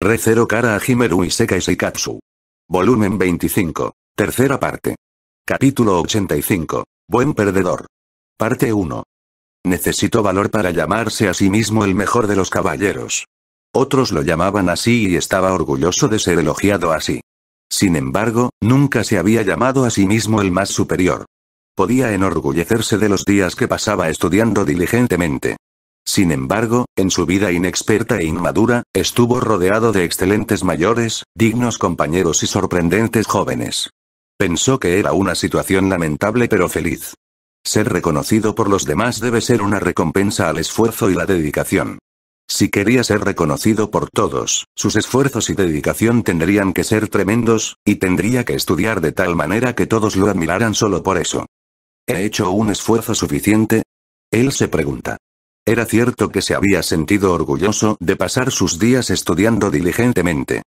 Recero Cara a Himeru y Seikatsu. Volumen 25. Tercera parte. Capítulo 85. Buen perdedor. Parte 1. Necesitó valor para llamarse a sí mismo el mejor de los caballeros. Otros lo llamaban así y estaba orgulloso de ser elogiado así. Sin embargo, nunca se había llamado a sí mismo el más superior. Podía enorgullecerse de los días que pasaba estudiando diligentemente, sin embargo, en su vida inexperta e inmadura, estuvo rodeado de excelentes mayores, dignos compañeros y sorprendentes jóvenes. Pensó que era una situación lamentable pero feliz. Ser reconocido por los demás debe ser una recompensa al esfuerzo y la dedicación. Si quería ser reconocido por todos, sus esfuerzos y dedicación tendrían que ser tremendos, y tendría que estudiar de tal manera que todos lo admiraran solo por eso. ¿He hecho un esfuerzo suficiente? Él se pregunta. Era cierto que se había sentido orgulloso de pasar sus días estudiando diligentemente.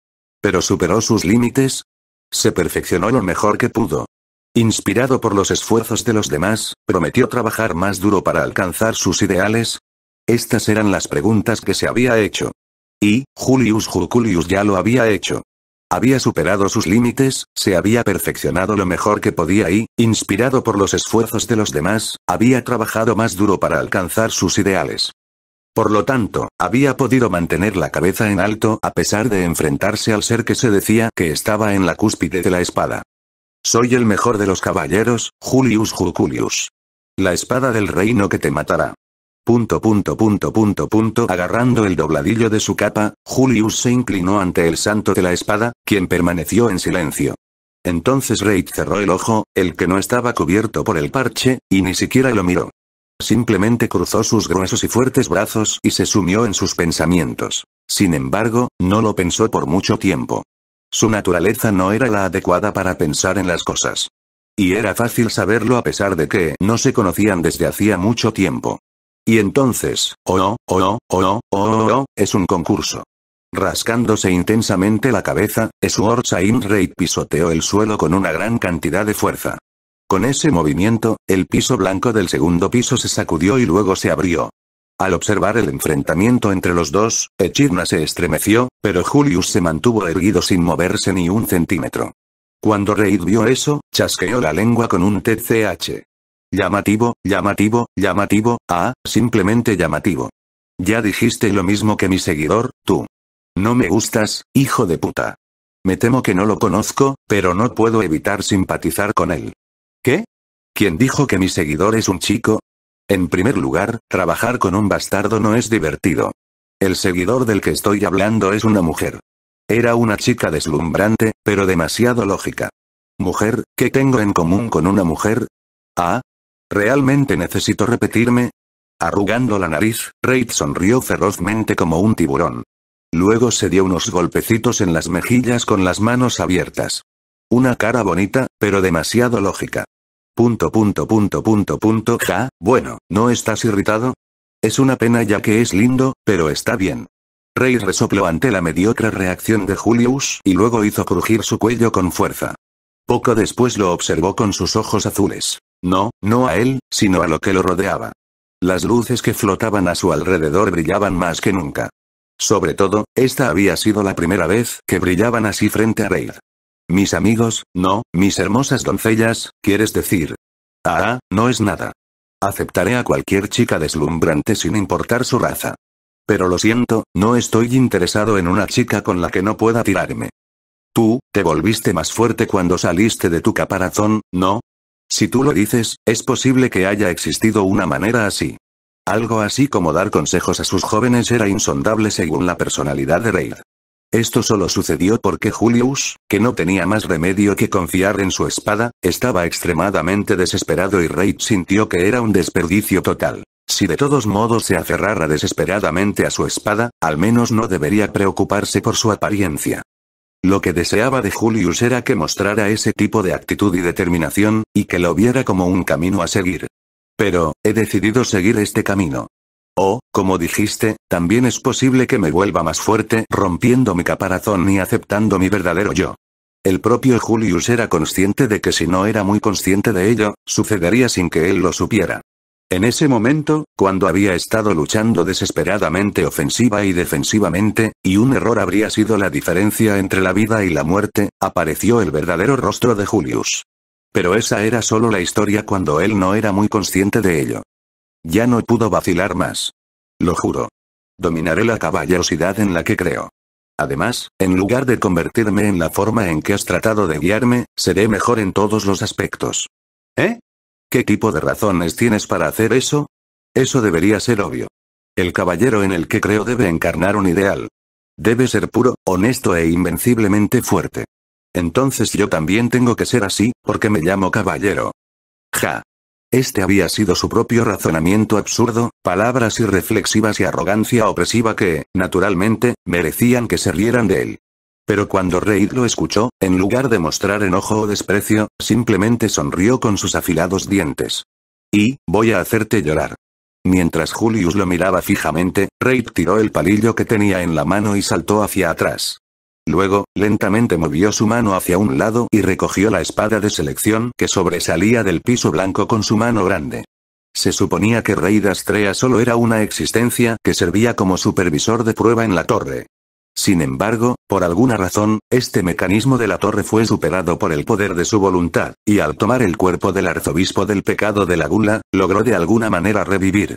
Pero superó sus límites. Se perfeccionó lo mejor que pudo. Inspirado por los esfuerzos de los demás, prometió trabajar más duro para alcanzar sus ideales. Estas eran las preguntas que se había hecho. Y, Julius Juculius ya lo había hecho. Había superado sus límites, se había perfeccionado lo mejor que podía y, inspirado por los esfuerzos de los demás, había trabajado más duro para alcanzar sus ideales. Por lo tanto, había podido mantener la cabeza en alto a pesar de enfrentarse al ser que se decía que estaba en la cúspide de la espada. Soy el mejor de los caballeros, Julius Juculius. La espada del reino que te matará. Punto punto punto punto punto agarrando el dobladillo de su capa, Julius se inclinó ante el santo de la espada, quien permaneció en silencio. Entonces Reid cerró el ojo, el que no estaba cubierto por el parche, y ni siquiera lo miró. Simplemente cruzó sus gruesos y fuertes brazos y se sumió en sus pensamientos. Sin embargo, no lo pensó por mucho tiempo. Su naturaleza no era la adecuada para pensar en las cosas. Y era fácil saberlo a pesar de que no se conocían desde hacía mucho tiempo. Y entonces, oh no, oh no, oh oh, oh oh oh, oh, es un concurso. Rascándose intensamente la cabeza, Esuor Saint pisoteó el suelo con una gran cantidad de fuerza. Con ese movimiento, el piso blanco del segundo piso se sacudió y luego se abrió. Al observar el enfrentamiento entre los dos, Echidna se estremeció, pero Julius se mantuvo erguido sin moverse ni un centímetro. Cuando Reid vio eso, chasqueó la lengua con un TCH. Llamativo, llamativo, llamativo, ah, simplemente llamativo. Ya dijiste lo mismo que mi seguidor, tú. No me gustas, hijo de puta. Me temo que no lo conozco, pero no puedo evitar simpatizar con él. ¿Qué? ¿Quién dijo que mi seguidor es un chico? En primer lugar, trabajar con un bastardo no es divertido. El seguidor del que estoy hablando es una mujer. Era una chica deslumbrante, pero demasiado lógica. Mujer, ¿qué tengo en común con una mujer? Ah, ¿Realmente necesito repetirme? Arrugando la nariz, Reid sonrió ferozmente como un tiburón. Luego se dio unos golpecitos en las mejillas con las manos abiertas. Una cara bonita, pero demasiado lógica. Punto punto punto punto punto ja, bueno, ¿no estás irritado? Es una pena ya que es lindo, pero está bien. Rey resopló ante la mediocre reacción de Julius y luego hizo crujir su cuello con fuerza. Poco después lo observó con sus ojos azules. No, no a él, sino a lo que lo rodeaba. Las luces que flotaban a su alrededor brillaban más que nunca. Sobre todo, esta había sido la primera vez que brillaban así frente a Reid. Mis amigos, no, mis hermosas doncellas, quieres decir. Ah, no es nada. Aceptaré a cualquier chica deslumbrante sin importar su raza. Pero lo siento, no estoy interesado en una chica con la que no pueda tirarme. Tú, te volviste más fuerte cuando saliste de tu caparazón, ¿no? Si tú lo dices, es posible que haya existido una manera así. Algo así como dar consejos a sus jóvenes era insondable según la personalidad de Reid. Esto solo sucedió porque Julius, que no tenía más remedio que confiar en su espada, estaba extremadamente desesperado y Reid sintió que era un desperdicio total. Si de todos modos se aferrara desesperadamente a su espada, al menos no debería preocuparse por su apariencia. Lo que deseaba de Julius era que mostrara ese tipo de actitud y determinación, y que lo viera como un camino a seguir. Pero, he decidido seguir este camino. O, oh, como dijiste, también es posible que me vuelva más fuerte rompiendo mi caparazón y aceptando mi verdadero yo. El propio Julius era consciente de que si no era muy consciente de ello, sucedería sin que él lo supiera. En ese momento, cuando había estado luchando desesperadamente ofensiva y defensivamente, y un error habría sido la diferencia entre la vida y la muerte, apareció el verdadero rostro de Julius. Pero esa era solo la historia cuando él no era muy consciente de ello. Ya no pudo vacilar más. Lo juro. Dominaré la caballerosidad en la que creo. Además, en lugar de convertirme en la forma en que has tratado de guiarme, seré mejor en todos los aspectos. ¿Eh? ¿Qué tipo de razones tienes para hacer eso? Eso debería ser obvio. El caballero en el que creo debe encarnar un ideal. Debe ser puro, honesto e invenciblemente fuerte. Entonces yo también tengo que ser así, porque me llamo caballero. Ja. Este había sido su propio razonamiento absurdo, palabras irreflexivas y arrogancia opresiva que, naturalmente, merecían que se rieran de él. Pero cuando Reid lo escuchó, en lugar de mostrar enojo o desprecio, simplemente sonrió con sus afilados dientes. Y, voy a hacerte llorar. Mientras Julius lo miraba fijamente, Reid tiró el palillo que tenía en la mano y saltó hacia atrás. Luego, lentamente movió su mano hacia un lado y recogió la espada de selección que sobresalía del piso blanco con su mano grande. Se suponía que Reid Astrea solo era una existencia que servía como supervisor de prueba en la torre, sin embargo, por alguna razón, este mecanismo de la torre fue superado por el poder de su voluntad, y al tomar el cuerpo del arzobispo del pecado de la gula, logró de alguna manera revivir.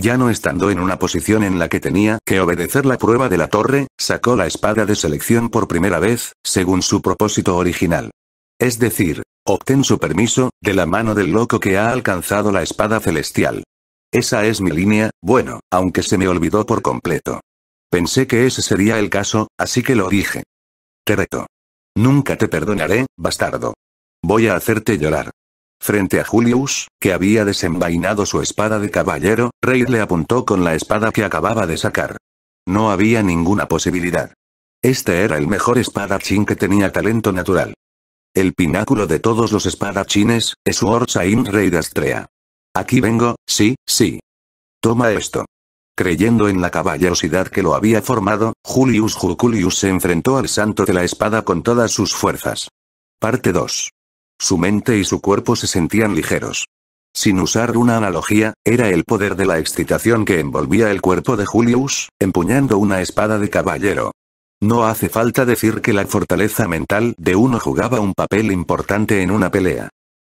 Ya no estando en una posición en la que tenía que obedecer la prueba de la torre, sacó la espada de selección por primera vez, según su propósito original. Es decir, obtén su permiso, de la mano del loco que ha alcanzado la espada celestial. Esa es mi línea, bueno, aunque se me olvidó por completo. Pensé que ese sería el caso, así que lo dije. Te reto. Nunca te perdonaré, bastardo. Voy a hacerte llorar. Frente a Julius, que había desenvainado su espada de caballero, Rey le apuntó con la espada que acababa de sacar. No había ninguna posibilidad. Este era el mejor espadachín que tenía talento natural. El pináculo de todos los espadachines, es Orsain Rey de Astrea. Aquí vengo, sí, sí. Toma esto. Creyendo en la caballerosidad que lo había formado, Julius Juculius se enfrentó al santo de la espada con todas sus fuerzas. Parte 2. Su mente y su cuerpo se sentían ligeros. Sin usar una analogía, era el poder de la excitación que envolvía el cuerpo de Julius, empuñando una espada de caballero. No hace falta decir que la fortaleza mental de uno jugaba un papel importante en una pelea.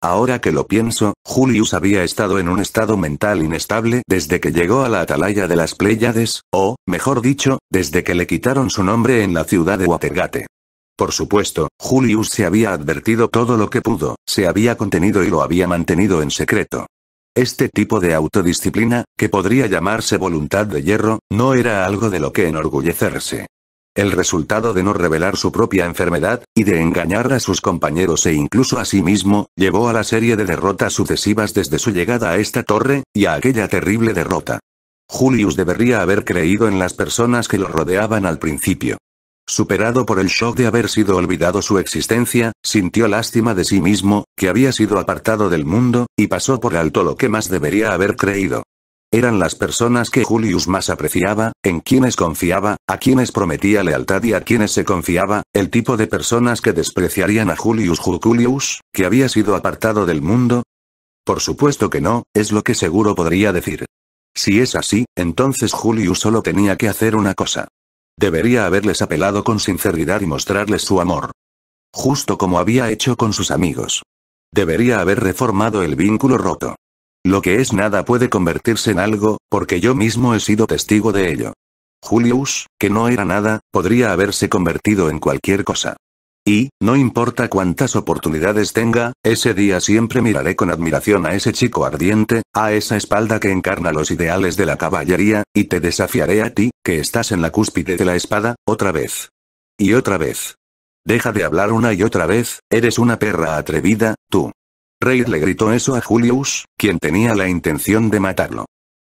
Ahora que lo pienso, Julius había estado en un estado mental inestable desde que llegó a la atalaya de las Pléyades, o, mejor dicho, desde que le quitaron su nombre en la ciudad de Watergate. Por supuesto, Julius se había advertido todo lo que pudo, se había contenido y lo había mantenido en secreto. Este tipo de autodisciplina, que podría llamarse voluntad de hierro, no era algo de lo que enorgullecerse. El resultado de no revelar su propia enfermedad, y de engañar a sus compañeros e incluso a sí mismo, llevó a la serie de derrotas sucesivas desde su llegada a esta torre, y a aquella terrible derrota. Julius debería haber creído en las personas que lo rodeaban al principio. Superado por el shock de haber sido olvidado su existencia, sintió lástima de sí mismo, que había sido apartado del mundo, y pasó por alto lo que más debería haber creído. Eran las personas que Julius más apreciaba, en quienes confiaba, a quienes prometía lealtad y a quienes se confiaba, el tipo de personas que despreciarían a Julius Juculius, que había sido apartado del mundo. Por supuesto que no, es lo que seguro podría decir. Si es así, entonces Julius solo tenía que hacer una cosa. Debería haberles apelado con sinceridad y mostrarles su amor. Justo como había hecho con sus amigos. Debería haber reformado el vínculo roto. Lo que es nada puede convertirse en algo, porque yo mismo he sido testigo de ello. Julius, que no era nada, podría haberse convertido en cualquier cosa. Y, no importa cuántas oportunidades tenga, ese día siempre miraré con admiración a ese chico ardiente, a esa espalda que encarna los ideales de la caballería, y te desafiaré a ti, que estás en la cúspide de la espada, otra vez. Y otra vez. Deja de hablar una y otra vez, eres una perra atrevida, tú. Reid le gritó eso a Julius, quien tenía la intención de matarlo.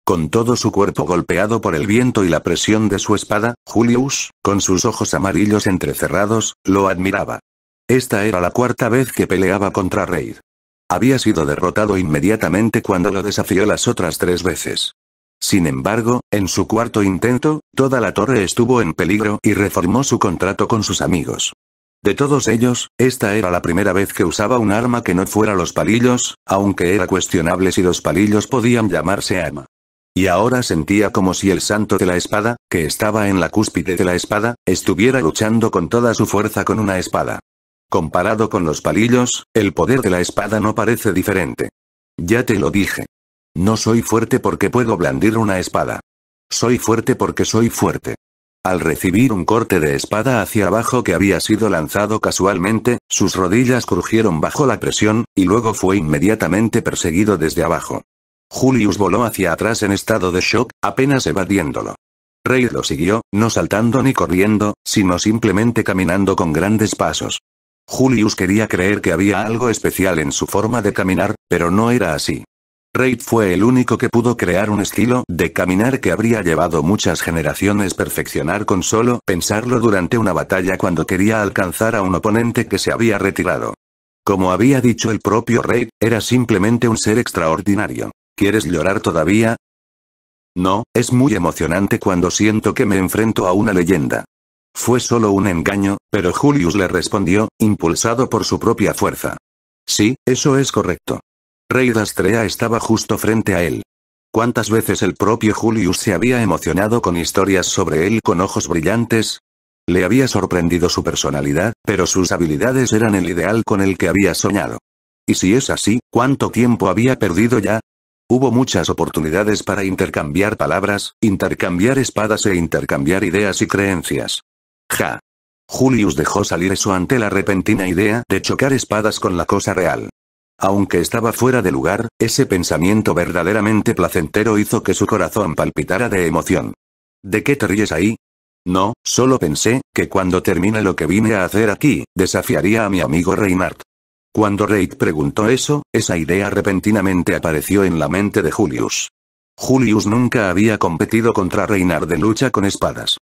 Con todo su cuerpo golpeado por el viento y la presión de su espada, Julius, con sus ojos amarillos entrecerrados, lo admiraba. Esta era la cuarta vez que peleaba contra Reid. Había sido derrotado inmediatamente cuando lo desafió las otras tres veces. Sin embargo, en su cuarto intento, toda la torre estuvo en peligro y reformó su contrato con sus amigos. De todos ellos, esta era la primera vez que usaba un arma que no fuera los palillos, aunque era cuestionable si los palillos podían llamarse arma. Y ahora sentía como si el santo de la espada, que estaba en la cúspide de la espada, estuviera luchando con toda su fuerza con una espada. Comparado con los palillos, el poder de la espada no parece diferente. Ya te lo dije. No soy fuerte porque puedo blandir una espada. Soy fuerte porque soy fuerte. Al recibir un corte de espada hacia abajo que había sido lanzado casualmente, sus rodillas crujieron bajo la presión, y luego fue inmediatamente perseguido desde abajo. Julius voló hacia atrás en estado de shock, apenas evadiéndolo. Rey lo siguió, no saltando ni corriendo, sino simplemente caminando con grandes pasos. Julius quería creer que había algo especial en su forma de caminar, pero no era así. Raid fue el único que pudo crear un estilo de caminar que habría llevado muchas generaciones perfeccionar con solo pensarlo durante una batalla cuando quería alcanzar a un oponente que se había retirado. Como había dicho el propio Raid, era simplemente un ser extraordinario. ¿Quieres llorar todavía? No, es muy emocionante cuando siento que me enfrento a una leyenda. Fue solo un engaño, pero Julius le respondió, impulsado por su propia fuerza. Sí, eso es correcto. Rey Dastrea estaba justo frente a él. ¿Cuántas veces el propio Julius se había emocionado con historias sobre él con ojos brillantes? Le había sorprendido su personalidad, pero sus habilidades eran el ideal con el que había soñado. Y si es así, ¿cuánto tiempo había perdido ya? Hubo muchas oportunidades para intercambiar palabras, intercambiar espadas e intercambiar ideas y creencias. Ja. Julius dejó salir eso ante la repentina idea de chocar espadas con la cosa real. Aunque estaba fuera de lugar, ese pensamiento verdaderamente placentero hizo que su corazón palpitara de emoción. ¿De qué te ríes ahí? No, solo pensé, que cuando termine lo que vine a hacer aquí, desafiaría a mi amigo Reinhardt. Cuando Reid preguntó eso, esa idea repentinamente apareció en la mente de Julius. Julius nunca había competido contra Reinhardt de lucha con espadas.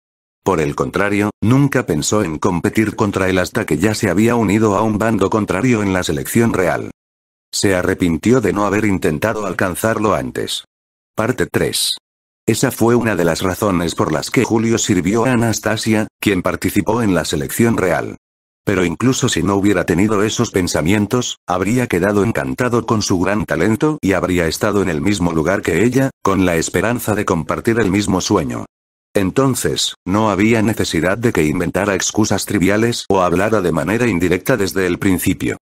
Por el contrario, nunca pensó en competir contra él hasta que ya se había unido a un bando contrario en la selección real. Se arrepintió de no haber intentado alcanzarlo antes. Parte 3. Esa fue una de las razones por las que Julio sirvió a Anastasia, quien participó en la selección real. Pero incluso si no hubiera tenido esos pensamientos, habría quedado encantado con su gran talento y habría estado en el mismo lugar que ella, con la esperanza de compartir el mismo sueño. Entonces, no había necesidad de que inventara excusas triviales o hablara de manera indirecta desde el principio.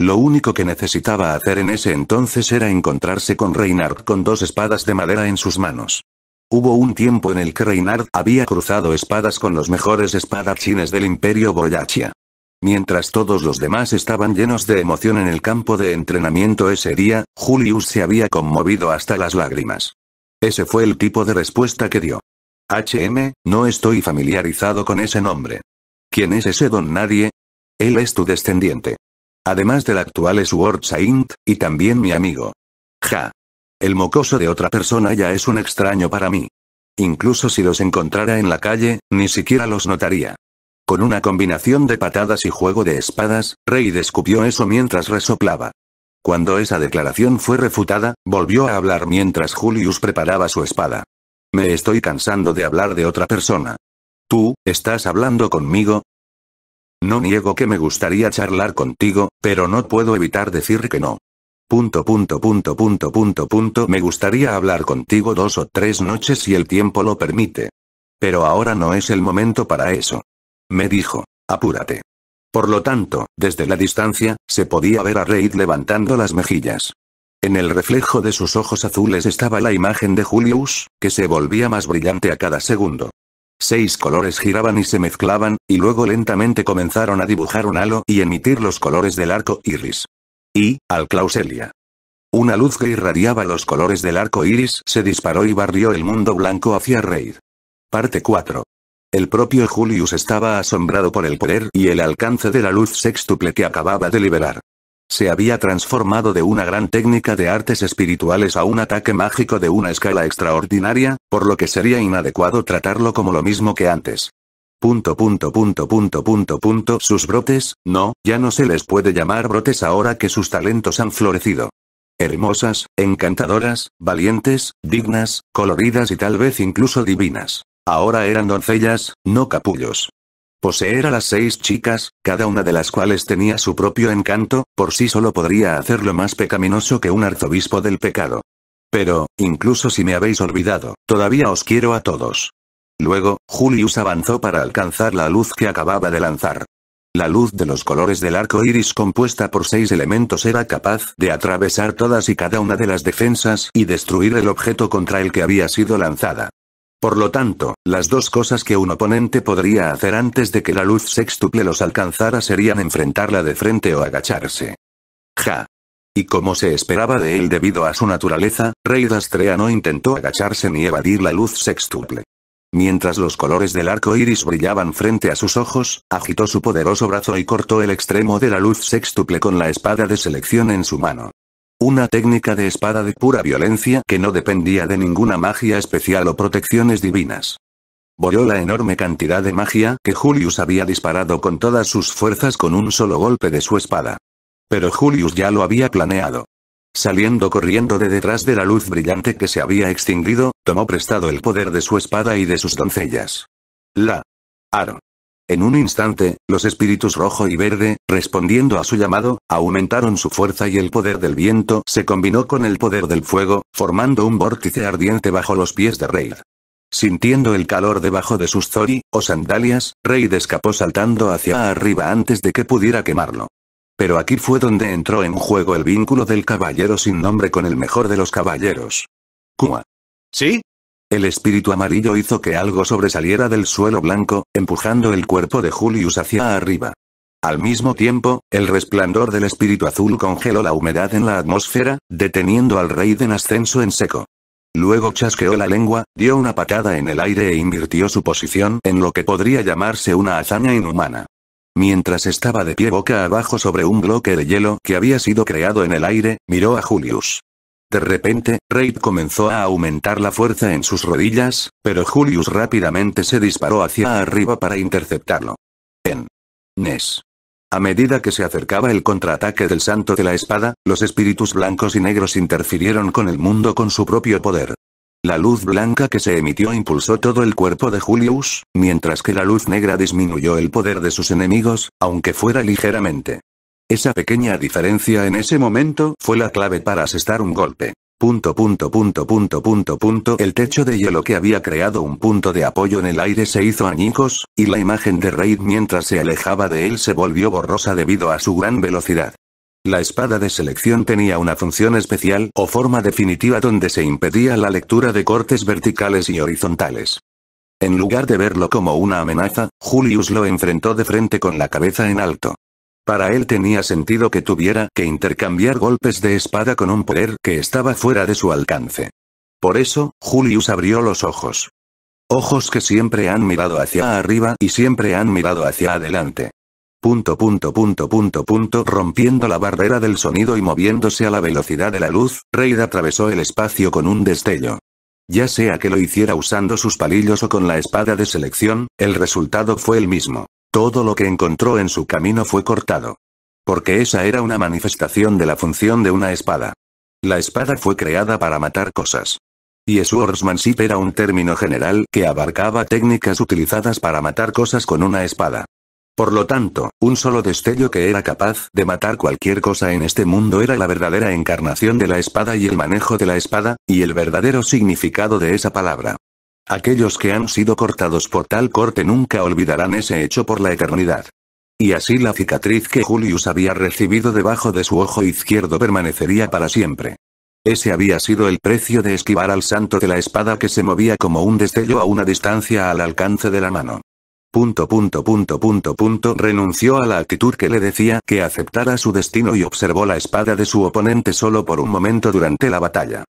Lo único que necesitaba hacer en ese entonces era encontrarse con reynard con dos espadas de madera en sus manos. Hubo un tiempo en el que reynard había cruzado espadas con los mejores espadachines del Imperio Boyachia. Mientras todos los demás estaban llenos de emoción en el campo de entrenamiento ese día, Julius se había conmovido hasta las lágrimas. Ese fue el tipo de respuesta que dio. HM, no estoy familiarizado con ese nombre. ¿Quién es ese don nadie? Él es tu descendiente. Además del actual es Saint, y también mi amigo. Ja. El mocoso de otra persona ya es un extraño para mí. Incluso si los encontrara en la calle, ni siquiera los notaría. Con una combinación de patadas y juego de espadas, Rey descubrió eso mientras resoplaba. Cuando esa declaración fue refutada, volvió a hablar mientras Julius preparaba su espada. Me estoy cansando de hablar de otra persona. ¿Tú, estás hablando conmigo? No niego que me gustaría charlar contigo, pero no puedo evitar decir que no. Punto punto punto punto punto punto me gustaría hablar contigo dos o tres noches si el tiempo lo permite. Pero ahora no es el momento para eso. Me dijo, apúrate. Por lo tanto, desde la distancia, se podía ver a Reid levantando las mejillas. En el reflejo de sus ojos azules estaba la imagen de Julius, que se volvía más brillante a cada segundo. Seis colores giraban y se mezclaban, y luego lentamente comenzaron a dibujar un halo y emitir los colores del arco iris. Y, al Clauselia. Una luz que irradiaba los colores del arco iris se disparó y barrió el mundo blanco hacia Reid. Parte 4. El propio Julius estaba asombrado por el poder y el alcance de la luz sextuple que acababa de liberar. Se había transformado de una gran técnica de artes espirituales a un ataque mágico de una escala extraordinaria, por lo que sería inadecuado tratarlo como lo mismo que antes. Punto punto punto punto punto punto sus brotes, no, ya no se les puede llamar brotes ahora que sus talentos han florecido. Hermosas, encantadoras, valientes, dignas, coloridas y tal vez incluso divinas. Ahora eran doncellas, no capullos. Poseer a las seis chicas, cada una de las cuales tenía su propio encanto, por sí solo podría hacerlo más pecaminoso que un arzobispo del pecado. Pero, incluso si me habéis olvidado, todavía os quiero a todos. Luego, Julius avanzó para alcanzar la luz que acababa de lanzar. La luz de los colores del arco iris compuesta por seis elementos era capaz de atravesar todas y cada una de las defensas y destruir el objeto contra el que había sido lanzada. Por lo tanto, las dos cosas que un oponente podría hacer antes de que la luz sextuple los alcanzara serían enfrentarla de frente o agacharse. Ja. Y como se esperaba de él debido a su naturaleza, Rey Dastrea no intentó agacharse ni evadir la luz sextuple. Mientras los colores del arco iris brillaban frente a sus ojos, agitó su poderoso brazo y cortó el extremo de la luz sextuple con la espada de selección en su mano. Una técnica de espada de pura violencia que no dependía de ninguna magia especial o protecciones divinas. Voló la enorme cantidad de magia que Julius había disparado con todas sus fuerzas con un solo golpe de su espada. Pero Julius ya lo había planeado. Saliendo corriendo de detrás de la luz brillante que se había extinguido, tomó prestado el poder de su espada y de sus doncellas. La. Aro. En un instante, los espíritus rojo y verde, respondiendo a su llamado, aumentaron su fuerza y el poder del viento se combinó con el poder del fuego, formando un vórtice ardiente bajo los pies de Reid. Sintiendo el calor debajo de sus zori, o sandalias, Reid escapó saltando hacia arriba antes de que pudiera quemarlo. Pero aquí fue donde entró en juego el vínculo del caballero sin nombre con el mejor de los caballeros. Kuma. ¿Sí? El espíritu amarillo hizo que algo sobresaliera del suelo blanco, empujando el cuerpo de Julius hacia arriba. Al mismo tiempo, el resplandor del espíritu azul congeló la humedad en la atmósfera, deteniendo al rey de ascenso en seco. Luego chasqueó la lengua, dio una patada en el aire e invirtió su posición en lo que podría llamarse una hazaña inhumana. Mientras estaba de pie boca abajo sobre un bloque de hielo que había sido creado en el aire, miró a Julius. De repente, Reid comenzó a aumentar la fuerza en sus rodillas, pero Julius rápidamente se disparó hacia arriba para interceptarlo. En Nes. A medida que se acercaba el contraataque del Santo de la Espada, los espíritus blancos y negros interfirieron con el mundo con su propio poder. La luz blanca que se emitió impulsó todo el cuerpo de Julius, mientras que la luz negra disminuyó el poder de sus enemigos, aunque fuera ligeramente. Esa pequeña diferencia en ese momento fue la clave para asestar un golpe. Punto punto punto punto punto el techo de hielo que había creado un punto de apoyo en el aire se hizo añicos, y la imagen de Reid mientras se alejaba de él se volvió borrosa debido a su gran velocidad. La espada de selección tenía una función especial o forma definitiva donde se impedía la lectura de cortes verticales y horizontales. En lugar de verlo como una amenaza, Julius lo enfrentó de frente con la cabeza en alto. Para él tenía sentido que tuviera que intercambiar golpes de espada con un poder que estaba fuera de su alcance. Por eso, Julius abrió los ojos. Ojos que siempre han mirado hacia arriba y siempre han mirado hacia adelante. Punto punto punto punto punto rompiendo la barrera del sonido y moviéndose a la velocidad de la luz, Reid atravesó el espacio con un destello. Ya sea que lo hiciera usando sus palillos o con la espada de selección, el resultado fue el mismo. Todo lo que encontró en su camino fue cortado. Porque esa era una manifestación de la función de una espada. La espada fue creada para matar cosas. Y swordsmanship era un término general que abarcaba técnicas utilizadas para matar cosas con una espada. Por lo tanto, un solo destello que era capaz de matar cualquier cosa en este mundo era la verdadera encarnación de la espada y el manejo de la espada, y el verdadero significado de esa palabra. Aquellos que han sido cortados por tal corte nunca olvidarán ese hecho por la eternidad. Y así la cicatriz que Julius había recibido debajo de su ojo izquierdo permanecería para siempre. Ese había sido el precio de esquivar al santo de la espada que se movía como un destello a una distancia al alcance de la mano. Punto punto punto punto punto renunció a la actitud que le decía que aceptara su destino y observó la espada de su oponente solo por un momento durante la batalla.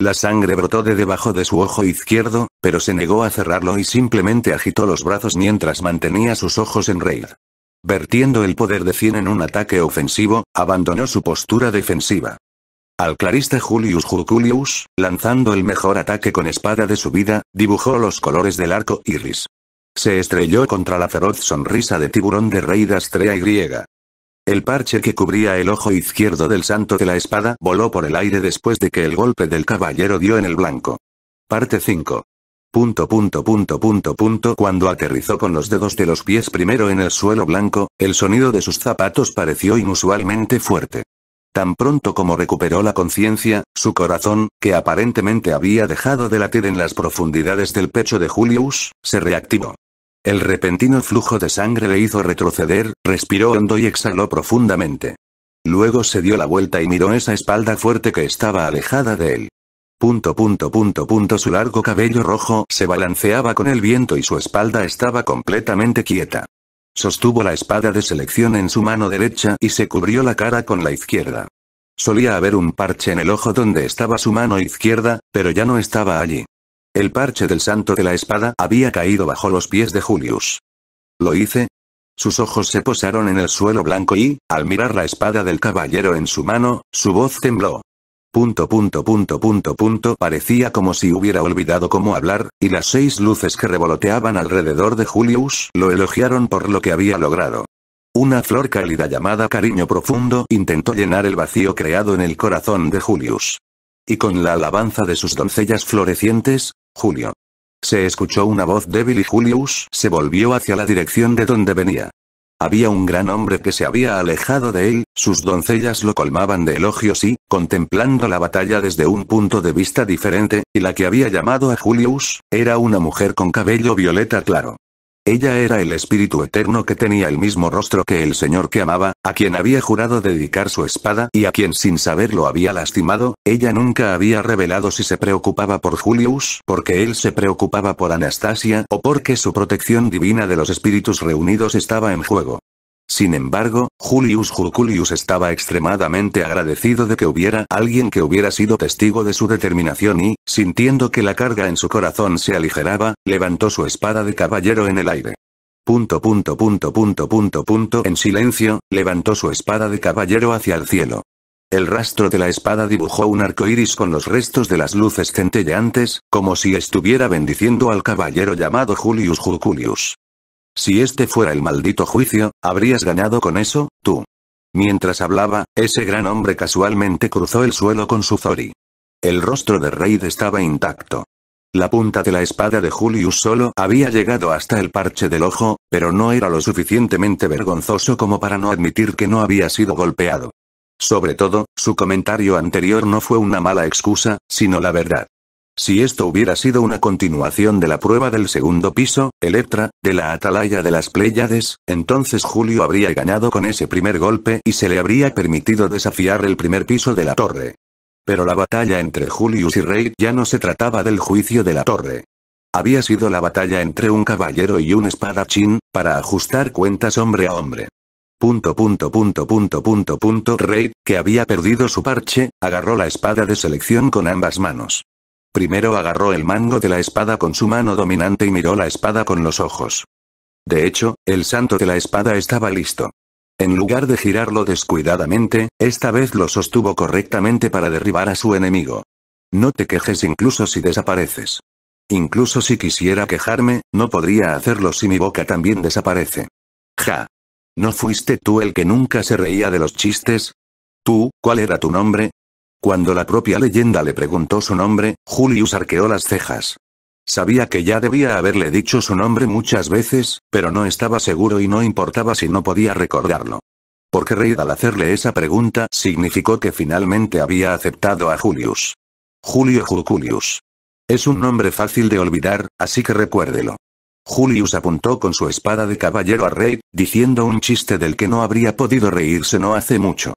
La sangre brotó de debajo de su ojo izquierdo, pero se negó a cerrarlo y simplemente agitó los brazos mientras mantenía sus ojos en Reid. Vertiendo el poder de Cien en un ataque ofensivo, abandonó su postura defensiva. Al clarista Julius Juculius, lanzando el mejor ataque con espada de su vida, dibujó los colores del arco iris. Se estrelló contra la feroz sonrisa de tiburón de Reid Astrea Y. El parche que cubría el ojo izquierdo del santo de la espada voló por el aire después de que el golpe del caballero dio en el blanco. Parte 5. Punto punto punto punto punto cuando aterrizó con los dedos de los pies primero en el suelo blanco, el sonido de sus zapatos pareció inusualmente fuerte. Tan pronto como recuperó la conciencia, su corazón, que aparentemente había dejado de latir en las profundidades del pecho de Julius, se reactivó. El repentino flujo de sangre le hizo retroceder, respiró hondo y exhaló profundamente. Luego se dio la vuelta y miró esa espalda fuerte que estaba alejada de él. Punto punto punto punto su largo cabello rojo se balanceaba con el viento y su espalda estaba completamente quieta. Sostuvo la espada de selección en su mano derecha y se cubrió la cara con la izquierda. Solía haber un parche en el ojo donde estaba su mano izquierda, pero ya no estaba allí. El parche del santo de la espada había caído bajo los pies de Julius. ¿Lo hice? Sus ojos se posaron en el suelo blanco y, al mirar la espada del caballero en su mano, su voz tembló. Punto punto punto punto punto parecía como si hubiera olvidado cómo hablar, y las seis luces que revoloteaban alrededor de Julius lo elogiaron por lo que había logrado. Una flor cálida llamada cariño profundo intentó llenar el vacío creado en el corazón de Julius. Y con la alabanza de sus doncellas florecientes, Julio. Se escuchó una voz débil y Julius se volvió hacia la dirección de donde venía. Había un gran hombre que se había alejado de él, sus doncellas lo colmaban de elogios y, contemplando la batalla desde un punto de vista diferente, y la que había llamado a Julius, era una mujer con cabello violeta claro. Ella era el espíritu eterno que tenía el mismo rostro que el señor que amaba, a quien había jurado dedicar su espada y a quien sin saberlo había lastimado, ella nunca había revelado si se preocupaba por Julius, porque él se preocupaba por Anastasia o porque su protección divina de los espíritus reunidos estaba en juego. Sin embargo, Julius Juculius estaba extremadamente agradecido de que hubiera alguien que hubiera sido testigo de su determinación y, sintiendo que la carga en su corazón se aligeraba, levantó su espada de caballero en el aire. Punto punto punto punto punto punto en silencio, levantó su espada de caballero hacia el cielo. El rastro de la espada dibujó un arco iris con los restos de las luces centelleantes, como si estuviera bendiciendo al caballero llamado Julius Juculius. Si este fuera el maldito juicio, habrías ganado con eso, tú. Mientras hablaba, ese gran hombre casualmente cruzó el suelo con su Zori. El rostro de Reid estaba intacto. La punta de la espada de Julius solo había llegado hasta el parche del ojo, pero no era lo suficientemente vergonzoso como para no admitir que no había sido golpeado. Sobre todo, su comentario anterior no fue una mala excusa, sino la verdad. Si esto hubiera sido una continuación de la prueba del segundo piso, Electra, de la atalaya de las Pléyades, entonces Julio habría ganado con ese primer golpe y se le habría permitido desafiar el primer piso de la torre. Pero la batalla entre Julius y Rey ya no se trataba del juicio de la torre. Había sido la batalla entre un caballero y un espadachín, para ajustar cuentas hombre a hombre. Punto punto punto punto punto Rey, que había perdido su parche, agarró la espada de selección con ambas manos. Primero agarró el mango de la espada con su mano dominante y miró la espada con los ojos. De hecho, el santo de la espada estaba listo. En lugar de girarlo descuidadamente, esta vez lo sostuvo correctamente para derribar a su enemigo. No te quejes incluso si desapareces. Incluso si quisiera quejarme, no podría hacerlo si mi boca también desaparece. Ja. ¿No fuiste tú el que nunca se reía de los chistes? ¿Tú, cuál era tu nombre? Cuando la propia leyenda le preguntó su nombre, Julius arqueó las cejas. Sabía que ya debía haberle dicho su nombre muchas veces, pero no estaba seguro y no importaba si no podía recordarlo. Porque Reid al hacerle esa pregunta significó que finalmente había aceptado a Julius. Julio Juculius. Es un nombre fácil de olvidar, así que recuérdelo. Julius apuntó con su espada de caballero a Reid, diciendo un chiste del que no habría podido reírse no hace mucho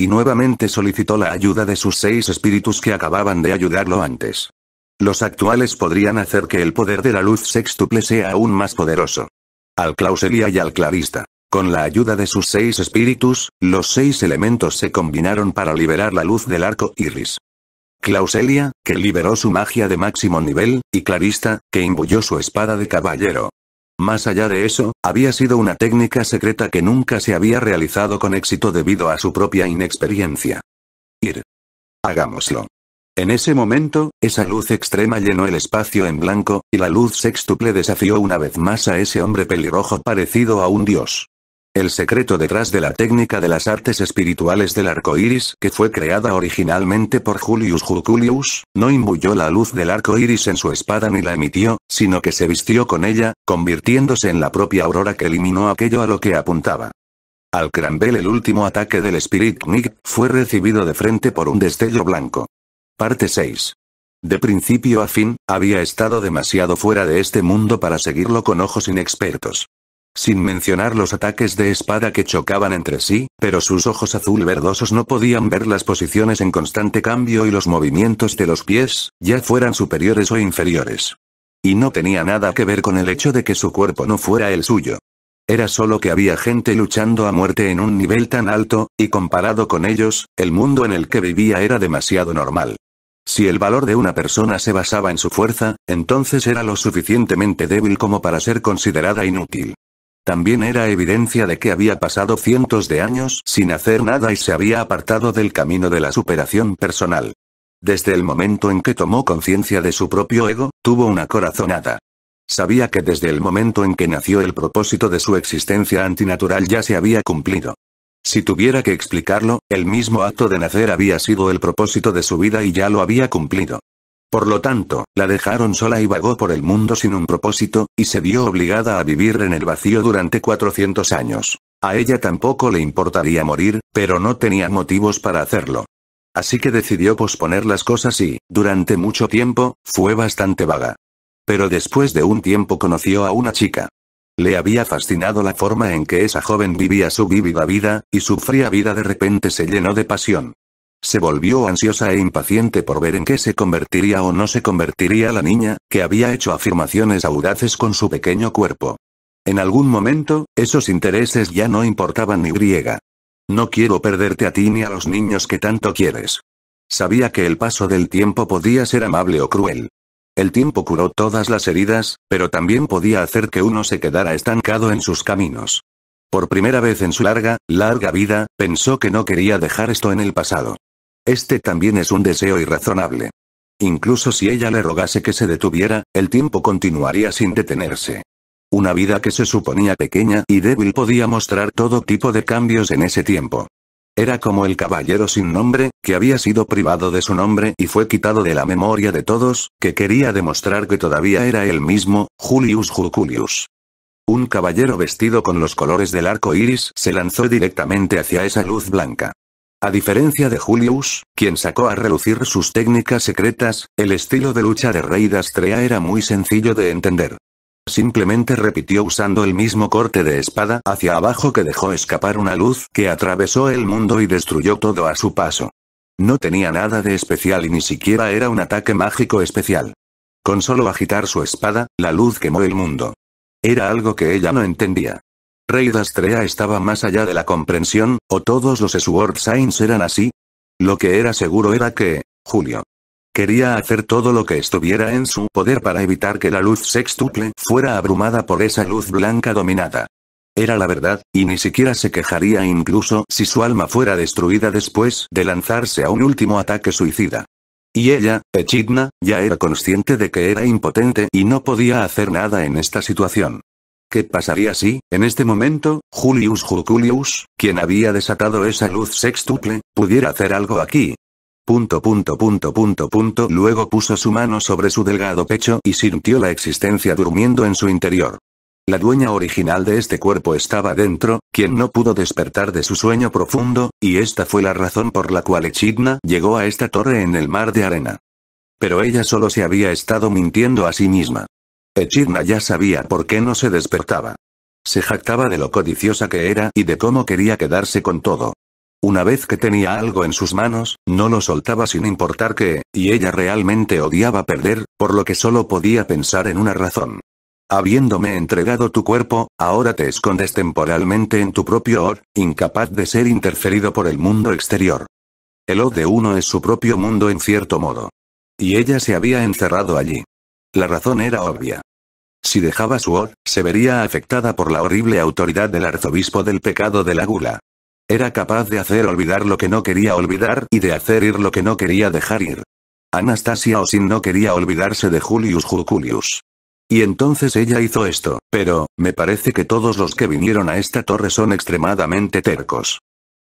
y nuevamente solicitó la ayuda de sus seis espíritus que acababan de ayudarlo antes. Los actuales podrían hacer que el poder de la luz sextuple sea aún más poderoso. Al Clauselia y al Clarista. Con la ayuda de sus seis espíritus, los seis elementos se combinaron para liberar la luz del arco iris. Clauselia, que liberó su magia de máximo nivel, y Clarista, que imbuyó su espada de caballero. Más allá de eso, había sido una técnica secreta que nunca se había realizado con éxito debido a su propia inexperiencia. Ir. Hagámoslo. En ese momento, esa luz extrema llenó el espacio en blanco, y la luz sextuple desafió una vez más a ese hombre pelirrojo parecido a un dios. El secreto detrás de la técnica de las artes espirituales del arco iris, que fue creada originalmente por Julius Jurculius, no imbuyó la luz del arco iris en su espada ni la emitió, sino que se vistió con ella, convirtiéndose en la propia aurora que eliminó aquello a lo que apuntaba. Al Crambel el último ataque del Spirit Nick fue recibido de frente por un destello blanco. Parte 6. De principio a fin, había estado demasiado fuera de este mundo para seguirlo con ojos inexpertos sin mencionar los ataques de espada que chocaban entre sí, pero sus ojos azul verdosos no podían ver las posiciones en constante cambio y los movimientos de los pies, ya fueran superiores o inferiores. Y no tenía nada que ver con el hecho de que su cuerpo no fuera el suyo. Era solo que había gente luchando a muerte en un nivel tan alto, y comparado con ellos, el mundo en el que vivía era demasiado normal. Si el valor de una persona se basaba en su fuerza, entonces era lo suficientemente débil como para ser considerada inútil. También era evidencia de que había pasado cientos de años sin hacer nada y se había apartado del camino de la superación personal. Desde el momento en que tomó conciencia de su propio ego, tuvo una corazonada. Sabía que desde el momento en que nació el propósito de su existencia antinatural ya se había cumplido. Si tuviera que explicarlo, el mismo acto de nacer había sido el propósito de su vida y ya lo había cumplido. Por lo tanto, la dejaron sola y vagó por el mundo sin un propósito, y se vio obligada a vivir en el vacío durante 400 años. A ella tampoco le importaría morir, pero no tenía motivos para hacerlo. Así que decidió posponer las cosas y, durante mucho tiempo, fue bastante vaga. Pero después de un tiempo conoció a una chica. Le había fascinado la forma en que esa joven vivía su vívida vida, y su fría vida de repente se llenó de pasión. Se volvió ansiosa e impaciente por ver en qué se convertiría o no se convertiría la niña, que había hecho afirmaciones audaces con su pequeño cuerpo. En algún momento, esos intereses ya no importaban ni griega. No quiero perderte a ti ni a los niños que tanto quieres. Sabía que el paso del tiempo podía ser amable o cruel. El tiempo curó todas las heridas, pero también podía hacer que uno se quedara estancado en sus caminos. Por primera vez en su larga, larga vida, pensó que no quería dejar esto en el pasado. Este también es un deseo irrazonable. Incluso si ella le rogase que se detuviera, el tiempo continuaría sin detenerse. Una vida que se suponía pequeña y débil podía mostrar todo tipo de cambios en ese tiempo. Era como el caballero sin nombre, que había sido privado de su nombre y fue quitado de la memoria de todos, que quería demostrar que todavía era el mismo, Julius Juculius. Un caballero vestido con los colores del arco iris se lanzó directamente hacia esa luz blanca. A diferencia de Julius, quien sacó a relucir sus técnicas secretas, el estilo de lucha de Rey Dastrea era muy sencillo de entender. Simplemente repitió usando el mismo corte de espada hacia abajo que dejó escapar una luz que atravesó el mundo y destruyó todo a su paso. No tenía nada de especial y ni siquiera era un ataque mágico especial. Con solo agitar su espada, la luz quemó el mundo. Era algo que ella no entendía. Rey Dastrea estaba más allá de la comprensión, o todos los Sword Saints eran así. Lo que era seguro era que, Julio, Quería hacer todo lo que estuviera en su poder para evitar que la luz sextuple fuera abrumada por esa luz blanca dominada. Era la verdad, y ni siquiera se quejaría incluso si su alma fuera destruida después de lanzarse a un último ataque suicida. Y ella, Echidna, ya era consciente de que era impotente y no podía hacer nada en esta situación. ¿Qué pasaría si, en este momento, Julius Juculius, quien había desatado esa luz sextuple, pudiera hacer algo aquí? Punto punto punto punto punto luego puso su mano sobre su delgado pecho y sintió la existencia durmiendo en su interior. La dueña original de este cuerpo estaba dentro, quien no pudo despertar de su sueño profundo, y esta fue la razón por la cual Echidna llegó a esta torre en el mar de arena. Pero ella solo se había estado mintiendo a sí misma. Echidna ya sabía por qué no se despertaba. Se jactaba de lo codiciosa que era y de cómo quería quedarse con todo. Una vez que tenía algo en sus manos, no lo soltaba sin importar qué, y ella realmente odiaba perder, por lo que solo podía pensar en una razón. Habiéndome entregado tu cuerpo, ahora te escondes temporalmente en tu propio or, incapaz de ser interferido por el mundo exterior. El or de uno es su propio mundo en cierto modo. Y ella se había encerrado allí. La razón era obvia. Si dejaba su or, se vería afectada por la horrible autoridad del arzobispo del pecado de la gula. Era capaz de hacer olvidar lo que no quería olvidar y de hacer ir lo que no quería dejar ir. Anastasia Osin no quería olvidarse de Julius Juculius. Y entonces ella hizo esto, pero, me parece que todos los que vinieron a esta torre son extremadamente tercos.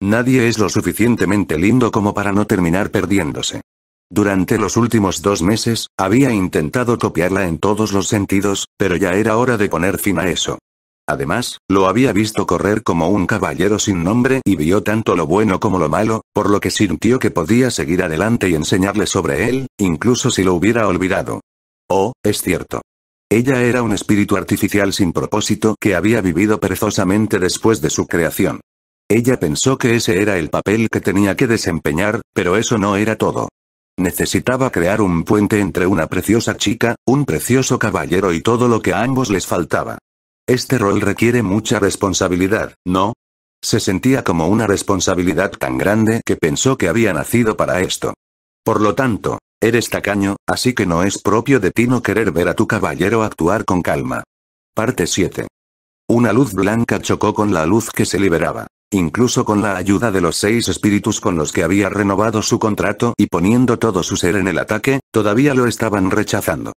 Nadie es lo suficientemente lindo como para no terminar perdiéndose. Durante los últimos dos meses, había intentado copiarla en todos los sentidos, pero ya era hora de poner fin a eso. Además, lo había visto correr como un caballero sin nombre y vio tanto lo bueno como lo malo, por lo que sintió que podía seguir adelante y enseñarle sobre él, incluso si lo hubiera olvidado. Oh, es cierto. Ella era un espíritu artificial sin propósito que había vivido perezosamente después de su creación. Ella pensó que ese era el papel que tenía que desempeñar, pero eso no era todo. Necesitaba crear un puente entre una preciosa chica, un precioso caballero y todo lo que a ambos les faltaba. Este rol requiere mucha responsabilidad, ¿no? Se sentía como una responsabilidad tan grande que pensó que había nacido para esto. Por lo tanto, eres tacaño, así que no es propio de ti no querer ver a tu caballero actuar con calma. Parte 7. Una luz blanca chocó con la luz que se liberaba incluso con la ayuda de los seis espíritus con los que había renovado su contrato y poniendo todo su ser en el ataque, todavía lo estaban rechazando.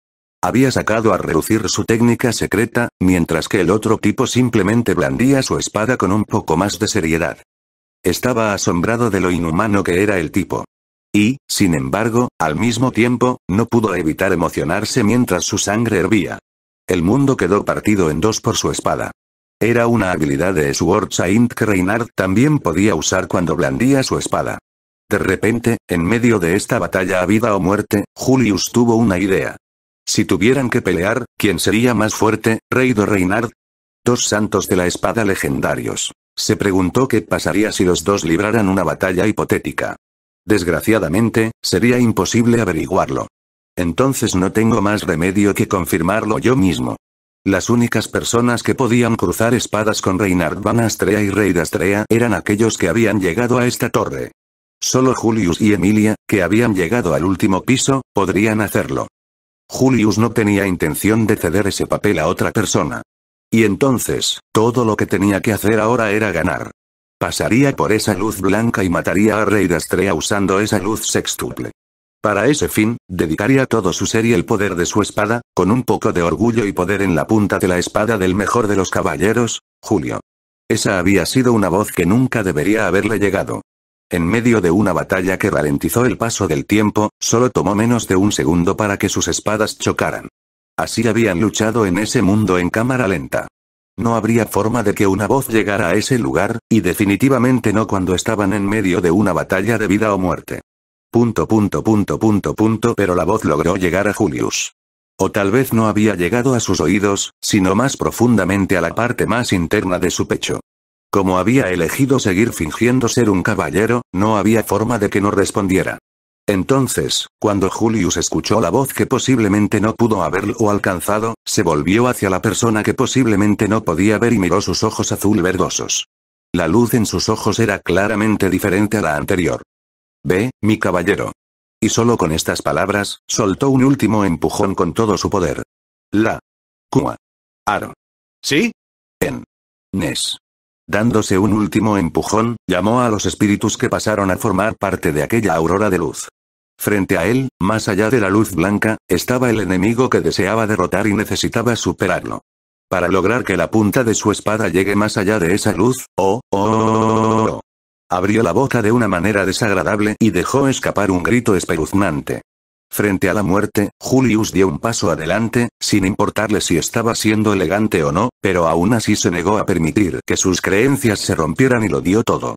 Había sacado a reducir su técnica secreta, mientras que el otro tipo simplemente blandía su espada con un poco más de seriedad. Estaba asombrado de lo inhumano que era el tipo. Y, sin embargo, al mismo tiempo, no pudo evitar emocionarse mientras su sangre hervía. El mundo quedó partido en dos por su espada. Era una habilidad de Sword Saint que Reinhardt también podía usar cuando blandía su espada. De repente, en medio de esta batalla a vida o muerte, Julius tuvo una idea. Si tuvieran que pelear, ¿quién sería más fuerte, Rey o Reinhardt? Dos santos de la espada legendarios. Se preguntó qué pasaría si los dos libraran una batalla hipotética. Desgraciadamente, sería imposible averiguarlo. Entonces no tengo más remedio que confirmarlo yo mismo. Las únicas personas que podían cruzar espadas con Reinhard Van Astrea y Rey Astrea eran aquellos que habían llegado a esta torre. Solo Julius y Emilia, que habían llegado al último piso, podrían hacerlo. Julius no tenía intención de ceder ese papel a otra persona. Y entonces, todo lo que tenía que hacer ahora era ganar. Pasaría por esa luz blanca y mataría a Rey Astrea usando esa luz sextuple. Para ese fin, dedicaría todo su ser y el poder de su espada, con un poco de orgullo y poder en la punta de la espada del mejor de los caballeros, Julio. Esa había sido una voz que nunca debería haberle llegado. En medio de una batalla que ralentizó el paso del tiempo, solo tomó menos de un segundo para que sus espadas chocaran. Así habían luchado en ese mundo en cámara lenta. No habría forma de que una voz llegara a ese lugar, y definitivamente no cuando estaban en medio de una batalla de vida o muerte. Punto punto punto punto punto pero la voz logró llegar a Julius. O tal vez no había llegado a sus oídos, sino más profundamente a la parte más interna de su pecho. Como había elegido seguir fingiendo ser un caballero, no había forma de que no respondiera. Entonces, cuando Julius escuchó la voz que posiblemente no pudo haberlo alcanzado, se volvió hacia la persona que posiblemente no podía ver y miró sus ojos azul verdosos. La luz en sus ojos era claramente diferente a la anterior. Ve, mi caballero. Y solo con estas palabras, soltó un último empujón con todo su poder. La. Cua. Aro. ¿Sí? En. Nes. Dándose un último empujón, llamó a los espíritus que pasaron a formar parte de aquella aurora de luz. Frente a él, más allá de la luz blanca, estaba el enemigo que deseaba derrotar y necesitaba superarlo. Para lograr que la punta de su espada llegue más allá de esa luz, oh, oh, oh, oh Abrió la boca de una manera desagradable y dejó escapar un grito espeluznante. Frente a la muerte, Julius dio un paso adelante, sin importarle si estaba siendo elegante o no, pero aún así se negó a permitir que sus creencias se rompieran y lo dio todo.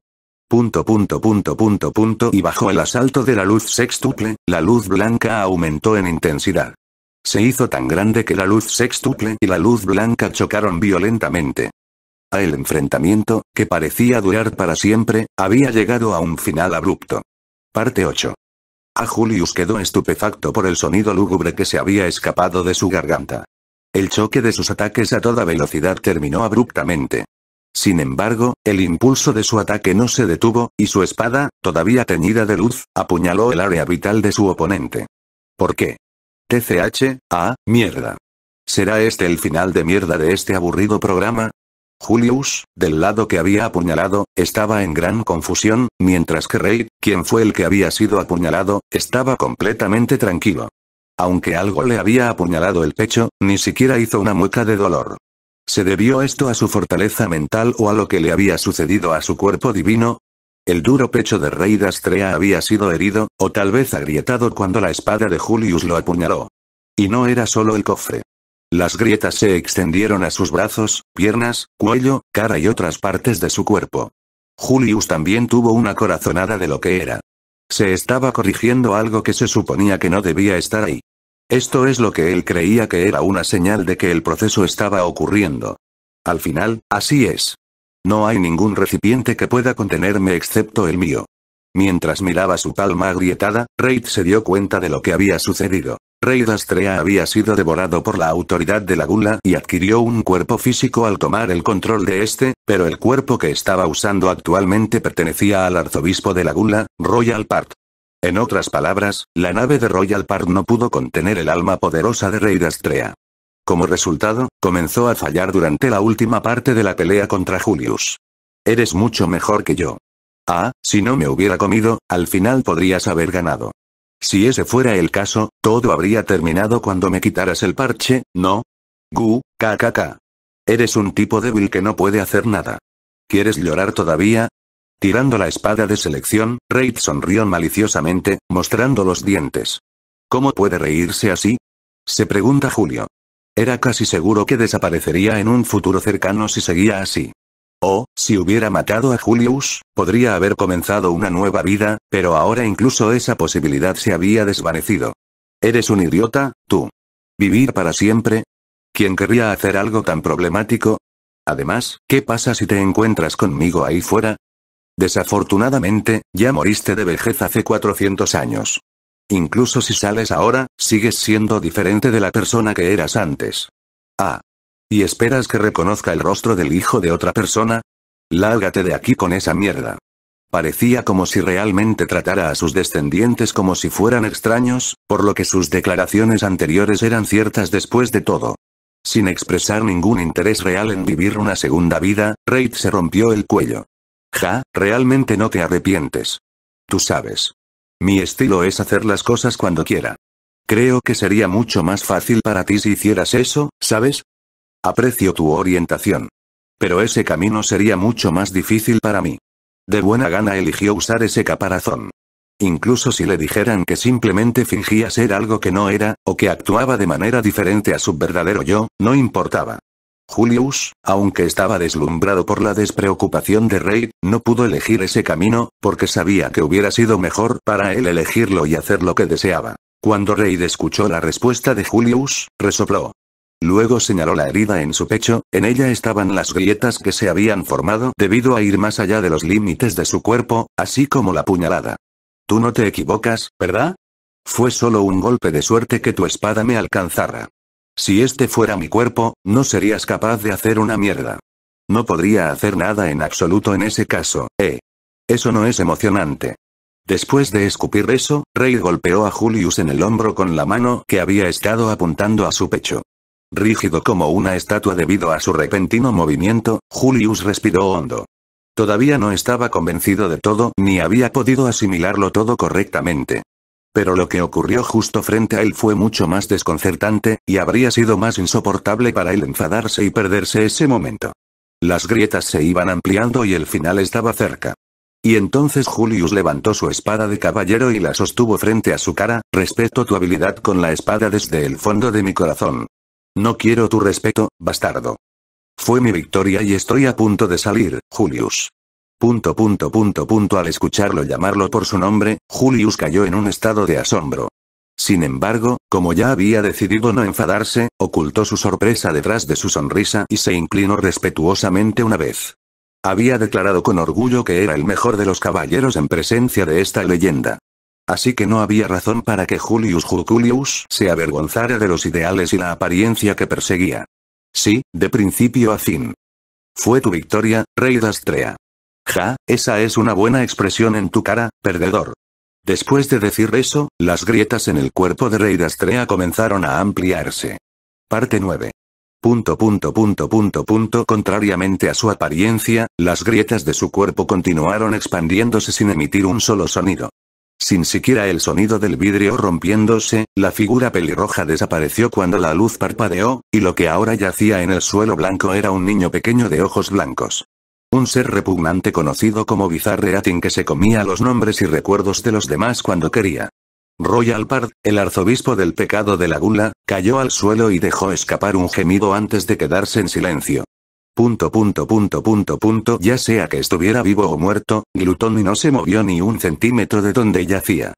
Punto punto punto punto punto y bajo el asalto de la luz sextuple, la luz blanca aumentó en intensidad. Se hizo tan grande que la luz sextuple y la luz blanca chocaron violentamente el enfrentamiento, que parecía durar para siempre, había llegado a un final abrupto. Parte 8. A Julius quedó estupefacto por el sonido lúgubre que se había escapado de su garganta. El choque de sus ataques a toda velocidad terminó abruptamente. Sin embargo, el impulso de su ataque no se detuvo, y su espada, todavía teñida de luz, apuñaló el área vital de su oponente. ¿Por qué? TCH, ah, mierda. ¿Será este el final de mierda de este aburrido programa? Julius, del lado que había apuñalado, estaba en gran confusión, mientras que Rey, quien fue el que había sido apuñalado, estaba completamente tranquilo. Aunque algo le había apuñalado el pecho, ni siquiera hizo una mueca de dolor. ¿Se debió esto a su fortaleza mental o a lo que le había sucedido a su cuerpo divino? El duro pecho de Rey Dastrea había sido herido, o tal vez agrietado cuando la espada de Julius lo apuñaló. Y no era solo el cofre. Las grietas se extendieron a sus brazos, piernas, cuello, cara y otras partes de su cuerpo. Julius también tuvo una corazonada de lo que era. Se estaba corrigiendo algo que se suponía que no debía estar ahí. Esto es lo que él creía que era una señal de que el proceso estaba ocurriendo. Al final, así es. No hay ningún recipiente que pueda contenerme excepto el mío. Mientras miraba su palma agrietada, Reid se dio cuenta de lo que había sucedido. Rey Dastrea había sido devorado por la autoridad de la gula y adquirió un cuerpo físico al tomar el control de este, pero el cuerpo que estaba usando actualmente pertenecía al arzobispo de la gula, Royal Part. En otras palabras, la nave de Royal Park no pudo contener el alma poderosa de Rey Dastrea. Como resultado, comenzó a fallar durante la última parte de la pelea contra Julius. Eres mucho mejor que yo. Ah, si no me hubiera comido, al final podrías haber ganado. Si ese fuera el caso, todo habría terminado cuando me quitaras el parche, ¿no? Gu, kkk. Eres un tipo débil que no puede hacer nada. ¿Quieres llorar todavía? Tirando la espada de selección, Raid sonrió maliciosamente, mostrando los dientes. ¿Cómo puede reírse así? Se pregunta Julio. Era casi seguro que desaparecería en un futuro cercano si seguía así. O, si hubiera matado a Julius, podría haber comenzado una nueva vida, pero ahora incluso esa posibilidad se había desvanecido. Eres un idiota, tú. ¿Vivir para siempre? ¿Quién querría hacer algo tan problemático? Además, ¿qué pasa si te encuentras conmigo ahí fuera? Desafortunadamente, ya moriste de vejez hace 400 años. Incluso si sales ahora, sigues siendo diferente de la persona que eras antes. Ah, ¿Y esperas que reconozca el rostro del hijo de otra persona? Lárgate de aquí con esa mierda. Parecía como si realmente tratara a sus descendientes como si fueran extraños, por lo que sus declaraciones anteriores eran ciertas después de todo. Sin expresar ningún interés real en vivir una segunda vida, Reid se rompió el cuello. Ja, realmente no te arrepientes. Tú sabes. Mi estilo es hacer las cosas cuando quiera. Creo que sería mucho más fácil para ti si hicieras eso, ¿sabes? Aprecio tu orientación. Pero ese camino sería mucho más difícil para mí. De buena gana eligió usar ese caparazón. Incluso si le dijeran que simplemente fingía ser algo que no era, o que actuaba de manera diferente a su verdadero yo, no importaba. Julius, aunque estaba deslumbrado por la despreocupación de Rey, no pudo elegir ese camino, porque sabía que hubiera sido mejor para él elegirlo y hacer lo que deseaba. Cuando Reid escuchó la respuesta de Julius, resopló. Luego señaló la herida en su pecho, en ella estaban las grietas que se habían formado debido a ir más allá de los límites de su cuerpo, así como la puñalada. Tú no te equivocas, ¿verdad? Fue solo un golpe de suerte que tu espada me alcanzara. Si este fuera mi cuerpo, no serías capaz de hacer una mierda. No podría hacer nada en absoluto en ese caso, ¿eh? Eso no es emocionante. Después de escupir eso, Rey golpeó a Julius en el hombro con la mano que había estado apuntando a su pecho. Rígido como una estatua debido a su repentino movimiento, Julius respiró hondo. Todavía no estaba convencido de todo ni había podido asimilarlo todo correctamente. Pero lo que ocurrió justo frente a él fue mucho más desconcertante, y habría sido más insoportable para él enfadarse y perderse ese momento. Las grietas se iban ampliando y el final estaba cerca. Y entonces Julius levantó su espada de caballero y la sostuvo frente a su cara, respeto tu habilidad con la espada desde el fondo de mi corazón. No quiero tu respeto, bastardo. Fue mi victoria y estoy a punto de salir, Julius. Punto punto punto punto al escucharlo llamarlo por su nombre, Julius cayó en un estado de asombro. Sin embargo, como ya había decidido no enfadarse, ocultó su sorpresa detrás de su sonrisa y se inclinó respetuosamente una vez. Había declarado con orgullo que era el mejor de los caballeros en presencia de esta leyenda. Así que no había razón para que Julius Juculius se avergonzara de los ideales y la apariencia que perseguía. Sí, de principio a fin. Fue tu victoria, rey d'Astrea. Ja, esa es una buena expresión en tu cara, perdedor. Después de decir eso, las grietas en el cuerpo de Rey d'Astrea comenzaron a ampliarse. Parte 9. Punto punto punto punto punto contrariamente a su apariencia, las grietas de su cuerpo continuaron expandiéndose sin emitir un solo sonido. Sin siquiera el sonido del vidrio rompiéndose, la figura pelirroja desapareció cuando la luz parpadeó, y lo que ahora yacía en el suelo blanco era un niño pequeño de ojos blancos. Un ser repugnante conocido como Atin que se comía los nombres y recuerdos de los demás cuando quería. Royal Pard, el arzobispo del pecado de la gula, cayó al suelo y dejó escapar un gemido antes de quedarse en silencio. Punto punto punto punto punto ya sea que estuviera vivo o muerto, Glutoni no se movió ni un centímetro de donde yacía.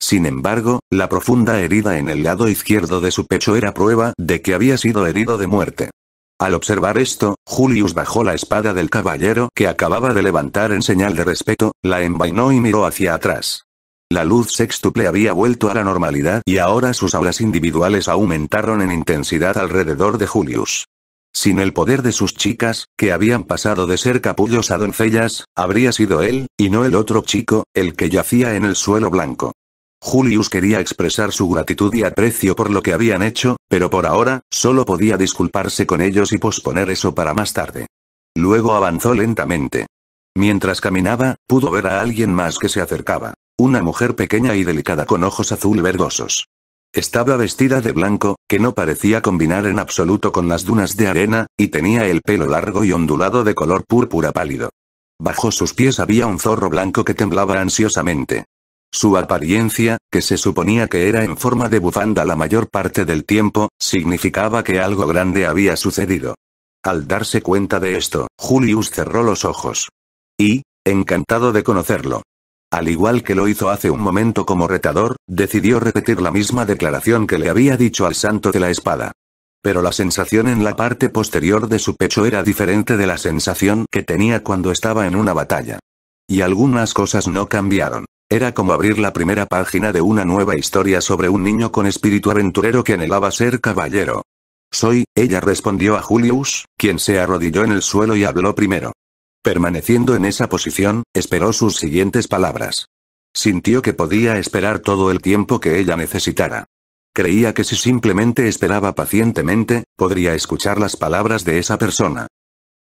Sin embargo, la profunda herida en el lado izquierdo de su pecho era prueba de que había sido herido de muerte. Al observar esto, Julius bajó la espada del caballero que acababa de levantar en señal de respeto, la envainó y miró hacia atrás. La luz sextuple había vuelto a la normalidad y ahora sus aulas individuales aumentaron en intensidad alrededor de Julius. Sin el poder de sus chicas, que habían pasado de ser capullos a doncellas, habría sido él, y no el otro chico, el que yacía en el suelo blanco. Julius quería expresar su gratitud y aprecio por lo que habían hecho, pero por ahora, solo podía disculparse con ellos y posponer eso para más tarde. Luego avanzó lentamente. Mientras caminaba, pudo ver a alguien más que se acercaba. Una mujer pequeña y delicada con ojos azul verdosos. Estaba vestida de blanco, que no parecía combinar en absoluto con las dunas de arena, y tenía el pelo largo y ondulado de color púrpura pálido. Bajo sus pies había un zorro blanco que temblaba ansiosamente. Su apariencia, que se suponía que era en forma de bufanda la mayor parte del tiempo, significaba que algo grande había sucedido. Al darse cuenta de esto, Julius cerró los ojos. Y, encantado de conocerlo, al igual que lo hizo hace un momento como retador, decidió repetir la misma declaración que le había dicho al santo de la espada. Pero la sensación en la parte posterior de su pecho era diferente de la sensación que tenía cuando estaba en una batalla. Y algunas cosas no cambiaron. Era como abrir la primera página de una nueva historia sobre un niño con espíritu aventurero que anhelaba ser caballero. Soy, ella respondió a Julius, quien se arrodilló en el suelo y habló primero. Permaneciendo en esa posición, esperó sus siguientes palabras. Sintió que podía esperar todo el tiempo que ella necesitara. Creía que si simplemente esperaba pacientemente, podría escuchar las palabras de esa persona.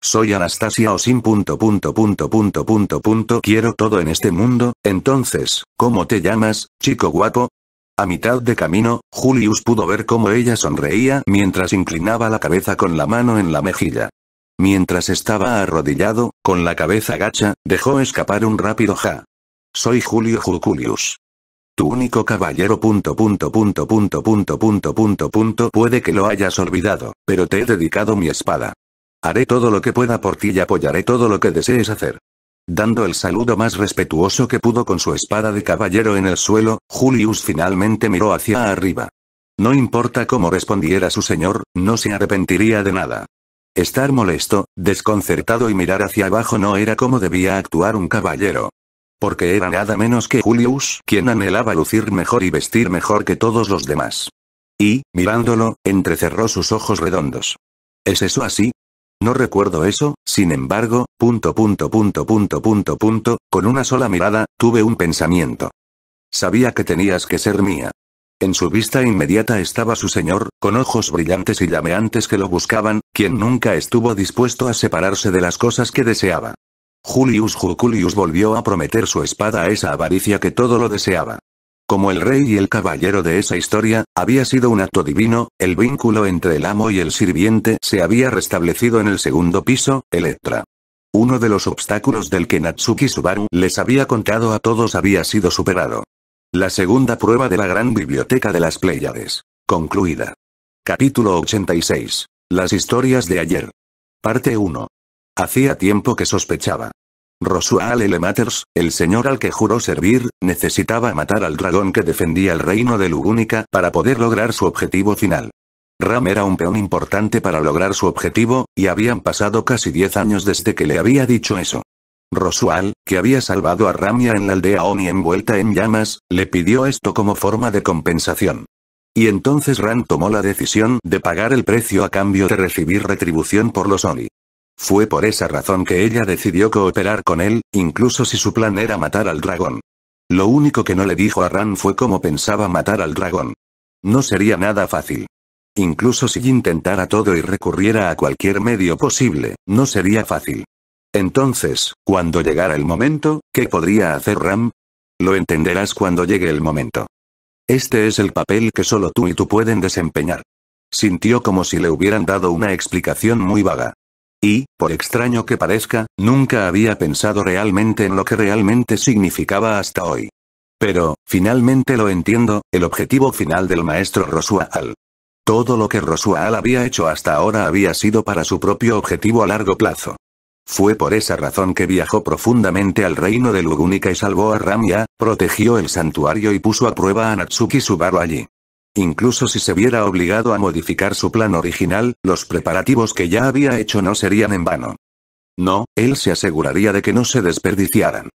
Soy Anastasia o sin punto punto punto punto punto quiero todo en este mundo, entonces, ¿cómo te llamas, chico guapo? A mitad de camino, Julius pudo ver cómo ella sonreía mientras inclinaba la cabeza con la mano en la mejilla. Mientras estaba arrodillado, con la cabeza gacha, dejó escapar un rápido ja. Soy Julio Juculius. Tu único caballero punto punto punto punto punto punto punto puede que lo hayas olvidado, pero te he dedicado mi espada. Haré todo lo que pueda por ti y apoyaré todo lo que desees hacer. Dando el saludo más respetuoso que pudo con su espada de caballero en el suelo, Julius finalmente miró hacia arriba. No importa cómo respondiera su señor, no se arrepentiría de nada. Estar molesto, desconcertado y mirar hacia abajo no era como debía actuar un caballero. Porque era nada menos que Julius quien anhelaba lucir mejor y vestir mejor que todos los demás. Y, mirándolo, entrecerró sus ojos redondos. ¿Es eso así? No recuerdo eso, sin embargo, punto punto punto punto punto punto, con una sola mirada, tuve un pensamiento. Sabía que tenías que ser mía. En su vista inmediata estaba su señor, con ojos brillantes y llameantes que lo buscaban, quien nunca estuvo dispuesto a separarse de las cosas que deseaba. Julius Juculius volvió a prometer su espada a esa avaricia que todo lo deseaba. Como el rey y el caballero de esa historia, había sido un acto divino, el vínculo entre el amo y el sirviente se había restablecido en el segundo piso, Electra. Uno de los obstáculos del que Natsuki Subaru les había contado a todos había sido superado. La segunda prueba de la gran biblioteca de las Pléyades. Concluida. Capítulo 86. Las historias de ayer. Parte 1. Hacía tiempo que sospechaba. Rosual L. Matters, el señor al que juró servir, necesitaba matar al dragón que defendía el reino de Lugúnica para poder lograr su objetivo final. Ram era un peón importante para lograr su objetivo, y habían pasado casi 10 años desde que le había dicho eso. Rosual, que había salvado a Ramia en la aldea Oni envuelta en llamas, le pidió esto como forma de compensación. Y entonces Ran tomó la decisión de pagar el precio a cambio de recibir retribución por los Oni. Fue por esa razón que ella decidió cooperar con él, incluso si su plan era matar al dragón. Lo único que no le dijo a Ran fue cómo pensaba matar al dragón. No sería nada fácil. Incluso si intentara todo y recurriera a cualquier medio posible, no sería fácil. Entonces, cuando llegara el momento, ¿qué podría hacer Ram? Lo entenderás cuando llegue el momento. Este es el papel que solo tú y tú pueden desempeñar. Sintió como si le hubieran dado una explicación muy vaga. Y, por extraño que parezca, nunca había pensado realmente en lo que realmente significaba hasta hoy. Pero, finalmente lo entiendo, el objetivo final del maestro Rosual. Todo lo que Rosual había hecho hasta ahora había sido para su propio objetivo a largo plazo. Fue por esa razón que viajó profundamente al reino de Lugúnica y salvó a Ramya, protegió el santuario y puso a prueba a Natsuki Subaru allí. Incluso si se viera obligado a modificar su plan original, los preparativos que ya había hecho no serían en vano. No, él se aseguraría de que no se desperdiciaran.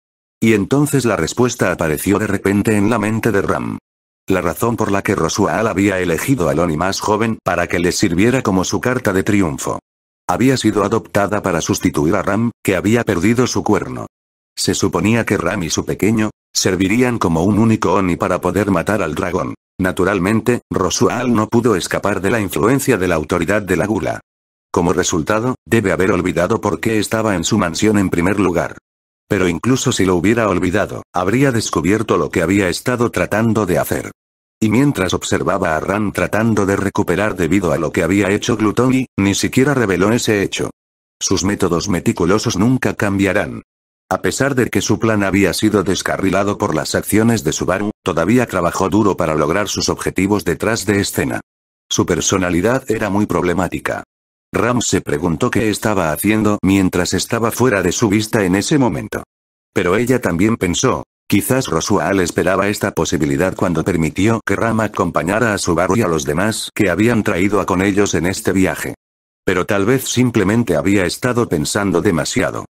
Y entonces la respuesta apareció de repente en la mente de Ram. La razón por la que Rosual había elegido a Loni más joven para que le sirviera como su carta de triunfo. Había sido adoptada para sustituir a Ram, que había perdido su cuerno. Se suponía que Ram y su pequeño, servirían como un único Oni para poder matar al dragón. Naturalmente, Rosual no pudo escapar de la influencia de la autoridad de la gula. Como resultado, debe haber olvidado por qué estaba en su mansión en primer lugar. Pero incluso si lo hubiera olvidado, habría descubierto lo que había estado tratando de hacer. Y mientras observaba a Ram tratando de recuperar debido a lo que había hecho Glutoni, ni siquiera reveló ese hecho. Sus métodos meticulosos nunca cambiarán. A pesar de que su plan había sido descarrilado por las acciones de Subaru, todavía trabajó duro para lograr sus objetivos detrás de escena. Su personalidad era muy problemática. Ram se preguntó qué estaba haciendo mientras estaba fuera de su vista en ese momento. Pero ella también pensó, Quizás Rosual esperaba esta posibilidad cuando permitió que Ram acompañara a Subaru y a los demás que habían traído a con ellos en este viaje. Pero tal vez simplemente había estado pensando demasiado.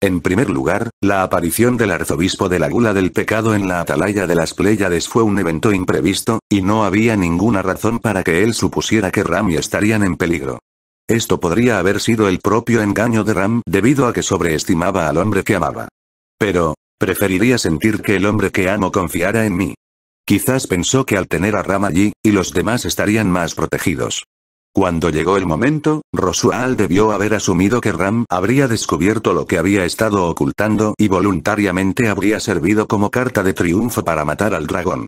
En primer lugar, la aparición del arzobispo de la gula del pecado en la atalaya de las Pléyades fue un evento imprevisto, y no había ninguna razón para que él supusiera que Ram y estarían en peligro. Esto podría haber sido el propio engaño de Ram debido a que sobreestimaba al hombre que amaba. Pero, Preferiría sentir que el hombre que amo confiara en mí. Quizás pensó que al tener a Ram allí, y los demás estarían más protegidos. Cuando llegó el momento, Rosual debió haber asumido que Ram habría descubierto lo que había estado ocultando y voluntariamente habría servido como carta de triunfo para matar al dragón.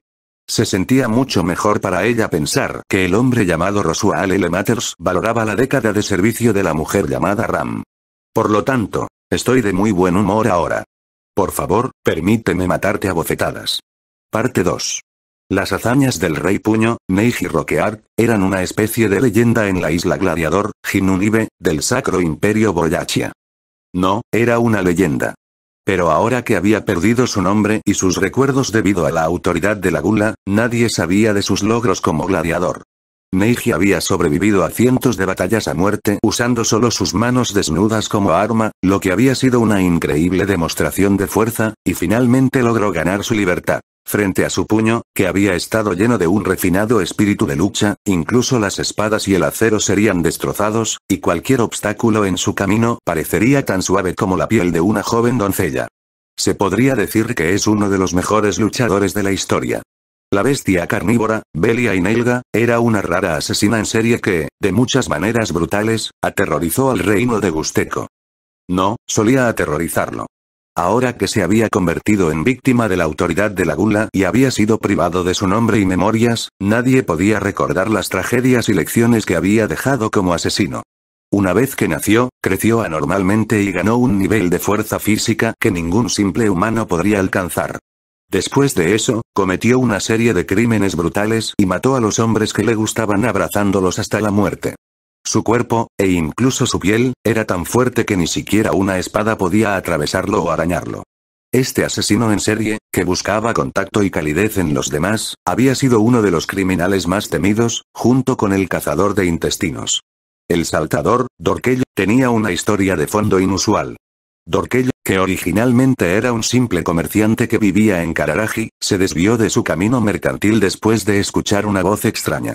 Se sentía mucho mejor para ella pensar que el hombre llamado Rosual L. Matters valoraba la década de servicio de la mujer llamada Ram. Por lo tanto, estoy de muy buen humor ahora. Por favor, permíteme matarte a bofetadas. Parte 2. Las hazañas del rey Puño, Neiji Roqueart, eran una especie de leyenda en la isla Gladiador, Jinunibe, del Sacro Imperio Boyachia. No, era una leyenda. Pero ahora que había perdido su nombre y sus recuerdos debido a la autoridad de la gula, nadie sabía de sus logros como gladiador. Neji había sobrevivido a cientos de batallas a muerte usando solo sus manos desnudas como arma, lo que había sido una increíble demostración de fuerza, y finalmente logró ganar su libertad. Frente a su puño, que había estado lleno de un refinado espíritu de lucha, incluso las espadas y el acero serían destrozados, y cualquier obstáculo en su camino parecería tan suave como la piel de una joven doncella. Se podría decir que es uno de los mejores luchadores de la historia. La bestia carnívora, Belia Inelga, era una rara asesina en serie que, de muchas maneras brutales, aterrorizó al reino de Gusteco. No, solía aterrorizarlo. Ahora que se había convertido en víctima de la autoridad de la gula y había sido privado de su nombre y memorias, nadie podía recordar las tragedias y lecciones que había dejado como asesino. Una vez que nació, creció anormalmente y ganó un nivel de fuerza física que ningún simple humano podría alcanzar. Después de eso, cometió una serie de crímenes brutales y mató a los hombres que le gustaban abrazándolos hasta la muerte. Su cuerpo, e incluso su piel, era tan fuerte que ni siquiera una espada podía atravesarlo o arañarlo. Este asesino en serie, que buscaba contacto y calidez en los demás, había sido uno de los criminales más temidos, junto con el cazador de intestinos. El saltador, Dorquell, tenía una historia de fondo inusual. Dorquell, que originalmente era un simple comerciante que vivía en Kararaji, se desvió de su camino mercantil después de escuchar una voz extraña.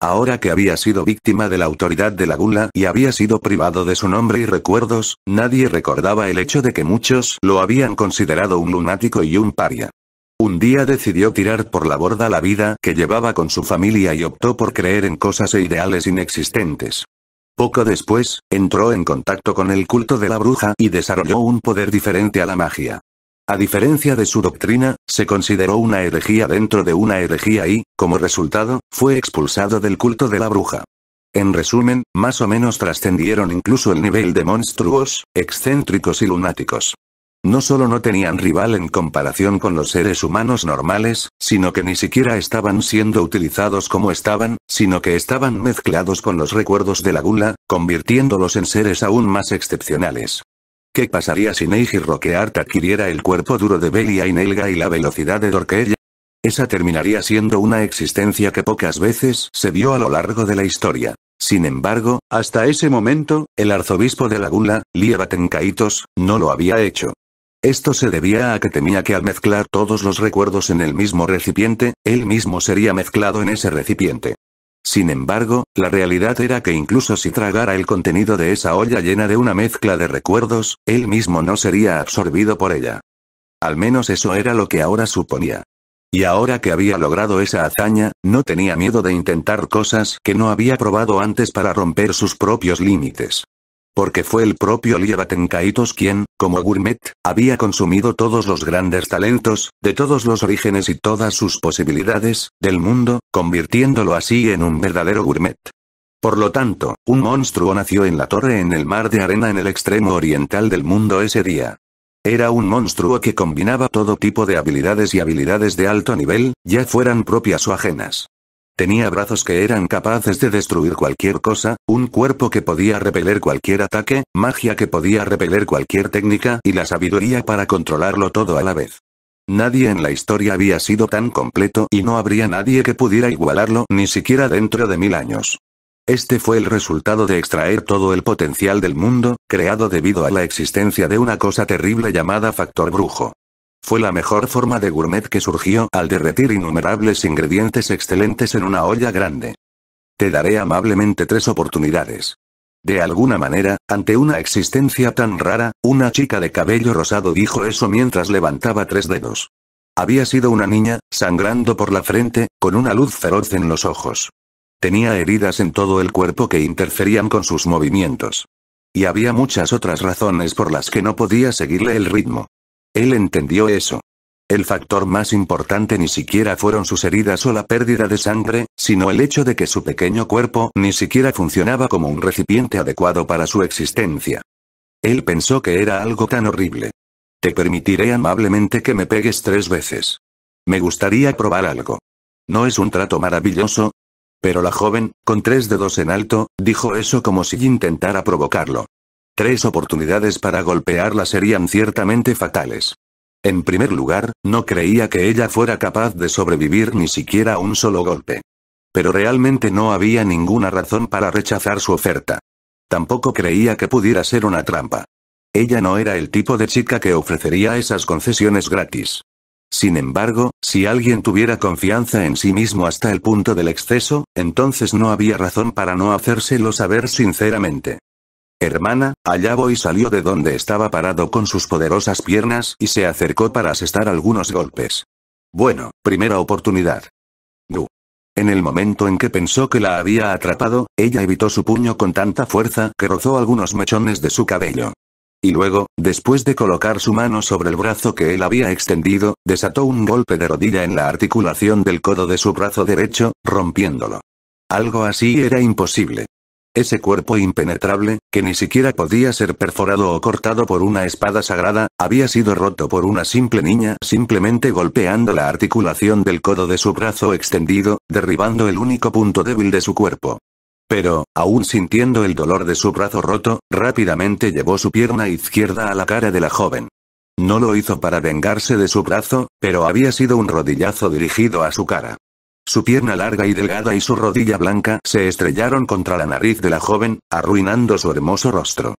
Ahora que había sido víctima de la autoridad de la gula y había sido privado de su nombre y recuerdos, nadie recordaba el hecho de que muchos lo habían considerado un lunático y un paria. Un día decidió tirar por la borda la vida que llevaba con su familia y optó por creer en cosas e ideales inexistentes. Poco después, entró en contacto con el culto de la bruja y desarrolló un poder diferente a la magia. A diferencia de su doctrina, se consideró una herejía dentro de una herejía y, como resultado, fue expulsado del culto de la bruja. En resumen, más o menos trascendieron incluso el nivel de monstruos, excéntricos y lunáticos. No solo no tenían rival en comparación con los seres humanos normales, sino que ni siquiera estaban siendo utilizados como estaban, sino que estaban mezclados con los recuerdos de la gula, convirtiéndolos en seres aún más excepcionales. ¿Qué pasaría si Neji Roqueart adquiriera el cuerpo duro de Belia y Nelga y la velocidad de Dorquella? Esa terminaría siendo una existencia que pocas veces se vio a lo largo de la historia. Sin embargo, hasta ese momento, el arzobispo de la Gula, lievatenkaitos no lo había hecho. Esto se debía a que temía que al mezclar todos los recuerdos en el mismo recipiente, él mismo sería mezclado en ese recipiente. Sin embargo, la realidad era que incluso si tragara el contenido de esa olla llena de una mezcla de recuerdos, él mismo no sería absorbido por ella. Al menos eso era lo que ahora suponía. Y ahora que había logrado esa hazaña, no tenía miedo de intentar cosas que no había probado antes para romper sus propios límites. Porque fue el propio Liabaten quien, como Gourmet, había consumido todos los grandes talentos, de todos los orígenes y todas sus posibilidades, del mundo, convirtiéndolo así en un verdadero Gourmet. Por lo tanto, un monstruo nació en la torre en el mar de arena en el extremo oriental del mundo ese día. Era un monstruo que combinaba todo tipo de habilidades y habilidades de alto nivel, ya fueran propias o ajenas. Tenía brazos que eran capaces de destruir cualquier cosa, un cuerpo que podía repeler cualquier ataque, magia que podía repeler cualquier técnica y la sabiduría para controlarlo todo a la vez. Nadie en la historia había sido tan completo y no habría nadie que pudiera igualarlo ni siquiera dentro de mil años. Este fue el resultado de extraer todo el potencial del mundo, creado debido a la existencia de una cosa terrible llamada factor brujo. Fue la mejor forma de gourmet que surgió al derretir innumerables ingredientes excelentes en una olla grande. Te daré amablemente tres oportunidades. De alguna manera, ante una existencia tan rara, una chica de cabello rosado dijo eso mientras levantaba tres dedos. Había sido una niña, sangrando por la frente, con una luz feroz en los ojos. Tenía heridas en todo el cuerpo que interferían con sus movimientos. Y había muchas otras razones por las que no podía seguirle el ritmo. Él entendió eso. El factor más importante ni siquiera fueron sus heridas o la pérdida de sangre, sino el hecho de que su pequeño cuerpo ni siquiera funcionaba como un recipiente adecuado para su existencia. Él pensó que era algo tan horrible. Te permitiré amablemente que me pegues tres veces. Me gustaría probar algo. ¿No es un trato maravilloso? Pero la joven, con tres dedos en alto, dijo eso como si intentara provocarlo. Tres oportunidades para golpearla serían ciertamente fatales. En primer lugar, no creía que ella fuera capaz de sobrevivir ni siquiera un solo golpe. Pero realmente no había ninguna razón para rechazar su oferta. Tampoco creía que pudiera ser una trampa. Ella no era el tipo de chica que ofrecería esas concesiones gratis. Sin embargo, si alguien tuviera confianza en sí mismo hasta el punto del exceso, entonces no había razón para no hacérselo saber sinceramente. Hermana, allá voy salió de donde estaba parado con sus poderosas piernas y se acercó para asestar algunos golpes. Bueno, primera oportunidad. En el momento en que pensó que la había atrapado, ella evitó su puño con tanta fuerza que rozó algunos mechones de su cabello. Y luego, después de colocar su mano sobre el brazo que él había extendido, desató un golpe de rodilla en la articulación del codo de su brazo derecho, rompiéndolo. Algo así era imposible. Ese cuerpo impenetrable, que ni siquiera podía ser perforado o cortado por una espada sagrada, había sido roto por una simple niña simplemente golpeando la articulación del codo de su brazo extendido, derribando el único punto débil de su cuerpo. Pero, aún sintiendo el dolor de su brazo roto, rápidamente llevó su pierna izquierda a la cara de la joven. No lo hizo para vengarse de su brazo, pero había sido un rodillazo dirigido a su cara. Su pierna larga y delgada y su rodilla blanca se estrellaron contra la nariz de la joven, arruinando su hermoso rostro.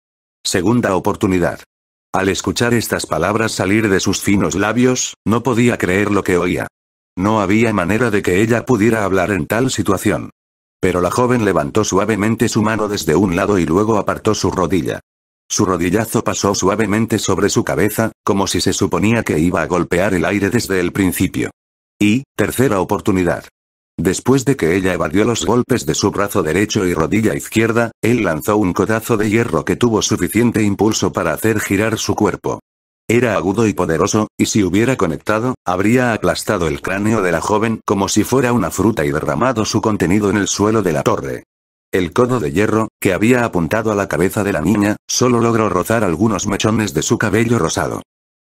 Segunda oportunidad. Al escuchar estas palabras salir de sus finos labios, no podía creer lo que oía. No había manera de que ella pudiera hablar en tal situación. Pero la joven levantó suavemente su mano desde un lado y luego apartó su rodilla. Su rodillazo pasó suavemente sobre su cabeza, como si se suponía que iba a golpear el aire desde el principio. Y, tercera oportunidad. Después de que ella evadió los golpes de su brazo derecho y rodilla izquierda, él lanzó un codazo de hierro que tuvo suficiente impulso para hacer girar su cuerpo. Era agudo y poderoso, y si hubiera conectado, habría aplastado el cráneo de la joven como si fuera una fruta y derramado su contenido en el suelo de la torre. El codo de hierro, que había apuntado a la cabeza de la niña, solo logró rozar algunos mechones de su cabello rosado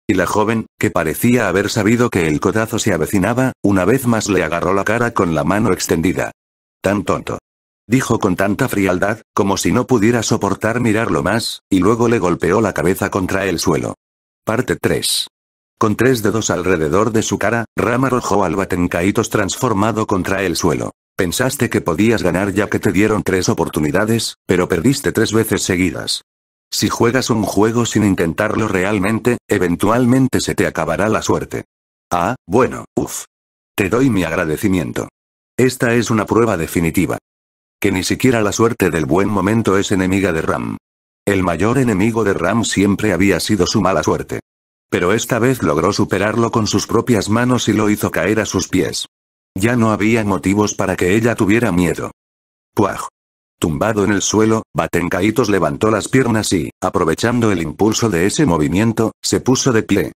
y la joven, que parecía haber sabido que el codazo se avecinaba, una vez más le agarró la cara con la mano extendida. Tan tonto. Dijo con tanta frialdad, como si no pudiera soportar mirarlo más, y luego le golpeó la cabeza contra el suelo. Parte 3. Con tres dedos alrededor de su cara, Rama arrojó al Batencaitos transformado contra el suelo. Pensaste que podías ganar ya que te dieron tres oportunidades, pero perdiste tres veces seguidas. Si juegas un juego sin intentarlo realmente, eventualmente se te acabará la suerte. Ah, bueno, uff. Te doy mi agradecimiento. Esta es una prueba definitiva. Que ni siquiera la suerte del buen momento es enemiga de Ram. El mayor enemigo de Ram siempre había sido su mala suerte. Pero esta vez logró superarlo con sus propias manos y lo hizo caer a sus pies. Ya no había motivos para que ella tuviera miedo. Puaj. Tumbado en el suelo, Batencaitos levantó las piernas y, aprovechando el impulso de ese movimiento, se puso de pie.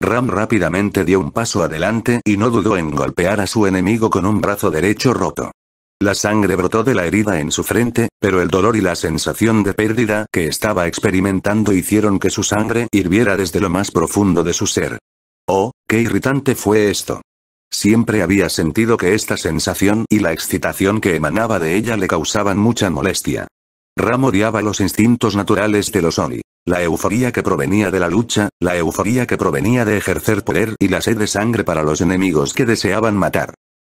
Ram rápidamente dio un paso adelante y no dudó en golpear a su enemigo con un brazo derecho roto. La sangre brotó de la herida en su frente, pero el dolor y la sensación de pérdida que estaba experimentando hicieron que su sangre hirviera desde lo más profundo de su ser. Oh, qué irritante fue esto. Siempre había sentido que esta sensación y la excitación que emanaba de ella le causaban mucha molestia. Ram odiaba los instintos naturales de los Oni. La euforía que provenía de la lucha, la euforía que provenía de ejercer poder y la sed de sangre para los enemigos que deseaban matar.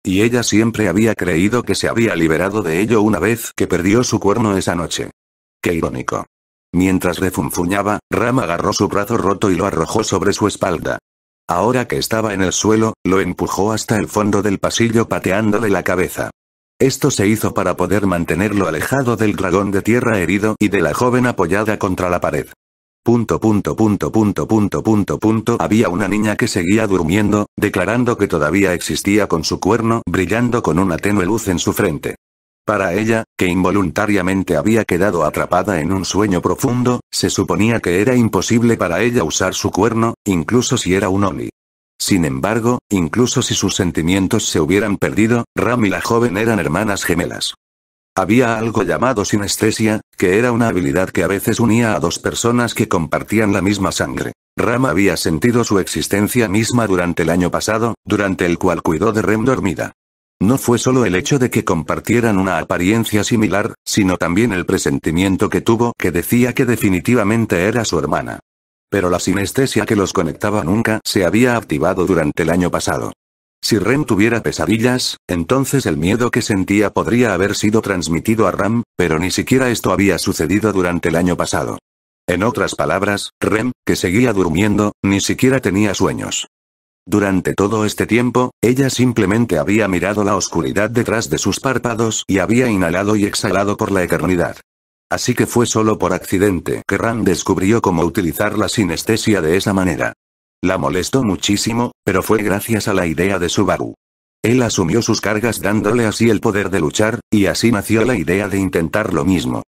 Y ella siempre había creído que se había liberado de ello una vez que perdió su cuerno esa noche. Qué irónico. Mientras refunfuñaba, Ram agarró su brazo roto y lo arrojó sobre su espalda. Ahora que estaba en el suelo, lo empujó hasta el fondo del pasillo pateándole la cabeza. Esto se hizo para poder mantenerlo alejado del dragón de tierra herido y de la joven apoyada contra la pared. Punto punto punto punto punto punto punto había una niña que seguía durmiendo, declarando que todavía existía con su cuerno brillando con una tenue luz en su frente. Para ella, que involuntariamente había quedado atrapada en un sueño profundo, se suponía que era imposible para ella usar su cuerno, incluso si era un Oni. Sin embargo, incluso si sus sentimientos se hubieran perdido, Ram y la joven eran hermanas gemelas. Había algo llamado sinestesia, que era una habilidad que a veces unía a dos personas que compartían la misma sangre. Ram había sentido su existencia misma durante el año pasado, durante el cual cuidó de Rem dormida. No fue solo el hecho de que compartieran una apariencia similar, sino también el presentimiento que tuvo que decía que definitivamente era su hermana. Pero la sinestesia que los conectaba nunca se había activado durante el año pasado. Si Rem tuviera pesadillas, entonces el miedo que sentía podría haber sido transmitido a Ram, pero ni siquiera esto había sucedido durante el año pasado. En otras palabras, Rem, que seguía durmiendo, ni siquiera tenía sueños. Durante todo este tiempo, ella simplemente había mirado la oscuridad detrás de sus párpados y había inhalado y exhalado por la eternidad. Así que fue solo por accidente que Ran descubrió cómo utilizar la sinestesia de esa manera. La molestó muchísimo, pero fue gracias a la idea de Subaru. Él asumió sus cargas dándole así el poder de luchar, y así nació la idea de intentar lo mismo.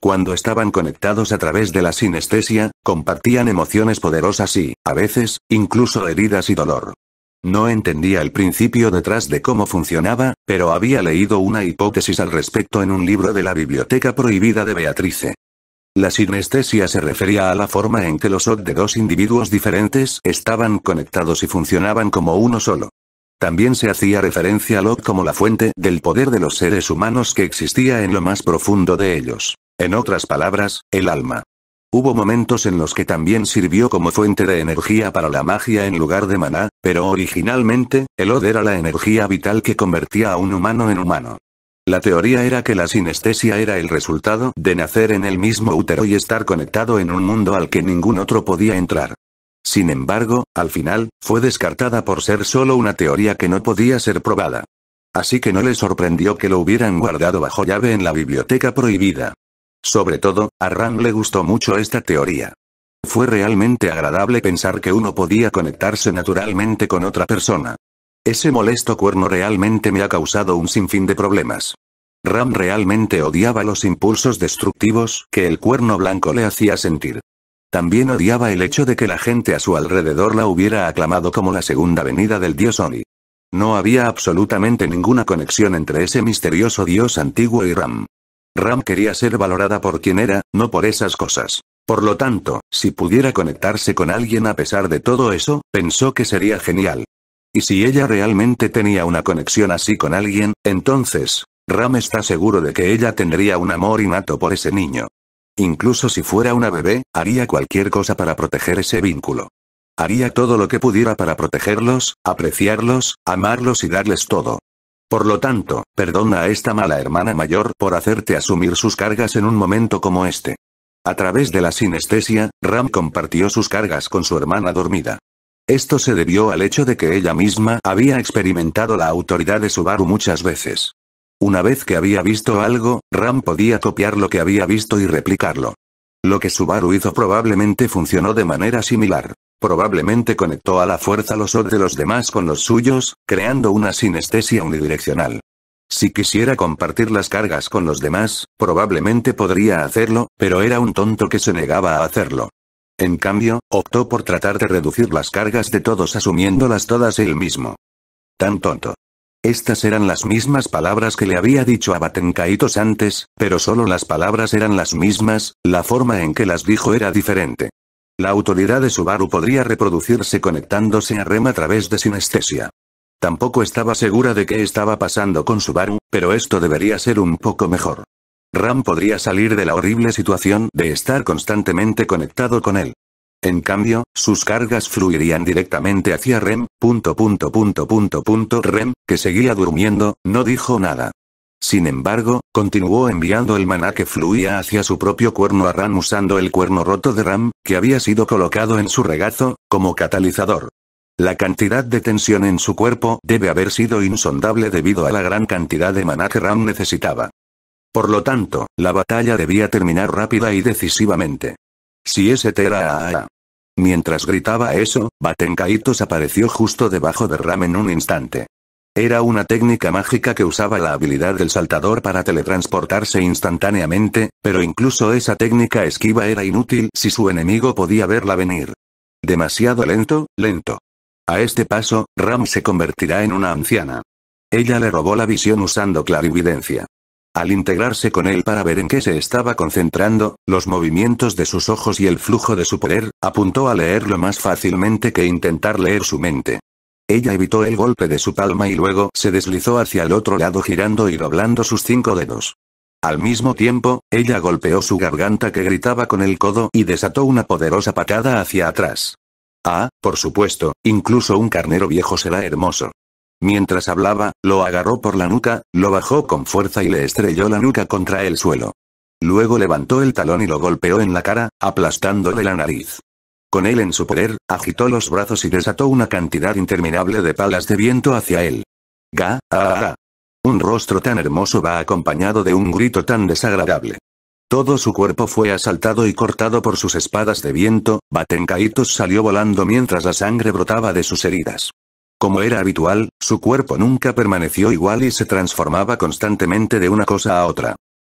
Cuando estaban conectados a través de la sinestesia, compartían emociones poderosas y, a veces, incluso heridas y dolor. No entendía el principio detrás de cómo funcionaba, pero había leído una hipótesis al respecto en un libro de la Biblioteca Prohibida de Beatrice. La sinestesia se refería a la forma en que los od de dos individuos diferentes estaban conectados y funcionaban como uno solo. También se hacía referencia al od como la fuente del poder de los seres humanos que existía en lo más profundo de ellos. En otras palabras, el alma. Hubo momentos en los que también sirvió como fuente de energía para la magia en lugar de maná, pero originalmente, el Od era la energía vital que convertía a un humano en humano. La teoría era que la sinestesia era el resultado de nacer en el mismo útero y estar conectado en un mundo al que ningún otro podía entrar. Sin embargo, al final, fue descartada por ser solo una teoría que no podía ser probada. Así que no le sorprendió que lo hubieran guardado bajo llave en la biblioteca prohibida. Sobre todo, a Ram le gustó mucho esta teoría. Fue realmente agradable pensar que uno podía conectarse naturalmente con otra persona. Ese molesto cuerno realmente me ha causado un sinfín de problemas. Ram realmente odiaba los impulsos destructivos que el cuerno blanco le hacía sentir. También odiaba el hecho de que la gente a su alrededor la hubiera aclamado como la segunda venida del dios Oni. No había absolutamente ninguna conexión entre ese misterioso dios antiguo y Ram. Ram quería ser valorada por quien era, no por esas cosas. Por lo tanto, si pudiera conectarse con alguien a pesar de todo eso, pensó que sería genial. Y si ella realmente tenía una conexión así con alguien, entonces, Ram está seguro de que ella tendría un amor innato por ese niño. Incluso si fuera una bebé, haría cualquier cosa para proteger ese vínculo. Haría todo lo que pudiera para protegerlos, apreciarlos, amarlos y darles todo. Por lo tanto, perdona a esta mala hermana mayor por hacerte asumir sus cargas en un momento como este. A través de la sinestesia, Ram compartió sus cargas con su hermana dormida. Esto se debió al hecho de que ella misma había experimentado la autoridad de Subaru muchas veces. Una vez que había visto algo, Ram podía copiar lo que había visto y replicarlo. Lo que Subaru hizo probablemente funcionó de manera similar. Probablemente conectó a la fuerza los ojos de los demás con los suyos, creando una sinestesia unidireccional. Si quisiera compartir las cargas con los demás, probablemente podría hacerlo, pero era un tonto que se negaba a hacerlo. En cambio, optó por tratar de reducir las cargas de todos asumiéndolas todas él mismo. Tan tonto. Estas eran las mismas palabras que le había dicho a Batencaitos antes, pero solo las palabras eran las mismas, la forma en que las dijo era diferente. La autoridad de Subaru podría reproducirse conectándose a Rem a través de sinestesia. Tampoco estaba segura de qué estaba pasando con Subaru, pero esto debería ser un poco mejor. Ram podría salir de la horrible situación de estar constantemente conectado con él. En cambio, sus cargas fluirían directamente hacia Rem, Rem, que seguía durmiendo, no dijo nada. Sin embargo, continuó enviando el maná que fluía hacia su propio cuerno a Ram usando el cuerno roto de Ram, que había sido colocado en su regazo, como catalizador. La cantidad de tensión en su cuerpo debe haber sido insondable debido a la gran cantidad de maná que Ram necesitaba. Por lo tanto, la batalla debía terminar rápida y decisivamente. Si ese era a Mientras gritaba eso, Batenkaitos apareció justo debajo de Ram en un instante. Era una técnica mágica que usaba la habilidad del saltador para teletransportarse instantáneamente, pero incluso esa técnica esquiva era inútil si su enemigo podía verla venir. Demasiado lento, lento. A este paso, Ram se convertirá en una anciana. Ella le robó la visión usando clarividencia. Al integrarse con él para ver en qué se estaba concentrando, los movimientos de sus ojos y el flujo de su poder, apuntó a leerlo más fácilmente que intentar leer su mente. Ella evitó el golpe de su palma y luego se deslizó hacia el otro lado girando y doblando sus cinco dedos. Al mismo tiempo, ella golpeó su garganta que gritaba con el codo y desató una poderosa patada hacia atrás. Ah, por supuesto, incluso un carnero viejo será hermoso. Mientras hablaba, lo agarró por la nuca, lo bajó con fuerza y le estrelló la nuca contra el suelo. Luego levantó el talón y lo golpeó en la cara, aplastándole la nariz. Con él en su poder, agitó los brazos y desató una cantidad interminable de palas de viento hacia él. Ga, ah, Un rostro tan hermoso va acompañado de un grito tan desagradable. Todo su cuerpo fue asaltado y cortado por sus espadas de viento, Batencaitos salió volando mientras la sangre brotaba de sus heridas. Como era habitual, su cuerpo nunca permaneció igual y se transformaba constantemente de una cosa a otra.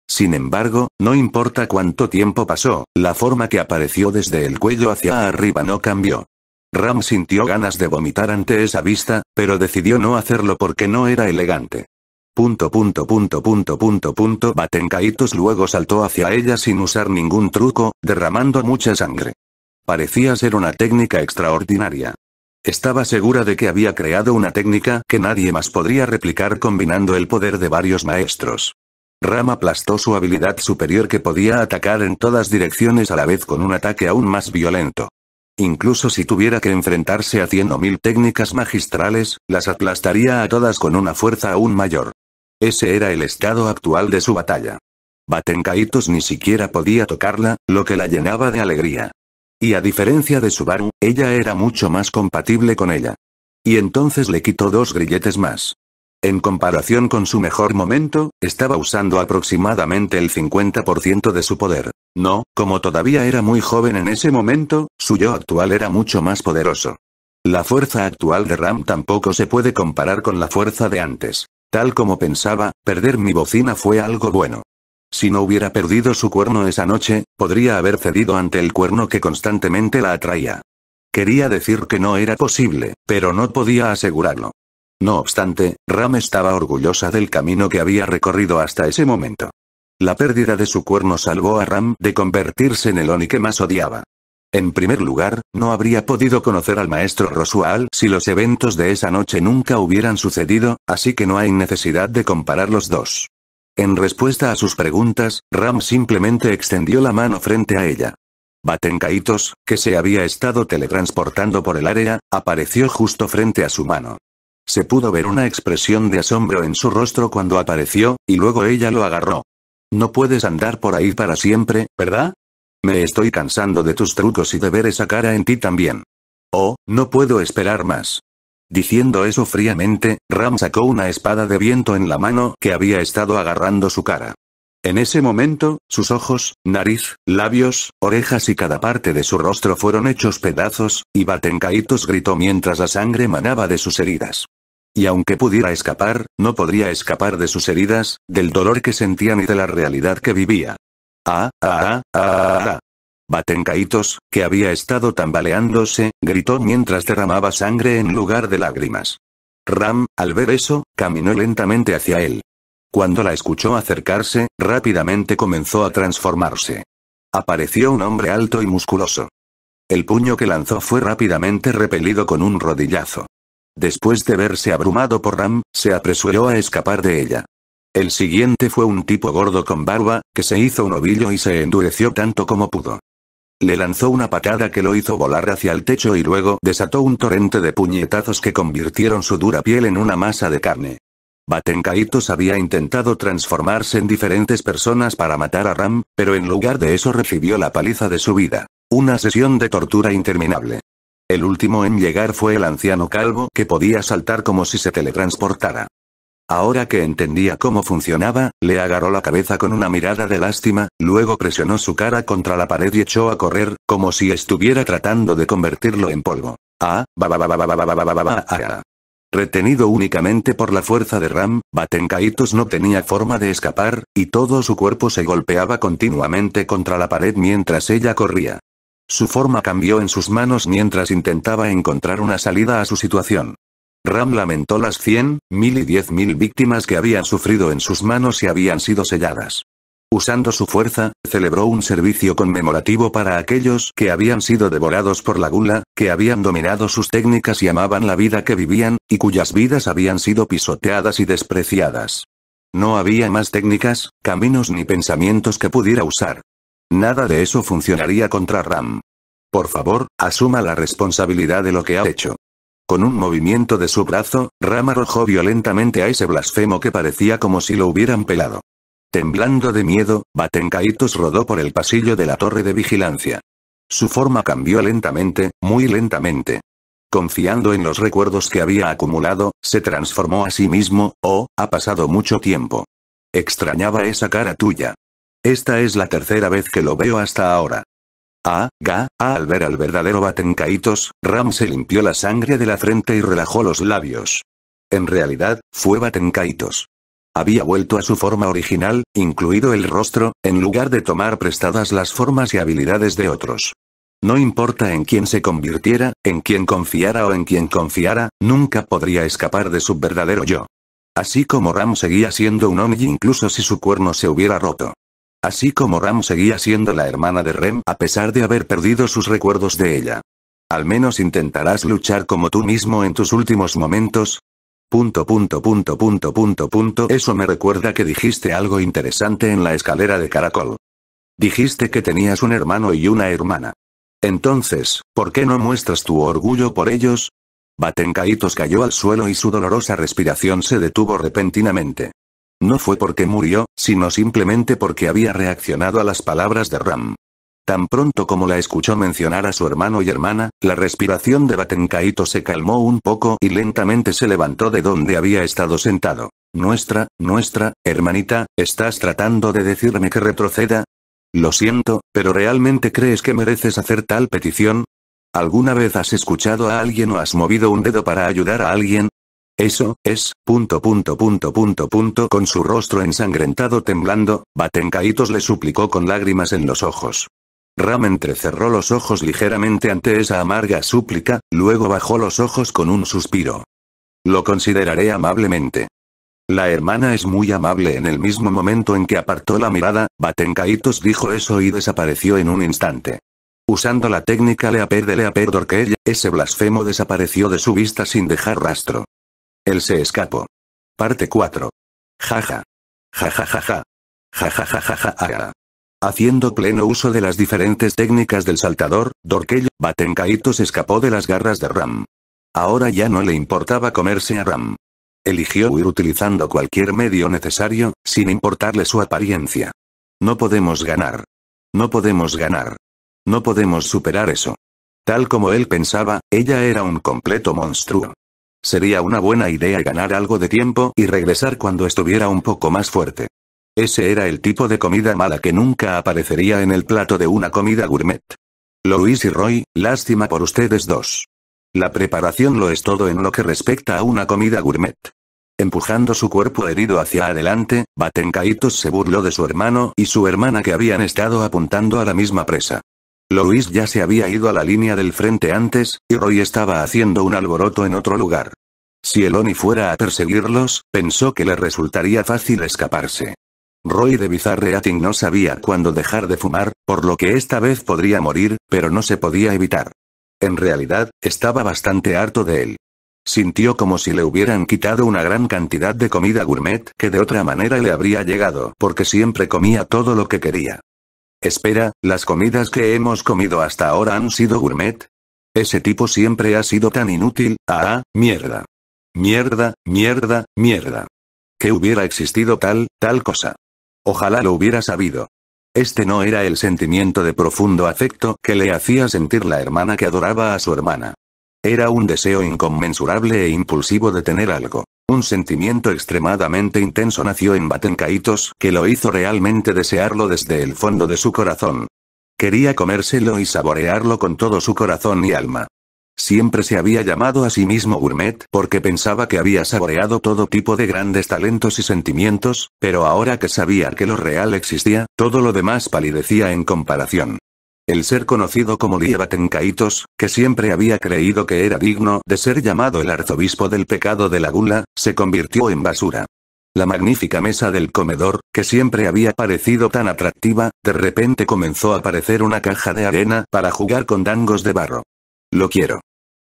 Sin embargo, no importa cuánto tiempo pasó, la forma que apareció desde el cuello hacia arriba no cambió. Ram sintió ganas de vomitar ante esa vista, pero decidió no hacerlo porque no era elegante. Punto punto punto punto punto punto Batencaitos luego saltó hacia ella sin usar ningún truco, derramando mucha sangre. Parecía ser una técnica extraordinaria. Estaba segura de que había creado una técnica que nadie más podría replicar combinando el poder de varios maestros. Rama aplastó su habilidad superior que podía atacar en todas direcciones a la vez con un ataque aún más violento. Incluso si tuviera que enfrentarse a cien o mil técnicas magistrales, las aplastaría a todas con una fuerza aún mayor. Ese era el estado actual de su batalla. Batencaitos ni siquiera podía tocarla, lo que la llenaba de alegría. Y a diferencia de Subaru, ella era mucho más compatible con ella. Y entonces le quitó dos grilletes más. En comparación con su mejor momento, estaba usando aproximadamente el 50% de su poder. No, como todavía era muy joven en ese momento, su yo actual era mucho más poderoso. La fuerza actual de Ram tampoco se puede comparar con la fuerza de antes. Tal como pensaba, perder mi bocina fue algo bueno. Si no hubiera perdido su cuerno esa noche, podría haber cedido ante el cuerno que constantemente la atraía. Quería decir que no era posible, pero no podía asegurarlo. No obstante, Ram estaba orgullosa del camino que había recorrido hasta ese momento. La pérdida de su cuerno salvó a Ram de convertirse en el Oni que más odiaba. En primer lugar, no habría podido conocer al maestro Rosual si los eventos de esa noche nunca hubieran sucedido, así que no hay necesidad de comparar los dos. En respuesta a sus preguntas, Ram simplemente extendió la mano frente a ella. Batencaitos, que se había estado teletransportando por el área, apareció justo frente a su mano. Se pudo ver una expresión de asombro en su rostro cuando apareció, y luego ella lo agarró. No puedes andar por ahí para siempre, ¿verdad? Me estoy cansando de tus trucos y de ver esa cara en ti también. Oh, no puedo esperar más. Diciendo eso fríamente, Ram sacó una espada de viento en la mano que había estado agarrando su cara. En ese momento, sus ojos, nariz, labios, orejas y cada parte de su rostro fueron hechos pedazos, y Batencaitos gritó mientras la sangre manaba de sus heridas. Y aunque pudiera escapar, no podría escapar de sus heridas, del dolor que sentía ni de la realidad que vivía. Ah, ah, ah, ah, ah. Batencaitos, que había estado tambaleándose, gritó mientras derramaba sangre en lugar de lágrimas. Ram, al ver eso, caminó lentamente hacia él. Cuando la escuchó acercarse, rápidamente comenzó a transformarse. Apareció un hombre alto y musculoso. El puño que lanzó fue rápidamente repelido con un rodillazo. Después de verse abrumado por Ram, se apresuró a escapar de ella. El siguiente fue un tipo gordo con barba, que se hizo un ovillo y se endureció tanto como pudo. Le lanzó una patada que lo hizo volar hacia el techo y luego desató un torrente de puñetazos que convirtieron su dura piel en una masa de carne. Batencaitos había intentado transformarse en diferentes personas para matar a Ram, pero en lugar de eso recibió la paliza de su vida. Una sesión de tortura interminable. El último en llegar fue el anciano calvo que podía saltar como si se teletransportara. Ahora que entendía cómo funcionaba, le agarró la cabeza con una mirada de lástima, luego presionó su cara contra la pared y echó a correr, como si estuviera tratando de convertirlo en polvo. Ah, Retenido únicamente por la fuerza de Ram, Batencaitos no tenía forma de escapar, y todo su cuerpo se golpeaba continuamente contra la pared mientras ella corría. Su forma cambió en sus manos mientras intentaba encontrar una salida a su situación. Ram lamentó las 100, mil y mil víctimas que habían sufrido en sus manos y habían sido selladas. Usando su fuerza, celebró un servicio conmemorativo para aquellos que habían sido devorados por la gula, que habían dominado sus técnicas y amaban la vida que vivían, y cuyas vidas habían sido pisoteadas y despreciadas. No había más técnicas, caminos ni pensamientos que pudiera usar. Nada de eso funcionaría contra Ram. Por favor, asuma la responsabilidad de lo que ha hecho. Con un movimiento de su brazo, Ram arrojó violentamente a ese blasfemo que parecía como si lo hubieran pelado. Temblando de miedo, Batencaitos rodó por el pasillo de la torre de vigilancia. Su forma cambió lentamente, muy lentamente. Confiando en los recuerdos que había acumulado, se transformó a sí mismo, oh, ha pasado mucho tiempo. Extrañaba esa cara tuya. Esta es la tercera vez que lo veo hasta ahora. Ah, ga, ah, al ver al verdadero Batencaitos, Ram se limpió la sangre de la frente y relajó los labios. En realidad, fue Batencaitos. Había vuelto a su forma original, incluido el rostro, en lugar de tomar prestadas las formas y habilidades de otros. No importa en quién se convirtiera, en quién confiara o en quién confiara, nunca podría escapar de su verdadero yo. Así como Ram seguía siendo un hombre, incluso si su cuerno se hubiera roto. Así como Ram seguía siendo la hermana de Rem a pesar de haber perdido sus recuerdos de ella. Al menos intentarás luchar como tú mismo en tus últimos momentos. Punto punto punto punto punto eso me recuerda que dijiste algo interesante en la escalera de caracol. Dijiste que tenías un hermano y una hermana. Entonces, ¿por qué no muestras tu orgullo por ellos? Batencaitos cayó al suelo y su dolorosa respiración se detuvo repentinamente. No fue porque murió, sino simplemente porque había reaccionado a las palabras de Ram. Tan pronto como la escuchó mencionar a su hermano y hermana, la respiración de Batencaito se calmó un poco y lentamente se levantó de donde había estado sentado. Nuestra, nuestra, hermanita, ¿estás tratando de decirme que retroceda? Lo siento, pero ¿realmente crees que mereces hacer tal petición? ¿Alguna vez has escuchado a alguien o has movido un dedo para ayudar a alguien? Eso, es, punto punto punto punto punto con su rostro ensangrentado temblando, Batencaitos le suplicó con lágrimas en los ojos. Ram entrecerró los ojos ligeramente ante esa amarga súplica, luego bajó los ojos con un suspiro. Lo consideraré amablemente. La hermana es muy amable en el mismo momento en que apartó la mirada, Batencaitos dijo eso y desapareció en un instante. Usando la técnica Leaper de Leaper Dorkey, ese blasfemo desapareció de su vista sin dejar rastro. Él se escapó. Parte 4. Jaja. Jajajaja. Jajajajaja. Haciendo pleno uso de las diferentes técnicas del saltador, Dorkel, Batencaito se escapó de las garras de Ram. Ahora ya no le importaba comerse a Ram. Eligió huir utilizando cualquier medio necesario, sin importarle su apariencia. No podemos ganar. No podemos ganar. No podemos superar eso. Tal como él pensaba, ella era un completo monstruo. Sería una buena idea ganar algo de tiempo y regresar cuando estuviera un poco más fuerte. Ese era el tipo de comida mala que nunca aparecería en el plato de una comida gourmet. Louis y Roy, lástima por ustedes dos. La preparación lo es todo en lo que respecta a una comida gourmet. Empujando su cuerpo herido hacia adelante, Batencaitos se burló de su hermano y su hermana que habían estado apuntando a la misma presa. Louis ya se había ido a la línea del frente antes, y Roy estaba haciendo un alboroto en otro lugar. Si Eloni fuera a perseguirlos, pensó que le resultaría fácil escaparse. Roy de Bizarre Atting no sabía cuándo dejar de fumar, por lo que esta vez podría morir, pero no se podía evitar. En realidad, estaba bastante harto de él. Sintió como si le hubieran quitado una gran cantidad de comida gourmet que de otra manera le habría llegado, porque siempre comía todo lo que quería. Espera, ¿las comidas que hemos comido hasta ahora han sido gourmet? Ese tipo siempre ha sido tan inútil, ah, mierda. Mierda, mierda, mierda. Que hubiera existido tal, tal cosa. Ojalá lo hubiera sabido. Este no era el sentimiento de profundo afecto que le hacía sentir la hermana que adoraba a su hermana. Era un deseo inconmensurable e impulsivo de tener algo. Un sentimiento extremadamente intenso nació en Batencaitos que lo hizo realmente desearlo desde el fondo de su corazón. Quería comérselo y saborearlo con todo su corazón y alma. Siempre se había llamado a sí mismo gourmet porque pensaba que había saboreado todo tipo de grandes talentos y sentimientos, pero ahora que sabía que lo real existía, todo lo demás palidecía en comparación. El ser conocido como kaitos que siempre había creído que era digno de ser llamado el arzobispo del pecado de la gula, se convirtió en basura. La magnífica mesa del comedor, que siempre había parecido tan atractiva, de repente comenzó a parecer una caja de arena para jugar con dangos de barro. Lo quiero.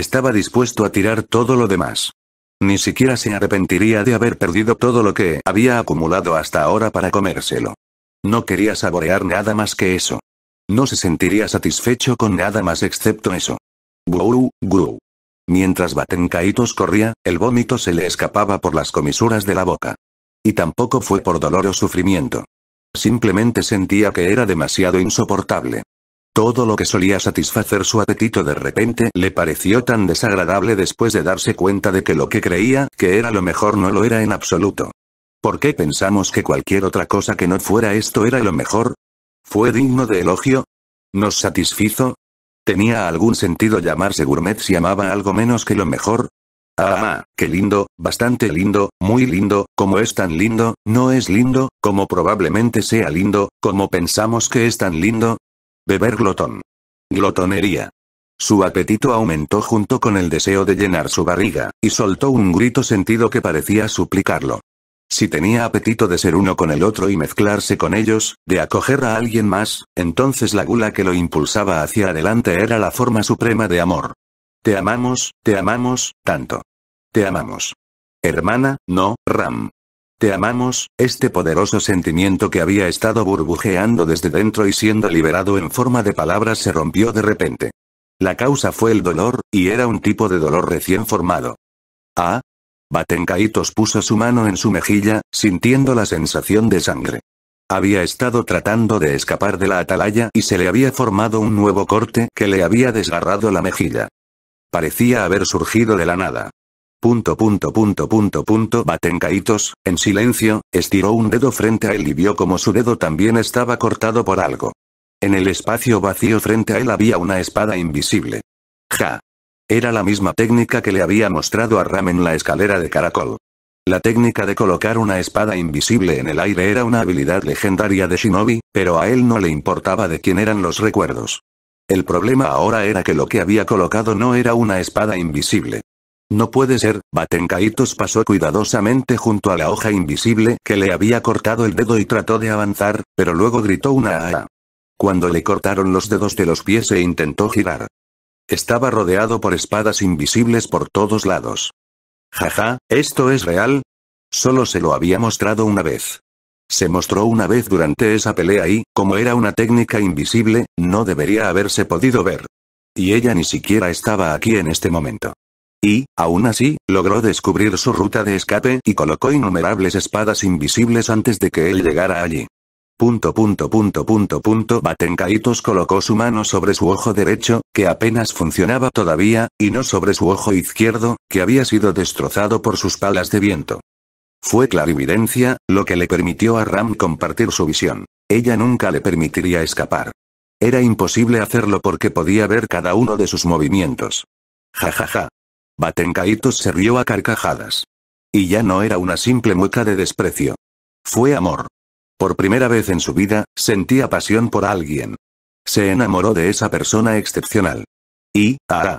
estaba dispuesto a tirar todo lo demás. Ni siquiera se arrepentiría de haber perdido todo lo que había acumulado hasta ahora para comérselo. No quería saborear nada más que eso. No se sentiría satisfecho con nada más excepto eso. Guru, guru. Mientras Batencaitos corría, el vómito se le escapaba por las comisuras de la boca. Y tampoco fue por dolor o sufrimiento. Simplemente sentía que era demasiado insoportable. Todo lo que solía satisfacer su apetito de repente le pareció tan desagradable después de darse cuenta de que lo que creía que era lo mejor no lo era en absoluto. ¿Por qué pensamos que cualquier otra cosa que no fuera esto era lo mejor? ¿Fue digno de elogio? ¿Nos satisfizo? ¿Tenía algún sentido llamarse gourmet si amaba algo menos que lo mejor? Ah, ah, ah, qué lindo, bastante lindo, muy lindo, como es tan lindo, no es lindo, como probablemente sea lindo, como pensamos que es tan lindo, Beber glotón. Glotonería. Su apetito aumentó junto con el deseo de llenar su barriga, y soltó un grito sentido que parecía suplicarlo. Si tenía apetito de ser uno con el otro y mezclarse con ellos, de acoger a alguien más, entonces la gula que lo impulsaba hacia adelante era la forma suprema de amor. Te amamos, te amamos, tanto. Te amamos. Hermana, no, Ram. Te amamos, este poderoso sentimiento que había estado burbujeando desde dentro y siendo liberado en forma de palabras se rompió de repente. La causa fue el dolor, y era un tipo de dolor recién formado. Ah. Batencaitos puso su mano en su mejilla, sintiendo la sensación de sangre. Había estado tratando de escapar de la atalaya y se le había formado un nuevo corte que le había desgarrado la mejilla. Parecía haber surgido de la nada. Punto punto punto punto punto Batencaitos, en silencio, estiró un dedo frente a él y vio como su dedo también estaba cortado por algo. En el espacio vacío frente a él había una espada invisible. Ja. Era la misma técnica que le había mostrado a Ram en la escalera de caracol. La técnica de colocar una espada invisible en el aire era una habilidad legendaria de Shinobi, pero a él no le importaba de quién eran los recuerdos. El problema ahora era que lo que había colocado no era una espada invisible. No puede ser, Batencaitos pasó cuidadosamente junto a la hoja invisible que le había cortado el dedo y trató de avanzar, pero luego gritó una aa. Cuando le cortaron los dedos de los pies e intentó girar. Estaba rodeado por espadas invisibles por todos lados. Jaja, ¿esto es real? Solo se lo había mostrado una vez. Se mostró una vez durante esa pelea y, como era una técnica invisible, no debería haberse podido ver. Y ella ni siquiera estaba aquí en este momento y, aún así, logró descubrir su ruta de escape y colocó innumerables espadas invisibles antes de que él llegara allí. Punto punto punto punto punto Batencaitos colocó su mano sobre su ojo derecho, que apenas funcionaba todavía, y no sobre su ojo izquierdo, que había sido destrozado por sus palas de viento. Fue clarividencia, lo que le permitió a Ram compartir su visión. Ella nunca le permitiría escapar. Era imposible hacerlo porque podía ver cada uno de sus movimientos. Ja ja ja, Batencaitos se rió a carcajadas. Y ya no era una simple mueca de desprecio. Fue amor. Por primera vez en su vida, sentía pasión por alguien. Se enamoró de esa persona excepcional. Y, ¡ah!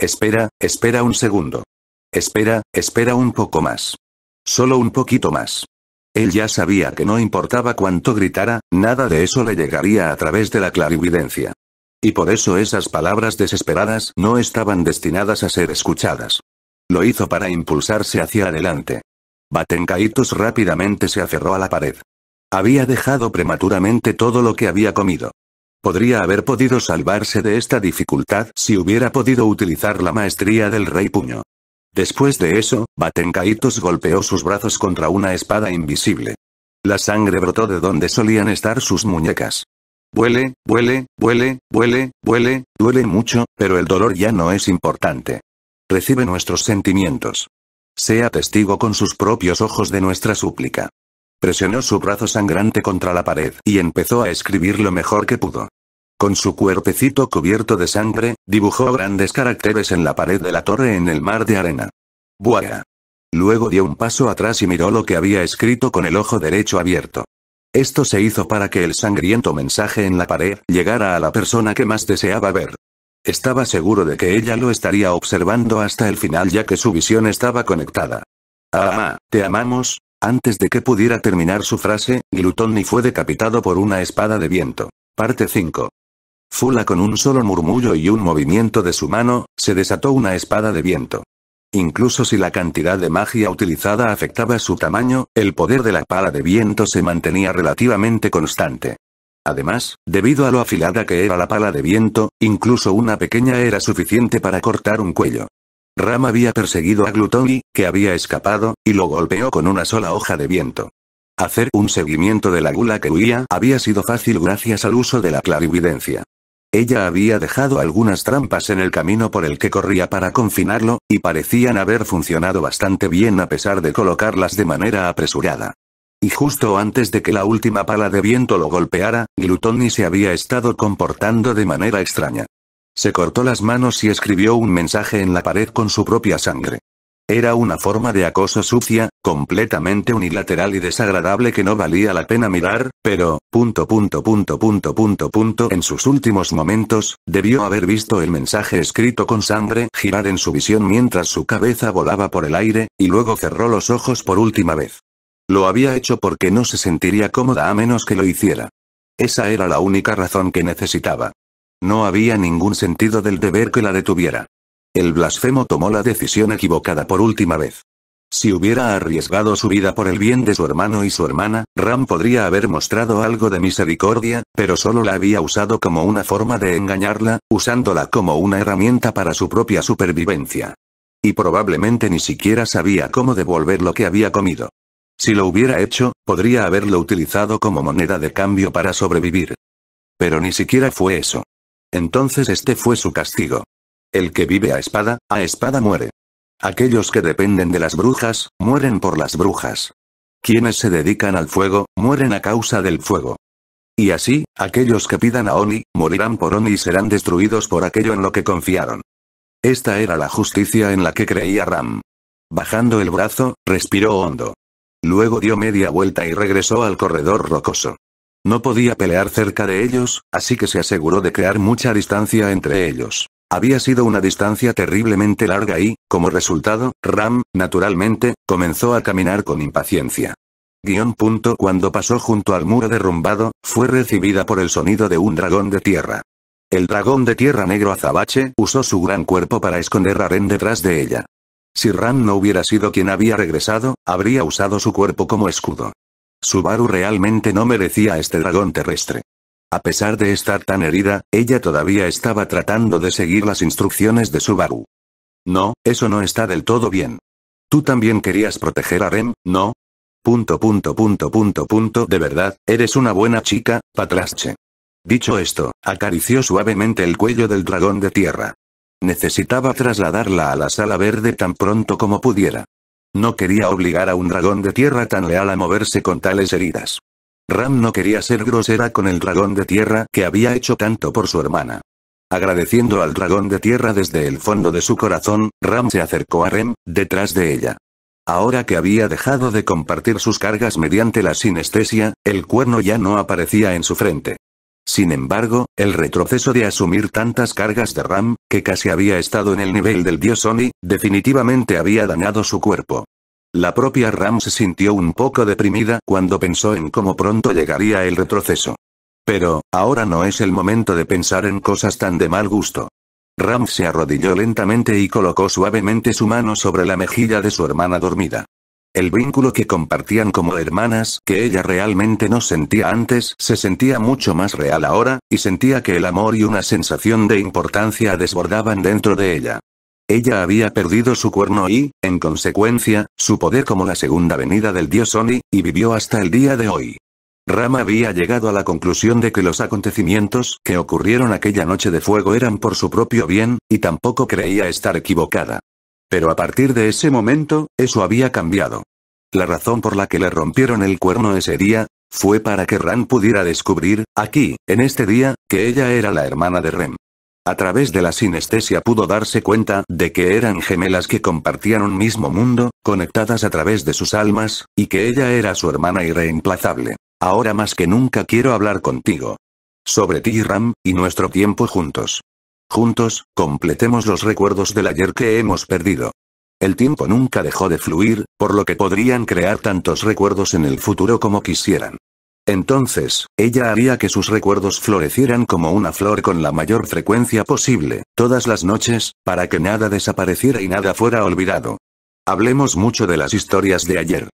Espera, espera un segundo. Espera, espera un poco más. Solo un poquito más. Él ya sabía que no importaba cuánto gritara, nada de eso le llegaría a través de la clarividencia. Y por eso esas palabras desesperadas no estaban destinadas a ser escuchadas. Lo hizo para impulsarse hacia adelante. Batencaitos rápidamente se aferró a la pared. Había dejado prematuramente todo lo que había comido. Podría haber podido salvarse de esta dificultad si hubiera podido utilizar la maestría del rey puño. Después de eso, Batencaitos golpeó sus brazos contra una espada invisible. La sangre brotó de donde solían estar sus muñecas. Huele, huele, huele, huele, huele, duele mucho, pero el dolor ya no es importante. Recibe nuestros sentimientos. Sea testigo con sus propios ojos de nuestra súplica. Presionó su brazo sangrante contra la pared y empezó a escribir lo mejor que pudo. Con su cuerpecito cubierto de sangre, dibujó grandes caracteres en la pared de la torre en el mar de arena. Buah. Luego dio un paso atrás y miró lo que había escrito con el ojo derecho abierto. Esto se hizo para que el sangriento mensaje en la pared llegara a la persona que más deseaba ver. Estaba seguro de que ella lo estaría observando hasta el final ya que su visión estaba conectada. Ah, ah, ah te amamos. Antes de que pudiera terminar su frase, Gluttony fue decapitado por una espada de viento. Parte 5. Fula con un solo murmullo y un movimiento de su mano, se desató una espada de viento. Incluso si la cantidad de magia utilizada afectaba su tamaño, el poder de la pala de viento se mantenía relativamente constante. Además, debido a lo afilada que era la pala de viento, incluso una pequeña era suficiente para cortar un cuello. Ram había perseguido a Glutoni, que había escapado, y lo golpeó con una sola hoja de viento. Hacer un seguimiento de la gula que huía había sido fácil gracias al uso de la clarividencia. Ella había dejado algunas trampas en el camino por el que corría para confinarlo, y parecían haber funcionado bastante bien a pesar de colocarlas de manera apresurada. Y justo antes de que la última pala de viento lo golpeara, Glutoni se había estado comportando de manera extraña. Se cortó las manos y escribió un mensaje en la pared con su propia sangre. Era una forma de acoso sucia, completamente unilateral y desagradable que no valía la pena mirar, pero, punto punto punto punto punto punto en sus últimos momentos, debió haber visto el mensaje escrito con sangre girar en su visión mientras su cabeza volaba por el aire, y luego cerró los ojos por última vez. Lo había hecho porque no se sentiría cómoda a menos que lo hiciera. Esa era la única razón que necesitaba. No había ningún sentido del deber que la detuviera. El blasfemo tomó la decisión equivocada por última vez. Si hubiera arriesgado su vida por el bien de su hermano y su hermana, Ram podría haber mostrado algo de misericordia, pero solo la había usado como una forma de engañarla, usándola como una herramienta para su propia supervivencia. Y probablemente ni siquiera sabía cómo devolver lo que había comido. Si lo hubiera hecho, podría haberlo utilizado como moneda de cambio para sobrevivir. Pero ni siquiera fue eso. Entonces este fue su castigo. El que vive a espada, a espada muere. Aquellos que dependen de las brujas, mueren por las brujas. Quienes se dedican al fuego, mueren a causa del fuego. Y así, aquellos que pidan a Oni, morirán por Oni y serán destruidos por aquello en lo que confiaron. Esta era la justicia en la que creía Ram. Bajando el brazo, respiró hondo. Luego dio media vuelta y regresó al corredor rocoso. No podía pelear cerca de ellos, así que se aseguró de crear mucha distancia entre ellos. Había sido una distancia terriblemente larga y, como resultado, Ram, naturalmente, comenzó a caminar con impaciencia. Guión punto cuando pasó junto al muro derrumbado, fue recibida por el sonido de un dragón de tierra. El dragón de tierra negro azabache usó su gran cuerpo para esconder a Ren detrás de ella. Si Ram no hubiera sido quien había regresado, habría usado su cuerpo como escudo. Subaru realmente no merecía a este dragón terrestre. A pesar de estar tan herida, ella todavía estaba tratando de seguir las instrucciones de Subaru. No, eso no está del todo bien. Tú también querías proteger a Rem, ¿no? Punto punto punto punto punto de verdad, eres una buena chica, Patrasche. Dicho esto, acarició suavemente el cuello del dragón de tierra. Necesitaba trasladarla a la sala verde tan pronto como pudiera. No quería obligar a un dragón de tierra tan leal a moverse con tales heridas. Ram no quería ser grosera con el dragón de tierra que había hecho tanto por su hermana. Agradeciendo al dragón de tierra desde el fondo de su corazón, Ram se acercó a Rem, detrás de ella. Ahora que había dejado de compartir sus cargas mediante la sinestesia, el cuerno ya no aparecía en su frente. Sin embargo, el retroceso de asumir tantas cargas de Ram, que casi había estado en el nivel del dios Oni, definitivamente había dañado su cuerpo. La propia Ram se sintió un poco deprimida cuando pensó en cómo pronto llegaría el retroceso. Pero, ahora no es el momento de pensar en cosas tan de mal gusto. Ram se arrodilló lentamente y colocó suavemente su mano sobre la mejilla de su hermana dormida. El vínculo que compartían como hermanas, que ella realmente no sentía antes, se sentía mucho más real ahora, y sentía que el amor y una sensación de importancia desbordaban dentro de ella. Ella había perdido su cuerno y, en consecuencia, su poder como la segunda venida del dios Oni, y vivió hasta el día de hoy. Rama había llegado a la conclusión de que los acontecimientos que ocurrieron aquella noche de fuego eran por su propio bien, y tampoco creía estar equivocada. Pero a partir de ese momento, eso había cambiado. La razón por la que le rompieron el cuerno ese día, fue para que Ram pudiera descubrir, aquí, en este día, que ella era la hermana de Rem. A través de la sinestesia pudo darse cuenta de que eran gemelas que compartían un mismo mundo, conectadas a través de sus almas, y que ella era su hermana irreemplazable. Ahora más que nunca quiero hablar contigo. Sobre ti Ram, y nuestro tiempo juntos. Juntos, completemos los recuerdos del ayer que hemos perdido. El tiempo nunca dejó de fluir, por lo que podrían crear tantos recuerdos en el futuro como quisieran. Entonces, ella haría que sus recuerdos florecieran como una flor con la mayor frecuencia posible, todas las noches, para que nada desapareciera y nada fuera olvidado. Hablemos mucho de las historias de ayer.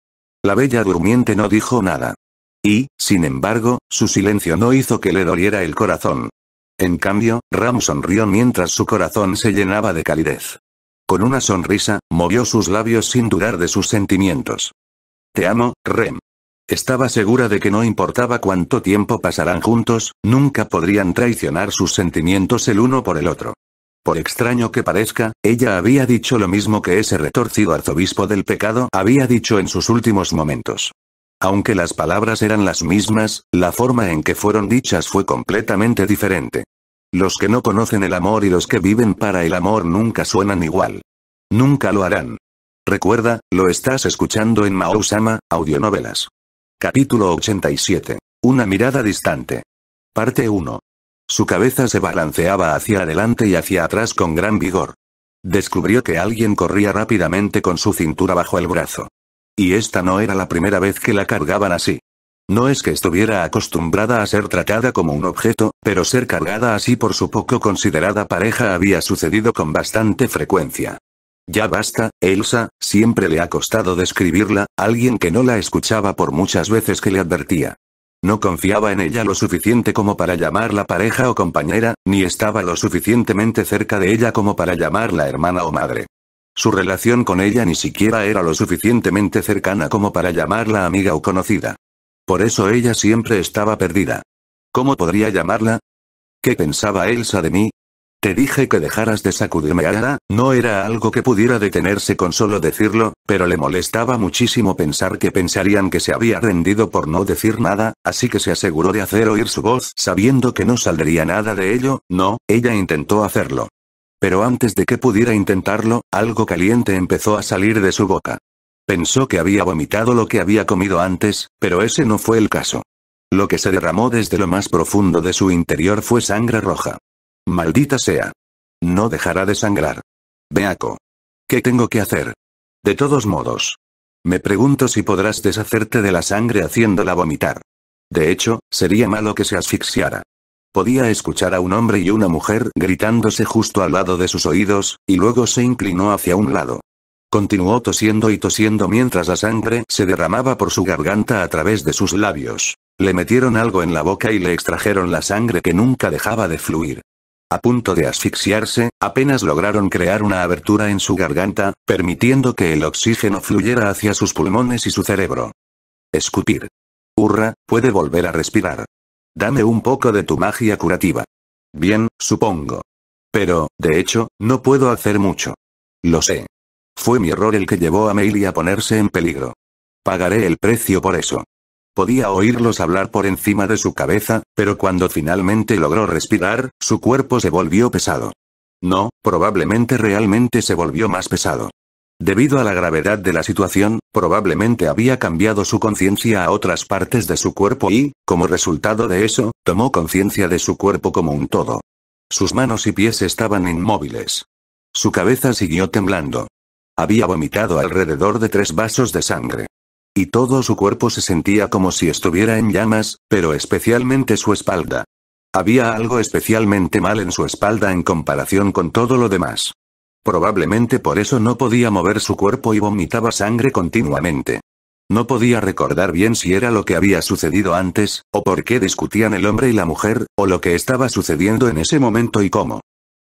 La bella durmiente no dijo nada. Y, sin embargo, su silencio no hizo que le doliera el corazón. En cambio, Ram sonrió mientras su corazón se llenaba de calidez. Con una sonrisa, movió sus labios sin dudar de sus sentimientos. Te amo, Rem. Estaba segura de que no importaba cuánto tiempo pasarán juntos, nunca podrían traicionar sus sentimientos el uno por el otro. Por extraño que parezca, ella había dicho lo mismo que ese retorcido arzobispo del pecado había dicho en sus últimos momentos. Aunque las palabras eran las mismas, la forma en que fueron dichas fue completamente diferente. Los que no conocen el amor y los que viven para el amor nunca suenan igual. Nunca lo harán. Recuerda, lo estás escuchando en Mausama, audionovelas. Capítulo 87. Una mirada distante. Parte 1. Su cabeza se balanceaba hacia adelante y hacia atrás con gran vigor. Descubrió que alguien corría rápidamente con su cintura bajo el brazo. Y esta no era la primera vez que la cargaban así. No es que estuviera acostumbrada a ser tratada como un objeto, pero ser cargada así por su poco considerada pareja había sucedido con bastante frecuencia. Ya basta, Elsa, siempre le ha costado describirla, alguien que no la escuchaba por muchas veces que le advertía. No confiaba en ella lo suficiente como para llamarla pareja o compañera, ni estaba lo suficientemente cerca de ella como para llamarla hermana o madre. Su relación con ella ni siquiera era lo suficientemente cercana como para llamarla amiga o conocida. Por eso ella siempre estaba perdida. ¿Cómo podría llamarla? ¿Qué pensaba Elsa de mí? Le dije que dejaras de sacudirme ahora, no era algo que pudiera detenerse con solo decirlo, pero le molestaba muchísimo pensar que pensarían que se había rendido por no decir nada, así que se aseguró de hacer oír su voz sabiendo que no saldría nada de ello, no, ella intentó hacerlo. Pero antes de que pudiera intentarlo, algo caliente empezó a salir de su boca. Pensó que había vomitado lo que había comido antes, pero ese no fue el caso. Lo que se derramó desde lo más profundo de su interior fue sangre roja. Maldita sea. No dejará de sangrar. Beaco. ¿Qué tengo que hacer? De todos modos. Me pregunto si podrás deshacerte de la sangre haciéndola vomitar. De hecho, sería malo que se asfixiara. Podía escuchar a un hombre y una mujer gritándose justo al lado de sus oídos, y luego se inclinó hacia un lado. Continuó tosiendo y tosiendo mientras la sangre se derramaba por su garganta a través de sus labios. Le metieron algo en la boca y le extrajeron la sangre que nunca dejaba de fluir. A punto de asfixiarse, apenas lograron crear una abertura en su garganta, permitiendo que el oxígeno fluyera hacia sus pulmones y su cerebro. Escupir. Hurra, puede volver a respirar. Dame un poco de tu magia curativa. Bien, supongo. Pero, de hecho, no puedo hacer mucho. Lo sé. Fue mi error el que llevó a Meili a ponerse en peligro. Pagaré el precio por eso. Podía oírlos hablar por encima de su cabeza, pero cuando finalmente logró respirar, su cuerpo se volvió pesado. No, probablemente realmente se volvió más pesado. Debido a la gravedad de la situación, probablemente había cambiado su conciencia a otras partes de su cuerpo y, como resultado de eso, tomó conciencia de su cuerpo como un todo. Sus manos y pies estaban inmóviles. Su cabeza siguió temblando. Había vomitado alrededor de tres vasos de sangre y todo su cuerpo se sentía como si estuviera en llamas, pero especialmente su espalda. Había algo especialmente mal en su espalda en comparación con todo lo demás. Probablemente por eso no podía mover su cuerpo y vomitaba sangre continuamente. No podía recordar bien si era lo que había sucedido antes, o por qué discutían el hombre y la mujer, o lo que estaba sucediendo en ese momento y cómo.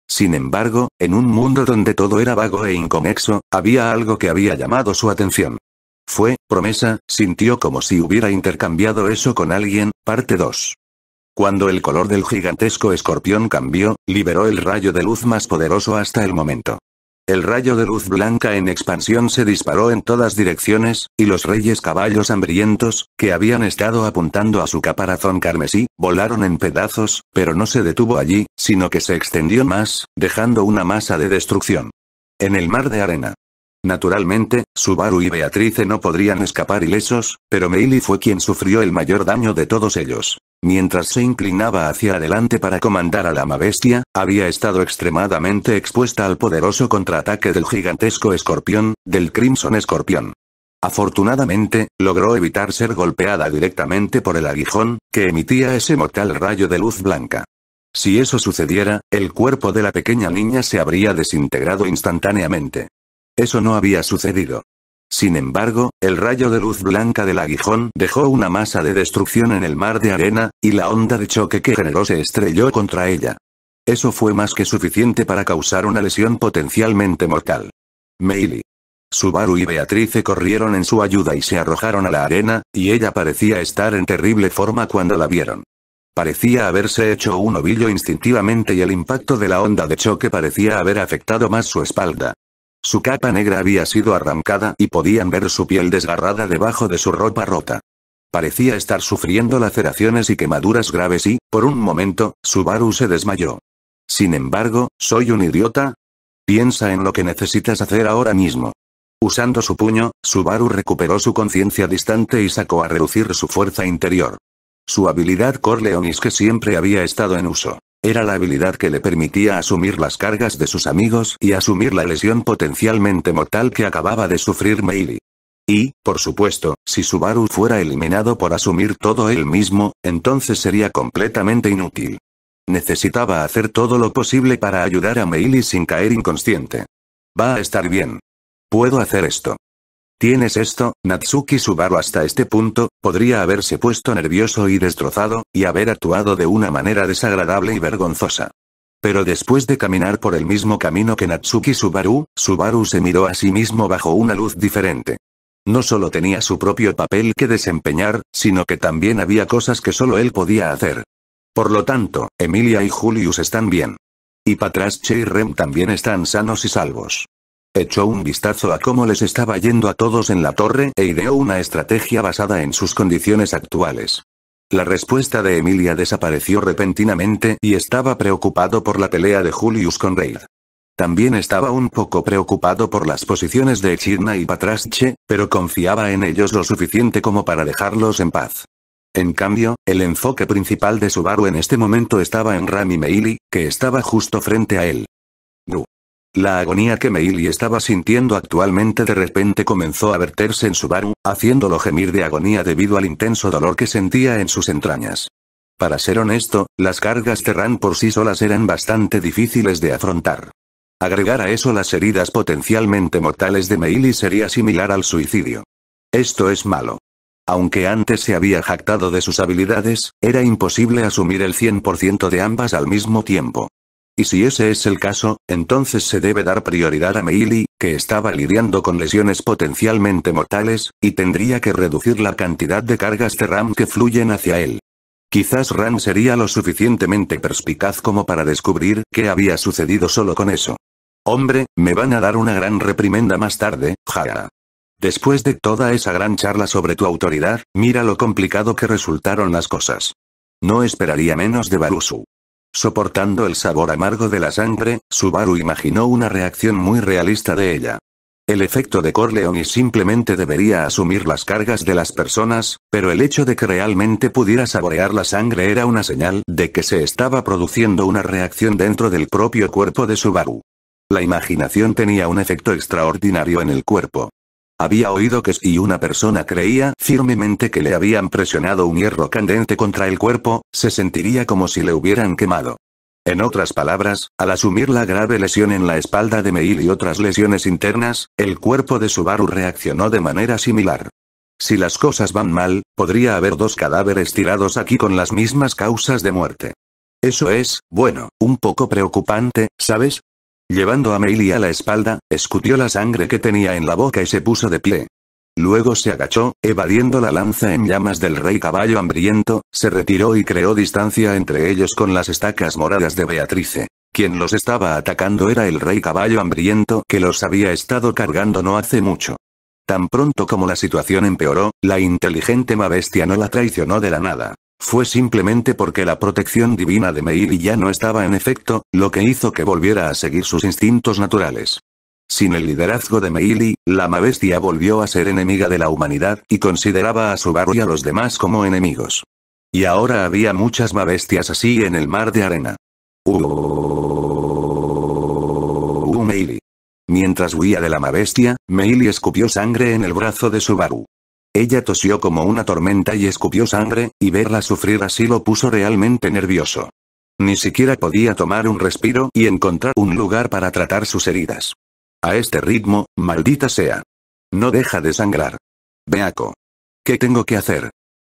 Sin embargo, en un mundo donde todo era vago e inconexo, había algo que había llamado su atención. Fue, promesa, sintió como si hubiera intercambiado eso con alguien, parte 2. Cuando el color del gigantesco escorpión cambió, liberó el rayo de luz más poderoso hasta el momento. El rayo de luz blanca en expansión se disparó en todas direcciones, y los reyes caballos hambrientos, que habían estado apuntando a su caparazón carmesí, volaron en pedazos, pero no se detuvo allí, sino que se extendió más, dejando una masa de destrucción. En el mar de arena. Naturalmente, Subaru y Beatrice no podrían escapar ilesos, pero Meili fue quien sufrió el mayor daño de todos ellos. Mientras se inclinaba hacia adelante para comandar a la bestia, había estado extremadamente expuesta al poderoso contraataque del gigantesco escorpión, del Crimson Escorpión. Afortunadamente, logró evitar ser golpeada directamente por el aguijón, que emitía ese mortal rayo de luz blanca. Si eso sucediera, el cuerpo de la pequeña niña se habría desintegrado instantáneamente. Eso no había sucedido. Sin embargo, el rayo de luz blanca del aguijón dejó una masa de destrucción en el mar de arena, y la onda de choque que generó se estrelló contra ella. Eso fue más que suficiente para causar una lesión potencialmente mortal. Meili. Subaru y Beatrice corrieron en su ayuda y se arrojaron a la arena, y ella parecía estar en terrible forma cuando la vieron. Parecía haberse hecho un ovillo instintivamente y el impacto de la onda de choque parecía haber afectado más su espalda. Su capa negra había sido arrancada y podían ver su piel desgarrada debajo de su ropa rota. Parecía estar sufriendo laceraciones y quemaduras graves y, por un momento, Subaru se desmayó. Sin embargo, ¿soy un idiota? Piensa en lo que necesitas hacer ahora mismo. Usando su puño, Subaru recuperó su conciencia distante y sacó a reducir su fuerza interior. Su habilidad Corleonis que siempre había estado en uso. Era la habilidad que le permitía asumir las cargas de sus amigos y asumir la lesión potencialmente mortal que acababa de sufrir Meili. Y, por supuesto, si Subaru fuera eliminado por asumir todo él mismo, entonces sería completamente inútil. Necesitaba hacer todo lo posible para ayudar a Meili sin caer inconsciente. Va a estar bien. Puedo hacer esto. Tienes esto, Natsuki Subaru hasta este punto, podría haberse puesto nervioso y destrozado, y haber actuado de una manera desagradable y vergonzosa. Pero después de caminar por el mismo camino que Natsuki Subaru, Subaru se miró a sí mismo bajo una luz diferente. No solo tenía su propio papel que desempeñar, sino que también había cosas que solo él podía hacer. Por lo tanto, Emilia y Julius están bien. Y Patrasche y Rem también están sanos y salvos. Echó un vistazo a cómo les estaba yendo a todos en la torre e ideó una estrategia basada en sus condiciones actuales. La respuesta de Emilia desapareció repentinamente y estaba preocupado por la pelea de Julius con Reid. También estaba un poco preocupado por las posiciones de Echidna y Patrasche, pero confiaba en ellos lo suficiente como para dejarlos en paz. En cambio, el enfoque principal de Subaru en este momento estaba en Rami Meili, que estaba justo frente a él. La agonía que Meili estaba sintiendo actualmente de repente comenzó a verterse en su Subaru, haciéndolo gemir de agonía debido al intenso dolor que sentía en sus entrañas. Para ser honesto, las cargas Terran por sí solas eran bastante difíciles de afrontar. Agregar a eso las heridas potencialmente mortales de Meili sería similar al suicidio. Esto es malo. Aunque antes se había jactado de sus habilidades, era imposible asumir el 100% de ambas al mismo tiempo. Y si ese es el caso, entonces se debe dar prioridad a Meili, que estaba lidiando con lesiones potencialmente mortales, y tendría que reducir la cantidad de cargas de RAM que fluyen hacia él. Quizás Ram sería lo suficientemente perspicaz como para descubrir qué había sucedido solo con eso. Hombre, me van a dar una gran reprimenda más tarde, jaja. Después de toda esa gran charla sobre tu autoridad, mira lo complicado que resultaron las cosas. No esperaría menos de Barusu. Soportando el sabor amargo de la sangre, Subaru imaginó una reacción muy realista de ella. El efecto de Corleone simplemente debería asumir las cargas de las personas, pero el hecho de que realmente pudiera saborear la sangre era una señal de que se estaba produciendo una reacción dentro del propio cuerpo de Subaru. La imaginación tenía un efecto extraordinario en el cuerpo. Había oído que si una persona creía firmemente que le habían presionado un hierro candente contra el cuerpo, se sentiría como si le hubieran quemado. En otras palabras, al asumir la grave lesión en la espalda de Meil y otras lesiones internas, el cuerpo de Subaru reaccionó de manera similar. Si las cosas van mal, podría haber dos cadáveres tirados aquí con las mismas causas de muerte. Eso es, bueno, un poco preocupante, ¿sabes? Llevando a Meili a la espalda, escutió la sangre que tenía en la boca y se puso de pie. Luego se agachó, evadiendo la lanza en llamas del rey caballo hambriento, se retiró y creó distancia entre ellos con las estacas moradas de Beatrice. Quien los estaba atacando era el rey caballo hambriento que los había estado cargando no hace mucho. Tan pronto como la situación empeoró, la inteligente mabestia no la traicionó de la nada. Fue simplemente porque la protección divina de Meili ya no estaba en efecto, lo que hizo que volviera a seguir sus instintos naturales. Sin el liderazgo de Meili, la Mavestia volvió a ser enemiga de la humanidad, y consideraba a Subaru y a los demás como enemigos. Y ahora había muchas Mavestias así en el mar de arena. Meili. Mientras huía de la Mavestia, Meili escupió sangre en el brazo de Subaru. Ella tosió como una tormenta y escupió sangre, y verla sufrir así lo puso realmente nervioso. Ni siquiera podía tomar un respiro y encontrar un lugar para tratar sus heridas. A este ritmo, maldita sea. No deja de sangrar. Beaco. ¿Qué tengo que hacer?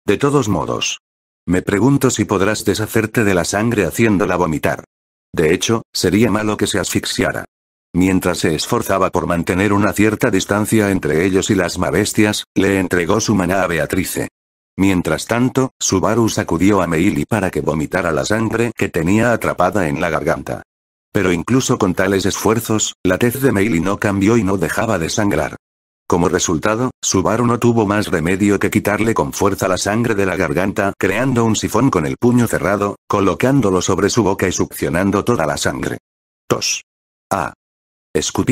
De todos modos. Me pregunto si podrás deshacerte de la sangre haciéndola vomitar. De hecho, sería malo que se asfixiara. Mientras se esforzaba por mantener una cierta distancia entre ellos y las mabestias, le entregó su maná a Beatrice. Mientras tanto, Subaru sacudió a Meili para que vomitara la sangre que tenía atrapada en la garganta. Pero incluso con tales esfuerzos, la tez de Meili no cambió y no dejaba de sangrar. Como resultado, Subaru no tuvo más remedio que quitarle con fuerza la sangre de la garganta creando un sifón con el puño cerrado, colocándolo sobre su boca y succionando toda la sangre. Tos. Ah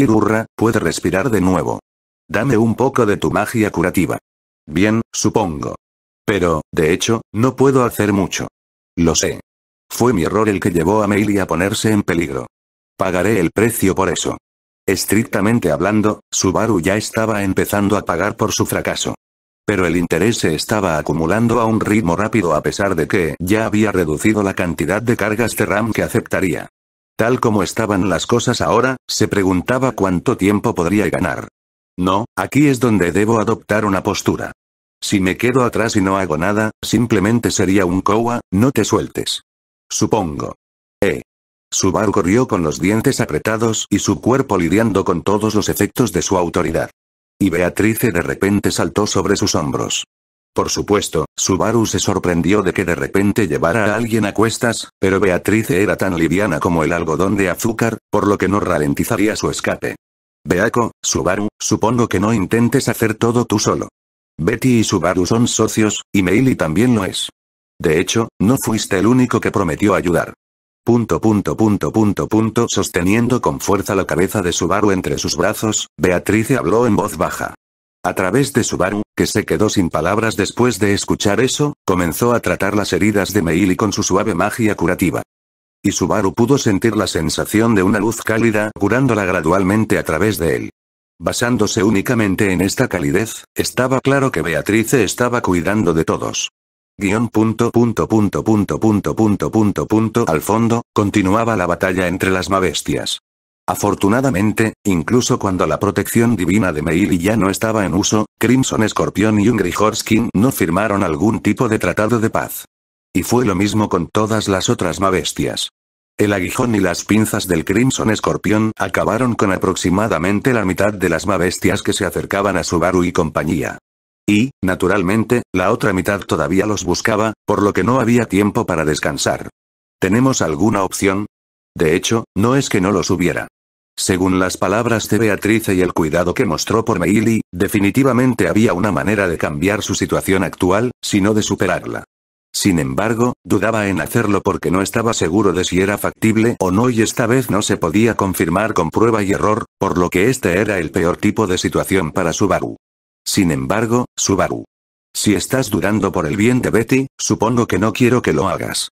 urra puede respirar de nuevo. Dame un poco de tu magia curativa. Bien, supongo. Pero, de hecho, no puedo hacer mucho. Lo sé. Fue mi error el que llevó a Meili a ponerse en peligro. Pagaré el precio por eso. Estrictamente hablando, Subaru ya estaba empezando a pagar por su fracaso. Pero el interés se estaba acumulando a un ritmo rápido a pesar de que ya había reducido la cantidad de cargas de RAM que aceptaría. Tal como estaban las cosas ahora, se preguntaba cuánto tiempo podría ganar. No, aquí es donde debo adoptar una postura. Si me quedo atrás y no hago nada, simplemente sería un cowa. no te sueltes. Supongo. Eh. bar corrió con los dientes apretados y su cuerpo lidiando con todos los efectos de su autoridad. Y Beatrice de repente saltó sobre sus hombros. Por supuesto, Subaru se sorprendió de que de repente llevara a alguien a cuestas, pero Beatrice era tan liviana como el algodón de azúcar, por lo que no ralentizaría su escape. Beaco, Subaru, supongo que no intentes hacer todo tú solo. Betty y Subaru son socios, y Meili también lo es. De hecho, no fuiste el único que prometió ayudar. Punto punto punto punto punto sosteniendo con fuerza la cabeza de Subaru entre sus brazos, Beatrice habló en voz baja. A través de Subaru, que se quedó sin palabras después de escuchar eso, comenzó a tratar las heridas de Meili con su suave magia curativa. Y Subaru pudo sentir la sensación de una luz cálida curándola gradualmente a través de él. Basándose únicamente en esta calidez, estaba claro que Beatrice estaba cuidando de todos. Guión al fondo, continuaba la batalla entre las mabestias. Afortunadamente, incluso cuando la protección divina de Meili ya no estaba en uso, Crimson Scorpion y Horskin no firmaron algún tipo de tratado de paz. Y fue lo mismo con todas las otras mabestias. El aguijón y las pinzas del Crimson Scorpion acabaron con aproximadamente la mitad de las mabestias que se acercaban a Subaru y compañía. Y, naturalmente, la otra mitad todavía los buscaba, por lo que no había tiempo para descansar. ¿Tenemos alguna opción? De hecho, no es que no los hubiera. Según las palabras de Beatriz y el cuidado que mostró por Meili, definitivamente había una manera de cambiar su situación actual, sino de superarla. Sin embargo, dudaba en hacerlo porque no estaba seguro de si era factible o no y esta vez no se podía confirmar con prueba y error, por lo que este era el peor tipo de situación para Subaru. Sin embargo, Subaru. Si estás durando por el bien de Betty, supongo que no quiero que lo hagas.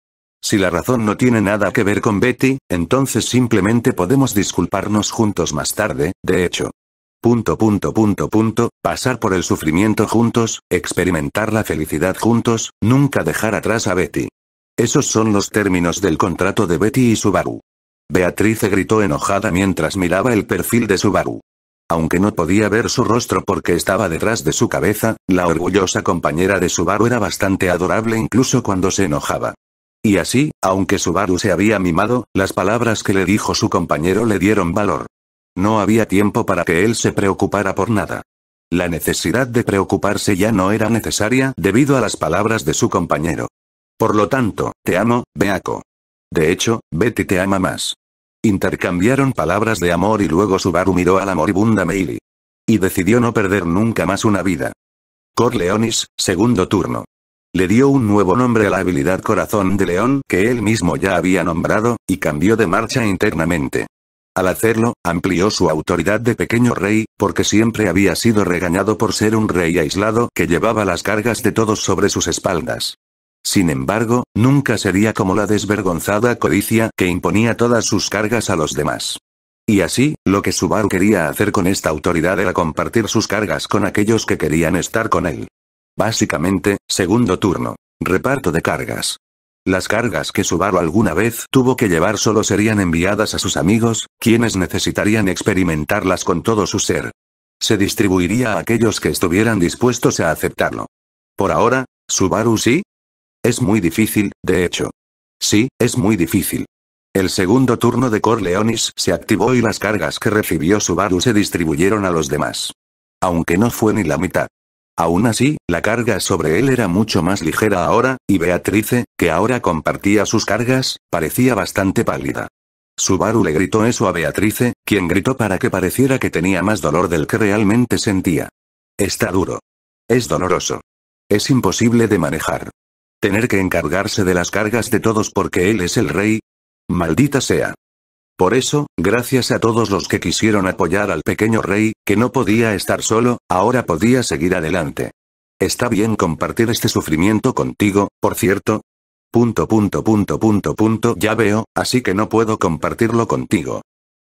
Si la razón no tiene nada que ver con Betty, entonces simplemente podemos disculparnos juntos más tarde, de hecho. Punto punto punto punto, pasar por el sufrimiento juntos, experimentar la felicidad juntos, nunca dejar atrás a Betty. Esos son los términos del contrato de Betty y Subaru. Beatrice gritó enojada mientras miraba el perfil de Subaru. Aunque no podía ver su rostro porque estaba detrás de su cabeza, la orgullosa compañera de Subaru era bastante adorable incluso cuando se enojaba. Y así, aunque Subaru se había mimado, las palabras que le dijo su compañero le dieron valor. No había tiempo para que él se preocupara por nada. La necesidad de preocuparse ya no era necesaria debido a las palabras de su compañero. Por lo tanto, te amo, Beaco. De hecho, Betty te ama más. Intercambiaron palabras de amor y luego Subaru miró a la moribunda Meili. Y decidió no perder nunca más una vida. Corleonis, segundo turno. Le dio un nuevo nombre a la habilidad Corazón de León que él mismo ya había nombrado, y cambió de marcha internamente. Al hacerlo, amplió su autoridad de pequeño rey, porque siempre había sido regañado por ser un rey aislado que llevaba las cargas de todos sobre sus espaldas. Sin embargo, nunca sería como la desvergonzada codicia que imponía todas sus cargas a los demás. Y así, lo que Subaru quería hacer con esta autoridad era compartir sus cargas con aquellos que querían estar con él. Básicamente, segundo turno. Reparto de cargas. Las cargas que Subaru alguna vez tuvo que llevar solo serían enviadas a sus amigos, quienes necesitarían experimentarlas con todo su ser. Se distribuiría a aquellos que estuvieran dispuestos a aceptarlo. Por ahora, Subaru sí. Es muy difícil, de hecho. Sí, es muy difícil. El segundo turno de Corleonis se activó y las cargas que recibió Subaru se distribuyeron a los demás. Aunque no fue ni la mitad. Aún así, la carga sobre él era mucho más ligera ahora, y Beatrice, que ahora compartía sus cargas, parecía bastante pálida. Subaru le gritó eso a Beatrice, quien gritó para que pareciera que tenía más dolor del que realmente sentía. Está duro. Es doloroso. Es imposible de manejar. Tener que encargarse de las cargas de todos porque él es el rey. Maldita sea. Por eso, gracias a todos los que quisieron apoyar al pequeño rey, que no podía estar solo, ahora podía seguir adelante. Está bien compartir este sufrimiento contigo, por cierto. Punto punto punto punto punto ya veo, así que no puedo compartirlo contigo.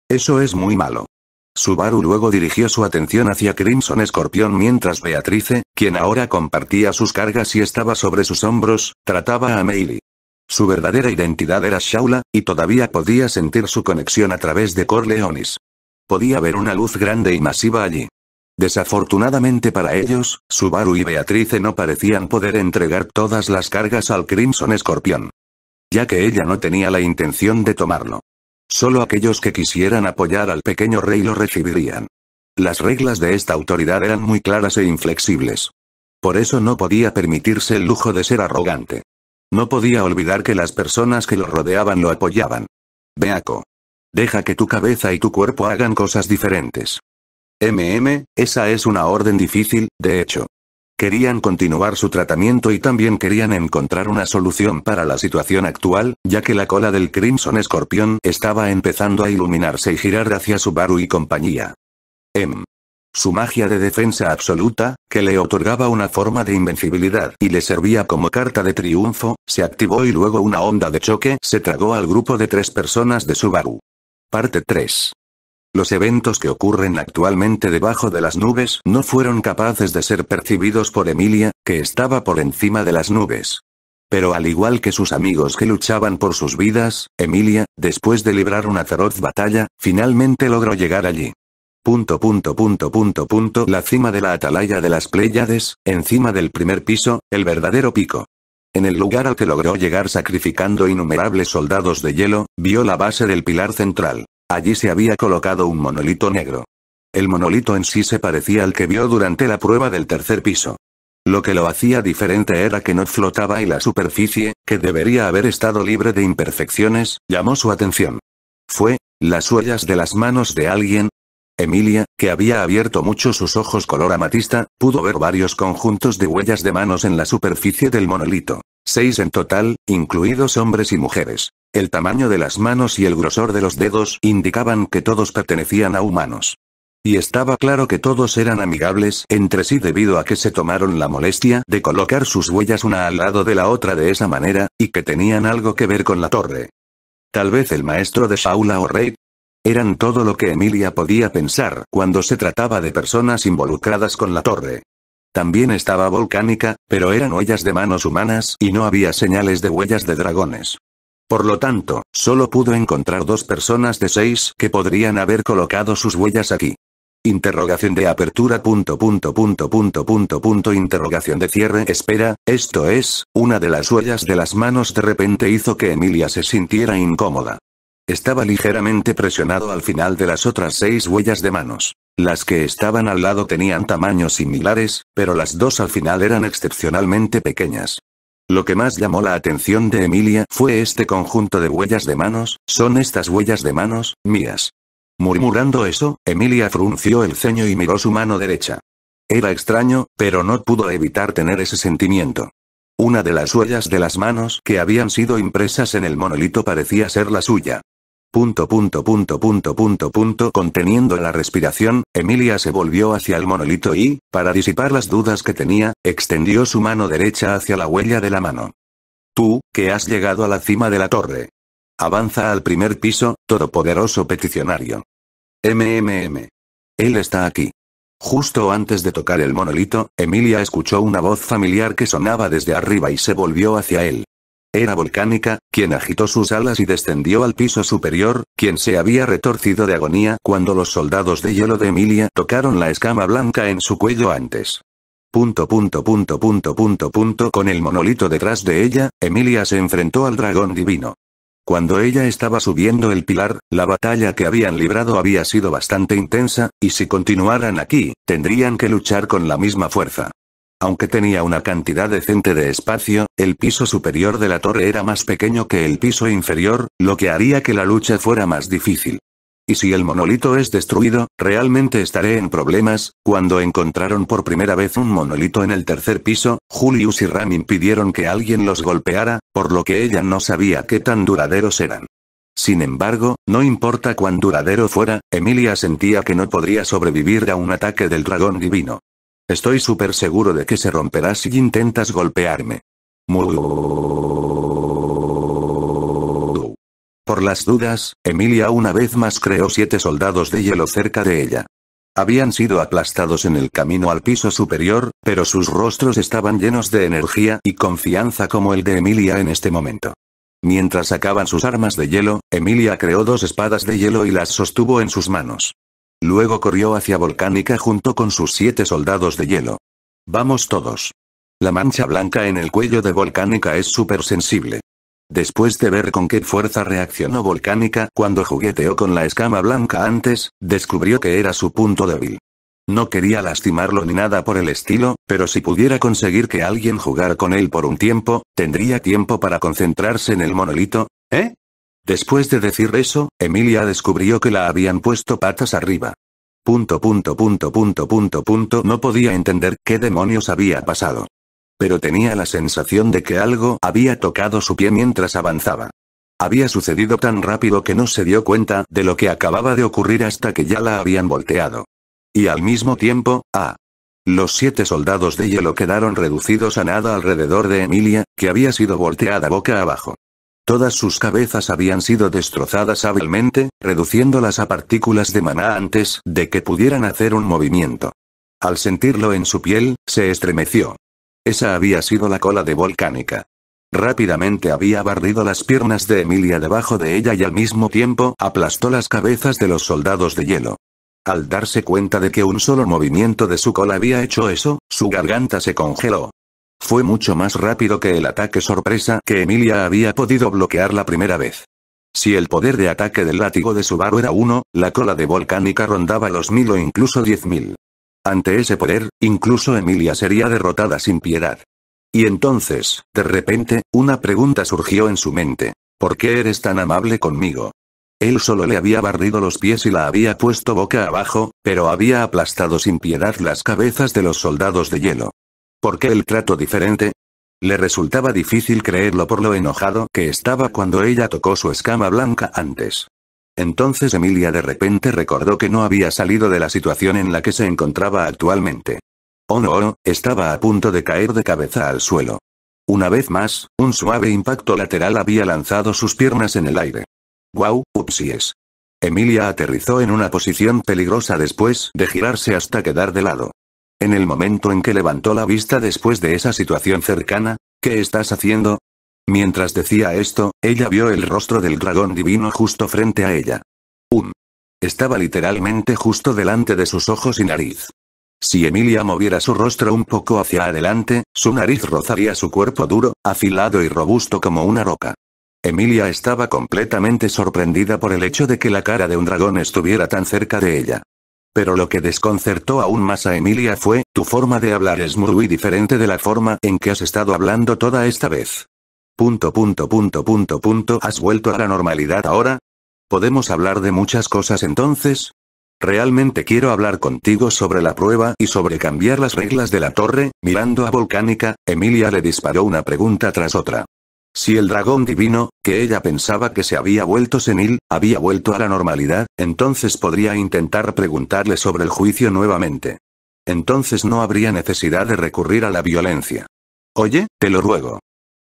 Eso es muy malo. Subaru luego dirigió su atención hacia Crimson Escorpión mientras Beatrice, quien ahora compartía sus cargas y estaba sobre sus hombros, trataba a Meili. Su verdadera identidad era Shaula, y todavía podía sentir su conexión a través de Corleonis. Podía ver una luz grande y masiva allí. Desafortunadamente para ellos, Subaru y Beatrice no parecían poder entregar todas las cargas al Crimson Escorpión. Ya que ella no tenía la intención de tomarlo. Solo aquellos que quisieran apoyar al pequeño rey lo recibirían. Las reglas de esta autoridad eran muy claras e inflexibles. Por eso no podía permitirse el lujo de ser arrogante. No podía olvidar que las personas que lo rodeaban lo apoyaban. Beaco. Deja que tu cabeza y tu cuerpo hagan cosas diferentes. MM, esa es una orden difícil, de hecho. Querían continuar su tratamiento y también querían encontrar una solución para la situación actual, ya que la cola del Crimson Escorpión estaba empezando a iluminarse y girar hacia Subaru y compañía. M. Su magia de defensa absoluta, que le otorgaba una forma de invencibilidad y le servía como carta de triunfo, se activó y luego una onda de choque se tragó al grupo de tres personas de Subaru. Parte 3. Los eventos que ocurren actualmente debajo de las nubes no fueron capaces de ser percibidos por Emilia, que estaba por encima de las nubes. Pero al igual que sus amigos que luchaban por sus vidas, Emilia, después de librar una feroz batalla, finalmente logró llegar allí. Punto punto punto punto punto la cima de la atalaya de las Pléyades, encima del primer piso, el verdadero pico. En el lugar al que logró llegar sacrificando innumerables soldados de hielo, vio la base del pilar central. Allí se había colocado un monolito negro. El monolito en sí se parecía al que vio durante la prueba del tercer piso. Lo que lo hacía diferente era que no flotaba y la superficie, que debería haber estado libre de imperfecciones, llamó su atención. Fue, las huellas de las manos de alguien, Emilia, que había abierto mucho sus ojos color amatista, pudo ver varios conjuntos de huellas de manos en la superficie del monolito. Seis en total, incluidos hombres y mujeres. El tamaño de las manos y el grosor de los dedos indicaban que todos pertenecían a humanos. Y estaba claro que todos eran amigables entre sí debido a que se tomaron la molestia de colocar sus huellas una al lado de la otra de esa manera, y que tenían algo que ver con la torre. Tal vez el maestro de Shaula o Rey, eran todo lo que Emilia podía pensar cuando se trataba de personas involucradas con la torre. También estaba volcánica, pero eran huellas de manos humanas y no había señales de huellas de dragones. Por lo tanto, solo pudo encontrar dos personas de seis que podrían haber colocado sus huellas aquí. Interrogación de apertura punto punto punto punto punto punto interrogación de cierre espera, esto es, una de las huellas de las manos de repente hizo que Emilia se sintiera incómoda. Estaba ligeramente presionado al final de las otras seis huellas de manos. Las que estaban al lado tenían tamaños similares, pero las dos al final eran excepcionalmente pequeñas. Lo que más llamó la atención de Emilia fue este conjunto de huellas de manos, son estas huellas de manos, mías. Murmurando eso, Emilia frunció el ceño y miró su mano derecha. Era extraño, pero no pudo evitar tener ese sentimiento. Una de las huellas de las manos que habían sido impresas en el monolito parecía ser la suya. Punto punto punto punto punto punto conteniendo la respiración, Emilia se volvió hacia el monolito y, para disipar las dudas que tenía, extendió su mano derecha hacia la huella de la mano. Tú, que has llegado a la cima de la torre. Avanza al primer piso, todopoderoso peticionario. MMM. Él está aquí. Justo antes de tocar el monolito, Emilia escuchó una voz familiar que sonaba desde arriba y se volvió hacia él. Era volcánica, quien agitó sus alas y descendió al piso superior, quien se había retorcido de agonía cuando los soldados de hielo de Emilia tocaron la escama blanca en su cuello antes. Punto punto punto punto punto punto con el monolito detrás de ella, Emilia se enfrentó al dragón divino. Cuando ella estaba subiendo el pilar, la batalla que habían librado había sido bastante intensa, y si continuaran aquí, tendrían que luchar con la misma fuerza. Aunque tenía una cantidad decente de espacio, el piso superior de la torre era más pequeño que el piso inferior, lo que haría que la lucha fuera más difícil. Y si el monolito es destruido, realmente estaré en problemas. Cuando encontraron por primera vez un monolito en el tercer piso, Julius y Ram impidieron que alguien los golpeara, por lo que ella no sabía qué tan duraderos eran. Sin embargo, no importa cuán duradero fuera, Emilia sentía que no podría sobrevivir a un ataque del dragón divino. Estoy súper seguro de que se romperá si intentas golpearme. Por las dudas, Emilia una vez más creó siete soldados de hielo cerca de ella. Habían sido aplastados en el camino al piso superior, pero sus rostros estaban llenos de energía y confianza como el de Emilia en este momento. Mientras sacaban sus armas de hielo, Emilia creó dos espadas de hielo y las sostuvo en sus manos. Luego corrió hacia Volcánica junto con sus siete soldados de hielo. Vamos todos. La mancha blanca en el cuello de Volcánica es súper sensible. Después de ver con qué fuerza reaccionó Volcánica cuando jugueteó con la escama blanca antes, descubrió que era su punto débil. No quería lastimarlo ni nada por el estilo, pero si pudiera conseguir que alguien jugara con él por un tiempo, tendría tiempo para concentrarse en el monolito. ¿Eh? Después de decir eso, Emilia descubrió que la habían puesto patas arriba. Punto punto punto punto punto punto no podía entender qué demonios había pasado. Pero tenía la sensación de que algo había tocado su pie mientras avanzaba. Había sucedido tan rápido que no se dio cuenta de lo que acababa de ocurrir hasta que ya la habían volteado. Y al mismo tiempo, ah. Los siete soldados de hielo quedaron reducidos a nada alrededor de Emilia, que había sido volteada boca abajo. Todas sus cabezas habían sido destrozadas hábilmente, reduciéndolas a partículas de maná antes de que pudieran hacer un movimiento. Al sentirlo en su piel, se estremeció. Esa había sido la cola de volcánica. Rápidamente había barrido las piernas de Emilia debajo de ella y al mismo tiempo aplastó las cabezas de los soldados de hielo. Al darse cuenta de que un solo movimiento de su cola había hecho eso, su garganta se congeló. Fue mucho más rápido que el ataque sorpresa que Emilia había podido bloquear la primera vez. Si el poder de ataque del látigo de su Subaru era uno, la cola de Volcánica rondaba los mil o incluso 10000. Ante ese poder, incluso Emilia sería derrotada sin piedad. Y entonces, de repente, una pregunta surgió en su mente. ¿Por qué eres tan amable conmigo? Él solo le había barrido los pies y la había puesto boca abajo, pero había aplastado sin piedad las cabezas de los soldados de hielo. ¿Por qué el trato diferente? Le resultaba difícil creerlo por lo enojado que estaba cuando ella tocó su escama blanca antes. Entonces Emilia de repente recordó que no había salido de la situación en la que se encontraba actualmente. Oh no, estaba a punto de caer de cabeza al suelo. Una vez más, un suave impacto lateral había lanzado sus piernas en el aire. Wow, upsies. Emilia aterrizó en una posición peligrosa después de girarse hasta quedar de lado. En el momento en que levantó la vista después de esa situación cercana, ¿qué estás haciendo? Mientras decía esto, ella vio el rostro del dragón divino justo frente a ella. Un. Estaba literalmente justo delante de sus ojos y nariz. Si Emilia moviera su rostro un poco hacia adelante, su nariz rozaría su cuerpo duro, afilado y robusto como una roca. Emilia estaba completamente sorprendida por el hecho de que la cara de un dragón estuviera tan cerca de ella. Pero lo que desconcertó aún más a Emilia fue, tu forma de hablar es muy diferente de la forma en que has estado hablando toda esta vez. Punto punto punto punto punto ¿Has vuelto a la normalidad ahora? ¿Podemos hablar de muchas cosas entonces? Realmente quiero hablar contigo sobre la prueba y sobre cambiar las reglas de la torre, mirando a Volcánica, Emilia le disparó una pregunta tras otra. Si el dragón divino, que ella pensaba que se había vuelto senil, había vuelto a la normalidad, entonces podría intentar preguntarle sobre el juicio nuevamente. Entonces no habría necesidad de recurrir a la violencia. Oye, te lo ruego.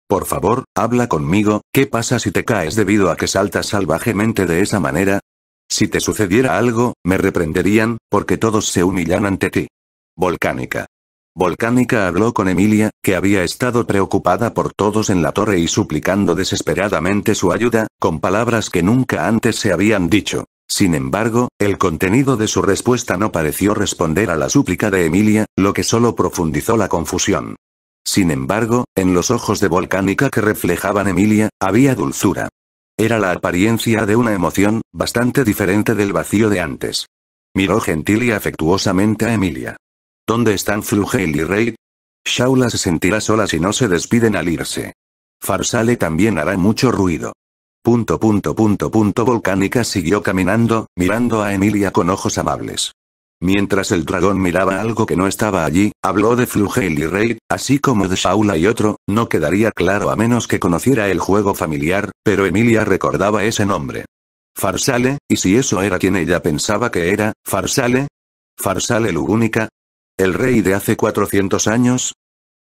Por favor, habla conmigo, ¿qué pasa si te caes debido a que saltas salvajemente de esa manera? Si te sucediera algo, me reprenderían, porque todos se humillan ante ti. Volcánica. Volcánica habló con Emilia, que había estado preocupada por todos en la torre y suplicando desesperadamente su ayuda, con palabras que nunca antes se habían dicho. Sin embargo, el contenido de su respuesta no pareció responder a la súplica de Emilia, lo que solo profundizó la confusión. Sin embargo, en los ojos de Volcánica que reflejaban Emilia, había dulzura. Era la apariencia de una emoción, bastante diferente del vacío de antes. Miró gentil y afectuosamente a Emilia. ¿Dónde están Flugel y Reid? Shaula se sentirá sola si no se despiden al irse. Farsale también hará mucho ruido. Punto punto punto punto Volcánica siguió caminando, mirando a Emilia con ojos amables. Mientras el dragón miraba algo que no estaba allí, habló de Flugel y Reid, así como de Shaula y otro, no quedaría claro a menos que conociera el juego familiar, pero Emilia recordaba ese nombre. Farsale, y si eso era quien ella pensaba que era, Farsale. Farsale Lugúnica, ¿El rey de hace 400 años?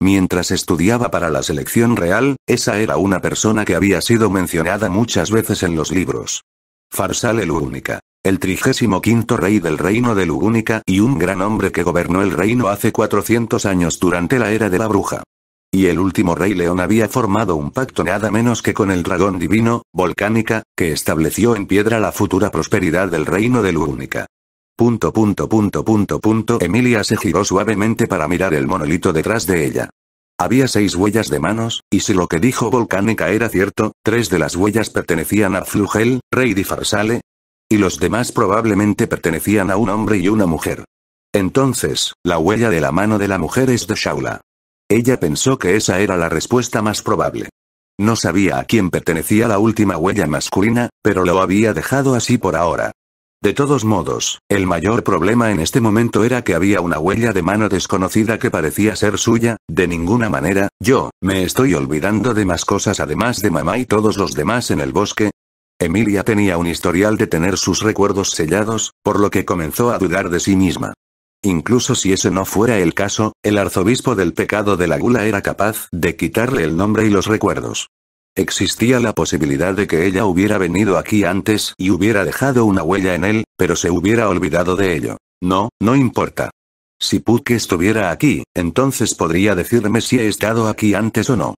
Mientras estudiaba para la selección real, esa era una persona que había sido mencionada muchas veces en los libros. Farsal el Única el trigésimo quinto rey del reino de Lugúnica y un gran hombre que gobernó el reino hace 400 años durante la era de la bruja. Y el último rey león había formado un pacto nada menos que con el dragón divino, Volcánica, que estableció en piedra la futura prosperidad del reino de Lugúnica. Punto punto punto punto punto Emilia se giró suavemente para mirar el monolito detrás de ella. Había seis huellas de manos, y si lo que dijo Volcánica era cierto, tres de las huellas pertenecían a Flugel, rey de Farsale, y los demás probablemente pertenecían a un hombre y una mujer. Entonces, la huella de la mano de la mujer es de Shaula. Ella pensó que esa era la respuesta más probable. No sabía a quién pertenecía la última huella masculina, pero lo había dejado así por ahora. De todos modos, el mayor problema en este momento era que había una huella de mano desconocida que parecía ser suya, de ninguna manera, yo, me estoy olvidando de más cosas además de mamá y todos los demás en el bosque. Emilia tenía un historial de tener sus recuerdos sellados, por lo que comenzó a dudar de sí misma. Incluso si ese no fuera el caso, el arzobispo del pecado de la gula era capaz de quitarle el nombre y los recuerdos. Existía la posibilidad de que ella hubiera venido aquí antes y hubiera dejado una huella en él, pero se hubiera olvidado de ello. No, no importa. Si Puck estuviera aquí, entonces podría decirme si he estado aquí antes o no.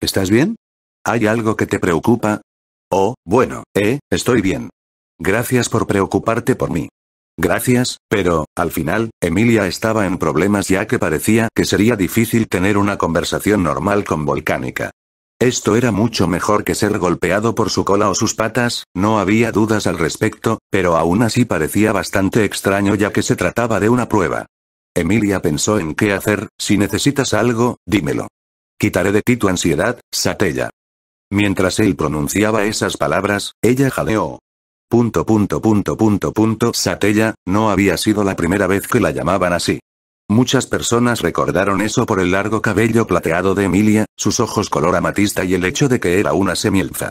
¿Estás bien? ¿Hay algo que te preocupa? Oh, bueno, eh, estoy bien. Gracias por preocuparte por mí. Gracias, pero, al final, Emilia estaba en problemas ya que parecía que sería difícil tener una conversación normal con Volcánica. Esto era mucho mejor que ser golpeado por su cola o sus patas, no había dudas al respecto, pero aún así parecía bastante extraño ya que se trataba de una prueba. Emilia pensó en qué hacer, si necesitas algo, dímelo. Quitaré de ti tu ansiedad, Satella. Mientras él pronunciaba esas palabras, ella jadeó. Punto punto punto punto punto Satella, no había sido la primera vez que la llamaban así. Muchas personas recordaron eso por el largo cabello plateado de Emilia, sus ojos color amatista y el hecho de que era una semielfa.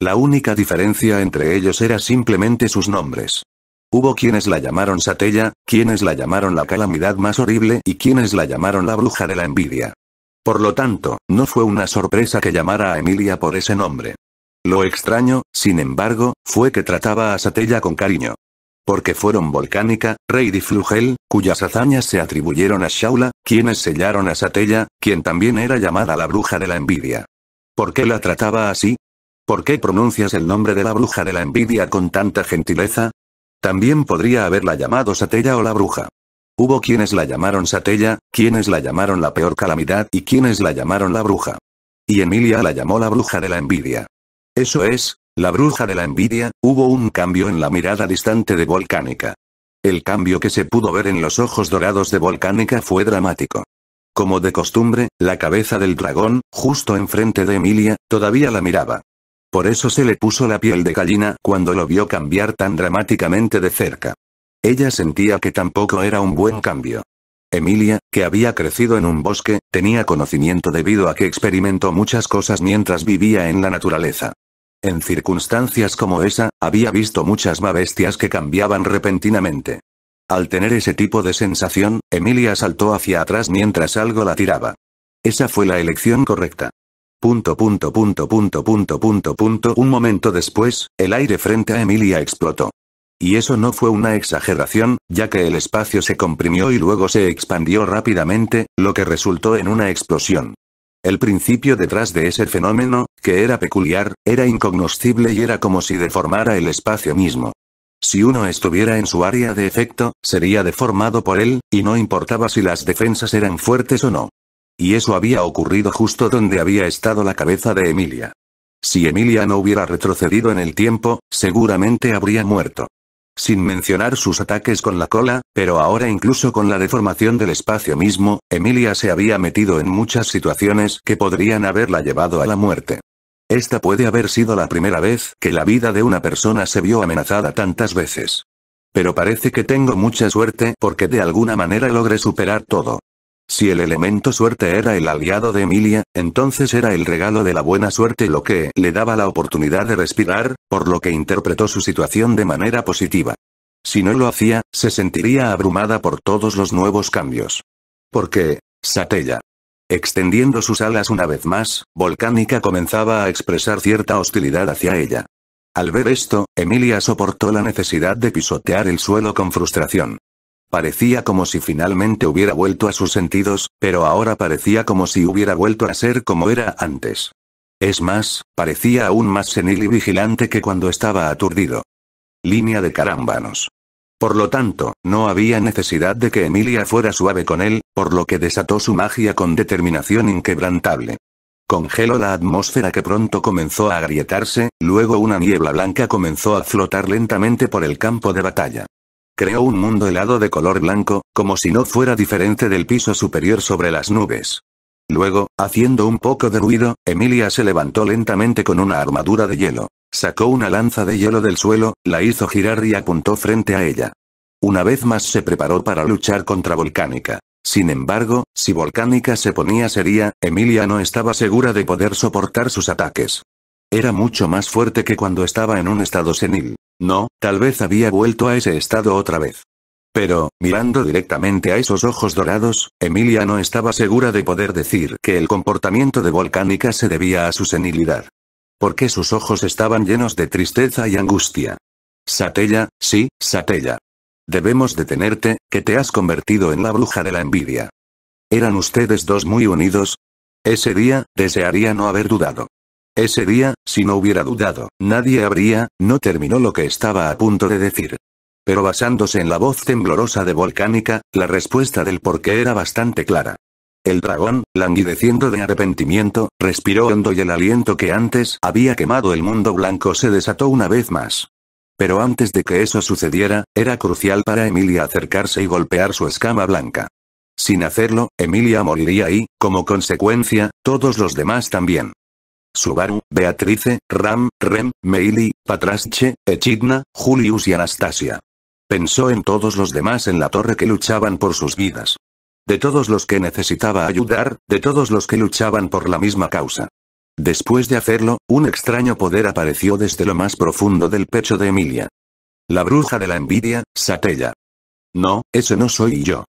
La única diferencia entre ellos era simplemente sus nombres. Hubo quienes la llamaron Satella, quienes la llamaron la calamidad más horrible y quienes la llamaron la bruja de la envidia. Por lo tanto, no fue una sorpresa que llamara a Emilia por ese nombre. Lo extraño, sin embargo, fue que trataba a Satella con cariño porque fueron Volcánica, rey de Flugel, cuyas hazañas se atribuyeron a Shaula, quienes sellaron a Satella, quien también era llamada la bruja de la envidia. ¿Por qué la trataba así? ¿Por qué pronuncias el nombre de la bruja de la envidia con tanta gentileza? También podría haberla llamado Satella o la bruja. Hubo quienes la llamaron Satella, quienes la llamaron la peor calamidad y quienes la llamaron la bruja. Y Emilia la llamó la bruja de la envidia. Eso es, la bruja de la envidia, hubo un cambio en la mirada distante de Volcánica. El cambio que se pudo ver en los ojos dorados de Volcánica fue dramático. Como de costumbre, la cabeza del dragón, justo enfrente de Emilia, todavía la miraba. Por eso se le puso la piel de gallina cuando lo vio cambiar tan dramáticamente de cerca. Ella sentía que tampoco era un buen cambio. Emilia, que había crecido en un bosque, tenía conocimiento debido a que experimentó muchas cosas mientras vivía en la naturaleza. En circunstancias como esa, había visto muchas más bestias que cambiaban repentinamente. Al tener ese tipo de sensación, Emilia saltó hacia atrás mientras algo la tiraba. Esa fue la elección correcta. Punto punto punto punto punto punto punto un momento después, el aire frente a Emilia explotó. Y eso no fue una exageración, ya que el espacio se comprimió y luego se expandió rápidamente, lo que resultó en una explosión. El principio detrás de ese fenómeno, que era peculiar, era incognoscible y era como si deformara el espacio mismo. Si uno estuviera en su área de efecto, sería deformado por él, y no importaba si las defensas eran fuertes o no. Y eso había ocurrido justo donde había estado la cabeza de Emilia. Si Emilia no hubiera retrocedido en el tiempo, seguramente habría muerto sin mencionar sus ataques con la cola, pero ahora incluso con la deformación del espacio mismo, Emilia se había metido en muchas situaciones que podrían haberla llevado a la muerte. Esta puede haber sido la primera vez que la vida de una persona se vio amenazada tantas veces. Pero parece que tengo mucha suerte porque de alguna manera logré superar todo. Si el elemento suerte era el aliado de Emilia, entonces era el regalo de la buena suerte lo que le daba la oportunidad de respirar, por lo que interpretó su situación de manera positiva. Si no lo hacía, se sentiría abrumada por todos los nuevos cambios. Porque, Satella, extendiendo sus alas una vez más, Volcánica comenzaba a expresar cierta hostilidad hacia ella. Al ver esto, Emilia soportó la necesidad de pisotear el suelo con frustración. Parecía como si finalmente hubiera vuelto a sus sentidos, pero ahora parecía como si hubiera vuelto a ser como era antes. Es más, parecía aún más senil y vigilante que cuando estaba aturdido. Línea de carámbanos. Por lo tanto, no había necesidad de que Emilia fuera suave con él, por lo que desató su magia con determinación inquebrantable. Congeló la atmósfera que pronto comenzó a agrietarse, luego una niebla blanca comenzó a flotar lentamente por el campo de batalla. Creó un mundo helado de color blanco, como si no fuera diferente del piso superior sobre las nubes. Luego, haciendo un poco de ruido, Emilia se levantó lentamente con una armadura de hielo. Sacó una lanza de hielo del suelo, la hizo girar y apuntó frente a ella. Una vez más se preparó para luchar contra Volcánica. Sin embargo, si Volcánica se ponía seria, Emilia no estaba segura de poder soportar sus ataques. Era mucho más fuerte que cuando estaba en un estado senil. No, tal vez había vuelto a ese estado otra vez. Pero, mirando directamente a esos ojos dorados, Emilia no estaba segura de poder decir que el comportamiento de Volcánica se debía a su senilidad. Porque sus ojos estaban llenos de tristeza y angustia. Satella, sí, Satella. Debemos detenerte, que te has convertido en la bruja de la envidia. ¿Eran ustedes dos muy unidos? Ese día, desearía no haber dudado. Ese día, si no hubiera dudado, nadie habría, no terminó lo que estaba a punto de decir. Pero basándose en la voz temblorosa de Volcánica, la respuesta del porqué era bastante clara. El dragón, languideciendo de arrepentimiento, respiró hondo y el aliento que antes había quemado el mundo blanco se desató una vez más. Pero antes de que eso sucediera, era crucial para Emilia acercarse y golpear su escama blanca. Sin hacerlo, Emilia moriría y, como consecuencia, todos los demás también. Subaru, Beatrice, Ram, Rem, Meili, Patrasche, Echidna, Julius y Anastasia. Pensó en todos los demás en la torre que luchaban por sus vidas. De todos los que necesitaba ayudar, de todos los que luchaban por la misma causa. Después de hacerlo, un extraño poder apareció desde lo más profundo del pecho de Emilia. La bruja de la envidia, Satella. No, ese no soy yo.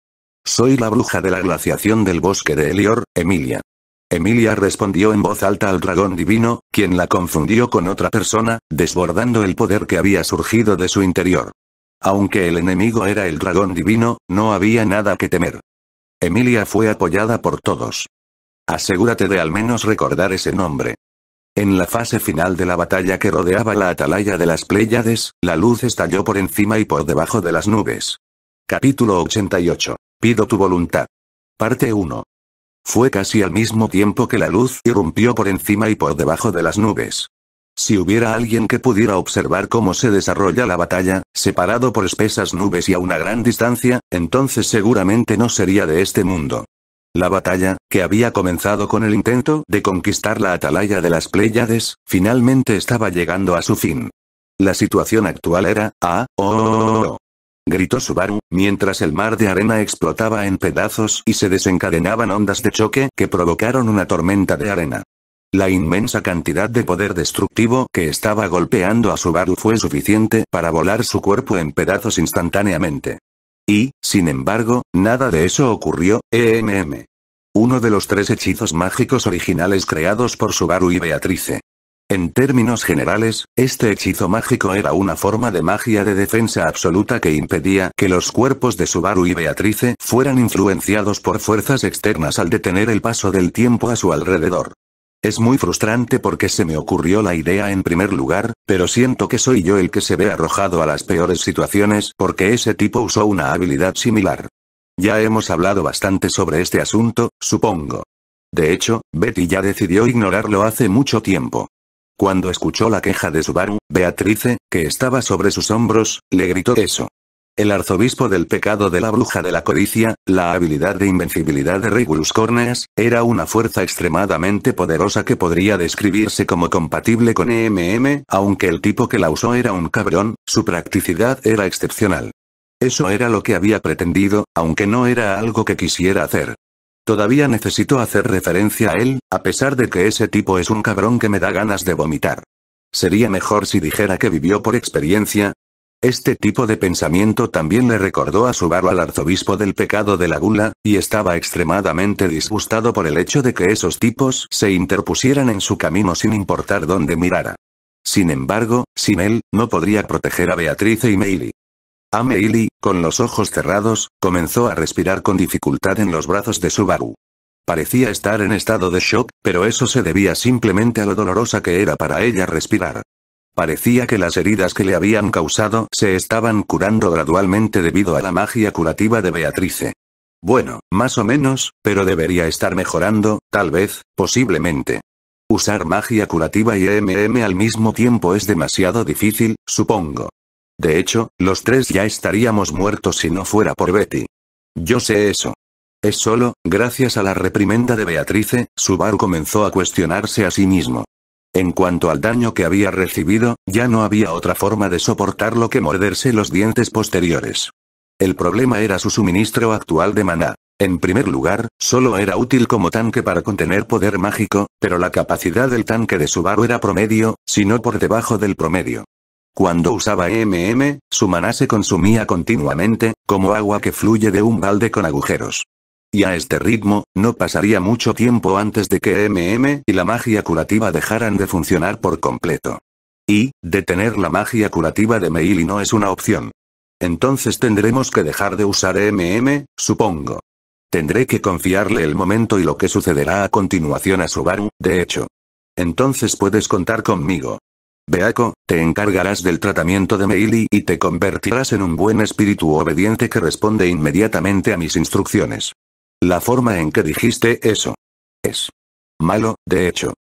Soy la bruja de la glaciación del bosque de Elior, Emilia. Emilia respondió en voz alta al dragón divino, quien la confundió con otra persona, desbordando el poder que había surgido de su interior. Aunque el enemigo era el dragón divino, no había nada que temer. Emilia fue apoyada por todos. Asegúrate de al menos recordar ese nombre. En la fase final de la batalla que rodeaba la atalaya de las Pléyades, la luz estalló por encima y por debajo de las nubes. Capítulo 88. Pido tu voluntad. Parte 1. Fue casi al mismo tiempo que la luz irrumpió por encima y por debajo de las nubes. Si hubiera alguien que pudiera observar cómo se desarrolla la batalla, separado por espesas nubes y a una gran distancia, entonces seguramente no sería de este mundo. La batalla, que había comenzado con el intento de conquistar la atalaya de las Pléyades, finalmente estaba llegando a su fin. La situación actual era, ah, oh, oh, oh, oh gritó Subaru, mientras el mar de arena explotaba en pedazos y se desencadenaban ondas de choque que provocaron una tormenta de arena. La inmensa cantidad de poder destructivo que estaba golpeando a Subaru fue suficiente para volar su cuerpo en pedazos instantáneamente. Y, sin embargo, nada de eso ocurrió, EMM. Uno de los tres hechizos mágicos originales creados por Subaru y Beatrice. En términos generales, este hechizo mágico era una forma de magia de defensa absoluta que impedía que los cuerpos de Subaru y Beatrice fueran influenciados por fuerzas externas al detener el paso del tiempo a su alrededor. Es muy frustrante porque se me ocurrió la idea en primer lugar, pero siento que soy yo el que se ve arrojado a las peores situaciones porque ese tipo usó una habilidad similar. Ya hemos hablado bastante sobre este asunto, supongo. De hecho, Betty ya decidió ignorarlo hace mucho tiempo. Cuando escuchó la queja de Subaru, Beatrice, que estaba sobre sus hombros, le gritó eso. El arzobispo del pecado de la bruja de la codicia, la habilidad de invencibilidad de Regulus Corneas, era una fuerza extremadamente poderosa que podría describirse como compatible con EMM, aunque el tipo que la usó era un cabrón, su practicidad era excepcional. Eso era lo que había pretendido, aunque no era algo que quisiera hacer. Todavía necesito hacer referencia a él, a pesar de que ese tipo es un cabrón que me da ganas de vomitar. Sería mejor si dijera que vivió por experiencia. Este tipo de pensamiento también le recordó a su barro al arzobispo del pecado de la gula, y estaba extremadamente disgustado por el hecho de que esos tipos se interpusieran en su camino sin importar dónde mirara. Sin embargo, sin él, no podría proteger a Beatriz y Meili. Ameili, con los ojos cerrados, comenzó a respirar con dificultad en los brazos de Subaru. Parecía estar en estado de shock, pero eso se debía simplemente a lo dolorosa que era para ella respirar. Parecía que las heridas que le habían causado se estaban curando gradualmente debido a la magia curativa de Beatrice. Bueno, más o menos, pero debería estar mejorando, tal vez, posiblemente. Usar magia curativa y MM al mismo tiempo es demasiado difícil, supongo. De hecho, los tres ya estaríamos muertos si no fuera por Betty. Yo sé eso. Es solo, gracias a la reprimenda de Beatrice, Subaru comenzó a cuestionarse a sí mismo. En cuanto al daño que había recibido, ya no había otra forma de soportarlo que morderse los dientes posteriores. El problema era su suministro actual de maná. En primer lugar, solo era útil como tanque para contener poder mágico, pero la capacidad del tanque de Subaru era promedio, si no por debajo del promedio. Cuando usaba MM, su maná se consumía continuamente, como agua que fluye de un balde con agujeros. Y a este ritmo, no pasaría mucho tiempo antes de que MM y la magia curativa dejaran de funcionar por completo. Y, detener la magia curativa de Meili no es una opción. Entonces tendremos que dejar de usar MM, supongo. Tendré que confiarle el momento y lo que sucederá a continuación a Subaru, de hecho. Entonces puedes contar conmigo. Beaco, te encargarás del tratamiento de Meili y te convertirás en un buen espíritu obediente que responde inmediatamente a mis instrucciones. La forma en que dijiste eso. Es. Malo, de hecho.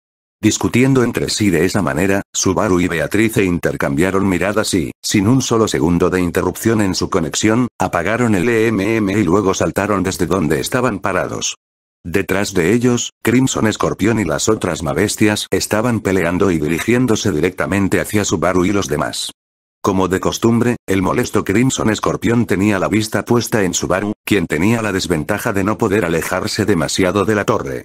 Discutiendo entre sí de esa manera, Subaru y Beatrice intercambiaron miradas y, sin un solo segundo de interrupción en su conexión, apagaron el EMM y luego saltaron desde donde estaban parados. Detrás de ellos, Crimson Escorpión y las otras mabestias estaban peleando y dirigiéndose directamente hacia Subaru y los demás. Como de costumbre, el molesto Crimson Escorpión tenía la vista puesta en Subaru, quien tenía la desventaja de no poder alejarse demasiado de la torre.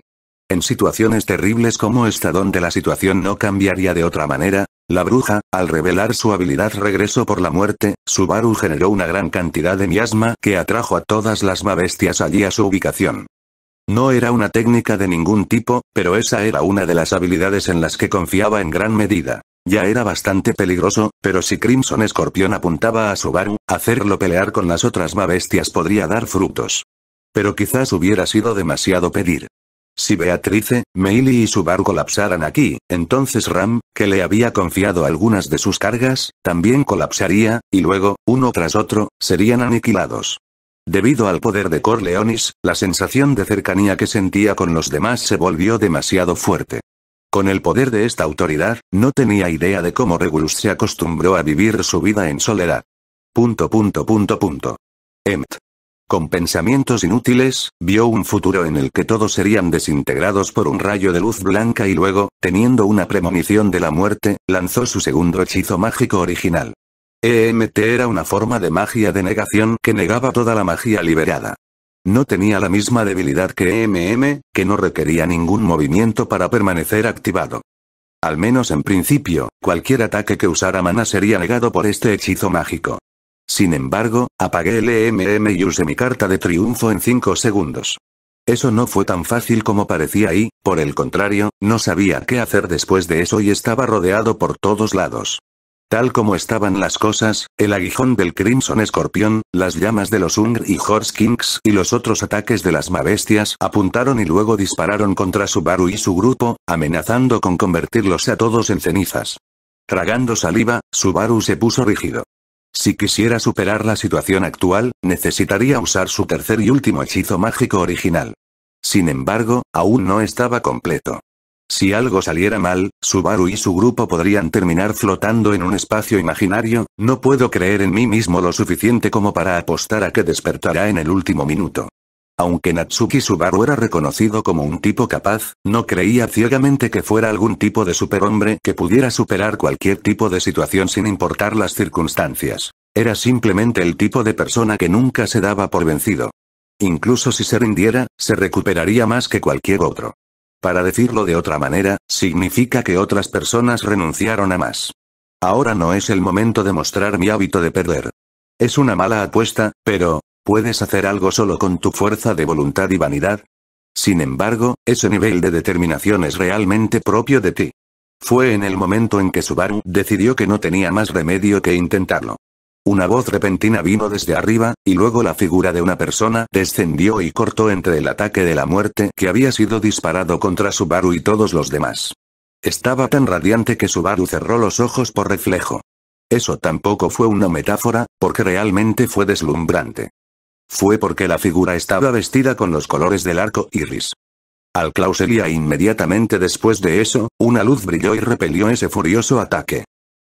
En situaciones terribles como esta donde la situación no cambiaría de otra manera, la bruja, al revelar su habilidad regreso por la muerte, Subaru generó una gran cantidad de miasma que atrajo a todas las mabestias allí a su ubicación. No era una técnica de ningún tipo, pero esa era una de las habilidades en las que confiaba en gran medida. Ya era bastante peligroso, pero si Crimson Scorpion apuntaba a Subaru, hacerlo pelear con las otras bestias podría dar frutos. Pero quizás hubiera sido demasiado pedir. Si Beatrice, Meili y Subaru colapsaran aquí, entonces Ram, que le había confiado algunas de sus cargas, también colapsaría, y luego, uno tras otro, serían aniquilados. Debido al poder de Corleonis, la sensación de cercanía que sentía con los demás se volvió demasiado fuerte. Con el poder de esta autoridad, no tenía idea de cómo Regulus se acostumbró a vivir su vida en soledad. Punto punto punto punto. Con pensamientos inútiles, vio un futuro en el que todos serían desintegrados por un rayo de luz blanca y luego, teniendo una premonición de la muerte, lanzó su segundo hechizo mágico original. EMT era una forma de magia de negación que negaba toda la magia liberada. No tenía la misma debilidad que EMM, que no requería ningún movimiento para permanecer activado. Al menos en principio, cualquier ataque que usara mana sería negado por este hechizo mágico. Sin embargo, apagué el EMM y usé mi carta de triunfo en 5 segundos. Eso no fue tan fácil como parecía y, por el contrario, no sabía qué hacer después de eso y estaba rodeado por todos lados. Tal como estaban las cosas, el aguijón del Crimson Escorpión, las llamas de los Ungr y Horse Kings y los otros ataques de las Mabestias apuntaron y luego dispararon contra Subaru y su grupo, amenazando con convertirlos a todos en cenizas. Tragando saliva, Subaru se puso rígido. Si quisiera superar la situación actual, necesitaría usar su tercer y último hechizo mágico original. Sin embargo, aún no estaba completo. Si algo saliera mal, Subaru y su grupo podrían terminar flotando en un espacio imaginario, no puedo creer en mí mismo lo suficiente como para apostar a que despertará en el último minuto. Aunque Natsuki Subaru era reconocido como un tipo capaz, no creía ciegamente que fuera algún tipo de superhombre que pudiera superar cualquier tipo de situación sin importar las circunstancias. Era simplemente el tipo de persona que nunca se daba por vencido. Incluso si se rindiera, se recuperaría más que cualquier otro. Para decirlo de otra manera, significa que otras personas renunciaron a más. Ahora no es el momento de mostrar mi hábito de perder. Es una mala apuesta, pero, ¿puedes hacer algo solo con tu fuerza de voluntad y vanidad? Sin embargo, ese nivel de determinación es realmente propio de ti. Fue en el momento en que Subaru decidió que no tenía más remedio que intentarlo. Una voz repentina vino desde arriba, y luego la figura de una persona descendió y cortó entre el ataque de la muerte que había sido disparado contra Subaru y todos los demás. Estaba tan radiante que Subaru cerró los ojos por reflejo. Eso tampoco fue una metáfora, porque realmente fue deslumbrante. Fue porque la figura estaba vestida con los colores del arco iris. Al clauselía inmediatamente después de eso, una luz brilló y repelió ese furioso ataque.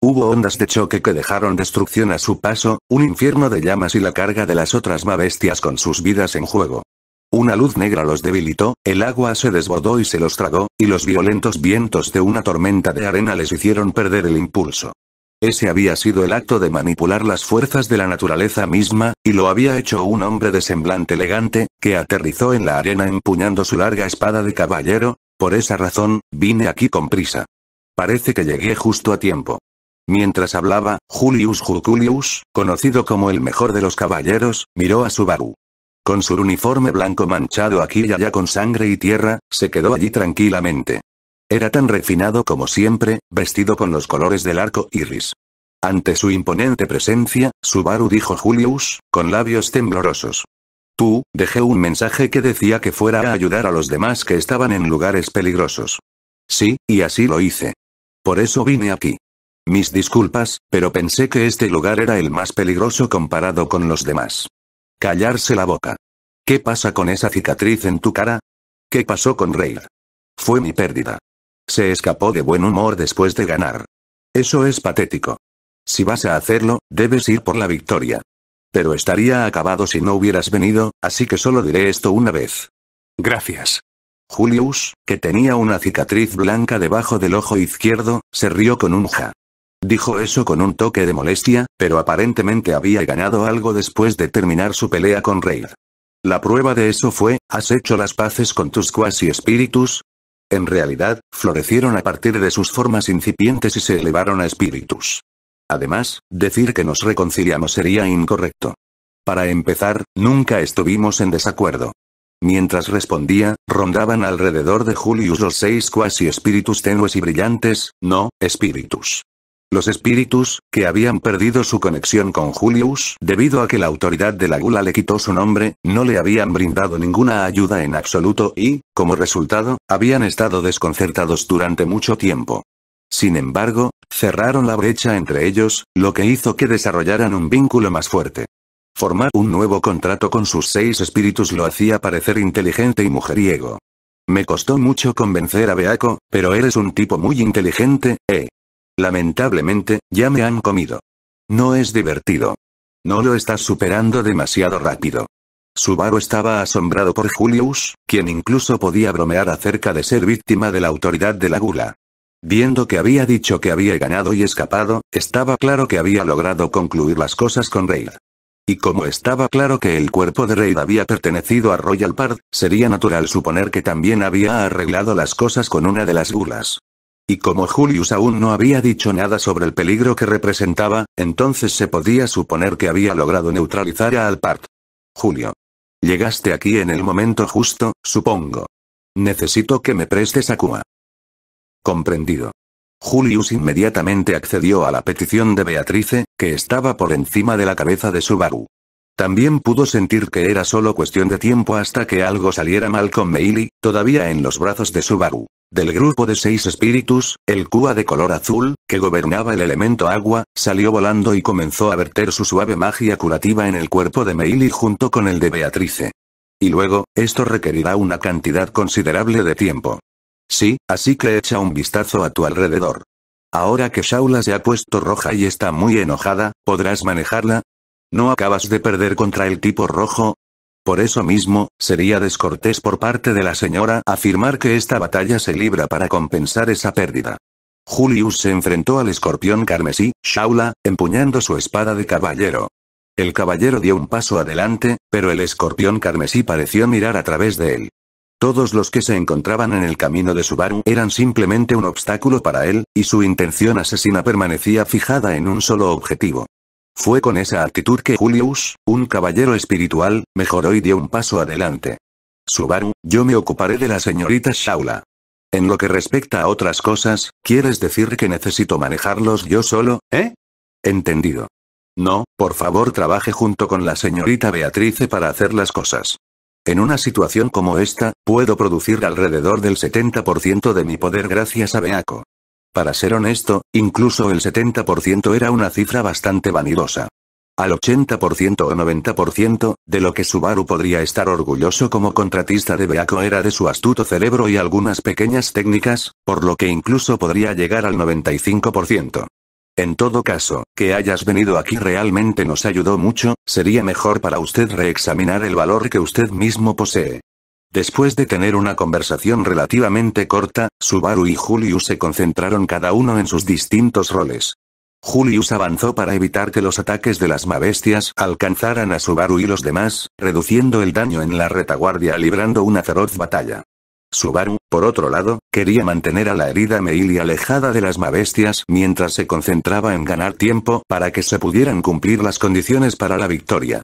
Hubo ondas de choque que dejaron destrucción a su paso, un infierno de llamas y la carga de las otras bestias con sus vidas en juego. Una luz negra los debilitó, el agua se desbordó y se los tragó, y los violentos vientos de una tormenta de arena les hicieron perder el impulso. Ese había sido el acto de manipular las fuerzas de la naturaleza misma, y lo había hecho un hombre de semblante elegante, que aterrizó en la arena empuñando su larga espada de caballero, por esa razón, vine aquí con prisa. Parece que llegué justo a tiempo. Mientras hablaba, Julius Juculius, conocido como el mejor de los caballeros, miró a Subaru. Con su uniforme blanco manchado aquí y allá con sangre y tierra, se quedó allí tranquilamente. Era tan refinado como siempre, vestido con los colores del arco iris. Ante su imponente presencia, Subaru dijo Julius, con labios temblorosos. Tú, dejé un mensaje que decía que fuera a ayudar a los demás que estaban en lugares peligrosos. Sí, y así lo hice. Por eso vine aquí. Mis disculpas, pero pensé que este lugar era el más peligroso comparado con los demás. Callarse la boca. ¿Qué pasa con esa cicatriz en tu cara? ¿Qué pasó con Reid? Fue mi pérdida. Se escapó de buen humor después de ganar. Eso es patético. Si vas a hacerlo, debes ir por la victoria. Pero estaría acabado si no hubieras venido, así que solo diré esto una vez. Gracias. Julius, que tenía una cicatriz blanca debajo del ojo izquierdo, se rió con un ja. Dijo eso con un toque de molestia, pero aparentemente había ganado algo después de terminar su pelea con Reid. La prueba de eso fue, ¿has hecho las paces con tus cuasi espíritus? En realidad, florecieron a partir de sus formas incipientes y se elevaron a espíritus. Además, decir que nos reconciliamos sería incorrecto. Para empezar, nunca estuvimos en desacuerdo. Mientras respondía, rondaban alrededor de Julius los seis cuasi espíritus tenues y brillantes, no, espíritus. Los espíritus, que habían perdido su conexión con Julius debido a que la autoridad de la gula le quitó su nombre, no le habían brindado ninguna ayuda en absoluto y, como resultado, habían estado desconcertados durante mucho tiempo. Sin embargo, cerraron la brecha entre ellos, lo que hizo que desarrollaran un vínculo más fuerte. Formar un nuevo contrato con sus seis espíritus lo hacía parecer inteligente y mujeriego. Me costó mucho convencer a Beaco, pero eres un tipo muy inteligente, eh. Lamentablemente, ya me han comido. No es divertido. No lo estás superando demasiado rápido. Subaru estaba asombrado por Julius, quien incluso podía bromear acerca de ser víctima de la autoridad de la gula. Viendo que había dicho que había ganado y escapado, estaba claro que había logrado concluir las cosas con Reid. Y como estaba claro que el cuerpo de Reid había pertenecido a Royal Park, sería natural suponer que también había arreglado las cosas con una de las gulas. Y como Julius aún no había dicho nada sobre el peligro que representaba, entonces se podía suponer que había logrado neutralizar a Alpart. Julio. Llegaste aquí en el momento justo, supongo. Necesito que me prestes a Kuma. Comprendido. Julius inmediatamente accedió a la petición de Beatrice, que estaba por encima de la cabeza de Subaru. También pudo sentir que era solo cuestión de tiempo hasta que algo saliera mal con Meili, todavía en los brazos de Subaru. Del grupo de seis espíritus, el cua de color azul, que gobernaba el elemento agua, salió volando y comenzó a verter su suave magia curativa en el cuerpo de Meili junto con el de Beatrice. Y luego, esto requerirá una cantidad considerable de tiempo. Sí, así que echa un vistazo a tu alrededor. Ahora que Shaula se ha puesto roja y está muy enojada, ¿podrás manejarla? ¿No acabas de perder contra el tipo rojo? Por eso mismo, sería descortés por parte de la señora afirmar que esta batalla se libra para compensar esa pérdida. Julius se enfrentó al escorpión carmesí, Shaula, empuñando su espada de caballero. El caballero dio un paso adelante, pero el escorpión carmesí pareció mirar a través de él. Todos los que se encontraban en el camino de Subaru eran simplemente un obstáculo para él, y su intención asesina permanecía fijada en un solo objetivo. Fue con esa actitud que Julius, un caballero espiritual, mejoró y dio un paso adelante. Subaru, yo me ocuparé de la señorita Shaula. En lo que respecta a otras cosas, ¿quieres decir que necesito manejarlos yo solo, eh? Entendido. No, por favor trabaje junto con la señorita Beatrice para hacer las cosas. En una situación como esta, puedo producir alrededor del 70% de mi poder gracias a Beaco. Para ser honesto, incluso el 70% era una cifra bastante vanidosa. Al 80% o 90%, de lo que Subaru podría estar orgulloso como contratista de Beaco era de su astuto cerebro y algunas pequeñas técnicas, por lo que incluso podría llegar al 95%. En todo caso, que hayas venido aquí realmente nos ayudó mucho, sería mejor para usted reexaminar el valor que usted mismo posee. Después de tener una conversación relativamente corta, Subaru y Julius se concentraron cada uno en sus distintos roles. Julius avanzó para evitar que los ataques de las mabestias alcanzaran a Subaru y los demás, reduciendo el daño en la retaguardia librando una feroz batalla. Subaru, por otro lado, quería mantener a la herida Meili alejada de las mabestias mientras se concentraba en ganar tiempo para que se pudieran cumplir las condiciones para la victoria.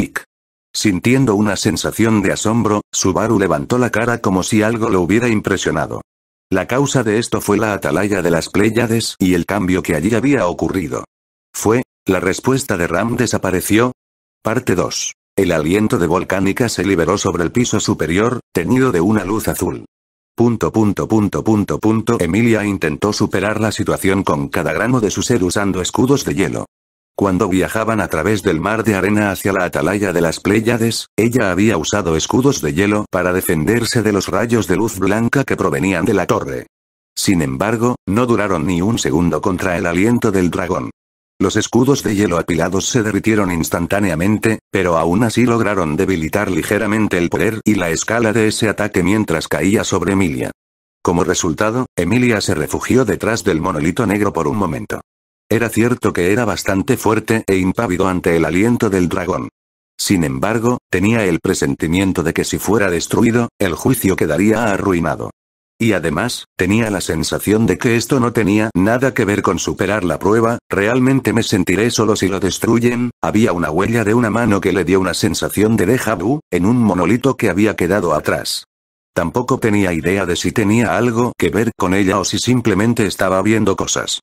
Ick. Sintiendo una sensación de asombro, Subaru levantó la cara como si algo lo hubiera impresionado. La causa de esto fue la atalaya de las Pléyades y el cambio que allí había ocurrido. Fue, la respuesta de Ram desapareció. Parte 2. El aliento de Volcánica se liberó sobre el piso superior, teñido de una luz azul. Emilia intentó superar la situación con cada grano de su ser usando escudos de hielo. Cuando viajaban a través del mar de arena hacia la atalaya de las Pléyades, ella había usado escudos de hielo para defenderse de los rayos de luz blanca que provenían de la torre. Sin embargo, no duraron ni un segundo contra el aliento del dragón. Los escudos de hielo apilados se derritieron instantáneamente, pero aún así lograron debilitar ligeramente el poder y la escala de ese ataque mientras caía sobre Emilia. Como resultado, Emilia se refugió detrás del monolito negro por un momento. Era cierto que era bastante fuerte e impávido ante el aliento del dragón. Sin embargo, tenía el presentimiento de que si fuera destruido, el juicio quedaría arruinado. Y además, tenía la sensación de que esto no tenía nada que ver con superar la prueba, realmente me sentiré solo si lo destruyen, había una huella de una mano que le dio una sensación de déjà vu, en un monolito que había quedado atrás. Tampoco tenía idea de si tenía algo que ver con ella o si simplemente estaba viendo cosas.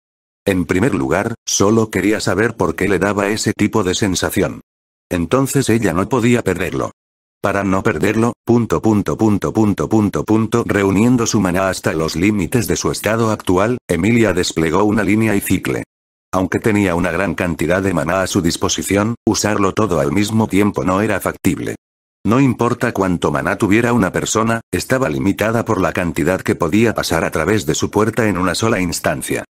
En primer lugar, solo quería saber por qué le daba ese tipo de sensación. Entonces ella no podía perderlo. Para no perderlo, punto punto punto punto punto punto reuniendo su maná hasta los límites de su estado actual, Emilia desplegó una línea y cicle. Aunque tenía una gran cantidad de maná a su disposición, usarlo todo al mismo tiempo no era factible. No importa cuánto maná tuviera una persona, estaba limitada por la cantidad que podía pasar a través de su puerta en una sola instancia.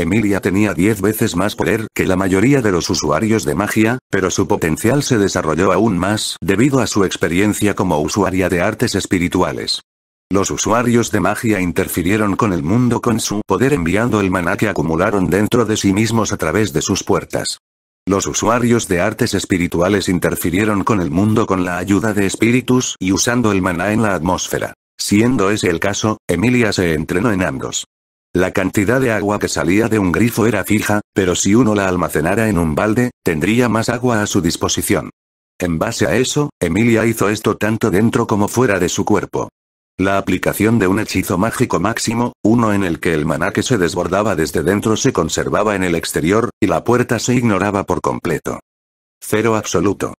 Emilia tenía 10 veces más poder que la mayoría de los usuarios de magia, pero su potencial se desarrolló aún más debido a su experiencia como usuaria de artes espirituales. Los usuarios de magia interfirieron con el mundo con su poder enviando el maná que acumularon dentro de sí mismos a través de sus puertas. Los usuarios de artes espirituales interfirieron con el mundo con la ayuda de espíritus y usando el maná en la atmósfera. Siendo ese el caso, Emilia se entrenó en ambos. La cantidad de agua que salía de un grifo era fija, pero si uno la almacenara en un balde, tendría más agua a su disposición. En base a eso, Emilia hizo esto tanto dentro como fuera de su cuerpo. La aplicación de un hechizo mágico máximo, uno en el que el maná que se desbordaba desde dentro se conservaba en el exterior, y la puerta se ignoraba por completo. Cero absoluto.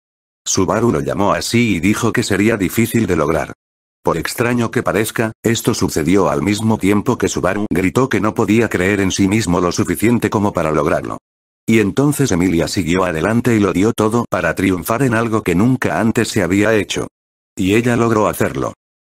Subaru lo llamó así y dijo que sería difícil de lograr. Por extraño que parezca, esto sucedió al mismo tiempo que Subaru gritó que no podía creer en sí mismo lo suficiente como para lograrlo. Y entonces Emilia siguió adelante y lo dio todo para triunfar en algo que nunca antes se había hecho. Y ella logró hacerlo.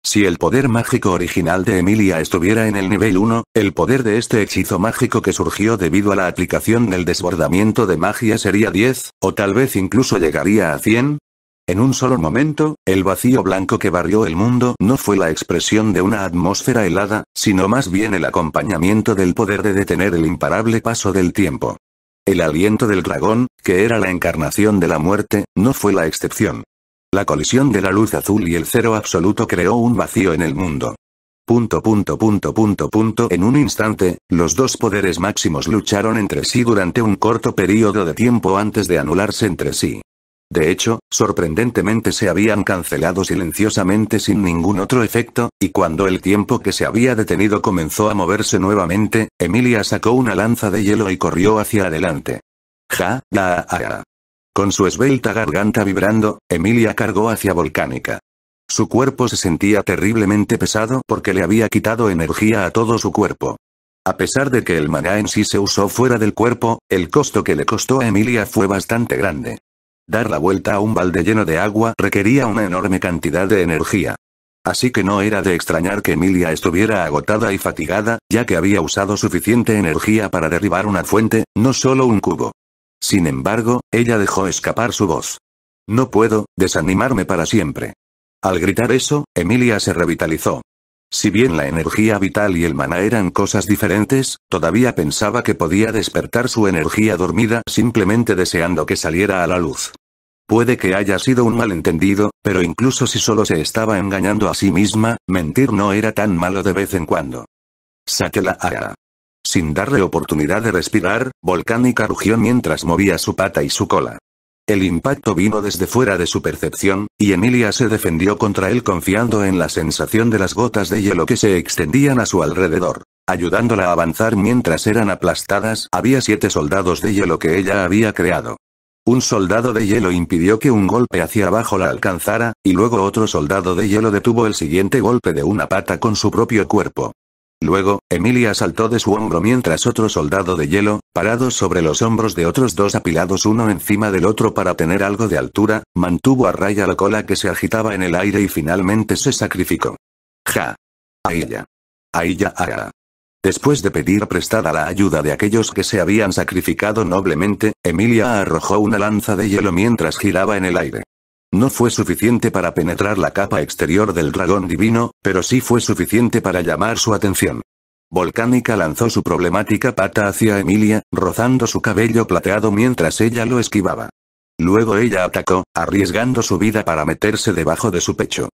Si el poder mágico original de Emilia estuviera en el nivel 1, el poder de este hechizo mágico que surgió debido a la aplicación del desbordamiento de magia sería 10, o tal vez incluso llegaría a 100, en un solo momento, el vacío blanco que barrió el mundo no fue la expresión de una atmósfera helada, sino más bien el acompañamiento del poder de detener el imparable paso del tiempo. El aliento del dragón, que era la encarnación de la muerte, no fue la excepción. La colisión de la luz azul y el cero absoluto creó un vacío en el mundo. Punto punto punto punto punto en un instante, los dos poderes máximos lucharon entre sí durante un corto periodo de tiempo antes de anularse entre sí. De hecho, sorprendentemente se habían cancelado silenciosamente sin ningún otro efecto, y cuando el tiempo que se había detenido comenzó a moverse nuevamente, Emilia sacó una lanza de hielo y corrió hacia adelante. Ja, ja, ja, Con su esbelta garganta vibrando, Emilia cargó hacia Volcánica. Su cuerpo se sentía terriblemente pesado porque le había quitado energía a todo su cuerpo. A pesar de que el maná en sí se usó fuera del cuerpo, el costo que le costó a Emilia fue bastante grande. Dar la vuelta a un balde lleno de agua requería una enorme cantidad de energía. Así que no era de extrañar que Emilia estuviera agotada y fatigada, ya que había usado suficiente energía para derribar una fuente, no solo un cubo. Sin embargo, ella dejó escapar su voz. No puedo, desanimarme para siempre. Al gritar eso, Emilia se revitalizó. Si bien la energía vital y el mana eran cosas diferentes, todavía pensaba que podía despertar su energía dormida simplemente deseando que saliera a la luz. Puede que haya sido un malentendido, pero incluso si solo se estaba engañando a sí misma, mentir no era tan malo de vez en cuando. Saque la Sin darle oportunidad de respirar, Volcánica rugió mientras movía su pata y su cola. El impacto vino desde fuera de su percepción, y Emilia se defendió contra él confiando en la sensación de las gotas de hielo que se extendían a su alrededor. Ayudándola a avanzar mientras eran aplastadas, había siete soldados de hielo que ella había creado. Un soldado de hielo impidió que un golpe hacia abajo la alcanzara, y luego otro soldado de hielo detuvo el siguiente golpe de una pata con su propio cuerpo. Luego, Emilia saltó de su hombro mientras otro soldado de hielo, parado sobre los hombros de otros dos apilados uno encima del otro para tener algo de altura, mantuvo a raya la cola que se agitaba en el aire y finalmente se sacrificó. Ja. A ella. A ella Después de pedir prestada la ayuda de aquellos que se habían sacrificado noblemente, Emilia arrojó una lanza de hielo mientras giraba en el aire. No fue suficiente para penetrar la capa exterior del dragón divino, pero sí fue suficiente para llamar su atención. Volcánica lanzó su problemática pata hacia Emilia, rozando su cabello plateado mientras ella lo esquivaba. Luego ella atacó, arriesgando su vida para meterse debajo de su pecho.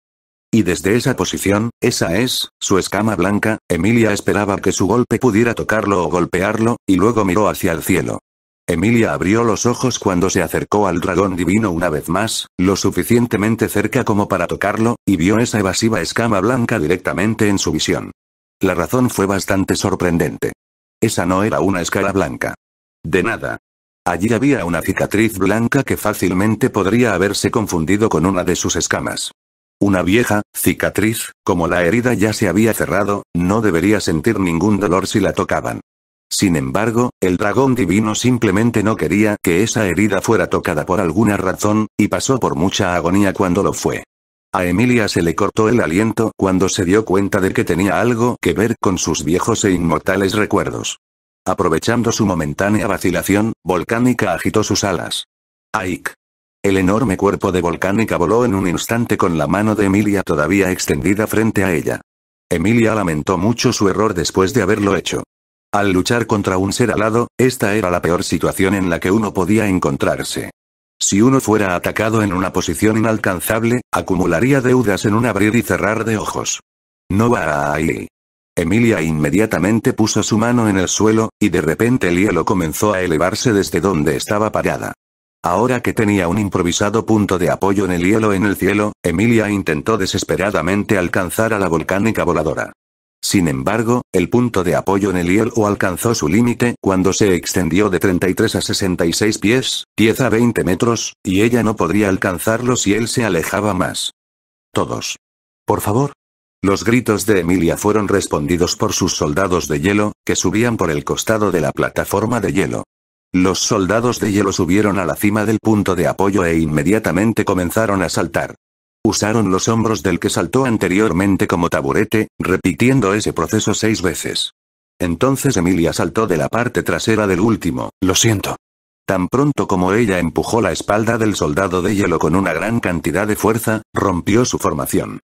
Y desde esa posición, esa es, su escama blanca, Emilia esperaba que su golpe pudiera tocarlo o golpearlo, y luego miró hacia el cielo. Emilia abrió los ojos cuando se acercó al dragón divino una vez más, lo suficientemente cerca como para tocarlo, y vio esa evasiva escama blanca directamente en su visión. La razón fue bastante sorprendente. Esa no era una escala blanca. De nada. Allí había una cicatriz blanca que fácilmente podría haberse confundido con una de sus escamas. Una vieja, cicatriz, como la herida ya se había cerrado, no debería sentir ningún dolor si la tocaban. Sin embargo, el dragón divino simplemente no quería que esa herida fuera tocada por alguna razón, y pasó por mucha agonía cuando lo fue. A Emilia se le cortó el aliento cuando se dio cuenta de que tenía algo que ver con sus viejos e inmortales recuerdos. Aprovechando su momentánea vacilación, Volcánica agitó sus alas. ¡Aik! El enorme cuerpo de Volcánica voló en un instante con la mano de Emilia todavía extendida frente a ella. Emilia lamentó mucho su error después de haberlo hecho. Al luchar contra un ser alado, esta era la peor situación en la que uno podía encontrarse. Si uno fuera atacado en una posición inalcanzable, acumularía deudas en un abrir y cerrar de ojos. No va ahí. Emilia inmediatamente puso su mano en el suelo, y de repente el hielo comenzó a elevarse desde donde estaba parada. Ahora que tenía un improvisado punto de apoyo en el hielo en el cielo, Emilia intentó desesperadamente alcanzar a la volcánica voladora. Sin embargo, el punto de apoyo en el hielo alcanzó su límite cuando se extendió de 33 a 66 pies, 10 a 20 metros, y ella no podría alcanzarlo si él se alejaba más. Todos. Por favor. Los gritos de Emilia fueron respondidos por sus soldados de hielo, que subían por el costado de la plataforma de hielo. Los soldados de hielo subieron a la cima del punto de apoyo e inmediatamente comenzaron a saltar. Usaron los hombros del que saltó anteriormente como taburete, repitiendo ese proceso seis veces. Entonces Emilia saltó de la parte trasera del último. Lo siento. Tan pronto como ella empujó la espalda del soldado de hielo con una gran cantidad de fuerza, rompió su formación.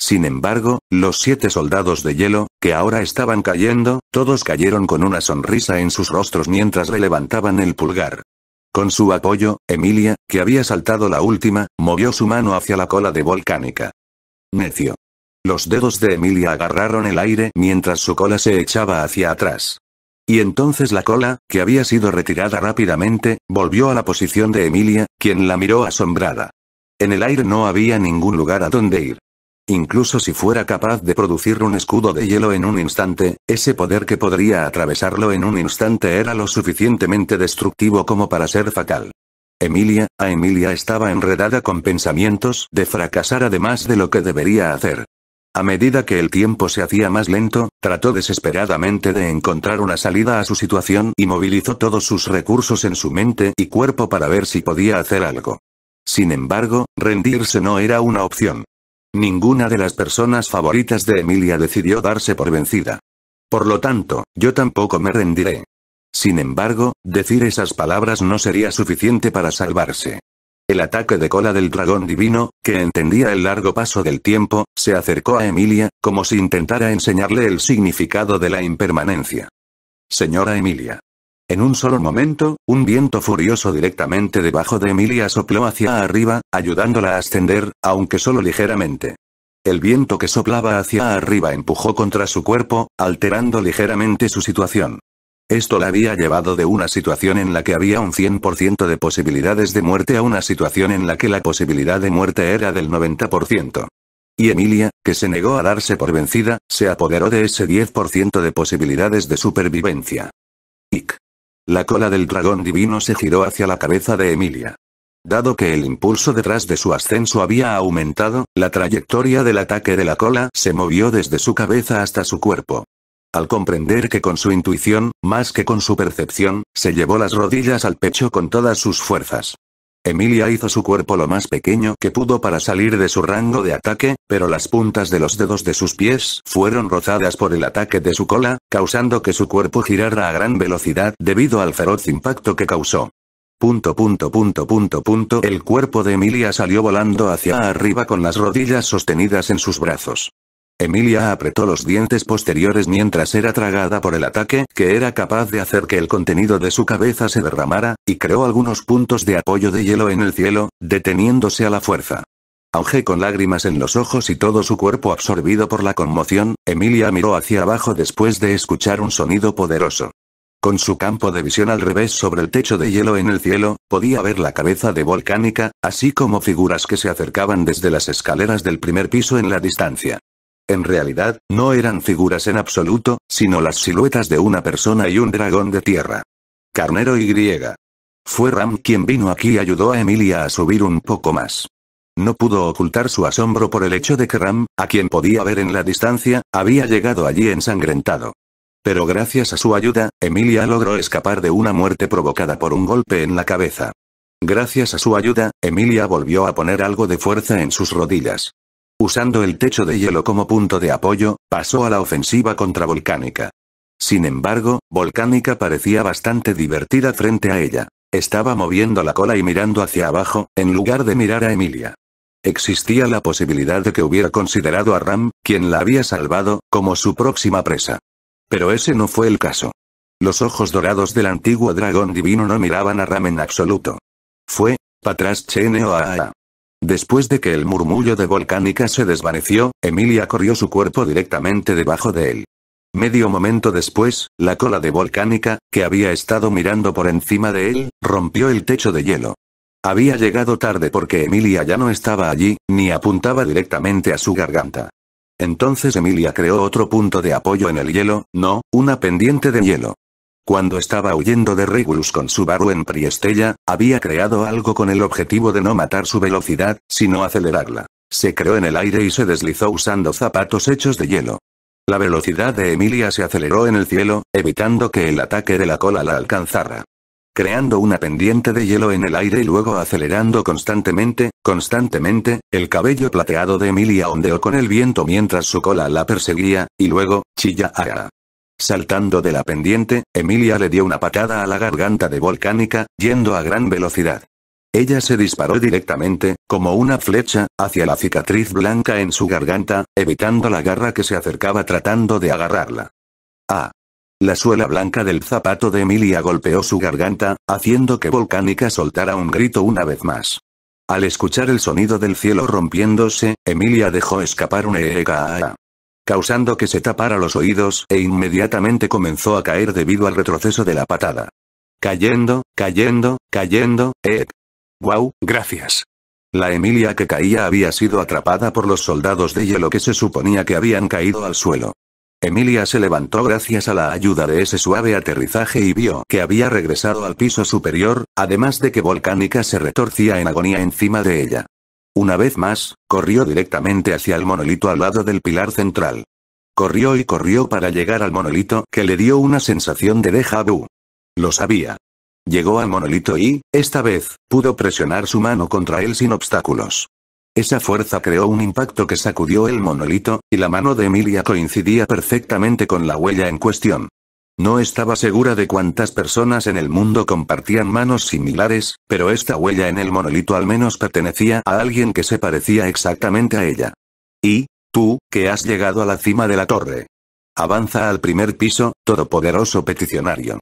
Sin embargo, los siete soldados de hielo, que ahora estaban cayendo, todos cayeron con una sonrisa en sus rostros mientras le levantaban el pulgar. Con su apoyo, Emilia, que había saltado la última, movió su mano hacia la cola de Volcánica. Necio. Los dedos de Emilia agarraron el aire mientras su cola se echaba hacia atrás. Y entonces la cola, que había sido retirada rápidamente, volvió a la posición de Emilia, quien la miró asombrada. En el aire no había ningún lugar a donde ir. Incluso si fuera capaz de producir un escudo de hielo en un instante, ese poder que podría atravesarlo en un instante era lo suficientemente destructivo como para ser fatal. Emilia, a Emilia estaba enredada con pensamientos de fracasar además de lo que debería hacer. A medida que el tiempo se hacía más lento, trató desesperadamente de encontrar una salida a su situación y movilizó todos sus recursos en su mente y cuerpo para ver si podía hacer algo. Sin embargo, rendirse no era una opción. Ninguna de las personas favoritas de Emilia decidió darse por vencida. Por lo tanto, yo tampoco me rendiré. Sin embargo, decir esas palabras no sería suficiente para salvarse. El ataque de cola del dragón divino, que entendía el largo paso del tiempo, se acercó a Emilia, como si intentara enseñarle el significado de la impermanencia. Señora Emilia. En un solo momento, un viento furioso directamente debajo de Emilia sopló hacia arriba, ayudándola a ascender, aunque solo ligeramente. El viento que soplaba hacia arriba empujó contra su cuerpo, alterando ligeramente su situación. Esto la había llevado de una situación en la que había un 100% de posibilidades de muerte a una situación en la que la posibilidad de muerte era del 90%. Y Emilia, que se negó a darse por vencida, se apoderó de ese 10% de posibilidades de supervivencia. Ick. La cola del dragón divino se giró hacia la cabeza de Emilia. Dado que el impulso detrás de su ascenso había aumentado, la trayectoria del ataque de la cola se movió desde su cabeza hasta su cuerpo. Al comprender que con su intuición, más que con su percepción, se llevó las rodillas al pecho con todas sus fuerzas. Emilia hizo su cuerpo lo más pequeño que pudo para salir de su rango de ataque, pero las puntas de los dedos de sus pies fueron rozadas por el ataque de su cola, causando que su cuerpo girara a gran velocidad debido al feroz impacto que causó. Punto punto punto punto punto el cuerpo de Emilia salió volando hacia arriba con las rodillas sostenidas en sus brazos. Emilia apretó los dientes posteriores mientras era tragada por el ataque que era capaz de hacer que el contenido de su cabeza se derramara, y creó algunos puntos de apoyo de hielo en el cielo, deteniéndose a la fuerza. Auge con lágrimas en los ojos y todo su cuerpo absorbido por la conmoción, Emilia miró hacia abajo después de escuchar un sonido poderoso. Con su campo de visión al revés sobre el techo de hielo en el cielo, podía ver la cabeza de Volcánica, así como figuras que se acercaban desde las escaleras del primer piso en la distancia. En realidad, no eran figuras en absoluto, sino las siluetas de una persona y un dragón de tierra. Carnero y griega. Fue Ram quien vino aquí y ayudó a Emilia a subir un poco más. No pudo ocultar su asombro por el hecho de que Ram, a quien podía ver en la distancia, había llegado allí ensangrentado. Pero gracias a su ayuda, Emilia logró escapar de una muerte provocada por un golpe en la cabeza. Gracias a su ayuda, Emilia volvió a poner algo de fuerza en sus rodillas. Usando el techo de hielo como punto de apoyo, pasó a la ofensiva contra Volcánica. Sin embargo, Volcánica parecía bastante divertida frente a ella. Estaba moviendo la cola y mirando hacia abajo, en lugar de mirar a Emilia. Existía la posibilidad de que hubiera considerado a Ram, quien la había salvado, como su próxima presa. Pero ese no fue el caso. Los ojos dorados del antiguo dragón divino no miraban a Ram en absoluto. Fue, atrás Chene ah, ah, ah". Después de que el murmullo de volcánica se desvaneció, Emilia corrió su cuerpo directamente debajo de él. Medio momento después, la cola de volcánica, que había estado mirando por encima de él, rompió el techo de hielo. Había llegado tarde porque Emilia ya no estaba allí, ni apuntaba directamente a su garganta. Entonces Emilia creó otro punto de apoyo en el hielo, no, una pendiente de hielo. Cuando estaba huyendo de Regulus con su barro en Priestella, había creado algo con el objetivo de no matar su velocidad, sino acelerarla. Se creó en el aire y se deslizó usando zapatos hechos de hielo. La velocidad de Emilia se aceleró en el cielo, evitando que el ataque de la cola la alcanzara. Creando una pendiente de hielo en el aire y luego acelerando constantemente, constantemente, el cabello plateado de Emilia ondeó con el viento mientras su cola la perseguía, y luego, chilla. Saltando de la pendiente, Emilia le dio una patada a la garganta de Volcánica, yendo a gran velocidad. Ella se disparó directamente, como una flecha, hacia la cicatriz blanca en su garganta, evitando la garra que se acercaba tratando de agarrarla. Ah. La suela blanca del zapato de Emilia golpeó su garganta, haciendo que Volcánica soltara un grito una vez más. Al escuchar el sonido del cielo rompiéndose, Emilia dejó escapar un causando que se tapara los oídos e inmediatamente comenzó a caer debido al retroceso de la patada. Cayendo, cayendo, cayendo, eh. ¡Guau, gracias. La Emilia que caía había sido atrapada por los soldados de hielo que se suponía que habían caído al suelo. Emilia se levantó gracias a la ayuda de ese suave aterrizaje y vio que había regresado al piso superior, además de que Volcánica se retorcía en agonía encima de ella. Una vez más, corrió directamente hacia el monolito al lado del pilar central. Corrió y corrió para llegar al monolito que le dio una sensación de deja vu. Lo sabía. Llegó al monolito y, esta vez, pudo presionar su mano contra él sin obstáculos. Esa fuerza creó un impacto que sacudió el monolito, y la mano de Emilia coincidía perfectamente con la huella en cuestión. No estaba segura de cuántas personas en el mundo compartían manos similares, pero esta huella en el monolito al menos pertenecía a alguien que se parecía exactamente a ella. Y, tú, que has llegado a la cima de la torre. Avanza al primer piso, todopoderoso peticionario.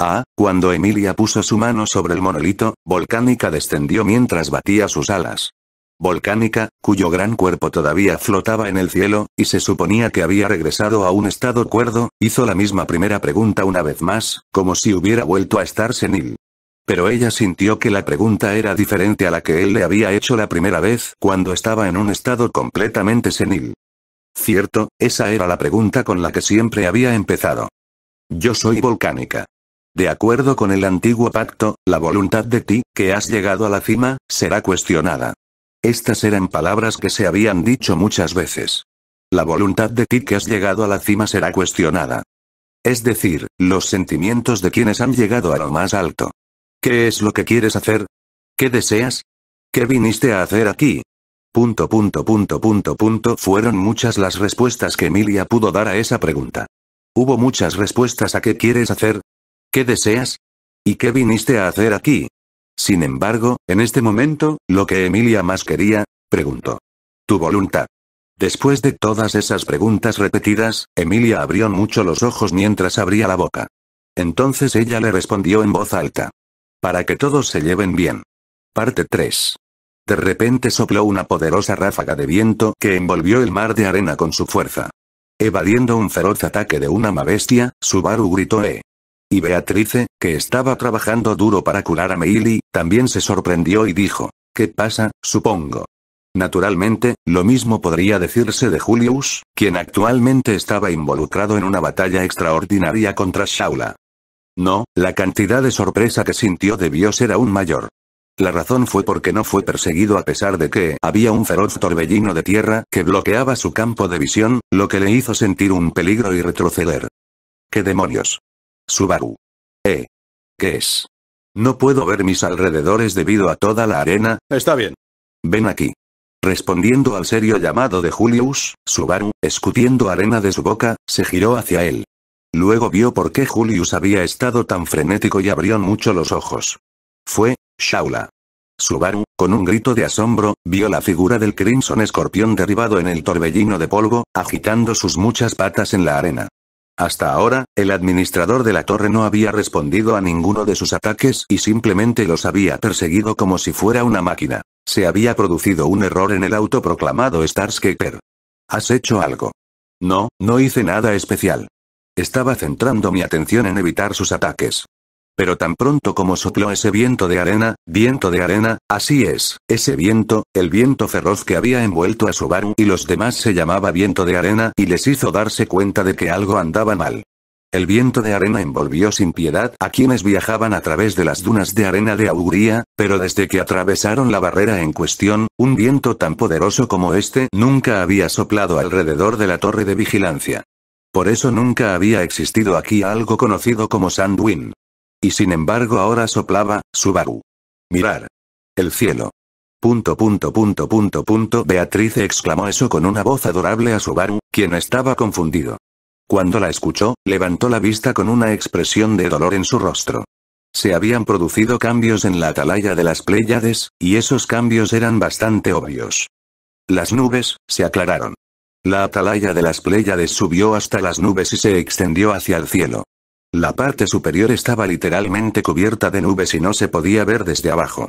Ah, cuando Emilia puso su mano sobre el monolito, Volcánica descendió mientras batía sus alas volcánica, cuyo gran cuerpo todavía flotaba en el cielo, y se suponía que había regresado a un estado cuerdo, hizo la misma primera pregunta una vez más, como si hubiera vuelto a estar senil. Pero ella sintió que la pregunta era diferente a la que él le había hecho la primera vez cuando estaba en un estado completamente senil. Cierto, esa era la pregunta con la que siempre había empezado. Yo soy volcánica. De acuerdo con el antiguo pacto, la voluntad de ti, que has llegado a la cima, será cuestionada. Estas eran palabras que se habían dicho muchas veces. La voluntad de ti que has llegado a la cima será cuestionada. Es decir, los sentimientos de quienes han llegado a lo más alto. ¿Qué es lo que quieres hacer? ¿Qué deseas? ¿Qué viniste a hacer aquí? Punto punto punto punto fueron muchas las respuestas que Emilia pudo dar a esa pregunta. Hubo muchas respuestas a qué quieres hacer, qué deseas y qué viniste a hacer aquí. Sin embargo, en este momento, lo que Emilia más quería, preguntó. Tu voluntad. Después de todas esas preguntas repetidas, Emilia abrió mucho los ojos mientras abría la boca. Entonces ella le respondió en voz alta. Para que todos se lleven bien. Parte 3. De repente sopló una poderosa ráfaga de viento que envolvió el mar de arena con su fuerza. Evadiendo un feroz ataque de una bestia, Subaru gritó E. Y Beatrice, que estaba trabajando duro para curar a Meili, también se sorprendió y dijo, ¿qué pasa, supongo? Naturalmente, lo mismo podría decirse de Julius, quien actualmente estaba involucrado en una batalla extraordinaria contra Shaula. No, la cantidad de sorpresa que sintió debió ser aún mayor. La razón fue porque no fue perseguido a pesar de que había un feroz torbellino de tierra que bloqueaba su campo de visión, lo que le hizo sentir un peligro y retroceder. ¿Qué demonios? Subaru. Eh. ¿Qué es? No puedo ver mis alrededores debido a toda la arena. Está bien. Ven aquí. Respondiendo al serio llamado de Julius, Subaru, escutiendo arena de su boca, se giró hacia él. Luego vio por qué Julius había estado tan frenético y abrió mucho los ojos. Fue, Shaula. Subaru, con un grito de asombro, vio la figura del Crimson Escorpión derribado en el torbellino de polvo, agitando sus muchas patas en la arena. Hasta ahora, el administrador de la torre no había respondido a ninguno de sus ataques y simplemente los había perseguido como si fuera una máquina. Se había producido un error en el autoproclamado Starscaper. ¿Has hecho algo? No, no hice nada especial. Estaba centrando mi atención en evitar sus ataques. Pero tan pronto como sopló ese viento de arena, viento de arena, así es, ese viento, el viento feroz que había envuelto a Subaru y los demás se llamaba viento de arena y les hizo darse cuenta de que algo andaba mal. El viento de arena envolvió sin piedad a quienes viajaban a través de las dunas de arena de Auguría, pero desde que atravesaron la barrera en cuestión, un viento tan poderoso como este nunca había soplado alrededor de la torre de vigilancia. Por eso nunca había existido aquí algo conocido como Sandwin. Y sin embargo ahora soplaba, Subaru. Mirar. El cielo. Punto punto punto punto punto Beatriz exclamó eso con una voz adorable a Subaru, quien estaba confundido. Cuando la escuchó, levantó la vista con una expresión de dolor en su rostro. Se habían producido cambios en la atalaya de las Pléyades, y esos cambios eran bastante obvios. Las nubes, se aclararon. La atalaya de las Pléyades subió hasta las nubes y se extendió hacia el cielo. La parte superior estaba literalmente cubierta de nubes y no se podía ver desde abajo.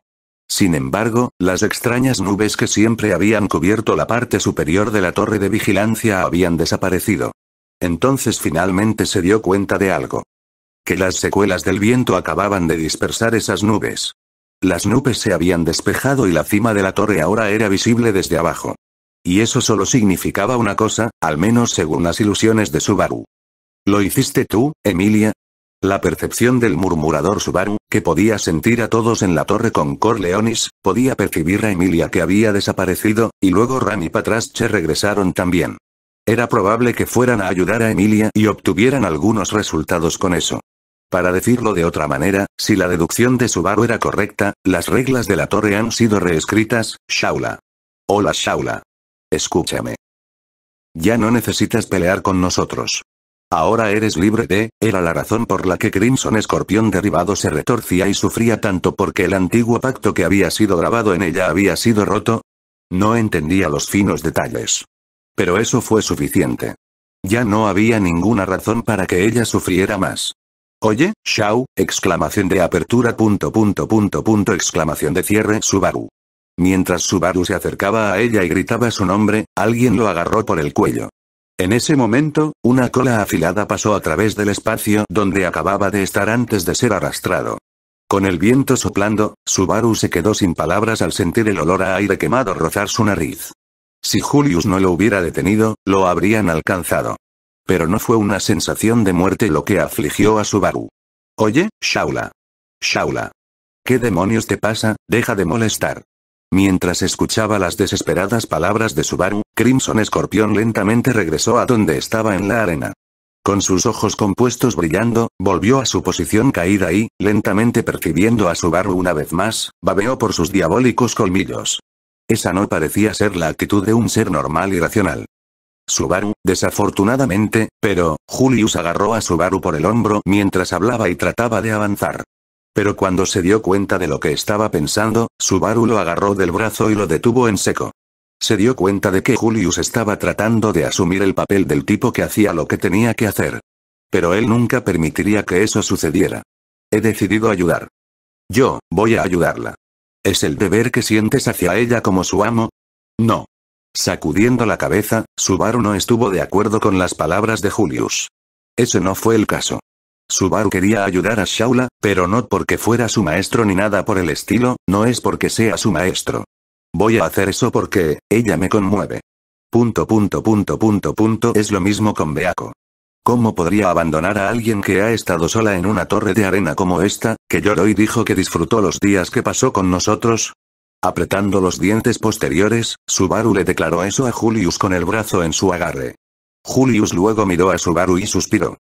Sin embargo, las extrañas nubes que siempre habían cubierto la parte superior de la torre de vigilancia habían desaparecido. Entonces finalmente se dio cuenta de algo. Que las secuelas del viento acababan de dispersar esas nubes. Las nubes se habían despejado y la cima de la torre ahora era visible desde abajo. Y eso solo significaba una cosa, al menos según las ilusiones de Subaru. ¿Lo hiciste tú, Emilia? La percepción del murmurador Subaru, que podía sentir a todos en la torre con Corleonis, podía percibir a Emilia que había desaparecido, y luego Ram y Patrasche regresaron también. Era probable que fueran a ayudar a Emilia y obtuvieran algunos resultados con eso. Para decirlo de otra manera, si la deducción de Subaru era correcta, las reglas de la torre han sido reescritas, Shaula. Hola Shaula. Escúchame. Ya no necesitas pelear con nosotros. Ahora eres libre de, era la razón por la que Crimson Escorpión derribado se retorcía y sufría tanto porque el antiguo pacto que había sido grabado en ella había sido roto. No entendía los finos detalles. Pero eso fue suficiente. Ya no había ninguna razón para que ella sufriera más. Oye, Shao, exclamación de apertura punto punto punto exclamación de cierre Subaru. Mientras Subaru se acercaba a ella y gritaba su nombre, alguien lo agarró por el cuello. En ese momento, una cola afilada pasó a través del espacio donde acababa de estar antes de ser arrastrado. Con el viento soplando, Subaru se quedó sin palabras al sentir el olor a aire quemado rozar su nariz. Si Julius no lo hubiera detenido, lo habrían alcanzado. Pero no fue una sensación de muerte lo que afligió a Subaru. Oye, Shaula. Shaula. ¿Qué demonios te pasa? Deja de molestar. Mientras escuchaba las desesperadas palabras de Subaru, Crimson Escorpión lentamente regresó a donde estaba en la arena. Con sus ojos compuestos brillando, volvió a su posición caída y, lentamente percibiendo a Subaru una vez más, babeó por sus diabólicos colmillos. Esa no parecía ser la actitud de un ser normal y racional. Subaru, desafortunadamente, pero, Julius agarró a Subaru por el hombro mientras hablaba y trataba de avanzar. Pero cuando se dio cuenta de lo que estaba pensando, Subaru lo agarró del brazo y lo detuvo en seco. Se dio cuenta de que Julius estaba tratando de asumir el papel del tipo que hacía lo que tenía que hacer. Pero él nunca permitiría que eso sucediera. He decidido ayudar. Yo, voy a ayudarla. ¿Es el deber que sientes hacia ella como su amo? No. Sacudiendo la cabeza, Subaru no estuvo de acuerdo con las palabras de Julius. Ese no fue el caso. Subaru quería ayudar a Shaula, pero no porque fuera su maestro ni nada por el estilo, no es porque sea su maestro. Voy a hacer eso porque, ella me conmueve. Punto punto punto punto es lo mismo con Beaco. ¿Cómo podría abandonar a alguien que ha estado sola en una torre de arena como esta, que lloró y dijo que disfrutó los días que pasó con nosotros? Apretando los dientes posteriores, Subaru le declaró eso a Julius con el brazo en su agarre. Julius luego miró a Subaru y suspiró.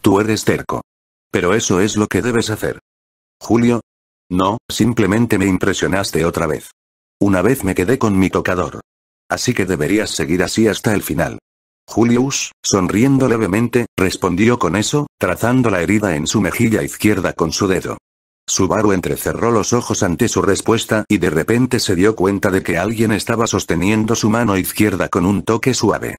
Tú eres terco. Pero eso es lo que debes hacer. Julio. No, simplemente me impresionaste otra vez. Una vez me quedé con mi tocador. Así que deberías seguir así hasta el final. Julius, sonriendo levemente, respondió con eso, trazando la herida en su mejilla izquierda con su dedo. Subaru entrecerró los ojos ante su respuesta y de repente se dio cuenta de que alguien estaba sosteniendo su mano izquierda con un toque suave.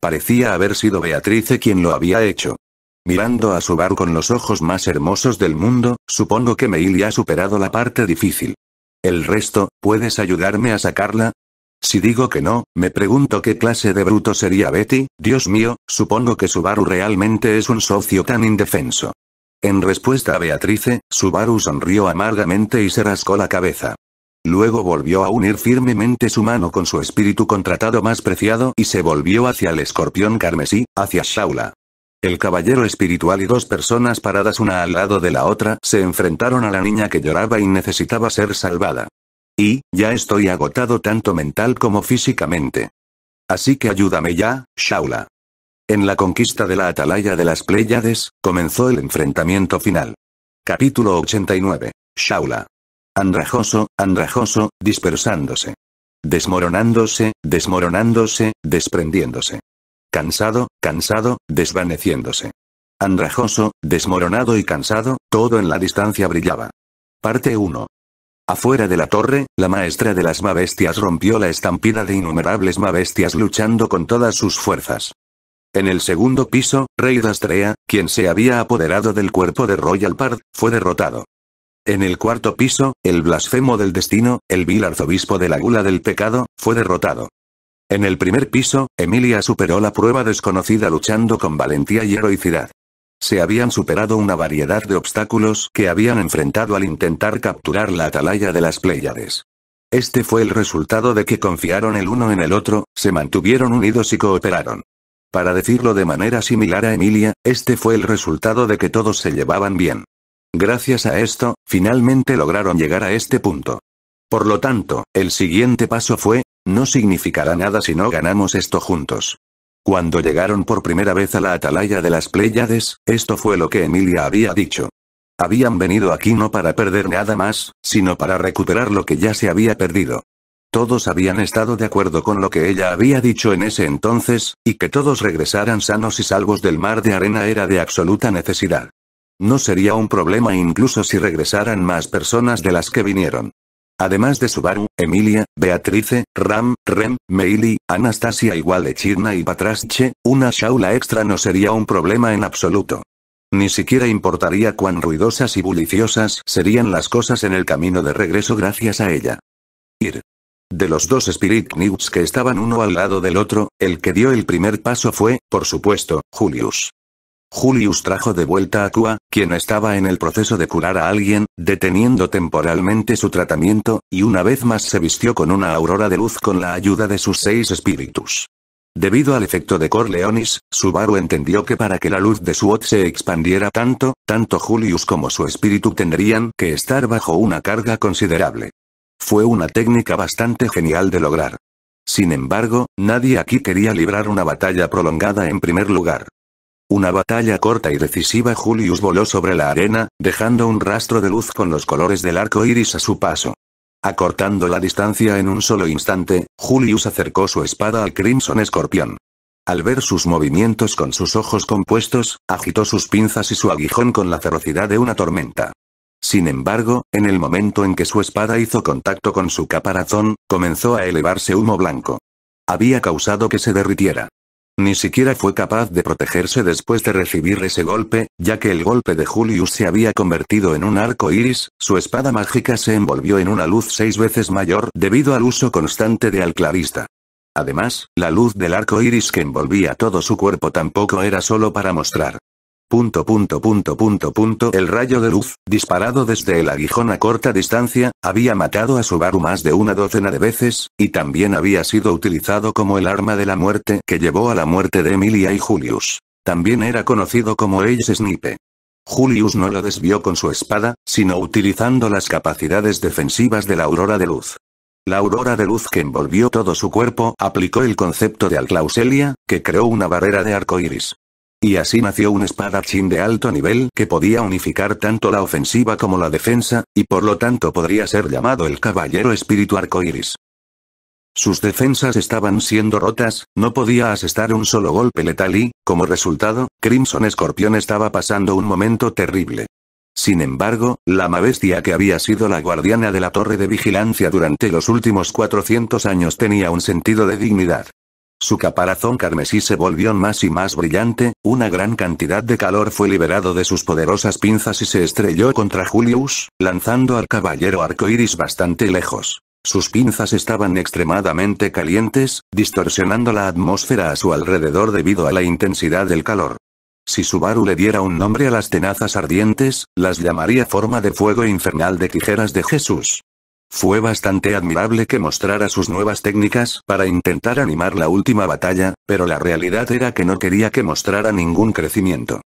Parecía haber sido Beatrice quien lo había hecho. Mirando a Subaru con los ojos más hermosos del mundo, supongo que Meil ha superado la parte difícil. El resto, ¿puedes ayudarme a sacarla? Si digo que no, me pregunto qué clase de bruto sería Betty, Dios mío, supongo que Subaru realmente es un socio tan indefenso. En respuesta a Beatrice, Subaru sonrió amargamente y se rascó la cabeza. Luego volvió a unir firmemente su mano con su espíritu contratado más preciado y se volvió hacia el escorpión carmesí, hacia Shaula. El caballero espiritual y dos personas paradas una al lado de la otra se enfrentaron a la niña que lloraba y necesitaba ser salvada. Y, ya estoy agotado tanto mental como físicamente. Así que ayúdame ya, Shaula. En la conquista de la atalaya de las Pléyades, comenzó el enfrentamiento final. Capítulo 89. Shaula. Andrajoso, andrajoso, dispersándose. Desmoronándose, desmoronándose, desprendiéndose. Cansado, cansado, desvaneciéndose. Andrajoso, desmoronado y cansado, todo en la distancia brillaba. Parte 1. Afuera de la torre, la maestra de las mabestias rompió la estampida de innumerables mabestias luchando con todas sus fuerzas. En el segundo piso, Rey Dastrea, quien se había apoderado del cuerpo de Royal Pard, fue derrotado. En el cuarto piso, el blasfemo del destino, el vil arzobispo de la gula del pecado, fue derrotado. En el primer piso, Emilia superó la prueba desconocida luchando con valentía y heroicidad. Se habían superado una variedad de obstáculos que habían enfrentado al intentar capturar la atalaya de las Pléyades. Este fue el resultado de que confiaron el uno en el otro, se mantuvieron unidos y cooperaron. Para decirlo de manera similar a Emilia, este fue el resultado de que todos se llevaban bien. Gracias a esto, finalmente lograron llegar a este punto. Por lo tanto, el siguiente paso fue, no significará nada si no ganamos esto juntos. Cuando llegaron por primera vez a la atalaya de las Pléyades, esto fue lo que Emilia había dicho. Habían venido aquí no para perder nada más, sino para recuperar lo que ya se había perdido. Todos habían estado de acuerdo con lo que ella había dicho en ese entonces, y que todos regresaran sanos y salvos del mar de arena era de absoluta necesidad. No sería un problema incluso si regresaran más personas de las que vinieron. Además de Subaru, Emilia, Beatrice, Ram, Rem, Meili, Anastasia igual de Chirna y Patrasche, una shaula extra no sería un problema en absoluto. Ni siquiera importaría cuán ruidosas y bulliciosas serían las cosas en el camino de regreso gracias a ella. Ir. De los dos Spirit News que estaban uno al lado del otro, el que dio el primer paso fue, por supuesto, Julius. Julius trajo de vuelta a Kua, quien estaba en el proceso de curar a alguien, deteniendo temporalmente su tratamiento, y una vez más se vistió con una aurora de luz con la ayuda de sus seis espíritus. Debido al efecto de Corleonis, Subaru entendió que para que la luz de Suot se expandiera tanto, tanto Julius como su espíritu tendrían que estar bajo una carga considerable. Fue una técnica bastante genial de lograr. Sin embargo, nadie aquí quería librar una batalla prolongada en primer lugar. Una batalla corta y decisiva Julius voló sobre la arena, dejando un rastro de luz con los colores del arco iris a su paso. Acortando la distancia en un solo instante, Julius acercó su espada al Crimson Escorpión. Al ver sus movimientos con sus ojos compuestos, agitó sus pinzas y su aguijón con la ferocidad de una tormenta. Sin embargo, en el momento en que su espada hizo contacto con su caparazón, comenzó a elevarse humo blanco. Había causado que se derritiera. Ni siquiera fue capaz de protegerse después de recibir ese golpe, ya que el golpe de Julius se había convertido en un arco iris, su espada mágica se envolvió en una luz seis veces mayor debido al uso constante de alclarista. Además, la luz del arco iris que envolvía todo su cuerpo tampoco era solo para mostrar. Punto punto punto punto El rayo de luz, disparado desde el aguijón a corta distancia, había matado a Subaru más de una docena de veces, y también había sido utilizado como el arma de la muerte que llevó a la muerte de Emilia y Julius. También era conocido como Ace Snipe. Julius no lo desvió con su espada, sino utilizando las capacidades defensivas de la aurora de luz. La aurora de luz que envolvió todo su cuerpo aplicó el concepto de Alclauselia, que creó una barrera de arco iris. Y así nació un espadachín de alto nivel que podía unificar tanto la ofensiva como la defensa, y por lo tanto podría ser llamado el caballero espíritu arcoiris. Sus defensas estaban siendo rotas, no podía asestar un solo golpe letal y, como resultado, Crimson Escorpión estaba pasando un momento terrible. Sin embargo, la bestia que había sido la guardiana de la torre de vigilancia durante los últimos 400 años tenía un sentido de dignidad. Su caparazón carmesí se volvió más y más brillante, una gran cantidad de calor fue liberado de sus poderosas pinzas y se estrelló contra Julius, lanzando al caballero arcoiris bastante lejos. Sus pinzas estaban extremadamente calientes, distorsionando la atmósfera a su alrededor debido a la intensidad del calor. Si Subaru le diera un nombre a las tenazas ardientes, las llamaría forma de fuego infernal de tijeras de Jesús. Fue bastante admirable que mostrara sus nuevas técnicas para intentar animar la última batalla, pero la realidad era que no quería que mostrara ningún crecimiento.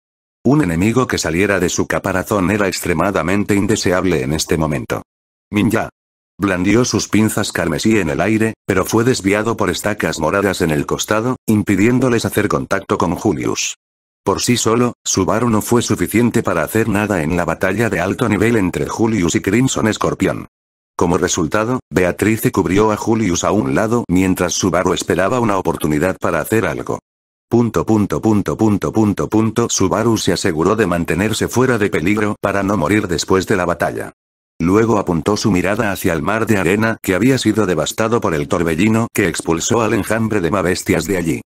Un enemigo que saliera de su caparazón era extremadamente indeseable en este momento. Minya. Blandió sus pinzas carmesí en el aire, pero fue desviado por estacas moradas en el costado, impidiéndoles hacer contacto con Julius. Por sí solo, su barro no fue suficiente para hacer nada en la batalla de alto nivel entre Julius y Crimson Scorpion. Como resultado, Beatrice cubrió a Julius a un lado mientras Subaru esperaba una oportunidad para hacer algo. Punto punto punto punto punto punto Subaru se aseguró de mantenerse fuera de peligro para no morir después de la batalla. Luego apuntó su mirada hacia el mar de arena que había sido devastado por el torbellino que expulsó al enjambre de bestias de allí.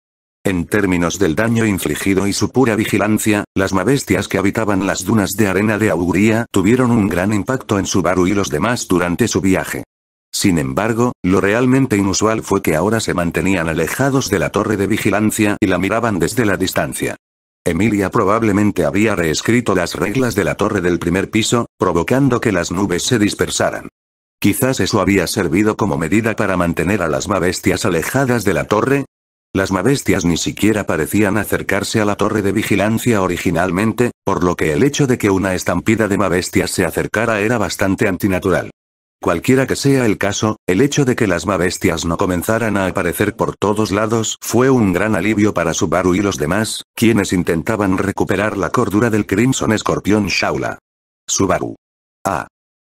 En términos del daño infligido y su pura vigilancia, las mabestias que habitaban las dunas de arena de Auguría tuvieron un gran impacto en Subaru y los demás durante su viaje. Sin embargo, lo realmente inusual fue que ahora se mantenían alejados de la torre de vigilancia y la miraban desde la distancia. Emilia probablemente había reescrito las reglas de la torre del primer piso, provocando que las nubes se dispersaran. Quizás eso había servido como medida para mantener a las mabestias alejadas de la torre, las mabestias ni siquiera parecían acercarse a la torre de vigilancia originalmente, por lo que el hecho de que una estampida de mabestias se acercara era bastante antinatural. Cualquiera que sea el caso, el hecho de que las mabestias no comenzaran a aparecer por todos lados fue un gran alivio para Subaru y los demás, quienes intentaban recuperar la cordura del Crimson Escorpión Shaula. Subaru. Ah,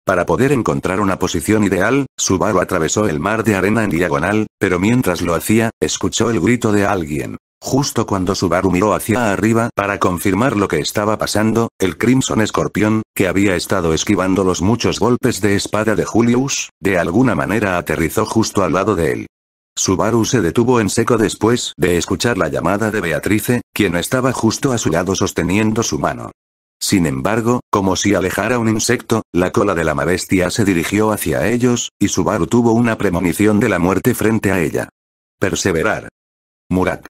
para poder encontrar una posición ideal, Subaru atravesó el mar de arena en diagonal, pero mientras lo hacía, escuchó el grito de alguien. Justo cuando Subaru miró hacia arriba para confirmar lo que estaba pasando, el Crimson Scorpion, que había estado esquivando los muchos golpes de espada de Julius, de alguna manera aterrizó justo al lado de él. Subaru se detuvo en seco después de escuchar la llamada de Beatrice, quien estaba justo a su lado sosteniendo su mano. Sin embargo, como si alejara un insecto, la cola de la bestia se dirigió hacia ellos, y Subaru tuvo una premonición de la muerte frente a ella. Perseverar. Murat.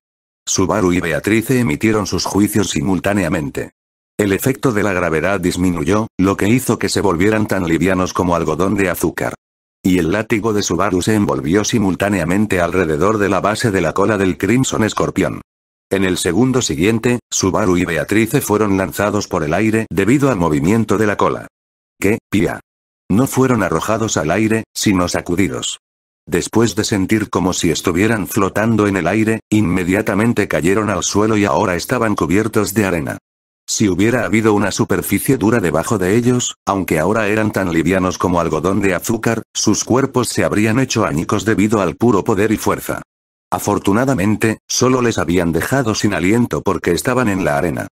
Subaru y Beatrice emitieron sus juicios simultáneamente. El efecto de la gravedad disminuyó, lo que hizo que se volvieran tan livianos como algodón de azúcar. Y el látigo de Subaru se envolvió simultáneamente alrededor de la base de la cola del Crimson Escorpión. En el segundo siguiente, Subaru y Beatrice fueron lanzados por el aire debido al movimiento de la cola. ¡Qué pía! No fueron arrojados al aire, sino sacudidos. Después de sentir como si estuvieran flotando en el aire, inmediatamente cayeron al suelo y ahora estaban cubiertos de arena. Si hubiera habido una superficie dura debajo de ellos, aunque ahora eran tan livianos como algodón de azúcar, sus cuerpos se habrían hecho añicos debido al puro poder y fuerza. Afortunadamente, solo les habían dejado sin aliento porque estaban en la arena.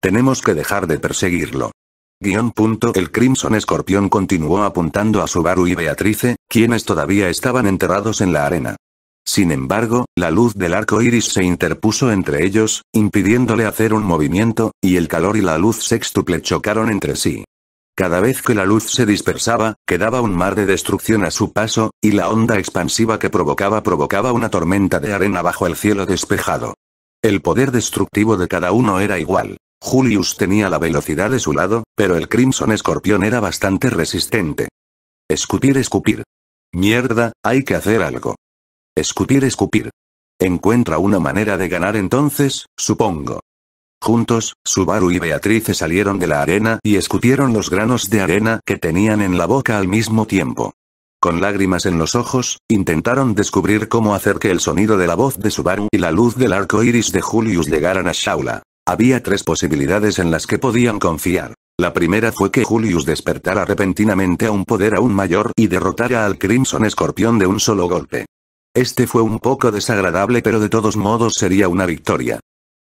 Tenemos que dejar de perseguirlo. El Crimson Escorpión continuó apuntando a Subaru y Beatrice, quienes todavía estaban enterrados en la arena. Sin embargo, la luz del arco iris se interpuso entre ellos, impidiéndole hacer un movimiento, y el calor y la luz sextuple chocaron entre sí. Cada vez que la luz se dispersaba, quedaba un mar de destrucción a su paso, y la onda expansiva que provocaba provocaba una tormenta de arena bajo el cielo despejado. El poder destructivo de cada uno era igual. Julius tenía la velocidad de su lado, pero el Crimson Escorpión era bastante resistente. Escupir, escupir. Mierda, hay que hacer algo. Escupir, escupir. Encuentra una manera de ganar entonces, supongo. Juntos, Subaru y Beatrice salieron de la arena y escupieron los granos de arena que tenían en la boca al mismo tiempo. Con lágrimas en los ojos, intentaron descubrir cómo hacer que el sonido de la voz de Subaru y la luz del arco iris de Julius llegaran a Shaula. Había tres posibilidades en las que podían confiar. La primera fue que Julius despertara repentinamente a un poder aún mayor y derrotara al Crimson Escorpión de un solo golpe. Este fue un poco desagradable pero de todos modos sería una victoria.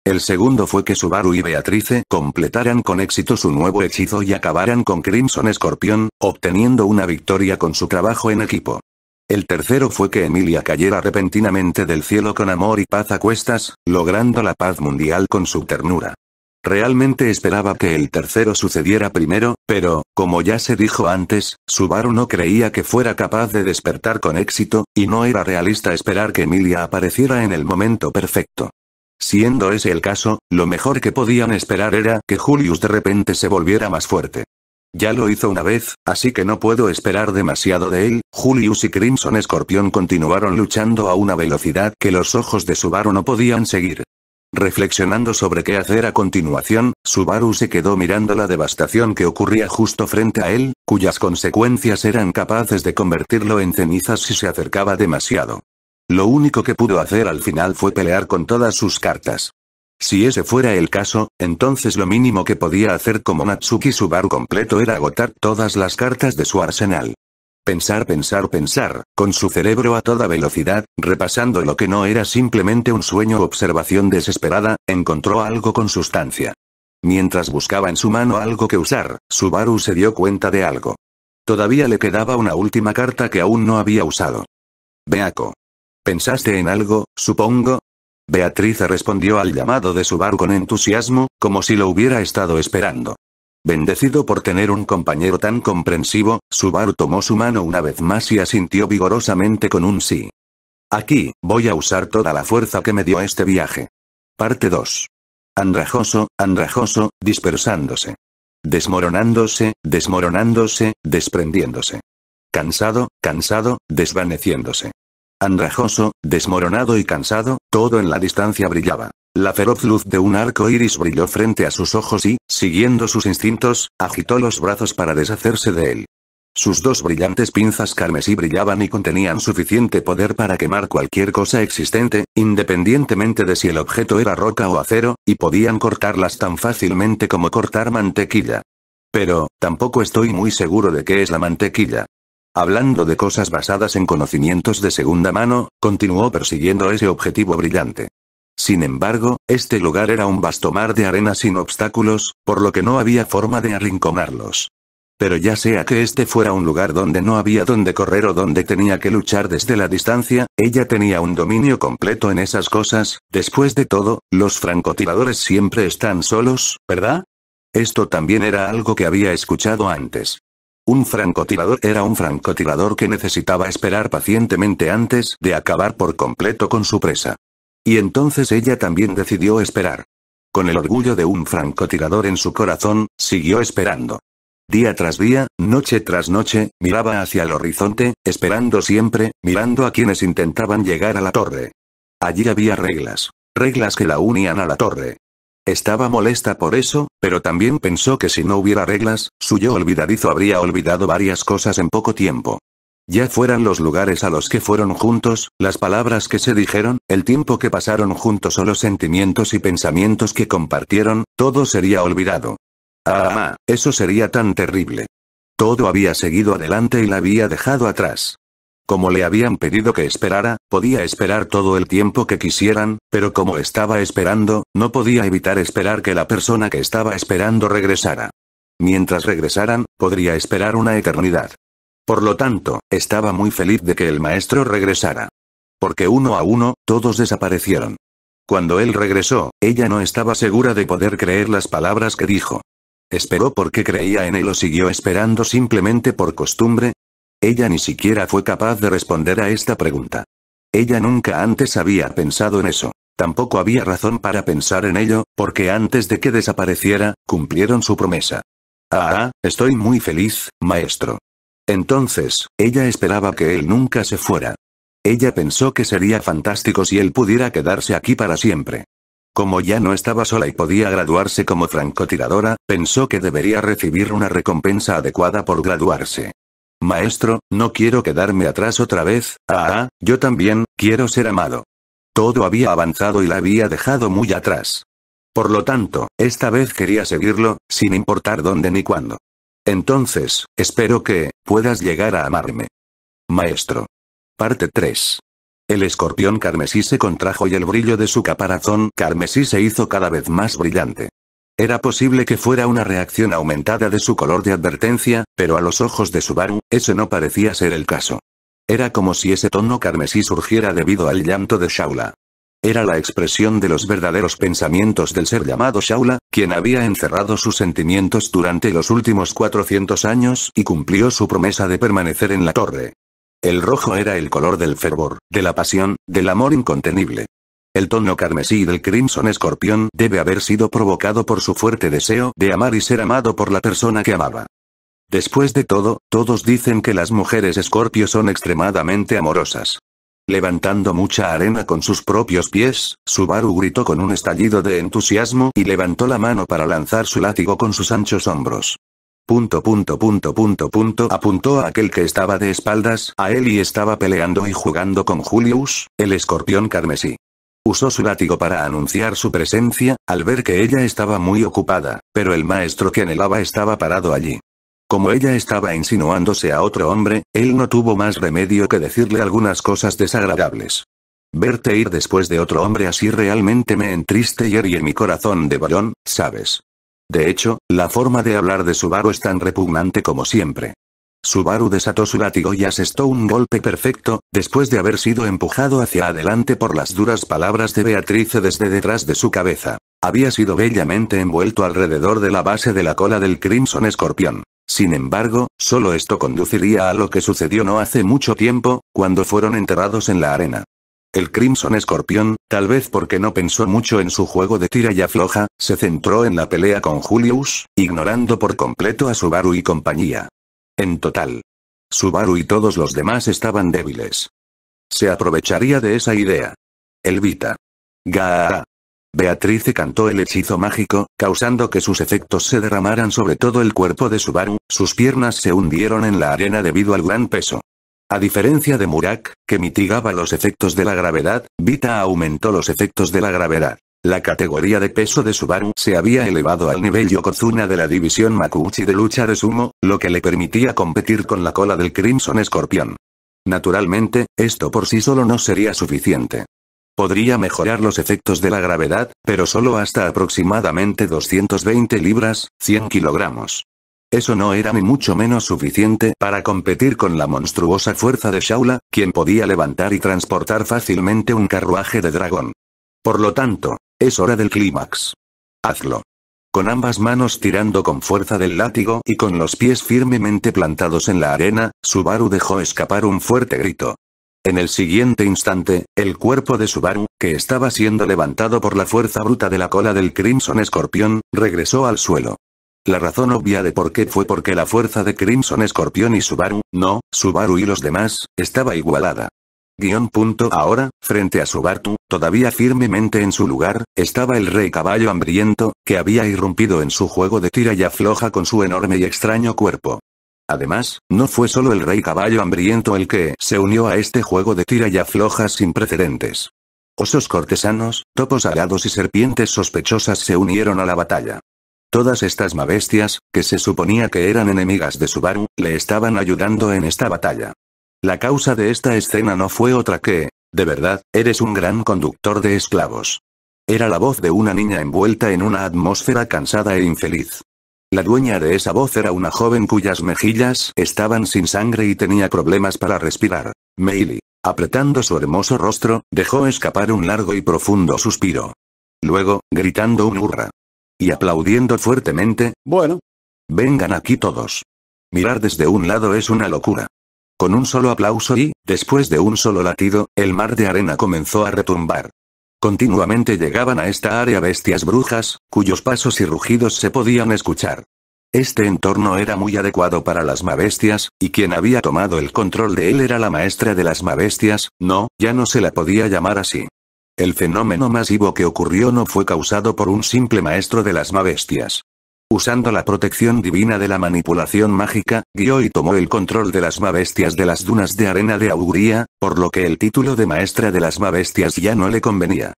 El segundo fue que Subaru y Beatrice completaran con éxito su nuevo hechizo y acabaran con Crimson Scorpion, obteniendo una victoria con su trabajo en equipo. El tercero fue que Emilia cayera repentinamente del cielo con amor y paz a cuestas, logrando la paz mundial con su ternura. Realmente esperaba que el tercero sucediera primero, pero, como ya se dijo antes, Subaru no creía que fuera capaz de despertar con éxito, y no era realista esperar que Emilia apareciera en el momento perfecto. Siendo ese el caso, lo mejor que podían esperar era que Julius de repente se volviera más fuerte. Ya lo hizo una vez, así que no puedo esperar demasiado de él. Julius y Crimson Scorpion continuaron luchando a una velocidad que los ojos de Subaru no podían seguir. Reflexionando sobre qué hacer a continuación, Subaru se quedó mirando la devastación que ocurría justo frente a él, cuyas consecuencias eran capaces de convertirlo en cenizas si se acercaba demasiado. Lo único que pudo hacer al final fue pelear con todas sus cartas. Si ese fuera el caso, entonces lo mínimo que podía hacer como Natsuki Subaru completo era agotar todas las cartas de su arsenal. Pensar, pensar, pensar, con su cerebro a toda velocidad, repasando lo que no era simplemente un sueño o observación desesperada, encontró algo con sustancia. Mientras buscaba en su mano algo que usar, Subaru se dio cuenta de algo. Todavía le quedaba una última carta que aún no había usado. Beako. ¿Pensaste en algo, supongo? Beatriz respondió al llamado de su con entusiasmo, como si lo hubiera estado esperando. Bendecido por tener un compañero tan comprensivo, Subaru tomó su mano una vez más y asintió vigorosamente con un sí. Aquí, voy a usar toda la fuerza que me dio este viaje. Parte 2. Andrajoso, andrajoso, dispersándose. Desmoronándose, desmoronándose, desprendiéndose. Cansado, cansado, desvaneciéndose. Andrajoso, desmoronado y cansado, todo en la distancia brillaba. La feroz luz de un arco iris brilló frente a sus ojos y, siguiendo sus instintos, agitó los brazos para deshacerse de él. Sus dos brillantes pinzas carmesí brillaban y contenían suficiente poder para quemar cualquier cosa existente, independientemente de si el objeto era roca o acero, y podían cortarlas tan fácilmente como cortar mantequilla. Pero, tampoco estoy muy seguro de qué es la mantequilla. Hablando de cosas basadas en conocimientos de segunda mano, continuó persiguiendo ese objetivo brillante. Sin embargo, este lugar era un vasto mar de arena sin obstáculos, por lo que no había forma de arrinconarlos. Pero ya sea que este fuera un lugar donde no había donde correr o donde tenía que luchar desde la distancia, ella tenía un dominio completo en esas cosas, después de todo, los francotiradores siempre están solos, ¿verdad? Esto también era algo que había escuchado antes. Un francotirador era un francotirador que necesitaba esperar pacientemente antes de acabar por completo con su presa. Y entonces ella también decidió esperar. Con el orgullo de un francotirador en su corazón, siguió esperando. Día tras día, noche tras noche, miraba hacia el horizonte, esperando siempre, mirando a quienes intentaban llegar a la torre. Allí había reglas. Reglas que la unían a la torre. Estaba molesta por eso, pero también pensó que si no hubiera reglas, su yo olvidadizo habría olvidado varias cosas en poco tiempo. Ya fueran los lugares a los que fueron juntos, las palabras que se dijeron, el tiempo que pasaron juntos o los sentimientos y pensamientos que compartieron, todo sería olvidado. Ah, ah, ah eso sería tan terrible. Todo había seguido adelante y la había dejado atrás. Como le habían pedido que esperara, podía esperar todo el tiempo que quisieran, pero como estaba esperando, no podía evitar esperar que la persona que estaba esperando regresara. Mientras regresaran, podría esperar una eternidad. Por lo tanto, estaba muy feliz de que el maestro regresara. Porque uno a uno, todos desaparecieron. Cuando él regresó, ella no estaba segura de poder creer las palabras que dijo. Esperó porque creía en él o siguió esperando simplemente por costumbre, ella ni siquiera fue capaz de responder a esta pregunta. Ella nunca antes había pensado en eso. Tampoco había razón para pensar en ello, porque antes de que desapareciera, cumplieron su promesa. Ah, estoy muy feliz, maestro. Entonces, ella esperaba que él nunca se fuera. Ella pensó que sería fantástico si él pudiera quedarse aquí para siempre. Como ya no estaba sola y podía graduarse como francotiradora, pensó que debería recibir una recompensa adecuada por graduarse. Maestro, no quiero quedarme atrás otra vez, ah, ah, yo también, quiero ser amado. Todo había avanzado y la había dejado muy atrás. Por lo tanto, esta vez quería seguirlo, sin importar dónde ni cuándo. Entonces, espero que, puedas llegar a amarme. Maestro. Parte 3. El escorpión carmesí se contrajo y el brillo de su caparazón carmesí se hizo cada vez más brillante. Era posible que fuera una reacción aumentada de su color de advertencia, pero a los ojos de Subaru, eso no parecía ser el caso. Era como si ese tono carmesí surgiera debido al llanto de Shaula. Era la expresión de los verdaderos pensamientos del ser llamado Shaula, quien había encerrado sus sentimientos durante los últimos 400 años y cumplió su promesa de permanecer en la torre. El rojo era el color del fervor, de la pasión, del amor incontenible. El tono carmesí del Crimson Escorpión debe haber sido provocado por su fuerte deseo de amar y ser amado por la persona que amaba. Después de todo, todos dicen que las mujeres escorpio son extremadamente amorosas. Levantando mucha arena con sus propios pies, Subaru gritó con un estallido de entusiasmo y levantó la mano para lanzar su látigo con sus anchos hombros. Punto punto punto punto punto apuntó a aquel que estaba de espaldas a él y estaba peleando y jugando con Julius, el escorpión carmesí. Usó su látigo para anunciar su presencia, al ver que ella estaba muy ocupada, pero el maestro que anhelaba estaba parado allí. Como ella estaba insinuándose a otro hombre, él no tuvo más remedio que decirle algunas cosas desagradables. Verte ir después de otro hombre así realmente me entriste y en mi corazón de varón, ¿sabes? De hecho, la forma de hablar de su varo es tan repugnante como siempre. Subaru desató su látigo y asestó un golpe perfecto, después de haber sido empujado hacia adelante por las duras palabras de Beatrice desde detrás de su cabeza. Había sido bellamente envuelto alrededor de la base de la cola del Crimson Escorpión. Sin embargo, solo esto conduciría a lo que sucedió no hace mucho tiempo, cuando fueron enterrados en la arena. El Crimson Escorpión, tal vez porque no pensó mucho en su juego de tira y afloja, se centró en la pelea con Julius, ignorando por completo a Subaru y compañía. En total. Subaru y todos los demás estaban débiles. Se aprovecharía de esa idea. El Vita. Gaara. Beatrice cantó el hechizo mágico, causando que sus efectos se derramaran sobre todo el cuerpo de Subaru, sus piernas se hundieron en la arena debido al gran peso. A diferencia de Murak, que mitigaba los efectos de la gravedad, Vita aumentó los efectos de la gravedad. La categoría de peso de Subaru se había elevado al nivel Yokozuna de la división Makuchi de lucha de sumo, lo que le permitía competir con la cola del Crimson Scorpion. Naturalmente, esto por sí solo no sería suficiente. Podría mejorar los efectos de la gravedad, pero solo hasta aproximadamente 220 libras, 100 kilogramos. Eso no era ni mucho menos suficiente para competir con la monstruosa fuerza de Shaula, quien podía levantar y transportar fácilmente un carruaje de dragón. Por lo tanto, es hora del clímax. Hazlo. Con ambas manos tirando con fuerza del látigo y con los pies firmemente plantados en la arena, Subaru dejó escapar un fuerte grito. En el siguiente instante, el cuerpo de Subaru, que estaba siendo levantado por la fuerza bruta de la cola del Crimson Scorpion, regresó al suelo. La razón obvia de por qué fue porque la fuerza de Crimson Scorpion y Subaru, no, Subaru y los demás, estaba igualada. Guión punto ahora, frente a Subartu, todavía firmemente en su lugar, estaba el rey caballo hambriento, que había irrumpido en su juego de tira y afloja con su enorme y extraño cuerpo. Además, no fue solo el rey caballo hambriento el que se unió a este juego de tira y afloja sin precedentes. Osos cortesanos, topos alados y serpientes sospechosas se unieron a la batalla. Todas estas mabestias, que se suponía que eran enemigas de Subaru, le estaban ayudando en esta batalla. La causa de esta escena no fue otra que, de verdad, eres un gran conductor de esclavos. Era la voz de una niña envuelta en una atmósfera cansada e infeliz. La dueña de esa voz era una joven cuyas mejillas estaban sin sangre y tenía problemas para respirar. Meili, apretando su hermoso rostro, dejó escapar un largo y profundo suspiro. Luego, gritando un hurra. Y aplaudiendo fuertemente, bueno. Vengan aquí todos. Mirar desde un lado es una locura. Con un solo aplauso y, después de un solo latido, el mar de arena comenzó a retumbar. Continuamente llegaban a esta área bestias brujas, cuyos pasos y rugidos se podían escuchar. Este entorno era muy adecuado para las mabestias, y quien había tomado el control de él era la maestra de las mabestias, no, ya no se la podía llamar así. El fenómeno masivo que ocurrió no fue causado por un simple maestro de las mabestias. Usando la protección divina de la manipulación mágica, guió y tomó el control de las Mabestias de las dunas de arena de Auguría, por lo que el título de maestra de las Mabestias ya no le convenía.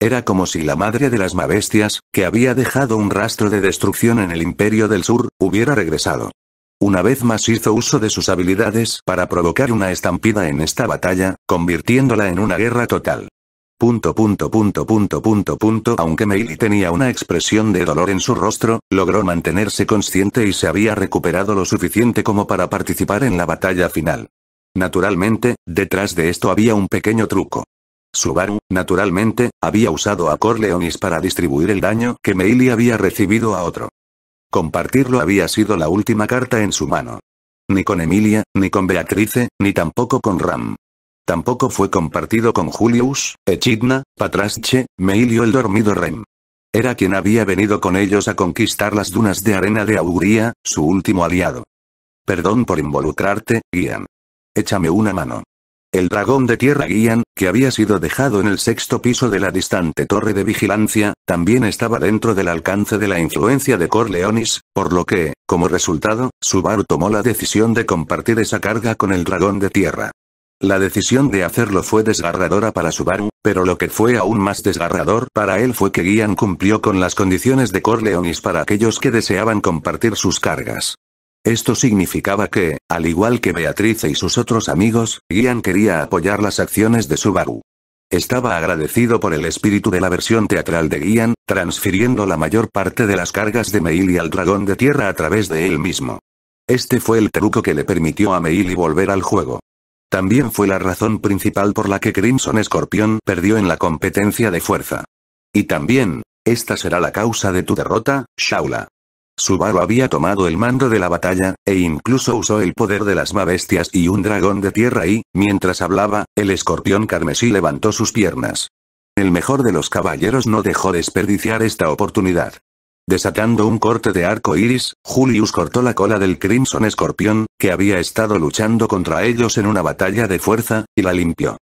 Era como si la madre de las Mabestias, que había dejado un rastro de destrucción en el Imperio del Sur, hubiera regresado. Una vez más hizo uso de sus habilidades para provocar una estampida en esta batalla, convirtiéndola en una guerra total. Punto punto punto punto punto punto aunque Meili tenía una expresión de dolor en su rostro, logró mantenerse consciente y se había recuperado lo suficiente como para participar en la batalla final. Naturalmente, detrás de esto había un pequeño truco. Subaru, naturalmente, había usado a Corleonis para distribuir el daño que Meili había recibido a otro. Compartirlo había sido la última carta en su mano. Ni con Emilia, ni con Beatrice, ni tampoco con Ram. Tampoco fue compartido con Julius, Echidna, Patrasche, Meilio el dormido Rem. Era quien había venido con ellos a conquistar las dunas de arena de Auguría, su último aliado. Perdón por involucrarte, Guían. Échame una mano. El dragón de tierra Guían, que había sido dejado en el sexto piso de la distante torre de vigilancia, también estaba dentro del alcance de la influencia de Corleonis, por lo que, como resultado, Subaru tomó la decisión de compartir esa carga con el dragón de tierra. La decisión de hacerlo fue desgarradora para Subaru, pero lo que fue aún más desgarrador para él fue que Gian cumplió con las condiciones de Corleonis para aquellos que deseaban compartir sus cargas. Esto significaba que, al igual que Beatrice y sus otros amigos, Gian quería apoyar las acciones de Subaru. Estaba agradecido por el espíritu de la versión teatral de Gian, transfiriendo la mayor parte de las cargas de Meili al dragón de tierra a través de él mismo. Este fue el truco que le permitió a Meili volver al juego. También fue la razón principal por la que Crimson Scorpion perdió en la competencia de fuerza. Y también, esta será la causa de tu derrota, Shaula. Subaru había tomado el mando de la batalla, e incluso usó el poder de las bestias y un dragón de tierra y, mientras hablaba, el escorpión carmesí levantó sus piernas. El mejor de los caballeros no dejó desperdiciar esta oportunidad. Desatando un corte de arco iris, Julius cortó la cola del Crimson Escorpión, que había estado luchando contra ellos en una batalla de fuerza, y la limpió.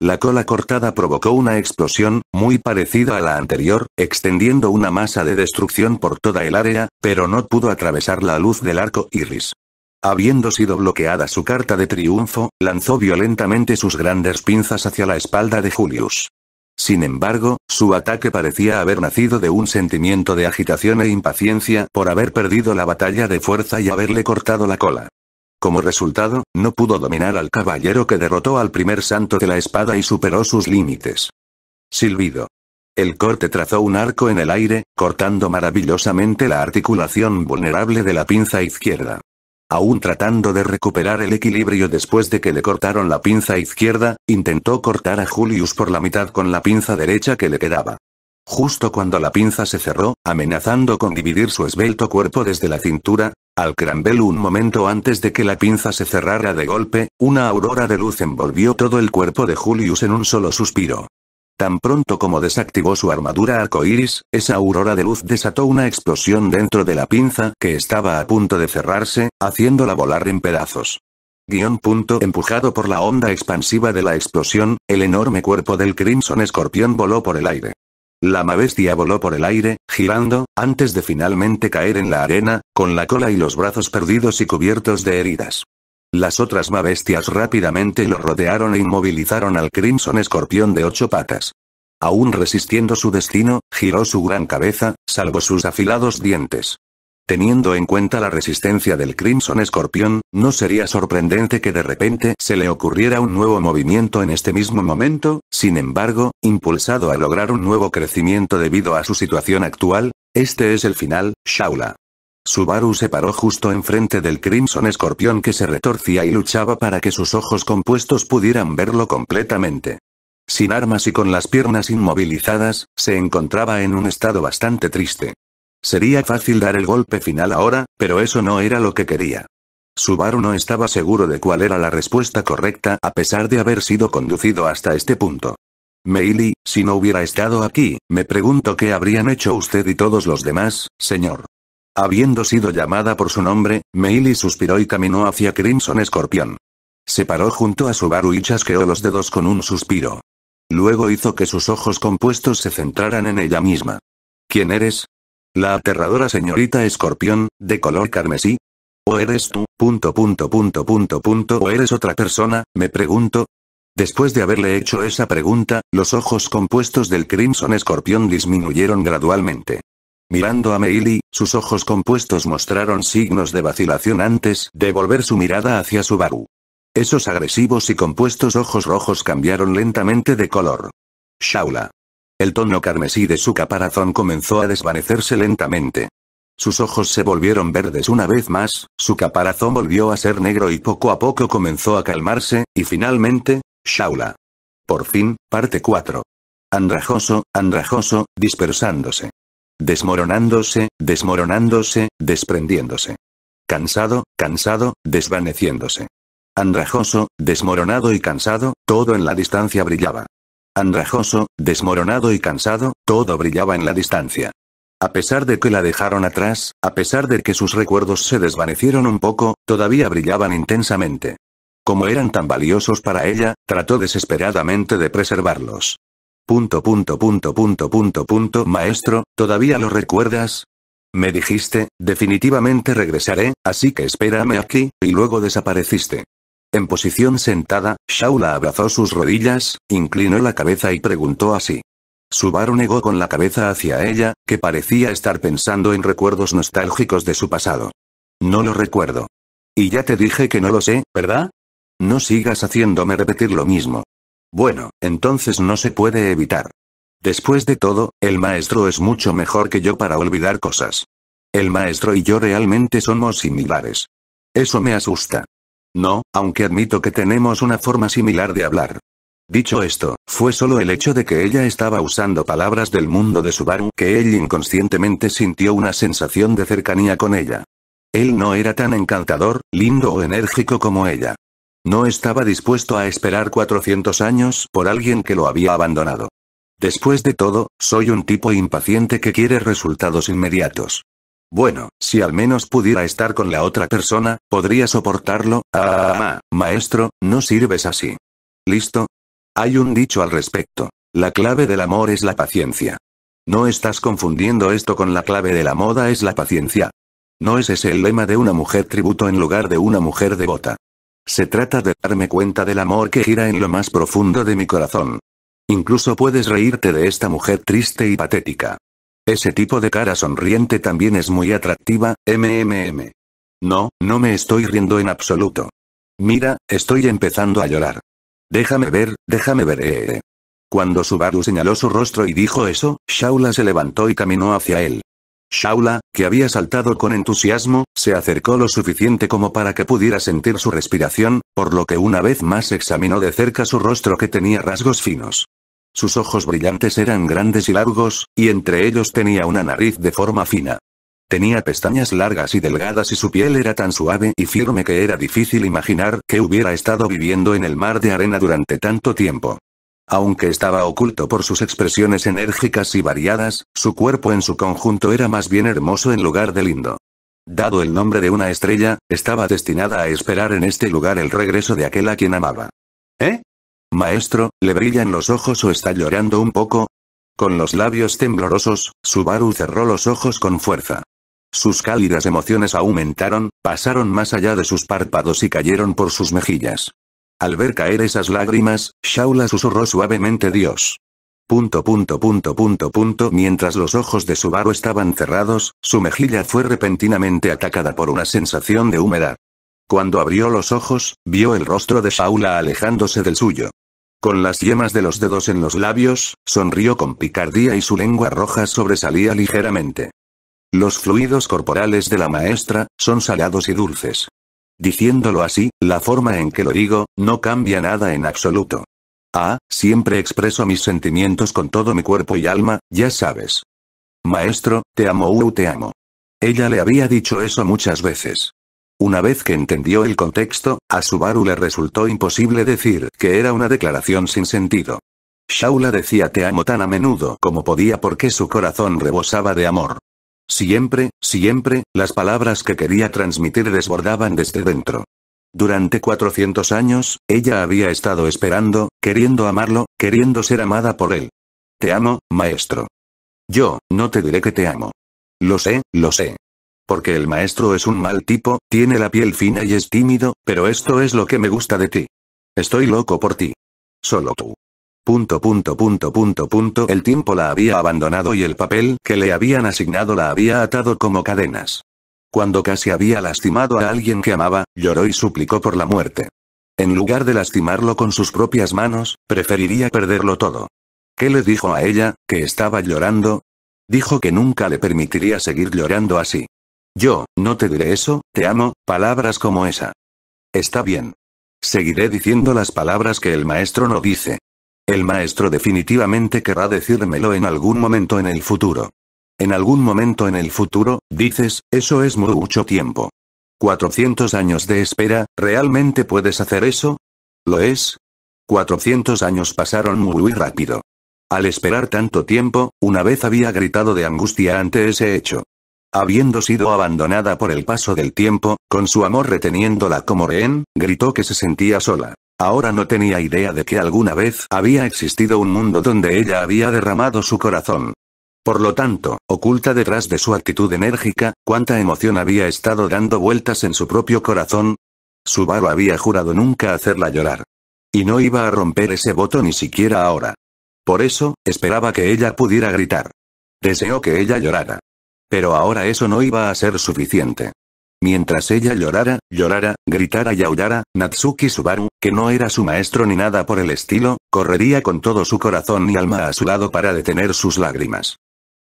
La cola cortada provocó una explosión, muy parecida a la anterior, extendiendo una masa de destrucción por toda el área, pero no pudo atravesar la luz del arco iris. Habiendo sido bloqueada su carta de triunfo, lanzó violentamente sus grandes pinzas hacia la espalda de Julius. Sin embargo, su ataque parecía haber nacido de un sentimiento de agitación e impaciencia por haber perdido la batalla de fuerza y haberle cortado la cola. Como resultado, no pudo dominar al caballero que derrotó al primer santo de la espada y superó sus límites. Silbido. El corte trazó un arco en el aire, cortando maravillosamente la articulación vulnerable de la pinza izquierda. Aún tratando de recuperar el equilibrio después de que le cortaron la pinza izquierda, intentó cortar a Julius por la mitad con la pinza derecha que le quedaba. Justo cuando la pinza se cerró, amenazando con dividir su esbelto cuerpo desde la cintura, al crambel un momento antes de que la pinza se cerrara de golpe, una aurora de luz envolvió todo el cuerpo de Julius en un solo suspiro. Tan pronto como desactivó su armadura arcoíris, esa aurora de luz desató una explosión dentro de la pinza que estaba a punto de cerrarse, haciéndola volar en pedazos. Guión punto empujado por la onda expansiva de la explosión, el enorme cuerpo del Crimson Escorpión voló por el aire. La mabestia voló por el aire, girando, antes de finalmente caer en la arena, con la cola y los brazos perdidos y cubiertos de heridas. Las otras bestias rápidamente lo rodearon e inmovilizaron al Crimson Escorpión de ocho patas. Aún resistiendo su destino, giró su gran cabeza, salvo sus afilados dientes. Teniendo en cuenta la resistencia del Crimson Escorpión, no sería sorprendente que de repente se le ocurriera un nuevo movimiento en este mismo momento, sin embargo, impulsado a lograr un nuevo crecimiento debido a su situación actual, este es el final, Shaula. Subaru se paró justo enfrente del Crimson Escorpión que se retorcía y luchaba para que sus ojos compuestos pudieran verlo completamente. Sin armas y con las piernas inmovilizadas, se encontraba en un estado bastante triste. Sería fácil dar el golpe final ahora, pero eso no era lo que quería. Subaru no estaba seguro de cuál era la respuesta correcta a pesar de haber sido conducido hasta este punto. Meili, si no hubiera estado aquí, me pregunto qué habrían hecho usted y todos los demás, señor. Habiendo sido llamada por su nombre, Meili suspiró y caminó hacia Crimson Scorpion. Se paró junto a Subaru y chasqueó los dedos con un suspiro. Luego hizo que sus ojos compuestos se centraran en ella misma. ¿Quién eres? La aterradora señorita escorpión, de color carmesí. ¿O eres tú, punto punto punto punto punto o eres otra persona, me pregunto? Después de haberle hecho esa pregunta, los ojos compuestos del Crimson Escorpión disminuyeron gradualmente. Mirando a Meili, sus ojos compuestos mostraron signos de vacilación antes de volver su mirada hacia Subaru. Esos agresivos y compuestos ojos rojos cambiaron lentamente de color. Shaula. El tono carmesí de su caparazón comenzó a desvanecerse lentamente. Sus ojos se volvieron verdes una vez más, su caparazón volvió a ser negro y poco a poco comenzó a calmarse, y finalmente, Shaula. Por fin, parte 4. Andrajoso, andrajoso, dispersándose. Desmoronándose, desmoronándose, desprendiéndose. Cansado, cansado, desvaneciéndose. Andrajoso, desmoronado y cansado, todo en la distancia brillaba. Andrajoso, desmoronado y cansado, todo brillaba en la distancia. A pesar de que la dejaron atrás, a pesar de que sus recuerdos se desvanecieron un poco, todavía brillaban intensamente. Como eran tan valiosos para ella, trató desesperadamente de preservarlos. Punto punto punto punto punto punto maestro, ¿todavía lo recuerdas? Me dijiste, definitivamente regresaré, así que espérame aquí, y luego desapareciste. En posición sentada, Shaula abrazó sus rodillas, inclinó la cabeza y preguntó así. Subaru negó con la cabeza hacia ella, que parecía estar pensando en recuerdos nostálgicos de su pasado. No lo recuerdo. Y ya te dije que no lo sé, ¿verdad? No sigas haciéndome repetir lo mismo. Bueno, entonces no se puede evitar. Después de todo, el maestro es mucho mejor que yo para olvidar cosas. El maestro y yo realmente somos similares. Eso me asusta. No, aunque admito que tenemos una forma similar de hablar. Dicho esto, fue solo el hecho de que ella estaba usando palabras del mundo de Subaru que él inconscientemente sintió una sensación de cercanía con ella. Él no era tan encantador, lindo o enérgico como ella. No estaba dispuesto a esperar 400 años por alguien que lo había abandonado. Después de todo, soy un tipo impaciente que quiere resultados inmediatos. Bueno, si al menos pudiera estar con la otra persona, podría soportarlo. Ah, ah, ah, ah, maestro, no sirves así. ¿Listo? Hay un dicho al respecto. La clave del amor es la paciencia. No estás confundiendo esto con la clave de la moda es la paciencia. No es ese el lema de una mujer tributo en lugar de una mujer devota. Se trata de darme cuenta del amor que gira en lo más profundo de mi corazón. Incluso puedes reírte de esta mujer triste y patética. Ese tipo de cara sonriente también es muy atractiva, mmm. No, no me estoy riendo en absoluto. Mira, estoy empezando a llorar. Déjame ver, déjame ver. Eh, eh. Cuando Subaru señaló su rostro y dijo eso, Shaula se levantó y caminó hacia él. Shaula, que había saltado con entusiasmo, se acercó lo suficiente como para que pudiera sentir su respiración, por lo que una vez más examinó de cerca su rostro que tenía rasgos finos. Sus ojos brillantes eran grandes y largos, y entre ellos tenía una nariz de forma fina. Tenía pestañas largas y delgadas y su piel era tan suave y firme que era difícil imaginar que hubiera estado viviendo en el mar de arena durante tanto tiempo. Aunque estaba oculto por sus expresiones enérgicas y variadas, su cuerpo en su conjunto era más bien hermoso en lugar de lindo. Dado el nombre de una estrella, estaba destinada a esperar en este lugar el regreso de aquel a quien amaba. ¿Eh? Maestro, ¿le brillan los ojos o está llorando un poco? Con los labios temblorosos, Subaru cerró los ojos con fuerza. Sus cálidas emociones aumentaron, pasaron más allá de sus párpados y cayeron por sus mejillas. Al ver caer esas lágrimas, Shaula susurró suavemente Dios. Punto punto punto punto punto mientras los ojos de Subaru estaban cerrados, su mejilla fue repentinamente atacada por una sensación de humedad. Cuando abrió los ojos, vio el rostro de Shaula alejándose del suyo. Con las yemas de los dedos en los labios, sonrió con picardía y su lengua roja sobresalía ligeramente. Los fluidos corporales de la maestra, son salados y dulces. Diciéndolo así, la forma en que lo digo, no cambia nada en absoluto. Ah, siempre expreso mis sentimientos con todo mi cuerpo y alma, ya sabes. Maestro, te amo u te amo. Ella le había dicho eso muchas veces. Una vez que entendió el contexto, a Subaru le resultó imposible decir que era una declaración sin sentido. Shaula decía te amo tan a menudo como podía porque su corazón rebosaba de amor. Siempre, siempre, las palabras que quería transmitir desbordaban desde dentro. Durante 400 años, ella había estado esperando, queriendo amarlo, queriendo ser amada por él. Te amo, maestro. Yo, no te diré que te amo. Lo sé, lo sé. Porque el maestro es un mal tipo, tiene la piel fina y es tímido, pero esto es lo que me gusta de ti. Estoy loco por ti. Solo tú. Punto punto punto punto punto el tiempo la había abandonado y el papel que le habían asignado la había atado como cadenas. Cuando casi había lastimado a alguien que amaba, lloró y suplicó por la muerte. En lugar de lastimarlo con sus propias manos, preferiría perderlo todo. ¿Qué le dijo a ella, que estaba llorando? Dijo que nunca le permitiría seguir llorando así. Yo, no te diré eso, te amo, palabras como esa. Está bien. Seguiré diciendo las palabras que el maestro no dice. El maestro definitivamente querrá decírmelo en algún momento en el futuro. En algún momento en el futuro, dices, eso es mucho tiempo. 400 años de espera, ¿realmente puedes hacer eso? ¿Lo es? 400 años pasaron muy rápido. Al esperar tanto tiempo, una vez había gritado de angustia ante ese hecho. Habiendo sido abandonada por el paso del tiempo, con su amor reteniéndola como rehén, gritó que se sentía sola. Ahora no tenía idea de que alguna vez había existido un mundo donde ella había derramado su corazón. Por lo tanto, oculta detrás de su actitud enérgica, cuánta emoción había estado dando vueltas en su propio corazón. Subaru había jurado nunca hacerla llorar. Y no iba a romper ese voto ni siquiera ahora. Por eso, esperaba que ella pudiera gritar. Deseó que ella llorara. Pero ahora eso no iba a ser suficiente. Mientras ella llorara, llorara, gritara y aullara, Natsuki Subaru, que no era su maestro ni nada por el estilo, correría con todo su corazón y alma a su lado para detener sus lágrimas.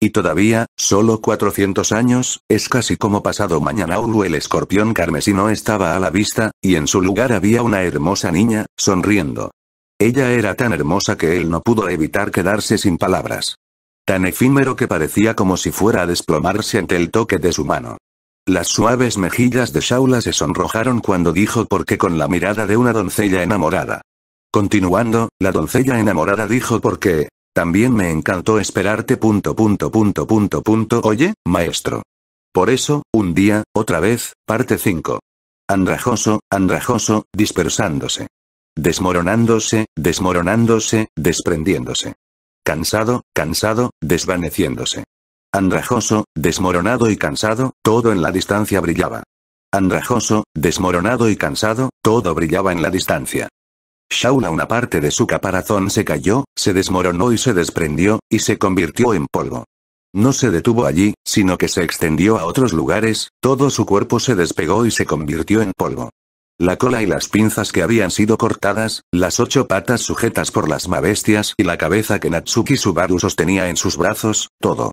Y todavía, solo 400 años, es casi como pasado mañana o el escorpión carmesí no estaba a la vista, y en su lugar había una hermosa niña, sonriendo. Ella era tan hermosa que él no pudo evitar quedarse sin palabras. Tan efímero que parecía como si fuera a desplomarse ante el toque de su mano. Las suaves mejillas de Shaula se sonrojaron cuando dijo porque con la mirada de una doncella enamorada. Continuando, la doncella enamorada dijo porque... También me encantó esperarte punto punto punto punto punto oye, maestro. Por eso, un día, otra vez, parte 5. Andrajoso, andrajoso, dispersándose. Desmoronándose, desmoronándose, desprendiéndose. Cansado, cansado, desvaneciéndose. Andrajoso, desmoronado y cansado, todo en la distancia brillaba. Andrajoso, desmoronado y cansado, todo brillaba en la distancia. Shauna, una parte de su caparazón se cayó, se desmoronó y se desprendió, y se convirtió en polvo. No se detuvo allí, sino que se extendió a otros lugares, todo su cuerpo se despegó y se convirtió en polvo. La cola y las pinzas que habían sido cortadas, las ocho patas sujetas por las mabestias y la cabeza que Natsuki Subaru sostenía en sus brazos, todo.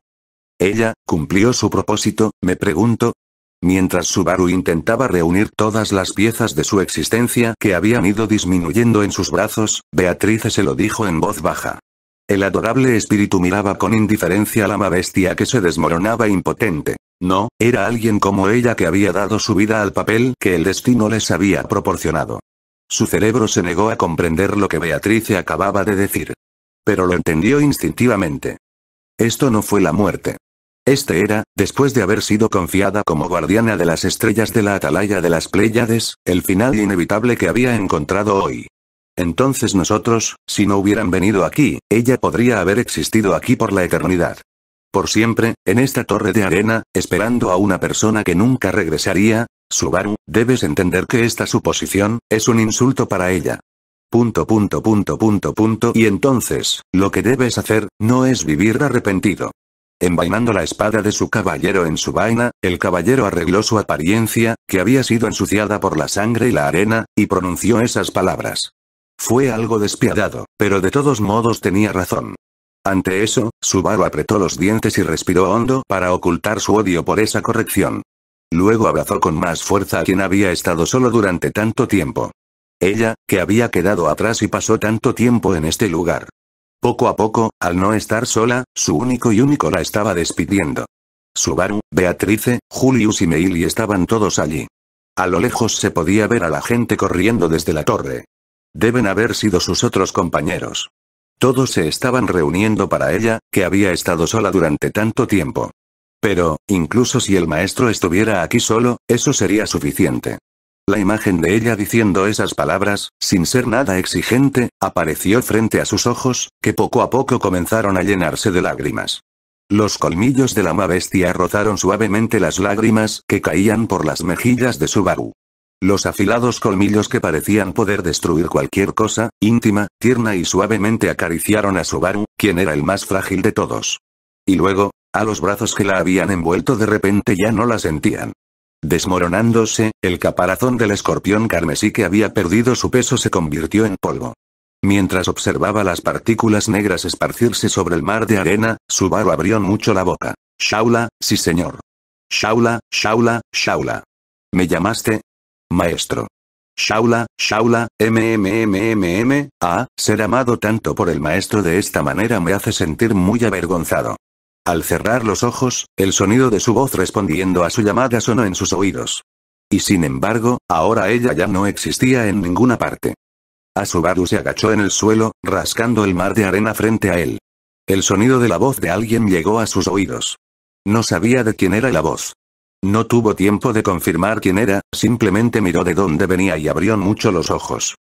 Ella, ¿cumplió su propósito? Me pregunto. Mientras Subaru intentaba reunir todas las piezas de su existencia que habían ido disminuyendo en sus brazos, Beatrice se lo dijo en voz baja. El adorable espíritu miraba con indiferencia a la ama bestia que se desmoronaba impotente. No, era alguien como ella que había dado su vida al papel que el destino les había proporcionado. Su cerebro se negó a comprender lo que Beatrice acababa de decir. Pero lo entendió instintivamente. Esto no fue la muerte. Este era, después de haber sido confiada como guardiana de las estrellas de la atalaya de las Pléyades, el final inevitable que había encontrado hoy. Entonces nosotros, si no hubieran venido aquí, ella podría haber existido aquí por la eternidad. Por siempre, en esta torre de arena, esperando a una persona que nunca regresaría, Subaru, debes entender que esta suposición, es un insulto para ella. Punto punto punto punto punto y entonces, lo que debes hacer, no es vivir arrepentido. Envainando la espada de su caballero en su vaina, el caballero arregló su apariencia, que había sido ensuciada por la sangre y la arena, y pronunció esas palabras. Fue algo despiadado, pero de todos modos tenía razón. Ante eso, Subaru apretó los dientes y respiró hondo para ocultar su odio por esa corrección. Luego abrazó con más fuerza a quien había estado solo durante tanto tiempo. Ella, que había quedado atrás y pasó tanto tiempo en este lugar. Poco a poco, al no estar sola, su único y único la estaba despidiendo. Subaru, Beatrice, Julius y Meili estaban todos allí. A lo lejos se podía ver a la gente corriendo desde la torre. Deben haber sido sus otros compañeros. Todos se estaban reuniendo para ella, que había estado sola durante tanto tiempo. Pero, incluso si el maestro estuviera aquí solo, eso sería suficiente. La imagen de ella diciendo esas palabras, sin ser nada exigente, apareció frente a sus ojos, que poco a poco comenzaron a llenarse de lágrimas. Los colmillos de la ma bestia rozaron suavemente las lágrimas que caían por las mejillas de Subaru. Los afilados colmillos que parecían poder destruir cualquier cosa, íntima, tierna y suavemente acariciaron a Subaru, quien era el más frágil de todos. Y luego, a los brazos que la habían envuelto de repente ya no la sentían. Desmoronándose, el caparazón del escorpión carmesí que había perdido su peso se convirtió en polvo. Mientras observaba las partículas negras esparcirse sobre el mar de arena, su barro abrió mucho la boca. Shaula, sí señor. Shaula, Shaula, Shaula. ¿Me llamaste? Maestro. Shaula, Shaula, mmmmm. ah, ser amado tanto por el maestro de esta manera me hace sentir muy avergonzado. Al cerrar los ojos, el sonido de su voz respondiendo a su llamada sonó en sus oídos. Y sin embargo, ahora ella ya no existía en ninguna parte. Asubaru se agachó en el suelo, rascando el mar de arena frente a él. El sonido de la voz de alguien llegó a sus oídos. No sabía de quién era la voz. No tuvo tiempo de confirmar quién era, simplemente miró de dónde venía y abrió mucho los ojos.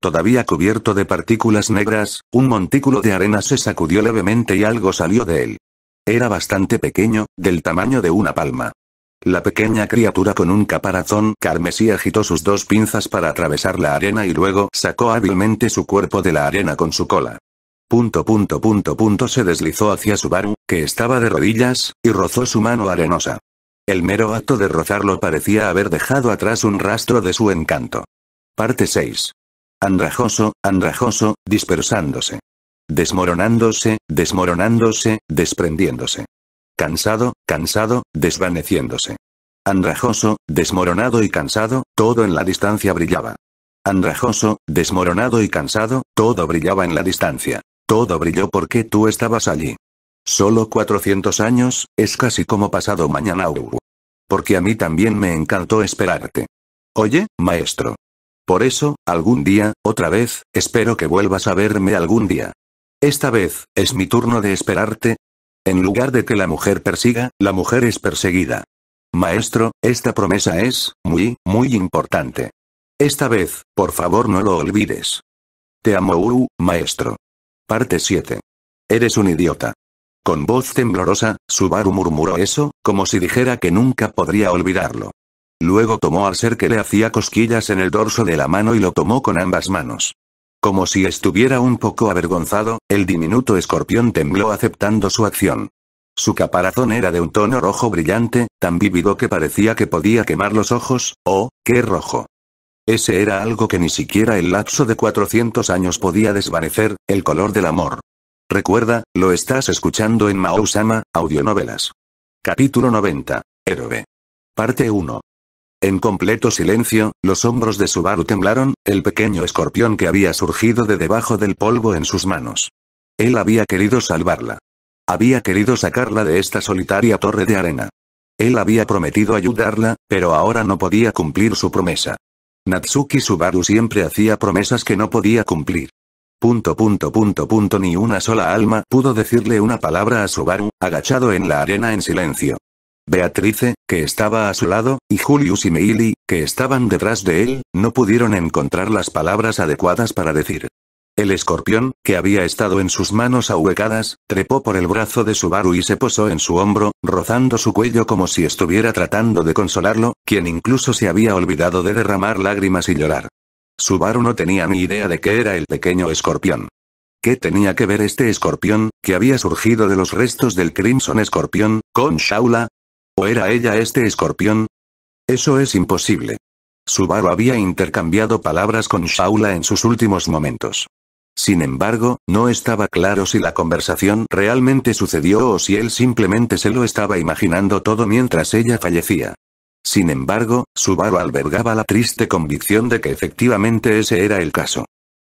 Todavía cubierto de partículas negras, un montículo de arena se sacudió levemente y algo salió de él. Era bastante pequeño, del tamaño de una palma. La pequeña criatura con un caparazón carmesí agitó sus dos pinzas para atravesar la arena y luego sacó hábilmente su cuerpo de la arena con su cola. Punto punto punto punto se deslizó hacia Subaru, que estaba de rodillas, y rozó su mano arenosa. El mero acto de rozarlo parecía haber dejado atrás un rastro de su encanto. Parte 6. Andrajoso, andrajoso, dispersándose desmoronándose, desmoronándose, desprendiéndose. Cansado, cansado, desvaneciéndose. Andrajoso, desmoronado y cansado, todo en la distancia brillaba. Andrajoso, desmoronado y cansado, todo brillaba en la distancia. Todo brilló porque tú estabas allí. Solo 400 años, es casi como pasado mañana. Uh, uh. porque a mí también me encantó esperarte. Oye, maestro. Por eso, algún día, otra vez, espero que vuelvas a verme algún día. Esta vez, es mi turno de esperarte. En lugar de que la mujer persiga, la mujer es perseguida. Maestro, esta promesa es, muy, muy importante. Esta vez, por favor no lo olvides. Te amo, Uru, maestro. Parte 7. Eres un idiota. Con voz temblorosa, Subaru murmuró eso, como si dijera que nunca podría olvidarlo. Luego tomó al ser que le hacía cosquillas en el dorso de la mano y lo tomó con ambas manos. Como si estuviera un poco avergonzado, el diminuto escorpión tembló aceptando su acción. Su caparazón era de un tono rojo brillante, tan vívido que parecía que podía quemar los ojos, ¡oh, qué rojo! Ese era algo que ni siquiera el lapso de 400 años podía desvanecer, el color del amor. Recuerda, lo estás escuchando en Mausama, audionovelas. Capítulo 90. Héroe. Parte 1. En completo silencio, los hombros de Subaru temblaron, el pequeño escorpión que había surgido de debajo del polvo en sus manos. Él había querido salvarla. Había querido sacarla de esta solitaria torre de arena. Él había prometido ayudarla, pero ahora no podía cumplir su promesa. Natsuki Subaru siempre hacía promesas que no podía cumplir. Punto punto punto punto ni una sola alma pudo decirle una palabra a Subaru, agachado en la arena en silencio. Beatrice, que estaba a su lado, y Julius y Meili, que estaban detrás de él, no pudieron encontrar las palabras adecuadas para decir. El escorpión, que había estado en sus manos ahuecadas, trepó por el brazo de Subaru y se posó en su hombro, rozando su cuello como si estuviera tratando de consolarlo, quien incluso se había olvidado de derramar lágrimas y llorar. Subaru no tenía ni idea de qué era el pequeño escorpión. ¿Qué tenía que ver este escorpión, que había surgido de los restos del Crimson Escorpión, con Shaula, ¿O era ella este escorpión? Eso es imposible. Subaru había intercambiado palabras con Shaula en sus últimos momentos. Sin embargo, no estaba claro si la conversación realmente sucedió o si él simplemente se lo estaba imaginando todo mientras ella fallecía. Sin embargo, Subaru albergaba la triste convicción de que efectivamente ese era el caso.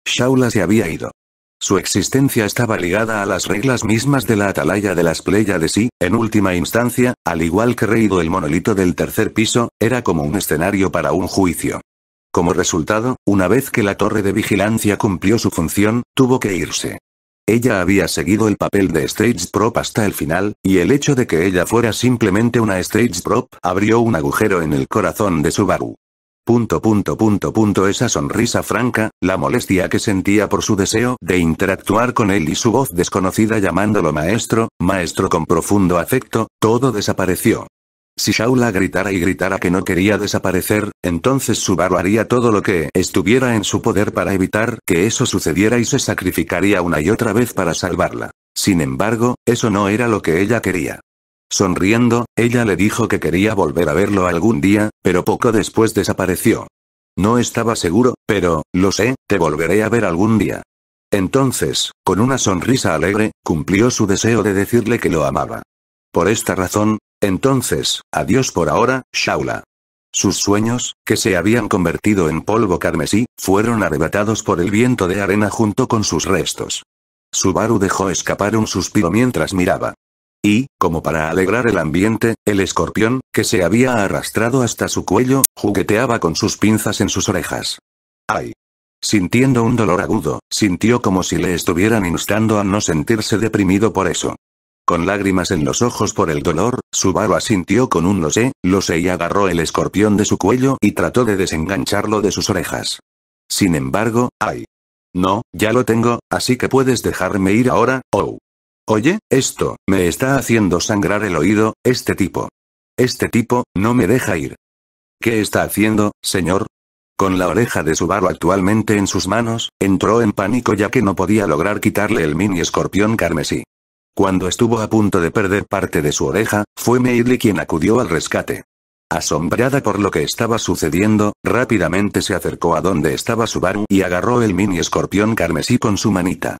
Shaula se había ido. Su existencia estaba ligada a las reglas mismas de la atalaya de las de y, en última instancia, al igual que reído el monolito del tercer piso, era como un escenario para un juicio. Como resultado, una vez que la torre de vigilancia cumplió su función, tuvo que irse. Ella había seguido el papel de stage prop hasta el final, y el hecho de que ella fuera simplemente una stage prop abrió un agujero en el corazón de su Subaru. Punto punto punto punto esa sonrisa franca, la molestia que sentía por su deseo de interactuar con él y su voz desconocida llamándolo maestro, maestro con profundo afecto, todo desapareció. Si Shaula gritara y gritara que no quería desaparecer, entonces Subaru haría todo lo que estuviera en su poder para evitar que eso sucediera y se sacrificaría una y otra vez para salvarla. Sin embargo, eso no era lo que ella quería. Sonriendo, ella le dijo que quería volver a verlo algún día, pero poco después desapareció. No estaba seguro, pero, lo sé, te volveré a ver algún día. Entonces, con una sonrisa alegre, cumplió su deseo de decirle que lo amaba. Por esta razón, entonces, adiós por ahora, Shaula. Sus sueños, que se habían convertido en polvo carmesí, fueron arrebatados por el viento de arena junto con sus restos. Subaru dejó escapar un suspiro mientras miraba. Y, como para alegrar el ambiente, el escorpión, que se había arrastrado hasta su cuello, jugueteaba con sus pinzas en sus orejas. ¡Ay! Sintiendo un dolor agudo, sintió como si le estuvieran instando a no sentirse deprimido por eso. Con lágrimas en los ojos por el dolor, su barba asintió con un lo sé, lo sé y agarró el escorpión de su cuello y trató de desengancharlo de sus orejas. Sin embargo, ¡ay! No, ya lo tengo, así que puedes dejarme ir ahora, oh. Oye, esto, me está haciendo sangrar el oído, este tipo. Este tipo, no me deja ir. ¿Qué está haciendo, señor? Con la oreja de Subaru actualmente en sus manos, entró en pánico ya que no podía lograr quitarle el mini escorpión carmesí. Cuando estuvo a punto de perder parte de su oreja, fue Meidli quien acudió al rescate. Asombrada por lo que estaba sucediendo, rápidamente se acercó a donde estaba Subaru y agarró el mini escorpión carmesí con su manita.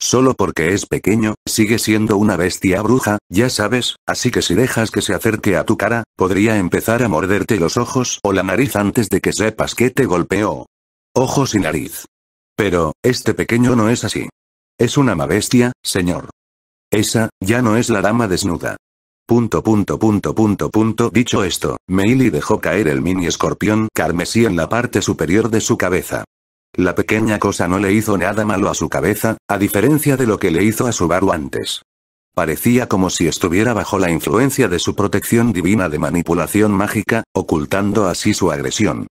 Solo porque es pequeño, sigue siendo una bestia bruja, ya sabes, así que si dejas que se acerque a tu cara, podría empezar a morderte los ojos o la nariz antes de que sepas que te golpeó. Ojos y nariz. Pero, este pequeño no es así. Es una bestia, señor. Esa, ya no es la dama desnuda. Punto punto punto punto punto Dicho esto, Meili dejó caer el mini escorpión carmesí en la parte superior de su cabeza. La pequeña cosa no le hizo nada malo a su cabeza, a diferencia de lo que le hizo a Subaru antes. Parecía como si estuviera bajo la influencia de su protección divina de manipulación mágica, ocultando así su agresión.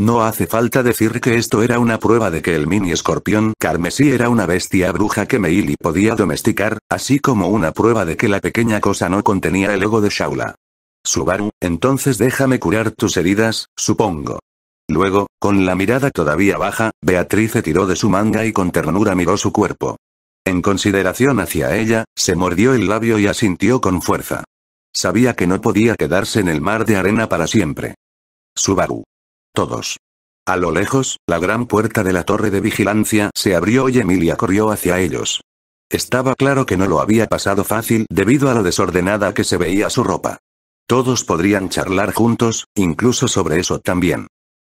No hace falta decir que esto era una prueba de que el mini escorpión carmesí era una bestia bruja que Meili podía domesticar, así como una prueba de que la pequeña cosa no contenía el ego de Shaula. Subaru, entonces déjame curar tus heridas, supongo. Luego, con la mirada todavía baja, Beatriz se tiró de su manga y con ternura miró su cuerpo. En consideración hacia ella, se mordió el labio y asintió con fuerza. Sabía que no podía quedarse en el mar de arena para siempre. Subaru. Todos. A lo lejos, la gran puerta de la torre de vigilancia se abrió y Emilia corrió hacia ellos. Estaba claro que no lo había pasado fácil debido a lo desordenada que se veía su ropa. Todos podrían charlar juntos, incluso sobre eso también.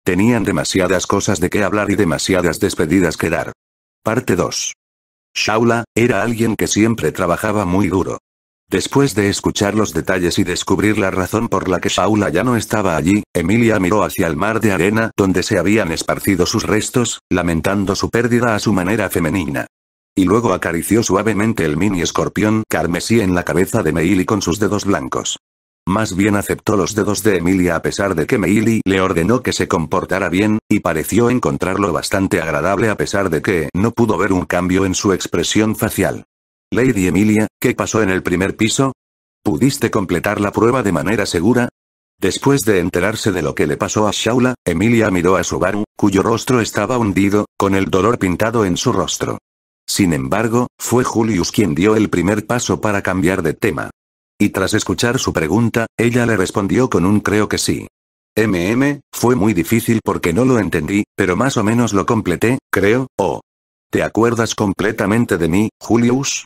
Tenían demasiadas cosas de qué hablar y demasiadas despedidas que dar. Parte 2. Shaula, era alguien que siempre trabajaba muy duro. Después de escuchar los detalles y descubrir la razón por la que Shaula ya no estaba allí, Emilia miró hacia el mar de arena donde se habían esparcido sus restos, lamentando su pérdida a su manera femenina. Y luego acarició suavemente el mini escorpión carmesí en la cabeza de Meili con sus dedos blancos. Más bien aceptó los dedos de Emilia a pesar de que Meili le ordenó que se comportara bien, y pareció encontrarlo bastante agradable a pesar de que no pudo ver un cambio en su expresión facial. Lady Emilia, ¿qué pasó en el primer piso? ¿Pudiste completar la prueba de manera segura? Después de enterarse de lo que le pasó a Shaula, Emilia miró a Subaru, cuyo rostro estaba hundido, con el dolor pintado en su rostro. Sin embargo, fue Julius quien dio el primer paso para cambiar de tema. Y tras escuchar su pregunta, ella le respondió con un creo que sí. MM, fue muy difícil porque no lo entendí, pero más o menos lo completé, creo, o. ¿Te acuerdas completamente de mí, Julius?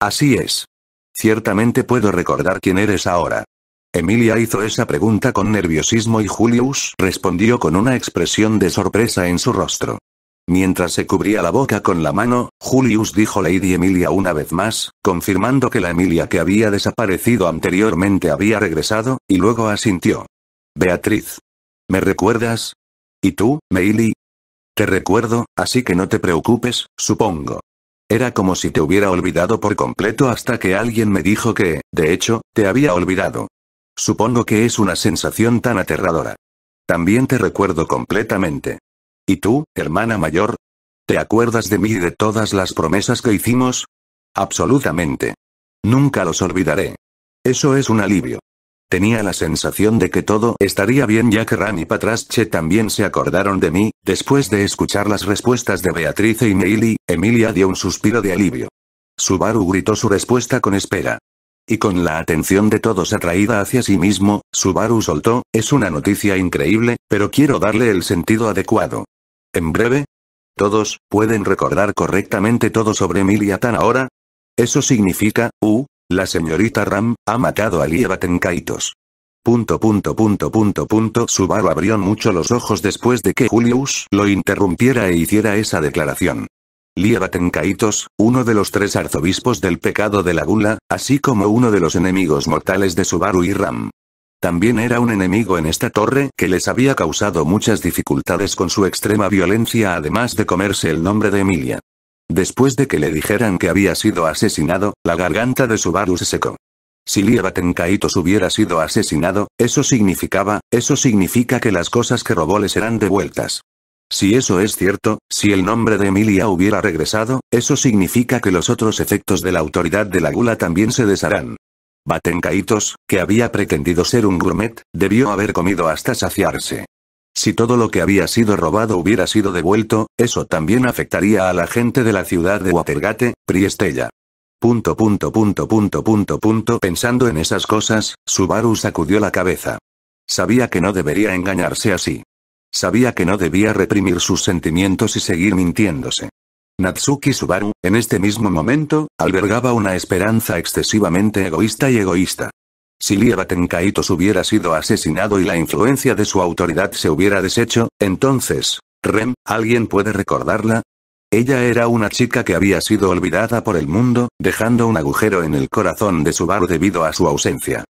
Así es. Ciertamente puedo recordar quién eres ahora. Emilia hizo esa pregunta con nerviosismo y Julius respondió con una expresión de sorpresa en su rostro. Mientras se cubría la boca con la mano, Julius dijo Lady Emilia una vez más, confirmando que la Emilia que había desaparecido anteriormente había regresado, y luego asintió. Beatriz. ¿Me recuerdas? ¿Y tú, Meili? Te recuerdo, así que no te preocupes, supongo. Era como si te hubiera olvidado por completo hasta que alguien me dijo que, de hecho, te había olvidado. Supongo que es una sensación tan aterradora. También te recuerdo completamente. ¿Y tú, hermana mayor? ¿Te acuerdas de mí y de todas las promesas que hicimos? Absolutamente. Nunca los olvidaré. Eso es un alivio. Tenía la sensación de que todo estaría bien ya que Ran y Patrasche también se acordaron de mí, después de escuchar las respuestas de Beatriz y nelly Emilia dio un suspiro de alivio. Subaru gritó su respuesta con espera. Y con la atención de todos atraída hacia sí mismo, Subaru soltó, es una noticia increíble, pero quiero darle el sentido adecuado. En breve. Todos, pueden recordar correctamente todo sobre Emilia ahora. Eso significa, u, uh, la señorita Ram, ha matado a Lieva Punto punto punto punto punto Subaru abrió mucho los ojos después de que Julius lo interrumpiera e hiciera esa declaración. Lieva uno de los tres arzobispos del pecado de la gula, así como uno de los enemigos mortales de Subaru y Ram. También era un enemigo en esta torre que les había causado muchas dificultades con su extrema violencia además de comerse el nombre de Emilia. Después de que le dijeran que había sido asesinado, la garganta de Subaru se secó. Si Liebaten hubiera sido asesinado, eso significaba, eso significa que las cosas que robó le serán devueltas. Si eso es cierto, si el nombre de Emilia hubiera regresado, eso significa que los otros efectos de la autoridad de la gula también se desharán. Batencaitos, que había pretendido ser un gourmet, debió haber comido hasta saciarse. Si todo lo que había sido robado hubiera sido devuelto, eso también afectaría a la gente de la ciudad de Watergate, Priestella. Punto punto punto punto punto punto pensando en esas cosas, Subaru sacudió la cabeza. Sabía que no debería engañarse así. Sabía que no debía reprimir sus sentimientos y seguir mintiéndose. Natsuki Subaru, en este mismo momento, albergaba una esperanza excesivamente egoísta y egoísta. Si Liebaten Kaitos hubiera sido asesinado y la influencia de su autoridad se hubiera deshecho, entonces, Rem, ¿alguien puede recordarla? Ella era una chica que había sido olvidada por el mundo, dejando un agujero en el corazón de Subaru debido a su ausencia.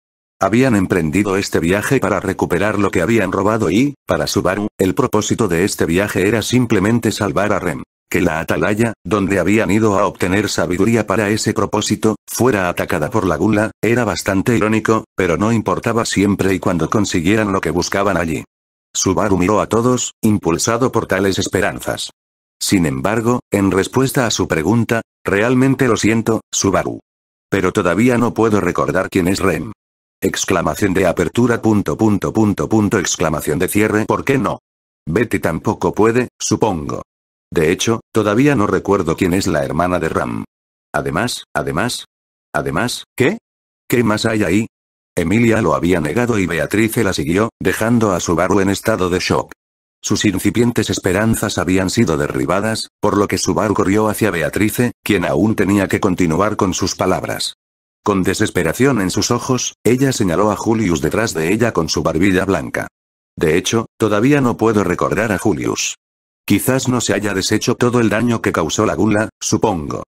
Habían emprendido este viaje para recuperar lo que habían robado y, para Subaru, el propósito de este viaje era simplemente salvar a Rem que la atalaya, donde habían ido a obtener sabiduría para ese propósito, fuera atacada por la gula, era bastante irónico, pero no importaba siempre y cuando consiguieran lo que buscaban allí. Subaru miró a todos, impulsado por tales esperanzas. Sin embargo, en respuesta a su pregunta, realmente lo siento, Subaru. Pero todavía no puedo recordar quién es Rem. Exclamación de apertura punto punto punto punto exclamación de cierre ¿por qué no? Betty tampoco puede, supongo. De hecho, todavía no recuerdo quién es la hermana de Ram. Además, además, además, ¿qué? ¿Qué más hay ahí? Emilia lo había negado y Beatrice la siguió, dejando a Subaru en estado de shock. Sus incipientes esperanzas habían sido derribadas, por lo que Subaru corrió hacia Beatrice, quien aún tenía que continuar con sus palabras. Con desesperación en sus ojos, ella señaló a Julius detrás de ella con su barbilla blanca. De hecho, todavía no puedo recordar a Julius. Quizás no se haya deshecho todo el daño que causó la gula, supongo.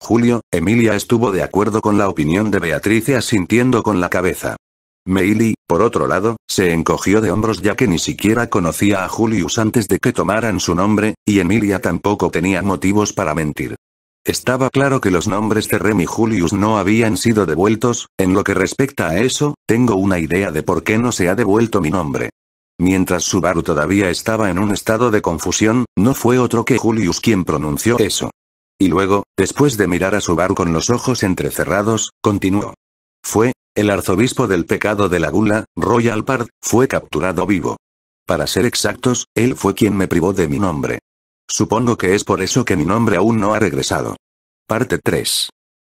Julio, Emilia estuvo de acuerdo con la opinión de Beatrice asintiendo con la cabeza. Meili, por otro lado, se encogió de hombros ya que ni siquiera conocía a Julius antes de que tomaran su nombre, y Emilia tampoco tenía motivos para mentir. Estaba claro que los nombres de Rem y Julius no habían sido devueltos, en lo que respecta a eso, tengo una idea de por qué no se ha devuelto mi nombre. Mientras Subaru todavía estaba en un estado de confusión, no fue otro que Julius quien pronunció eso. Y luego, después de mirar a Subaru con los ojos entrecerrados, continuó. Fue, el arzobispo del pecado de la gula, Royal Pard, fue capturado vivo. Para ser exactos, él fue quien me privó de mi nombre. Supongo que es por eso que mi nombre aún no ha regresado. Parte 3.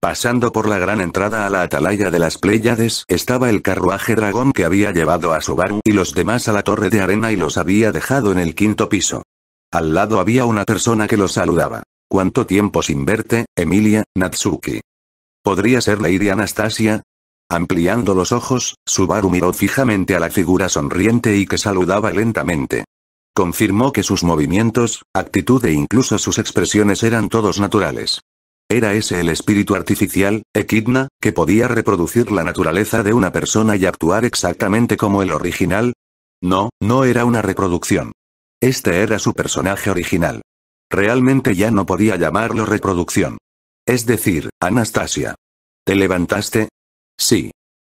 Pasando por la gran entrada a la atalaya de las Pléyades estaba el carruaje dragón que había llevado a Subaru y los demás a la torre de arena y los había dejado en el quinto piso. Al lado había una persona que los saludaba. ¿Cuánto tiempo sin verte, Emilia, Natsuki? ¿Podría ser Lady Anastasia? Ampliando los ojos, Subaru miró fijamente a la figura sonriente y que saludaba lentamente. Confirmó que sus movimientos, actitud e incluso sus expresiones eran todos naturales. Era ese el espíritu artificial, Echidna, que podía reproducir la naturaleza de una persona y actuar exactamente como el original. No, no era una reproducción. Este era su personaje original. Realmente ya no podía llamarlo reproducción. Es decir, Anastasia. ¿Te levantaste? Sí.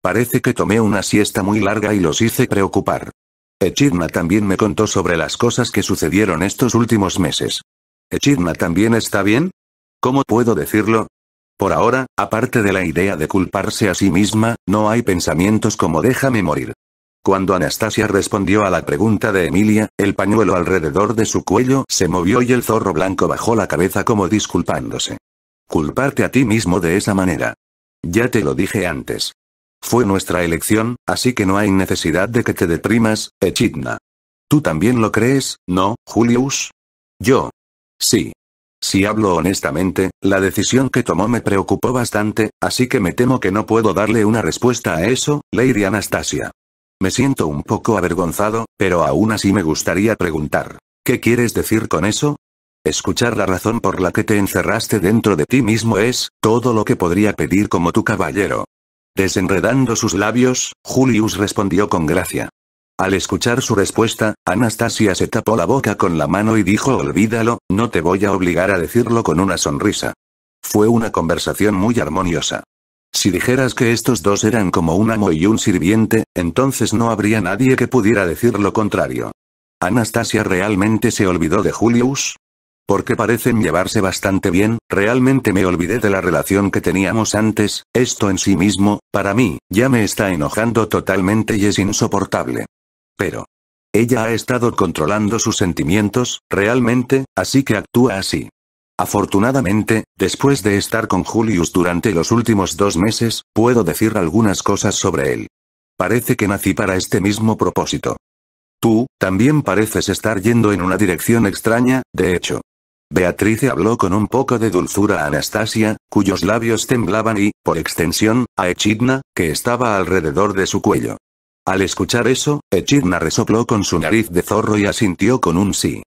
Parece que tomé una siesta muy larga y los hice preocupar. Echidna también me contó sobre las cosas que sucedieron estos últimos meses. ¿Echidna también está bien? ¿Cómo puedo decirlo? Por ahora, aparte de la idea de culparse a sí misma, no hay pensamientos como déjame morir. Cuando Anastasia respondió a la pregunta de Emilia, el pañuelo alrededor de su cuello se movió y el zorro blanco bajó la cabeza como disculpándose. Culparte a ti mismo de esa manera. Ya te lo dije antes. Fue nuestra elección, así que no hay necesidad de que te deprimas, Echidna. ¿Tú también lo crees, no, Julius? Yo. Sí. Si hablo honestamente, la decisión que tomó me preocupó bastante, así que me temo que no puedo darle una respuesta a eso, Lady Anastasia. Me siento un poco avergonzado, pero aún así me gustaría preguntar. ¿Qué quieres decir con eso? Escuchar la razón por la que te encerraste dentro de ti mismo es, todo lo que podría pedir como tu caballero. Desenredando sus labios, Julius respondió con gracia. Al escuchar su respuesta, Anastasia se tapó la boca con la mano y dijo olvídalo, no te voy a obligar a decirlo con una sonrisa. Fue una conversación muy armoniosa. Si dijeras que estos dos eran como un amo y un sirviente, entonces no habría nadie que pudiera decir lo contrario. Anastasia realmente se olvidó de Julius. Porque parecen llevarse bastante bien, realmente me olvidé de la relación que teníamos antes, esto en sí mismo, para mí, ya me está enojando totalmente y es insoportable. Pero... Ella ha estado controlando sus sentimientos, realmente, así que actúa así. Afortunadamente, después de estar con Julius durante los últimos dos meses, puedo decir algunas cosas sobre él. Parece que nací para este mismo propósito. Tú, también pareces estar yendo en una dirección extraña, de hecho. Beatrice habló con un poco de dulzura a Anastasia, cuyos labios temblaban y, por extensión, a Echidna, que estaba alrededor de su cuello. Al escuchar eso, Echidna resopló con su nariz de zorro y asintió con un sí.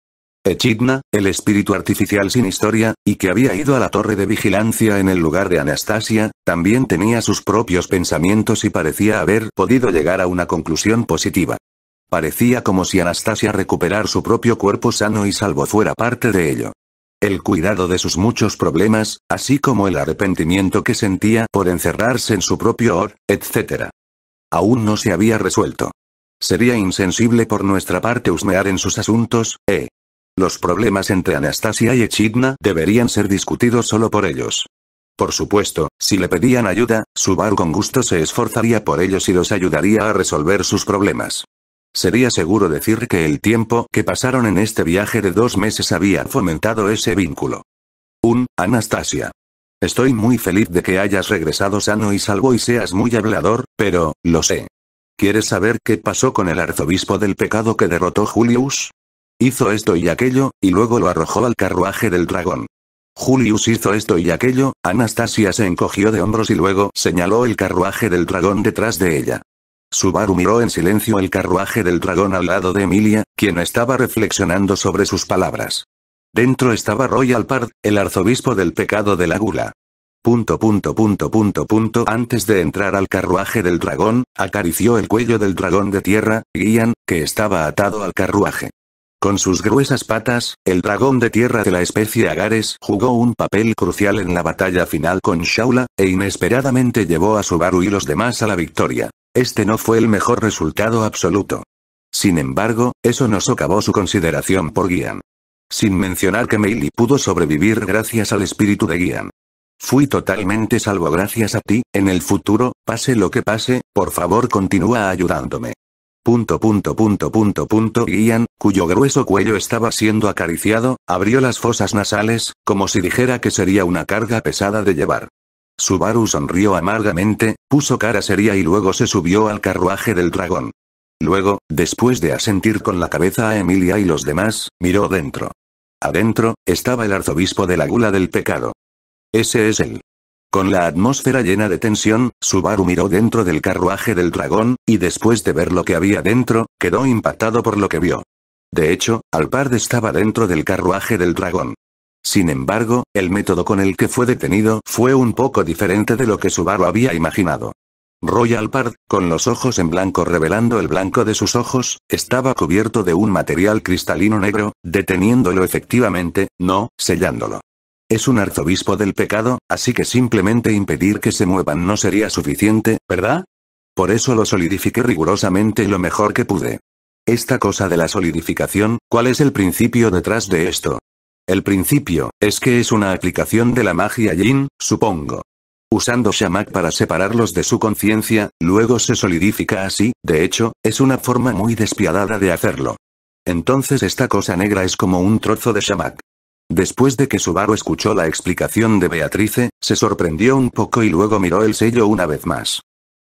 Echidna, el espíritu artificial sin historia, y que había ido a la torre de vigilancia en el lugar de Anastasia, también tenía sus propios pensamientos y parecía haber podido llegar a una conclusión positiva. Parecía como si Anastasia recuperar su propio cuerpo sano y salvo fuera parte de ello. El cuidado de sus muchos problemas, así como el arrepentimiento que sentía por encerrarse en su propio or, etc. Aún no se había resuelto. Sería insensible por nuestra parte husmear en sus asuntos, ¿eh? Los problemas entre Anastasia y Echidna deberían ser discutidos solo por ellos. Por supuesto, si le pedían ayuda, Subaru con gusto se esforzaría por ellos y los ayudaría a resolver sus problemas. Sería seguro decir que el tiempo que pasaron en este viaje de dos meses había fomentado ese vínculo. Un, Anastasia. Estoy muy feliz de que hayas regresado sano y salvo y seas muy hablador, pero, lo sé. ¿Quieres saber qué pasó con el arzobispo del pecado que derrotó Julius? Hizo esto y aquello, y luego lo arrojó al carruaje del dragón. Julius hizo esto y aquello, Anastasia se encogió de hombros y luego señaló el carruaje del dragón detrás de ella. Subaru miró en silencio el carruaje del dragón al lado de Emilia, quien estaba reflexionando sobre sus palabras. Dentro estaba Royal Pard, el arzobispo del pecado de la gula. Punto punto punto punto punto antes de entrar al carruaje del dragón, acarició el cuello del dragón de tierra, Guían, que estaba atado al carruaje. Con sus gruesas patas, el dragón de tierra de la especie Agares jugó un papel crucial en la batalla final con Shaula, e inesperadamente llevó a Subaru y los demás a la victoria. Este no fue el mejor resultado absoluto. Sin embargo, eso no socavó su consideración por Guian. Sin mencionar que Meili pudo sobrevivir gracias al espíritu de Guían. Fui totalmente salvo gracias a ti, en el futuro, pase lo que pase, por favor continúa ayudándome. Punto punto punto punto punto Guían, cuyo grueso cuello estaba siendo acariciado, abrió las fosas nasales, como si dijera que sería una carga pesada de llevar. Subaru sonrió amargamente, puso cara seria y luego se subió al carruaje del dragón. Luego, después de asentir con la cabeza a Emilia y los demás, miró dentro. Adentro, estaba el arzobispo de la gula del pecado. Ese es él. Con la atmósfera llena de tensión, Subaru miró dentro del carruaje del dragón, y después de ver lo que había dentro, quedó impactado por lo que vio. De hecho, Alpard estaba dentro del carruaje del dragón. Sin embargo, el método con el que fue detenido fue un poco diferente de lo que Subaru había imaginado. Royal Pard, con los ojos en blanco revelando el blanco de sus ojos, estaba cubierto de un material cristalino negro, deteniéndolo efectivamente, no, sellándolo. Es un arzobispo del pecado, así que simplemente impedir que se muevan no sería suficiente, ¿verdad? Por eso lo solidifiqué rigurosamente lo mejor que pude. Esta cosa de la solidificación, ¿cuál es el principio detrás de esto? El principio, es que es una aplicación de la magia Yin, supongo usando Shamak para separarlos de su conciencia, luego se solidifica así, de hecho, es una forma muy despiadada de hacerlo. Entonces esta cosa negra es como un trozo de Shamak. Después de que Subaru escuchó la explicación de Beatrice, se sorprendió un poco y luego miró el sello una vez más.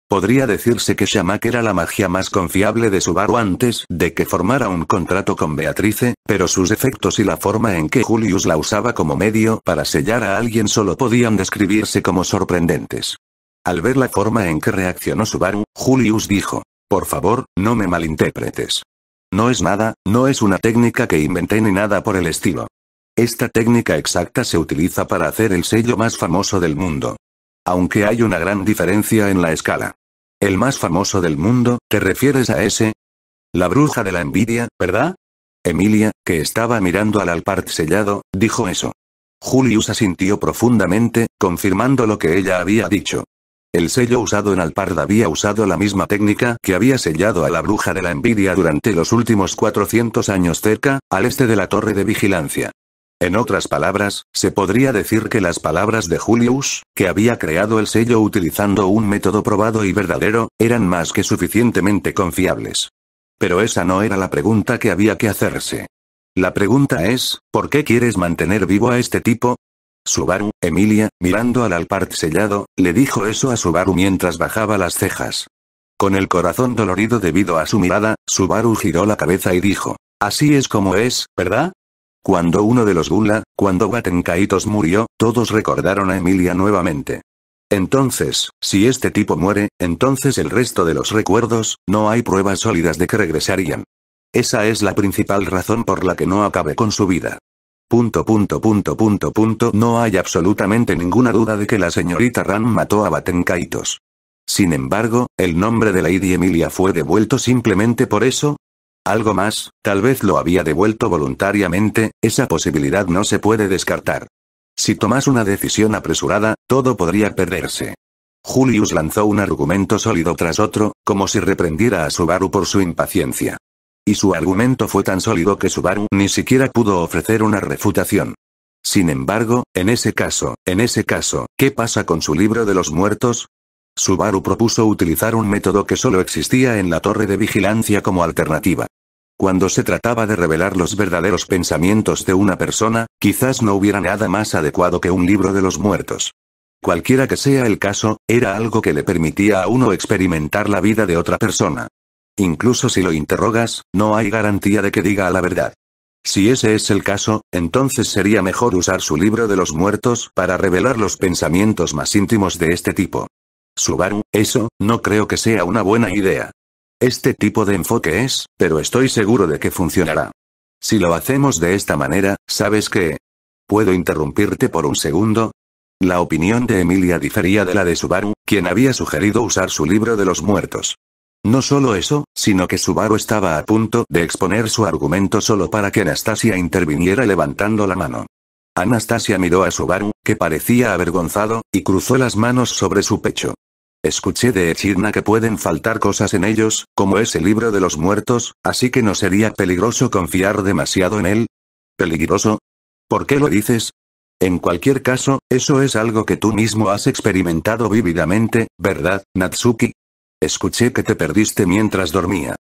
Podría decirse que Shamak era la magia más confiable de Subaru antes de que formara un contrato con Beatrice, pero sus efectos y la forma en que Julius la usaba como medio para sellar a alguien solo podían describirse como sorprendentes. Al ver la forma en que reaccionó Subaru, Julius dijo, por favor, no me malinterpretes. No es nada, no es una técnica que inventé ni nada por el estilo. Esta técnica exacta se utiliza para hacer el sello más famoso del mundo. Aunque hay una gran diferencia en la escala. El más famoso del mundo, ¿te refieres a ese? La bruja de la envidia, ¿verdad? Emilia, que estaba mirando al Alpard sellado, dijo eso. Julius asintió profundamente, confirmando lo que ella había dicho. El sello usado en Alpard había usado la misma técnica que había sellado a la bruja de la envidia durante los últimos 400 años cerca, al este de la torre de vigilancia. En otras palabras, se podría decir que las palabras de Julius, que había creado el sello utilizando un método probado y verdadero, eran más que suficientemente confiables. Pero esa no era la pregunta que había que hacerse. La pregunta es, ¿por qué quieres mantener vivo a este tipo? Subaru, Emilia, mirando al alpart sellado, le dijo eso a Subaru mientras bajaba las cejas. Con el corazón dolorido debido a su mirada, Subaru giró la cabeza y dijo, Así es como es, ¿verdad? Cuando uno de los Gula, cuando Batencaitos murió, todos recordaron a Emilia nuevamente. Entonces, si este tipo muere, entonces el resto de los recuerdos, no hay pruebas sólidas de que regresarían. Esa es la principal razón por la que no acabe con su vida. Punto punto punto punto punto no hay absolutamente ninguna duda de que la señorita Ram mató a Batencaitos. Sin embargo, el nombre de Lady Emilia fue devuelto simplemente por eso, algo más, tal vez lo había devuelto voluntariamente, esa posibilidad no se puede descartar. Si tomas una decisión apresurada, todo podría perderse. Julius lanzó un argumento sólido tras otro, como si reprendiera a Subaru por su impaciencia. Y su argumento fue tan sólido que Subaru ni siquiera pudo ofrecer una refutación. Sin embargo, en ese caso, en ese caso, ¿qué pasa con su libro de los muertos? Subaru propuso utilizar un método que solo existía en la torre de vigilancia como alternativa. Cuando se trataba de revelar los verdaderos pensamientos de una persona, quizás no hubiera nada más adecuado que un libro de los muertos. Cualquiera que sea el caso, era algo que le permitía a uno experimentar la vida de otra persona. Incluso si lo interrogas, no hay garantía de que diga la verdad. Si ese es el caso, entonces sería mejor usar su libro de los muertos para revelar los pensamientos más íntimos de este tipo. Subaru, eso, no creo que sea una buena idea. Este tipo de enfoque es, pero estoy seguro de que funcionará. Si lo hacemos de esta manera, ¿sabes qué? ¿Puedo interrumpirte por un segundo? La opinión de Emilia difería de la de Subaru, quien había sugerido usar su libro de los muertos. No solo eso, sino que Subaru estaba a punto de exponer su argumento solo para que Anastasia interviniera levantando la mano. Anastasia miró a Subaru, que parecía avergonzado, y cruzó las manos sobre su pecho. Escuché de Echidna que pueden faltar cosas en ellos, como ese libro de los muertos, así que no sería peligroso confiar demasiado en él. ¿Peligroso? ¿Por qué lo dices? En cualquier caso, eso es algo que tú mismo has experimentado vívidamente, ¿verdad, Natsuki? Escuché que te perdiste mientras dormía.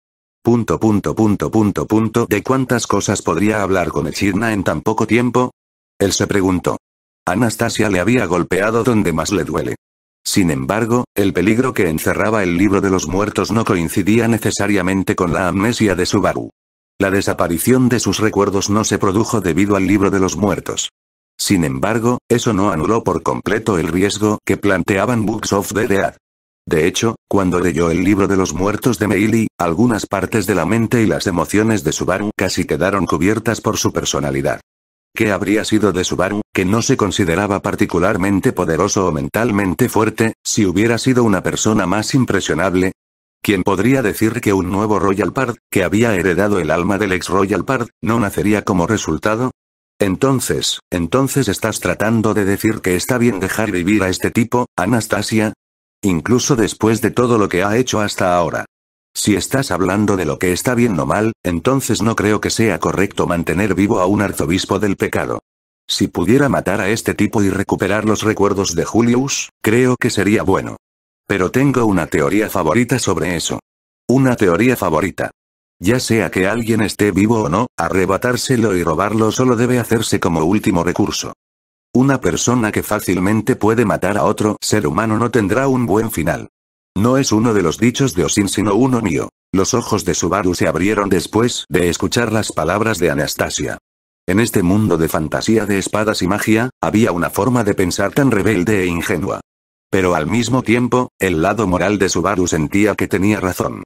Punto punto punto punto punto de cuántas cosas podría hablar con Echidna en tan poco tiempo? Él se preguntó. Anastasia le había golpeado donde más le duele. Sin embargo, el peligro que encerraba el libro de los muertos no coincidía necesariamente con la amnesia de Subaru. La desaparición de sus recuerdos no se produjo debido al libro de los muertos. Sin embargo, eso no anuló por completo el riesgo que planteaban Books of the Dead. De hecho, cuando leyó el libro de los muertos de Meili, algunas partes de la mente y las emociones de Subaru casi quedaron cubiertas por su personalidad qué habría sido de Subaru, que no se consideraba particularmente poderoso o mentalmente fuerte, si hubiera sido una persona más impresionable? ¿Quién podría decir que un nuevo Royal Pard, que había heredado el alma del ex Royal Pard, no nacería como resultado? Entonces, entonces estás tratando de decir que está bien dejar vivir a este tipo, Anastasia? Incluso después de todo lo que ha hecho hasta ahora. Si estás hablando de lo que está bien o mal, entonces no creo que sea correcto mantener vivo a un arzobispo del pecado. Si pudiera matar a este tipo y recuperar los recuerdos de Julius, creo que sería bueno. Pero tengo una teoría favorita sobre eso. Una teoría favorita. Ya sea que alguien esté vivo o no, arrebatárselo y robarlo solo debe hacerse como último recurso. Una persona que fácilmente puede matar a otro ser humano no tendrá un buen final. No es uno de los dichos de Osin sino uno mío. Los ojos de Subaru se abrieron después de escuchar las palabras de Anastasia. En este mundo de fantasía de espadas y magia, había una forma de pensar tan rebelde e ingenua. Pero al mismo tiempo, el lado moral de Subaru sentía que tenía razón.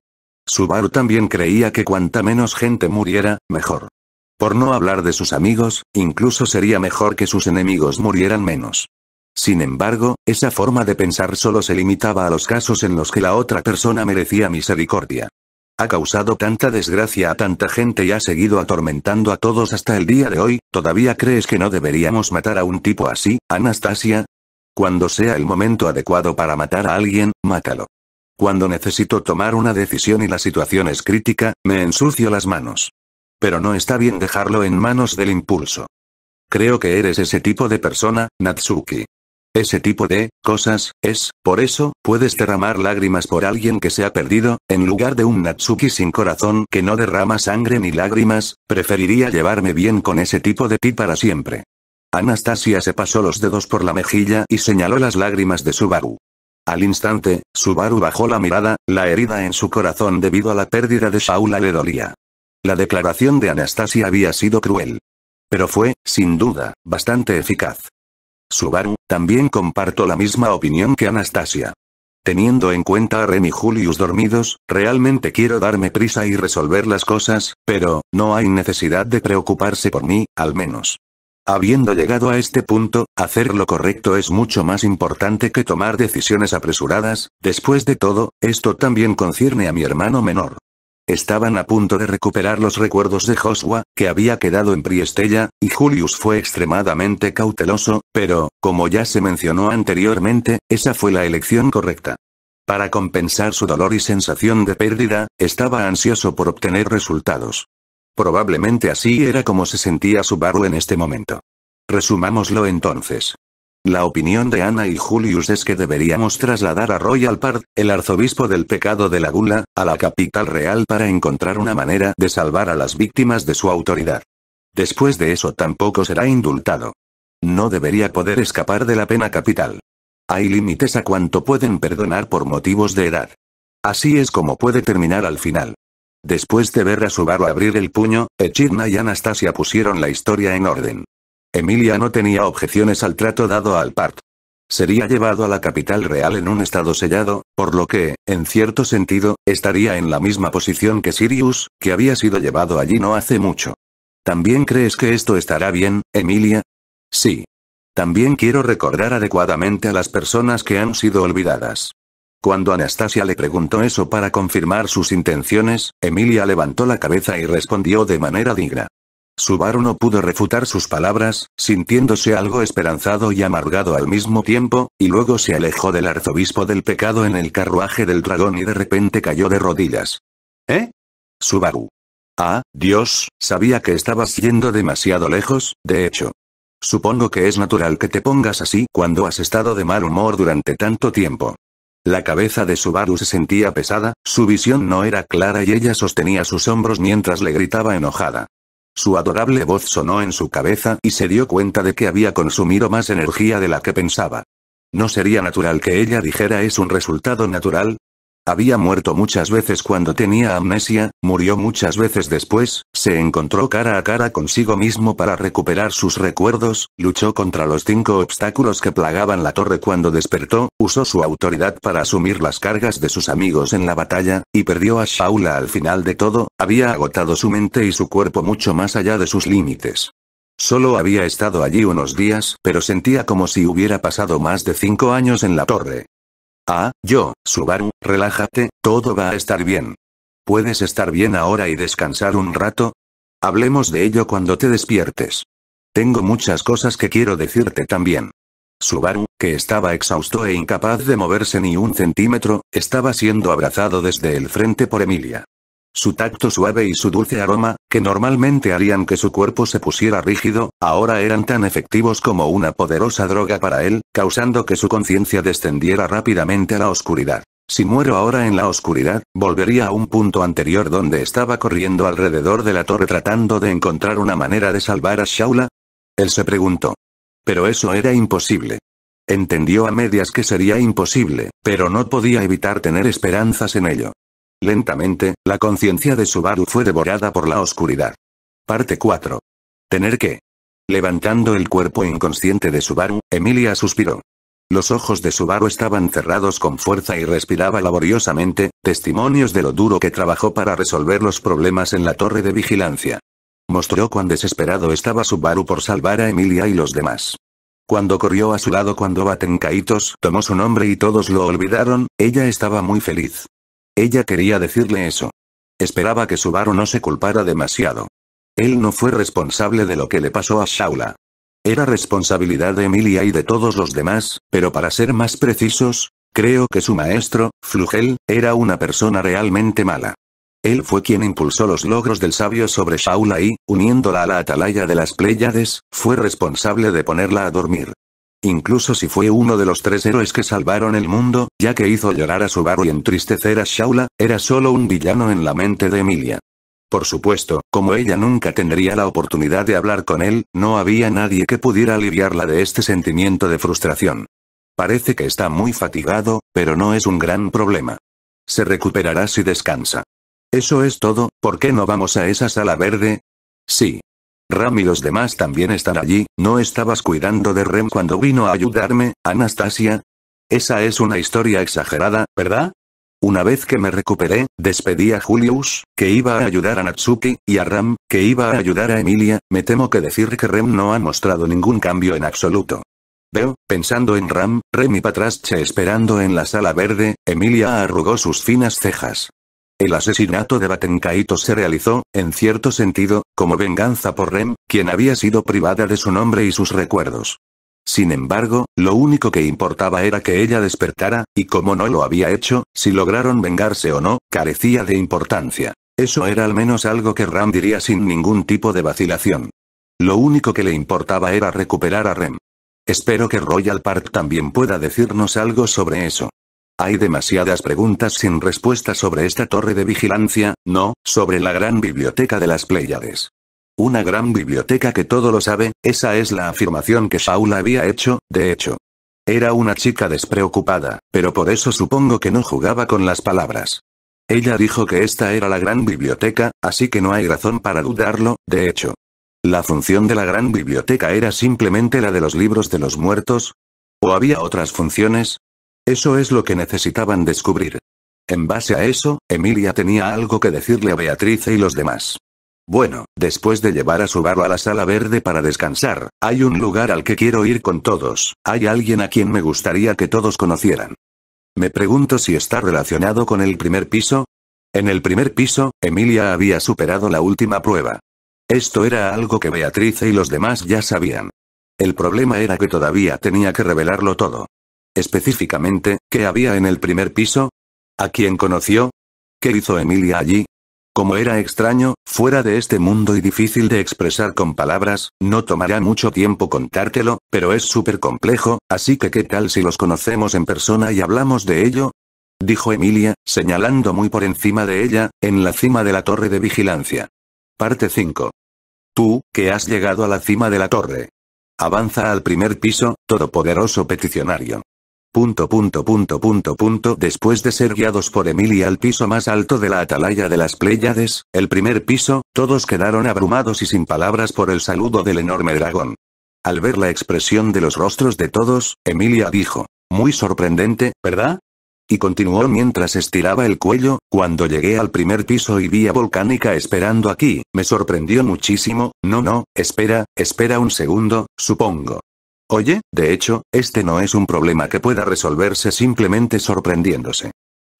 Subaru también creía que cuanta menos gente muriera, mejor. Por no hablar de sus amigos, incluso sería mejor que sus enemigos murieran menos. Sin embargo, esa forma de pensar solo se limitaba a los casos en los que la otra persona merecía misericordia. Ha causado tanta desgracia a tanta gente y ha seguido atormentando a todos hasta el día de hoy, ¿todavía crees que no deberíamos matar a un tipo así, Anastasia? Cuando sea el momento adecuado para matar a alguien, mátalo. Cuando necesito tomar una decisión y la situación es crítica, me ensucio las manos. Pero no está bien dejarlo en manos del impulso. Creo que eres ese tipo de persona, Natsuki. Ese tipo de cosas es, por eso, puedes derramar lágrimas por alguien que se ha perdido, en lugar de un Natsuki sin corazón que no derrama sangre ni lágrimas, preferiría llevarme bien con ese tipo de ti para siempre. Anastasia se pasó los dedos por la mejilla y señaló las lágrimas de Subaru. Al instante, Subaru bajó la mirada, la herida en su corazón debido a la pérdida de Shaula le dolía. La declaración de Anastasia había sido cruel. Pero fue, sin duda, bastante eficaz. Subaru, también comparto la misma opinión que Anastasia. Teniendo en cuenta a Ren y Julius dormidos, realmente quiero darme prisa y resolver las cosas, pero, no hay necesidad de preocuparse por mí, al menos. Habiendo llegado a este punto, hacer lo correcto es mucho más importante que tomar decisiones apresuradas, después de todo, esto también concierne a mi hermano menor. Estaban a punto de recuperar los recuerdos de Joshua, que había quedado en Priestella, y Julius fue extremadamente cauteloso, pero, como ya se mencionó anteriormente, esa fue la elección correcta. Para compensar su dolor y sensación de pérdida, estaba ansioso por obtener resultados. Probablemente así era como se sentía su barro en este momento. Resumámoslo entonces. La opinión de Ana y Julius es que deberíamos trasladar a Royal Pard, el arzobispo del pecado de la gula, a la capital real para encontrar una manera de salvar a las víctimas de su autoridad. Después de eso tampoco será indultado. No debería poder escapar de la pena capital. Hay límites a cuanto pueden perdonar por motivos de edad. Así es como puede terminar al final. Después de ver a Subaru abrir el puño, Echidna y Anastasia pusieron la historia en orden. Emilia no tenía objeciones al trato dado al PART. Sería llevado a la capital real en un estado sellado, por lo que, en cierto sentido, estaría en la misma posición que Sirius, que había sido llevado allí no hace mucho. ¿También crees que esto estará bien, Emilia? Sí. También quiero recordar adecuadamente a las personas que han sido olvidadas. Cuando Anastasia le preguntó eso para confirmar sus intenciones, Emilia levantó la cabeza y respondió de manera digna. Subaru no pudo refutar sus palabras, sintiéndose algo esperanzado y amargado al mismo tiempo, y luego se alejó del arzobispo del pecado en el carruaje del dragón y de repente cayó de rodillas. ¿Eh? Subaru. Ah, Dios, sabía que estabas yendo demasiado lejos, de hecho. Supongo que es natural que te pongas así cuando has estado de mal humor durante tanto tiempo. La cabeza de Subaru se sentía pesada, su visión no era clara y ella sostenía sus hombros mientras le gritaba enojada. Su adorable voz sonó en su cabeza y se dio cuenta de que había consumido más energía de la que pensaba. ¿No sería natural que ella dijera es un resultado natural? Había muerto muchas veces cuando tenía amnesia, murió muchas veces después, se encontró cara a cara consigo mismo para recuperar sus recuerdos, luchó contra los cinco obstáculos que plagaban la torre cuando despertó, usó su autoridad para asumir las cargas de sus amigos en la batalla, y perdió a Shaula al final de todo, había agotado su mente y su cuerpo mucho más allá de sus límites. Solo había estado allí unos días, pero sentía como si hubiera pasado más de cinco años en la torre. Ah, yo, Subaru, relájate, todo va a estar bien. ¿Puedes estar bien ahora y descansar un rato? Hablemos de ello cuando te despiertes. Tengo muchas cosas que quiero decirte también. Subaru, que estaba exhausto e incapaz de moverse ni un centímetro, estaba siendo abrazado desde el frente por Emilia. Su tacto suave y su dulce aroma, que normalmente harían que su cuerpo se pusiera rígido, ahora eran tan efectivos como una poderosa droga para él, causando que su conciencia descendiera rápidamente a la oscuridad. Si muero ahora en la oscuridad, volvería a un punto anterior donde estaba corriendo alrededor de la torre tratando de encontrar una manera de salvar a Shaula. Él se preguntó. Pero eso era imposible. Entendió a medias que sería imposible, pero no podía evitar tener esperanzas en ello. Lentamente, la conciencia de Subaru fue devorada por la oscuridad. Parte 4. Tener que. Levantando el cuerpo inconsciente de Subaru, Emilia suspiró. Los ojos de Subaru estaban cerrados con fuerza y respiraba laboriosamente, testimonios de lo duro que trabajó para resolver los problemas en la torre de vigilancia. Mostró cuán desesperado estaba Subaru por salvar a Emilia y los demás. Cuando corrió a su lado cuando Batenkaitos tomó su nombre y todos lo olvidaron, ella estaba muy feliz. Ella quería decirle eso. Esperaba que Subaru no se culpara demasiado. Él no fue responsable de lo que le pasó a Shaula. Era responsabilidad de Emilia y de todos los demás, pero para ser más precisos, creo que su maestro, Flugel, era una persona realmente mala. Él fue quien impulsó los logros del sabio sobre Shaula y, uniéndola a la atalaya de las Pléyades, fue responsable de ponerla a dormir. Incluso si fue uno de los tres héroes que salvaron el mundo, ya que hizo llorar a Subaru y entristecer a Shaula, era solo un villano en la mente de Emilia. Por supuesto, como ella nunca tendría la oportunidad de hablar con él, no había nadie que pudiera aliviarla de este sentimiento de frustración. Parece que está muy fatigado, pero no es un gran problema. Se recuperará si descansa. Eso es todo, ¿por qué no vamos a esa sala verde? Sí, Ram y los demás también están allí, ¿no estabas cuidando de Rem cuando vino a ayudarme, Anastasia? Esa es una historia exagerada, ¿verdad? Una vez que me recuperé, despedí a Julius, que iba a ayudar a Natsuki, y a Ram, que iba a ayudar a Emilia, me temo que decir que Rem no ha mostrado ningún cambio en absoluto. Veo, pensando en Ram, Rem y Patrasche esperando en la sala verde, Emilia arrugó sus finas cejas. El asesinato de Batencaito se realizó, en cierto sentido, como venganza por Rem, quien había sido privada de su nombre y sus recuerdos. Sin embargo, lo único que importaba era que ella despertara, y como no lo había hecho, si lograron vengarse o no, carecía de importancia. Eso era al menos algo que Ram diría sin ningún tipo de vacilación. Lo único que le importaba era recuperar a Rem. Espero que Royal Park también pueda decirnos algo sobre eso. Hay demasiadas preguntas sin respuesta sobre esta torre de vigilancia, no, sobre la gran biblioteca de las Pléyades. Una gran biblioteca que todo lo sabe, esa es la afirmación que Saul había hecho, de hecho. Era una chica despreocupada, pero por eso supongo que no jugaba con las palabras. Ella dijo que esta era la gran biblioteca, así que no hay razón para dudarlo, de hecho. La función de la gran biblioteca era simplemente la de los libros de los muertos, ¿O había otras funciones? Eso es lo que necesitaban descubrir. En base a eso, Emilia tenía algo que decirle a Beatriz y los demás. Bueno, después de llevar a su barro a la sala verde para descansar, hay un lugar al que quiero ir con todos, hay alguien a quien me gustaría que todos conocieran. Me pregunto si está relacionado con el primer piso. En el primer piso, Emilia había superado la última prueba. Esto era algo que Beatriz y los demás ya sabían. El problema era que todavía tenía que revelarlo todo. Específicamente, ¿qué había en el primer piso? ¿A quién conoció? ¿Qué hizo Emilia allí? Como era extraño, fuera de este mundo y difícil de expresar con palabras, no tomará mucho tiempo contártelo, pero es súper complejo, así que ¿qué tal si los conocemos en persona y hablamos de ello? Dijo Emilia, señalando muy por encima de ella, en la cima de la torre de vigilancia. Parte 5. Tú, que has llegado a la cima de la torre. Avanza al primer piso, todopoderoso peticionario. Punto punto punto punto punto Después de ser guiados por Emilia al piso más alto de la atalaya de las Pléyades, el primer piso, todos quedaron abrumados y sin palabras por el saludo del enorme dragón. Al ver la expresión de los rostros de todos, Emilia dijo, muy sorprendente, ¿verdad? Y continuó mientras estiraba el cuello, cuando llegué al primer piso y vi a Volcánica esperando aquí, me sorprendió muchísimo, no no, espera, espera un segundo, supongo, Oye, de hecho, este no es un problema que pueda resolverse simplemente sorprendiéndose.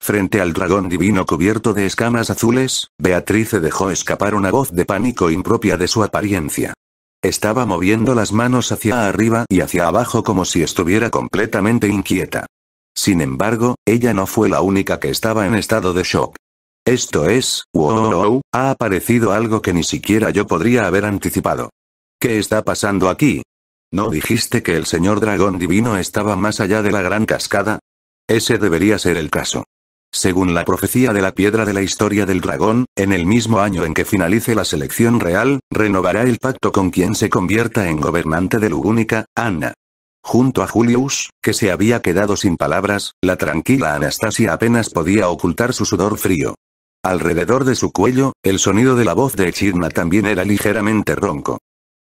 Frente al dragón divino cubierto de escamas azules, Beatrice dejó escapar una voz de pánico impropia de su apariencia. Estaba moviendo las manos hacia arriba y hacia abajo como si estuviera completamente inquieta. Sin embargo, ella no fue la única que estaba en estado de shock. Esto es, wow, ha aparecido algo que ni siquiera yo podría haber anticipado. ¿Qué está pasando aquí? ¿No dijiste que el señor dragón divino estaba más allá de la gran cascada? Ese debería ser el caso. Según la profecía de la piedra de la historia del dragón, en el mismo año en que finalice la selección real, renovará el pacto con quien se convierta en gobernante de Lugúnica, Anna. Junto a Julius, que se había quedado sin palabras, la tranquila Anastasia apenas podía ocultar su sudor frío. Alrededor de su cuello, el sonido de la voz de Echidna también era ligeramente ronco.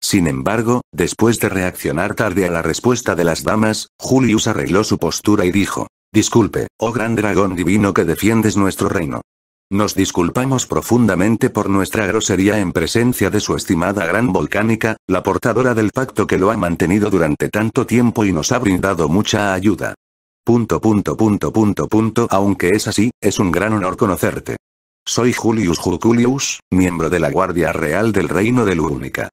Sin embargo, después de reaccionar tarde a la respuesta de las damas, Julius arregló su postura y dijo, Disculpe, oh gran dragón divino que defiendes nuestro reino. Nos disculpamos profundamente por nuestra grosería en presencia de su estimada gran volcánica, la portadora del pacto que lo ha mantenido durante tanto tiempo y nos ha brindado mucha ayuda. Punto punto punto punto punto aunque es así, es un gran honor conocerte. Soy Julius Juculius, miembro de la Guardia Real del Reino de Lúnica.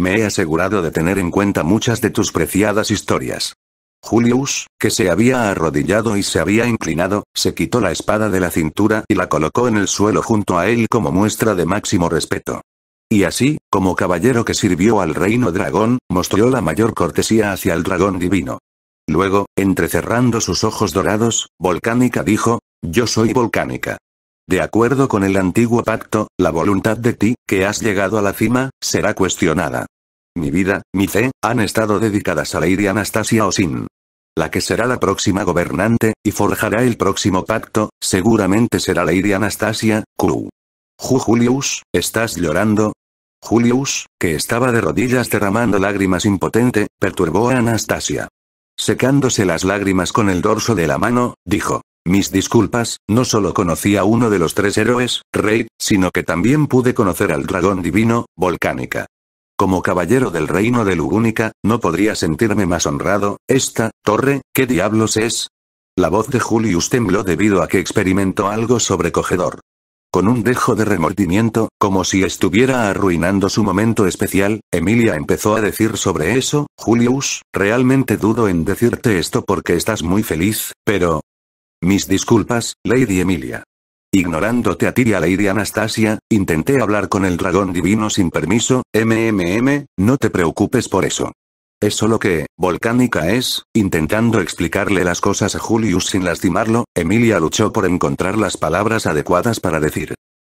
Me he asegurado de tener en cuenta muchas de tus preciadas historias. Julius, que se había arrodillado y se había inclinado, se quitó la espada de la cintura y la colocó en el suelo junto a él como muestra de máximo respeto. Y así, como caballero que sirvió al reino dragón, mostró la mayor cortesía hacia el dragón divino. Luego, entrecerrando sus ojos dorados, Volcánica dijo, Yo soy Volcánica. De acuerdo con el antiguo pacto, la voluntad de ti, que has llegado a la cima, será cuestionada. Mi vida, mi fe, han estado dedicadas a la Lady Anastasia Osin. La que será la próxima gobernante, y forjará el próximo pacto, seguramente será la Lady Anastasia, Q. Ju Julius, ¿estás llorando? Julius, que estaba de rodillas derramando lágrimas impotente, perturbó a Anastasia. Secándose las lágrimas con el dorso de la mano, dijo. Mis disculpas, no solo conocí a uno de los tres héroes, Rey, sino que también pude conocer al dragón divino, Volcánica. Como caballero del reino de Lugúnica, no podría sentirme más honrado, esta, torre, ¿qué diablos es? La voz de Julius tembló debido a que experimentó algo sobrecogedor. Con un dejo de remordimiento, como si estuviera arruinando su momento especial, Emilia empezó a decir sobre eso, Julius, realmente dudo en decirte esto porque estás muy feliz, pero, mis disculpas, Lady Emilia. Ignorándote a ti y a Lady Anastasia, intenté hablar con el dragón divino sin permiso, MMM, no te preocupes por eso. Es solo que, volcánica es, intentando explicarle las cosas a Julius sin lastimarlo, Emilia luchó por encontrar las palabras adecuadas para decir.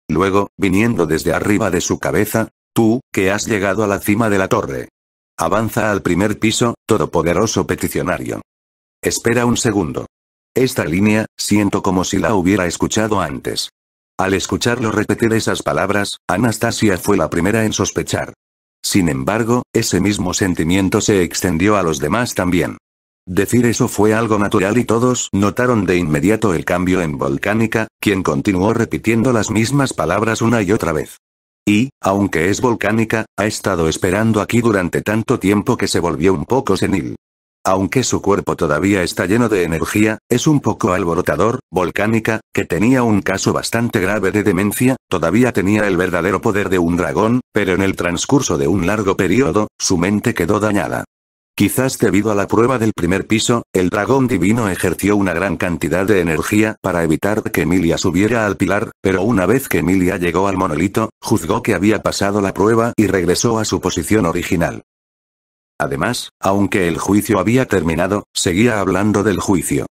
Luego, viniendo desde arriba de su cabeza, tú, que has llegado a la cima de la torre. Avanza al primer piso, todopoderoso peticionario. Espera un segundo. Esta línea, siento como si la hubiera escuchado antes. Al escucharlo repetir esas palabras, Anastasia fue la primera en sospechar. Sin embargo, ese mismo sentimiento se extendió a los demás también. Decir eso fue algo natural y todos notaron de inmediato el cambio en Volcánica, quien continuó repitiendo las mismas palabras una y otra vez. Y, aunque es volcánica, ha estado esperando aquí durante tanto tiempo que se volvió un poco senil. Aunque su cuerpo todavía está lleno de energía, es un poco alborotador, volcánica, que tenía un caso bastante grave de demencia, todavía tenía el verdadero poder de un dragón, pero en el transcurso de un largo periodo, su mente quedó dañada. Quizás debido a la prueba del primer piso, el dragón divino ejerció una gran cantidad de energía para evitar que Emilia subiera al pilar, pero una vez que Emilia llegó al monolito, juzgó que había pasado la prueba y regresó a su posición original. Además, aunque el juicio había terminado, seguía hablando del juicio.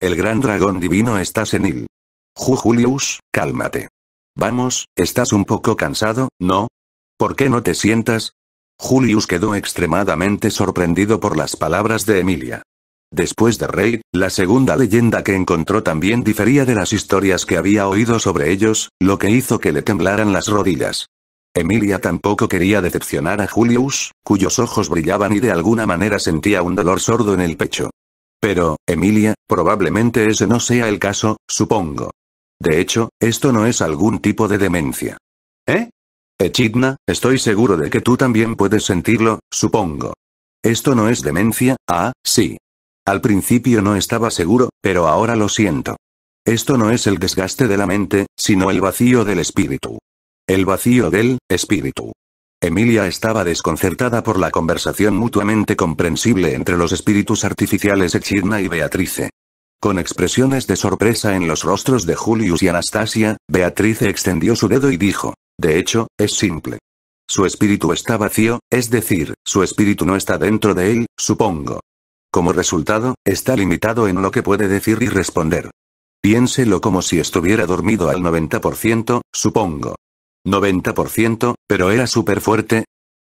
El gran dragón divino está senil. Ju Julius, cálmate. Vamos, estás un poco cansado, ¿no? ¿Por qué no te sientas? Julius quedó extremadamente sorprendido por las palabras de Emilia. Después de Rey, la segunda leyenda que encontró también difería de las historias que había oído sobre ellos, lo que hizo que le temblaran las rodillas. Emilia tampoco quería decepcionar a Julius, cuyos ojos brillaban y de alguna manera sentía un dolor sordo en el pecho. Pero, Emilia, probablemente ese no sea el caso, supongo. De hecho, esto no es algún tipo de demencia. ¿Eh? Echidna, estoy seguro de que tú también puedes sentirlo, supongo. Esto no es demencia, ah, sí. Al principio no estaba seguro, pero ahora lo siento. Esto no es el desgaste de la mente, sino el vacío del espíritu. El vacío del espíritu. Emilia estaba desconcertada por la conversación mutuamente comprensible entre los espíritus artificiales Echidna y Beatrice. Con expresiones de sorpresa en los rostros de Julius y Anastasia, Beatrice extendió su dedo y dijo, de hecho, es simple. Su espíritu está vacío, es decir, su espíritu no está dentro de él, supongo. Como resultado, está limitado en lo que puede decir y responder. Piénselo como si estuviera dormido al 90%, supongo. 90%, pero era súper fuerte.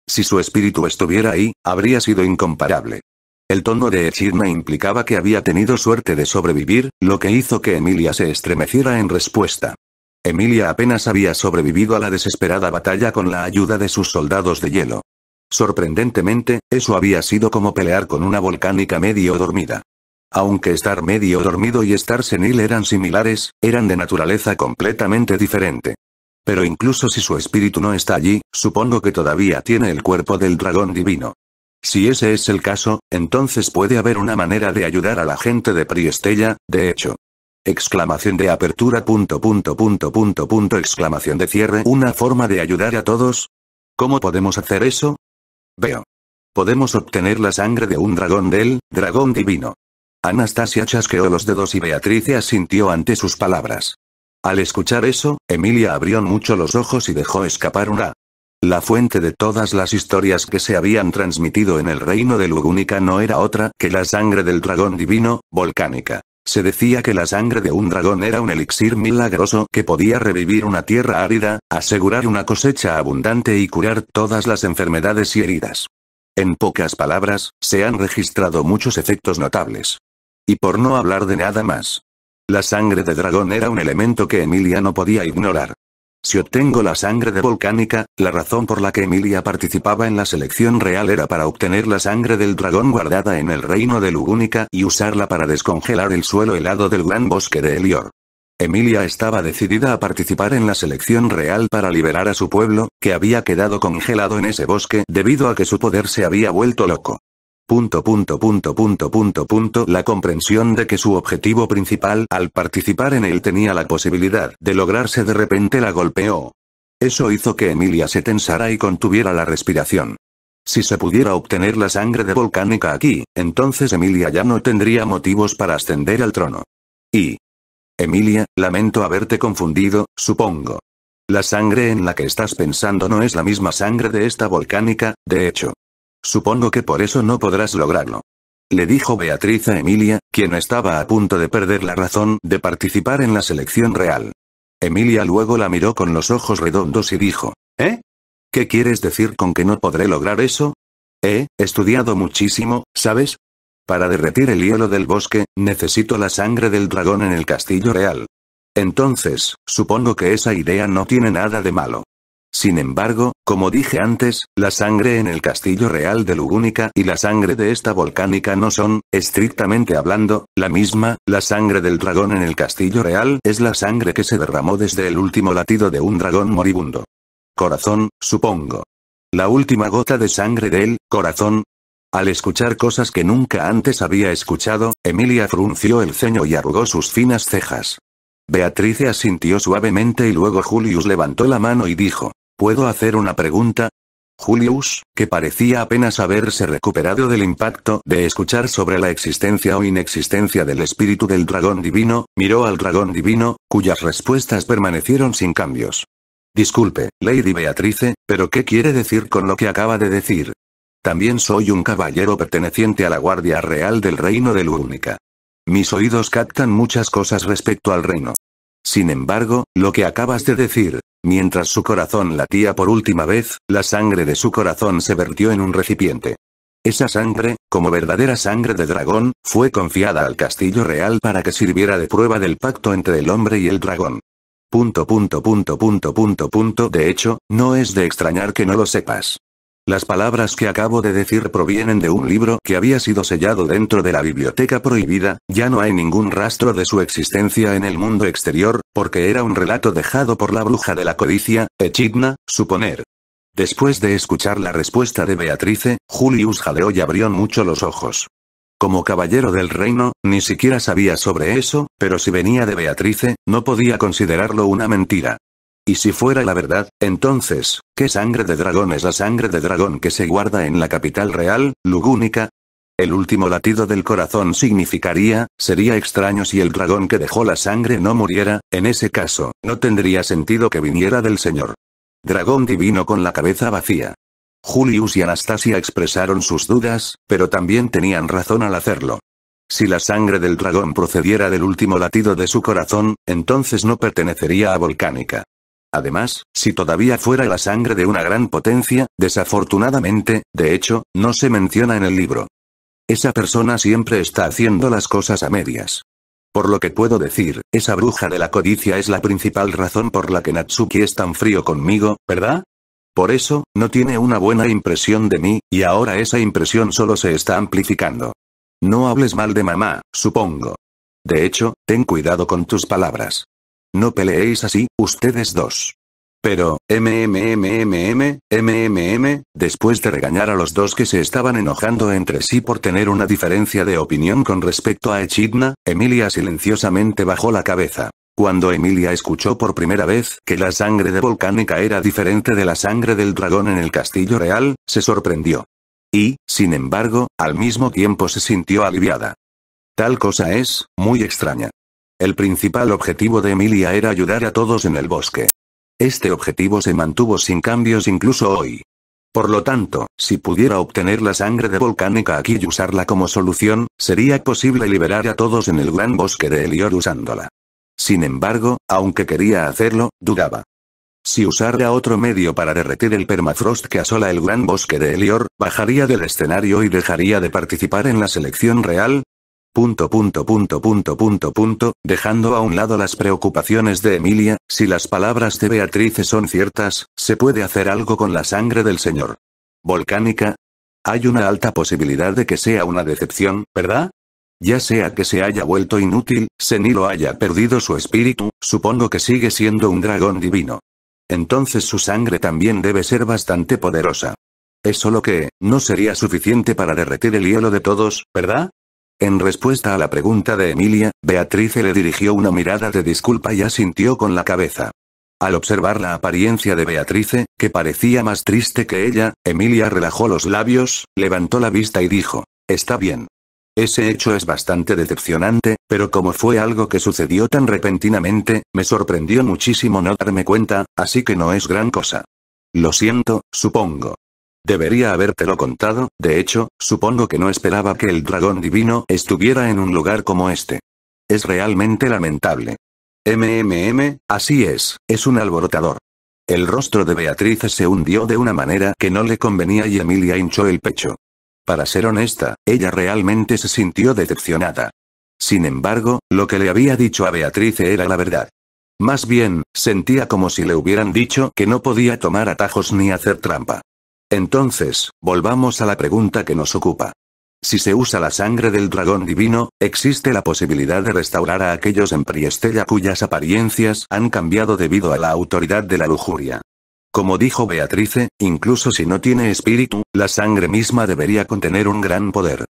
Si su espíritu estuviera ahí, habría sido incomparable. El tono de Echidna implicaba que había tenido suerte de sobrevivir, lo que hizo que Emilia se estremeciera en respuesta. Emilia apenas había sobrevivido a la desesperada batalla con la ayuda de sus soldados de hielo. Sorprendentemente, eso había sido como pelear con una volcánica medio dormida. Aunque estar medio dormido y estar senil eran similares, eran de naturaleza completamente diferente. Pero incluso si su espíritu no está allí, supongo que todavía tiene el cuerpo del dragón divino. Si ese es el caso, entonces puede haber una manera de ayudar a la gente de Priestella, de hecho. Exclamación de apertura punto punto punto punto punto exclamación de cierre Una forma de ayudar a todos. ¿Cómo podemos hacer eso? Veo. Podemos obtener la sangre de un dragón del, dragón divino. Anastasia chasqueó los dedos y Beatriz asintió ante sus palabras. Al escuchar eso, Emilia abrió mucho los ojos y dejó escapar una. La fuente de todas las historias que se habían transmitido en el reino de Lugúnica no era otra que la sangre del dragón divino, volcánica. Se decía que la sangre de un dragón era un elixir milagroso que podía revivir una tierra árida, asegurar una cosecha abundante y curar todas las enfermedades y heridas. En pocas palabras, se han registrado muchos efectos notables. Y por no hablar de nada más. La sangre de dragón era un elemento que Emilia no podía ignorar. Si obtengo la sangre de volcánica, la razón por la que Emilia participaba en la selección real era para obtener la sangre del dragón guardada en el reino de Lugúnica y usarla para descongelar el suelo helado del gran bosque de Elior. Emilia estaba decidida a participar en la selección real para liberar a su pueblo, que había quedado congelado en ese bosque debido a que su poder se había vuelto loco. Punto punto punto punto punto punto la comprensión de que su objetivo principal al participar en él tenía la posibilidad de lograrse de repente la golpeó. Eso hizo que Emilia se tensara y contuviera la respiración. Si se pudiera obtener la sangre de volcánica aquí, entonces Emilia ya no tendría motivos para ascender al trono. Y... Emilia, lamento haberte confundido, supongo. La sangre en la que estás pensando no es la misma sangre de esta volcánica, de hecho, Supongo que por eso no podrás lograrlo. Le dijo Beatriz a Emilia, quien estaba a punto de perder la razón de participar en la selección real. Emilia luego la miró con los ojos redondos y dijo, ¿Eh? ¿Qué quieres decir con que no podré lograr eso? He estudiado muchísimo, ¿sabes? Para derretir el hielo del bosque, necesito la sangre del dragón en el castillo real. Entonces, supongo que esa idea no tiene nada de malo. Sin embargo, como dije antes, la sangre en el castillo real de Lugúnica y la sangre de esta volcánica no son, estrictamente hablando, la misma, la sangre del dragón en el castillo real es la sangre que se derramó desde el último latido de un dragón moribundo. Corazón, supongo. La última gota de sangre de él, corazón. Al escuchar cosas que nunca antes había escuchado, Emilia frunció el ceño y arrugó sus finas cejas. Beatrice asintió suavemente y luego Julius levantó la mano y dijo, ¿Puedo hacer una pregunta? Julius, que parecía apenas haberse recuperado del impacto de escuchar sobre la existencia o inexistencia del espíritu del dragón divino, miró al dragón divino, cuyas respuestas permanecieron sin cambios. Disculpe, Lady Beatrice, pero ¿qué quiere decir con lo que acaba de decir? También soy un caballero perteneciente a la Guardia Real del Reino de Lúrnica. Mis oídos captan muchas cosas respecto al reino. Sin embargo, lo que acabas de decir, Mientras su corazón latía por última vez, la sangre de su corazón se vertió en un recipiente. Esa sangre, como verdadera sangre de dragón, fue confiada al castillo real para que sirviera de prueba del pacto entre el hombre y el dragón. Punto punto punto punto punto punto de hecho, no es de extrañar que no lo sepas. Las palabras que acabo de decir provienen de un libro que había sido sellado dentro de la biblioteca prohibida, ya no hay ningún rastro de su existencia en el mundo exterior, porque era un relato dejado por la bruja de la codicia, Echidna, suponer. Después de escuchar la respuesta de Beatrice, Julius Jadeo y abrió mucho los ojos. Como caballero del reino, ni siquiera sabía sobre eso, pero si venía de Beatrice, no podía considerarlo una mentira. Y si fuera la verdad, entonces, ¿qué sangre de dragón es la sangre de dragón que se guarda en la capital real, Lugúnica? El último latido del corazón significaría, sería extraño si el dragón que dejó la sangre no muriera, en ese caso, no tendría sentido que viniera del Señor. Dragón divino con la cabeza vacía. Julius y Anastasia expresaron sus dudas, pero también tenían razón al hacerlo. Si la sangre del dragón procediera del último latido de su corazón, entonces no pertenecería a Volcánica. Además, si todavía fuera la sangre de una gran potencia, desafortunadamente, de hecho, no se menciona en el libro. Esa persona siempre está haciendo las cosas a medias. Por lo que puedo decir, esa bruja de la codicia es la principal razón por la que Natsuki es tan frío conmigo, ¿verdad? Por eso, no tiene una buena impresión de mí, y ahora esa impresión solo se está amplificando. No hables mal de mamá, supongo. De hecho, ten cuidado con tus palabras. No peleéis así, ustedes dos. Pero, mmmm, mmm, después de regañar a los dos que se estaban enojando entre sí por tener una diferencia de opinión con respecto a Echidna, Emilia silenciosamente bajó la cabeza. Cuando Emilia escuchó por primera vez que la sangre de Volcánica era diferente de la sangre del dragón en el castillo real, se sorprendió. Y, sin embargo, al mismo tiempo se sintió aliviada. Tal cosa es, muy extraña. El principal objetivo de Emilia era ayudar a todos en el bosque. Este objetivo se mantuvo sin cambios incluso hoy. Por lo tanto, si pudiera obtener la sangre de Volcánica aquí y usarla como solución, sería posible liberar a todos en el gran bosque de Elior usándola. Sin embargo, aunque quería hacerlo, dudaba. Si usara otro medio para derretir el permafrost que asola el gran bosque de Elior, bajaría del escenario y dejaría de participar en la selección real, Punto punto punto punto punto dejando a un lado las preocupaciones de Emilia, si las palabras de Beatrice son ciertas, se puede hacer algo con la sangre del señor. ¿Volcánica? Hay una alta posibilidad de que sea una decepción, ¿verdad? Ya sea que se haya vuelto inútil, ni lo haya perdido su espíritu, supongo que sigue siendo un dragón divino. Entonces su sangre también debe ser bastante poderosa. Es solo que, no sería suficiente para derretir el hielo de todos, ¿verdad? En respuesta a la pregunta de Emilia, Beatrice le dirigió una mirada de disculpa y asintió con la cabeza. Al observar la apariencia de Beatrice, que parecía más triste que ella, Emilia relajó los labios, levantó la vista y dijo, Está bien. Ese hecho es bastante decepcionante, pero como fue algo que sucedió tan repentinamente, me sorprendió muchísimo no darme cuenta, así que no es gran cosa. Lo siento, supongo. Debería habértelo contado, de hecho, supongo que no esperaba que el dragón divino estuviera en un lugar como este. Es realmente lamentable. MMM, así es, es un alborotador. El rostro de Beatriz se hundió de una manera que no le convenía y Emilia hinchó el pecho. Para ser honesta, ella realmente se sintió decepcionada. Sin embargo, lo que le había dicho a Beatriz era la verdad. Más bien, sentía como si le hubieran dicho que no podía tomar atajos ni hacer trampa. Entonces, volvamos a la pregunta que nos ocupa. Si se usa la sangre del dragón divino, existe la posibilidad de restaurar a aquellos en Priestella cuyas apariencias han cambiado debido a la autoridad de la lujuria. Como dijo Beatrice, incluso si no tiene espíritu, la sangre misma debería contener un gran poder.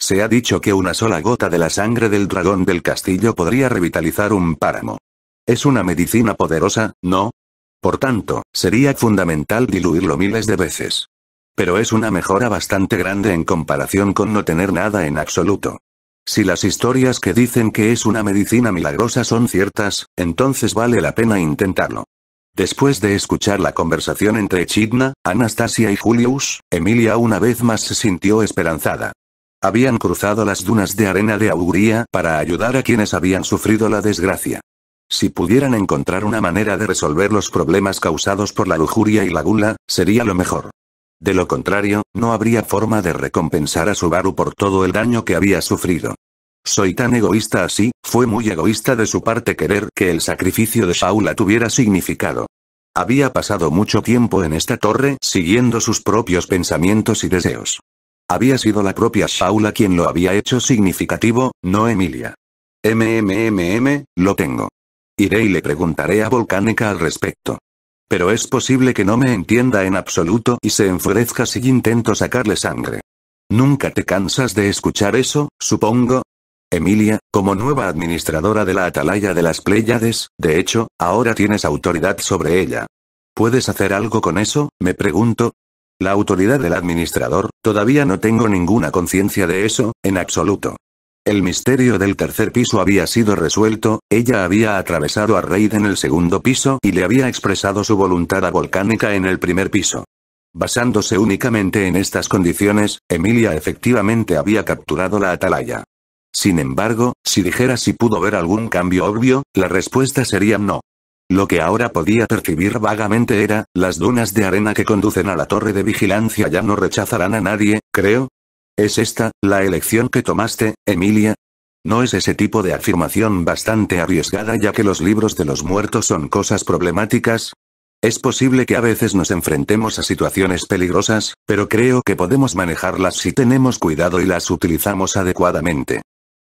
Se ha dicho que una sola gota de la sangre del dragón del castillo podría revitalizar un páramo. Es una medicina poderosa, ¿no? Por tanto, sería fundamental diluirlo miles de veces. Pero es una mejora bastante grande en comparación con no tener nada en absoluto. Si las historias que dicen que es una medicina milagrosa son ciertas, entonces vale la pena intentarlo. Después de escuchar la conversación entre Chidna, Anastasia y Julius, Emilia una vez más se sintió esperanzada. Habían cruzado las dunas de arena de Auguría para ayudar a quienes habían sufrido la desgracia. Si pudieran encontrar una manera de resolver los problemas causados por la lujuria y la gula, sería lo mejor. De lo contrario, no habría forma de recompensar a Subaru por todo el daño que había sufrido. Soy tan egoísta así, fue muy egoísta de su parte querer que el sacrificio de Shaula tuviera significado. Había pasado mucho tiempo en esta torre siguiendo sus propios pensamientos y deseos. Había sido la propia Shaula quien lo había hecho significativo, no Emilia. MMMM, lo tengo. Iré y le preguntaré a Volcánica al respecto. Pero es posible que no me entienda en absoluto y se enfurezca si intento sacarle sangre. Nunca te cansas de escuchar eso, supongo. Emilia, como nueva administradora de la Atalaya de las Pléyades, de hecho, ahora tienes autoridad sobre ella. ¿Puedes hacer algo con eso? Me pregunto. La autoridad del administrador, todavía no tengo ninguna conciencia de eso, en absoluto. El misterio del tercer piso había sido resuelto, ella había atravesado a Reid en el segundo piso y le había expresado su voluntad a volcánica en el primer piso. Basándose únicamente en estas condiciones, Emilia efectivamente había capturado la atalaya. Sin embargo, si dijera si pudo ver algún cambio obvio, la respuesta sería no. Lo que ahora podía percibir vagamente era, las dunas de arena que conducen a la torre de vigilancia ya no rechazarán a nadie, creo, ¿Es esta, la elección que tomaste, Emilia? ¿No es ese tipo de afirmación bastante arriesgada ya que los libros de los muertos son cosas problemáticas? Es posible que a veces nos enfrentemos a situaciones peligrosas, pero creo que podemos manejarlas si tenemos cuidado y las utilizamos adecuadamente.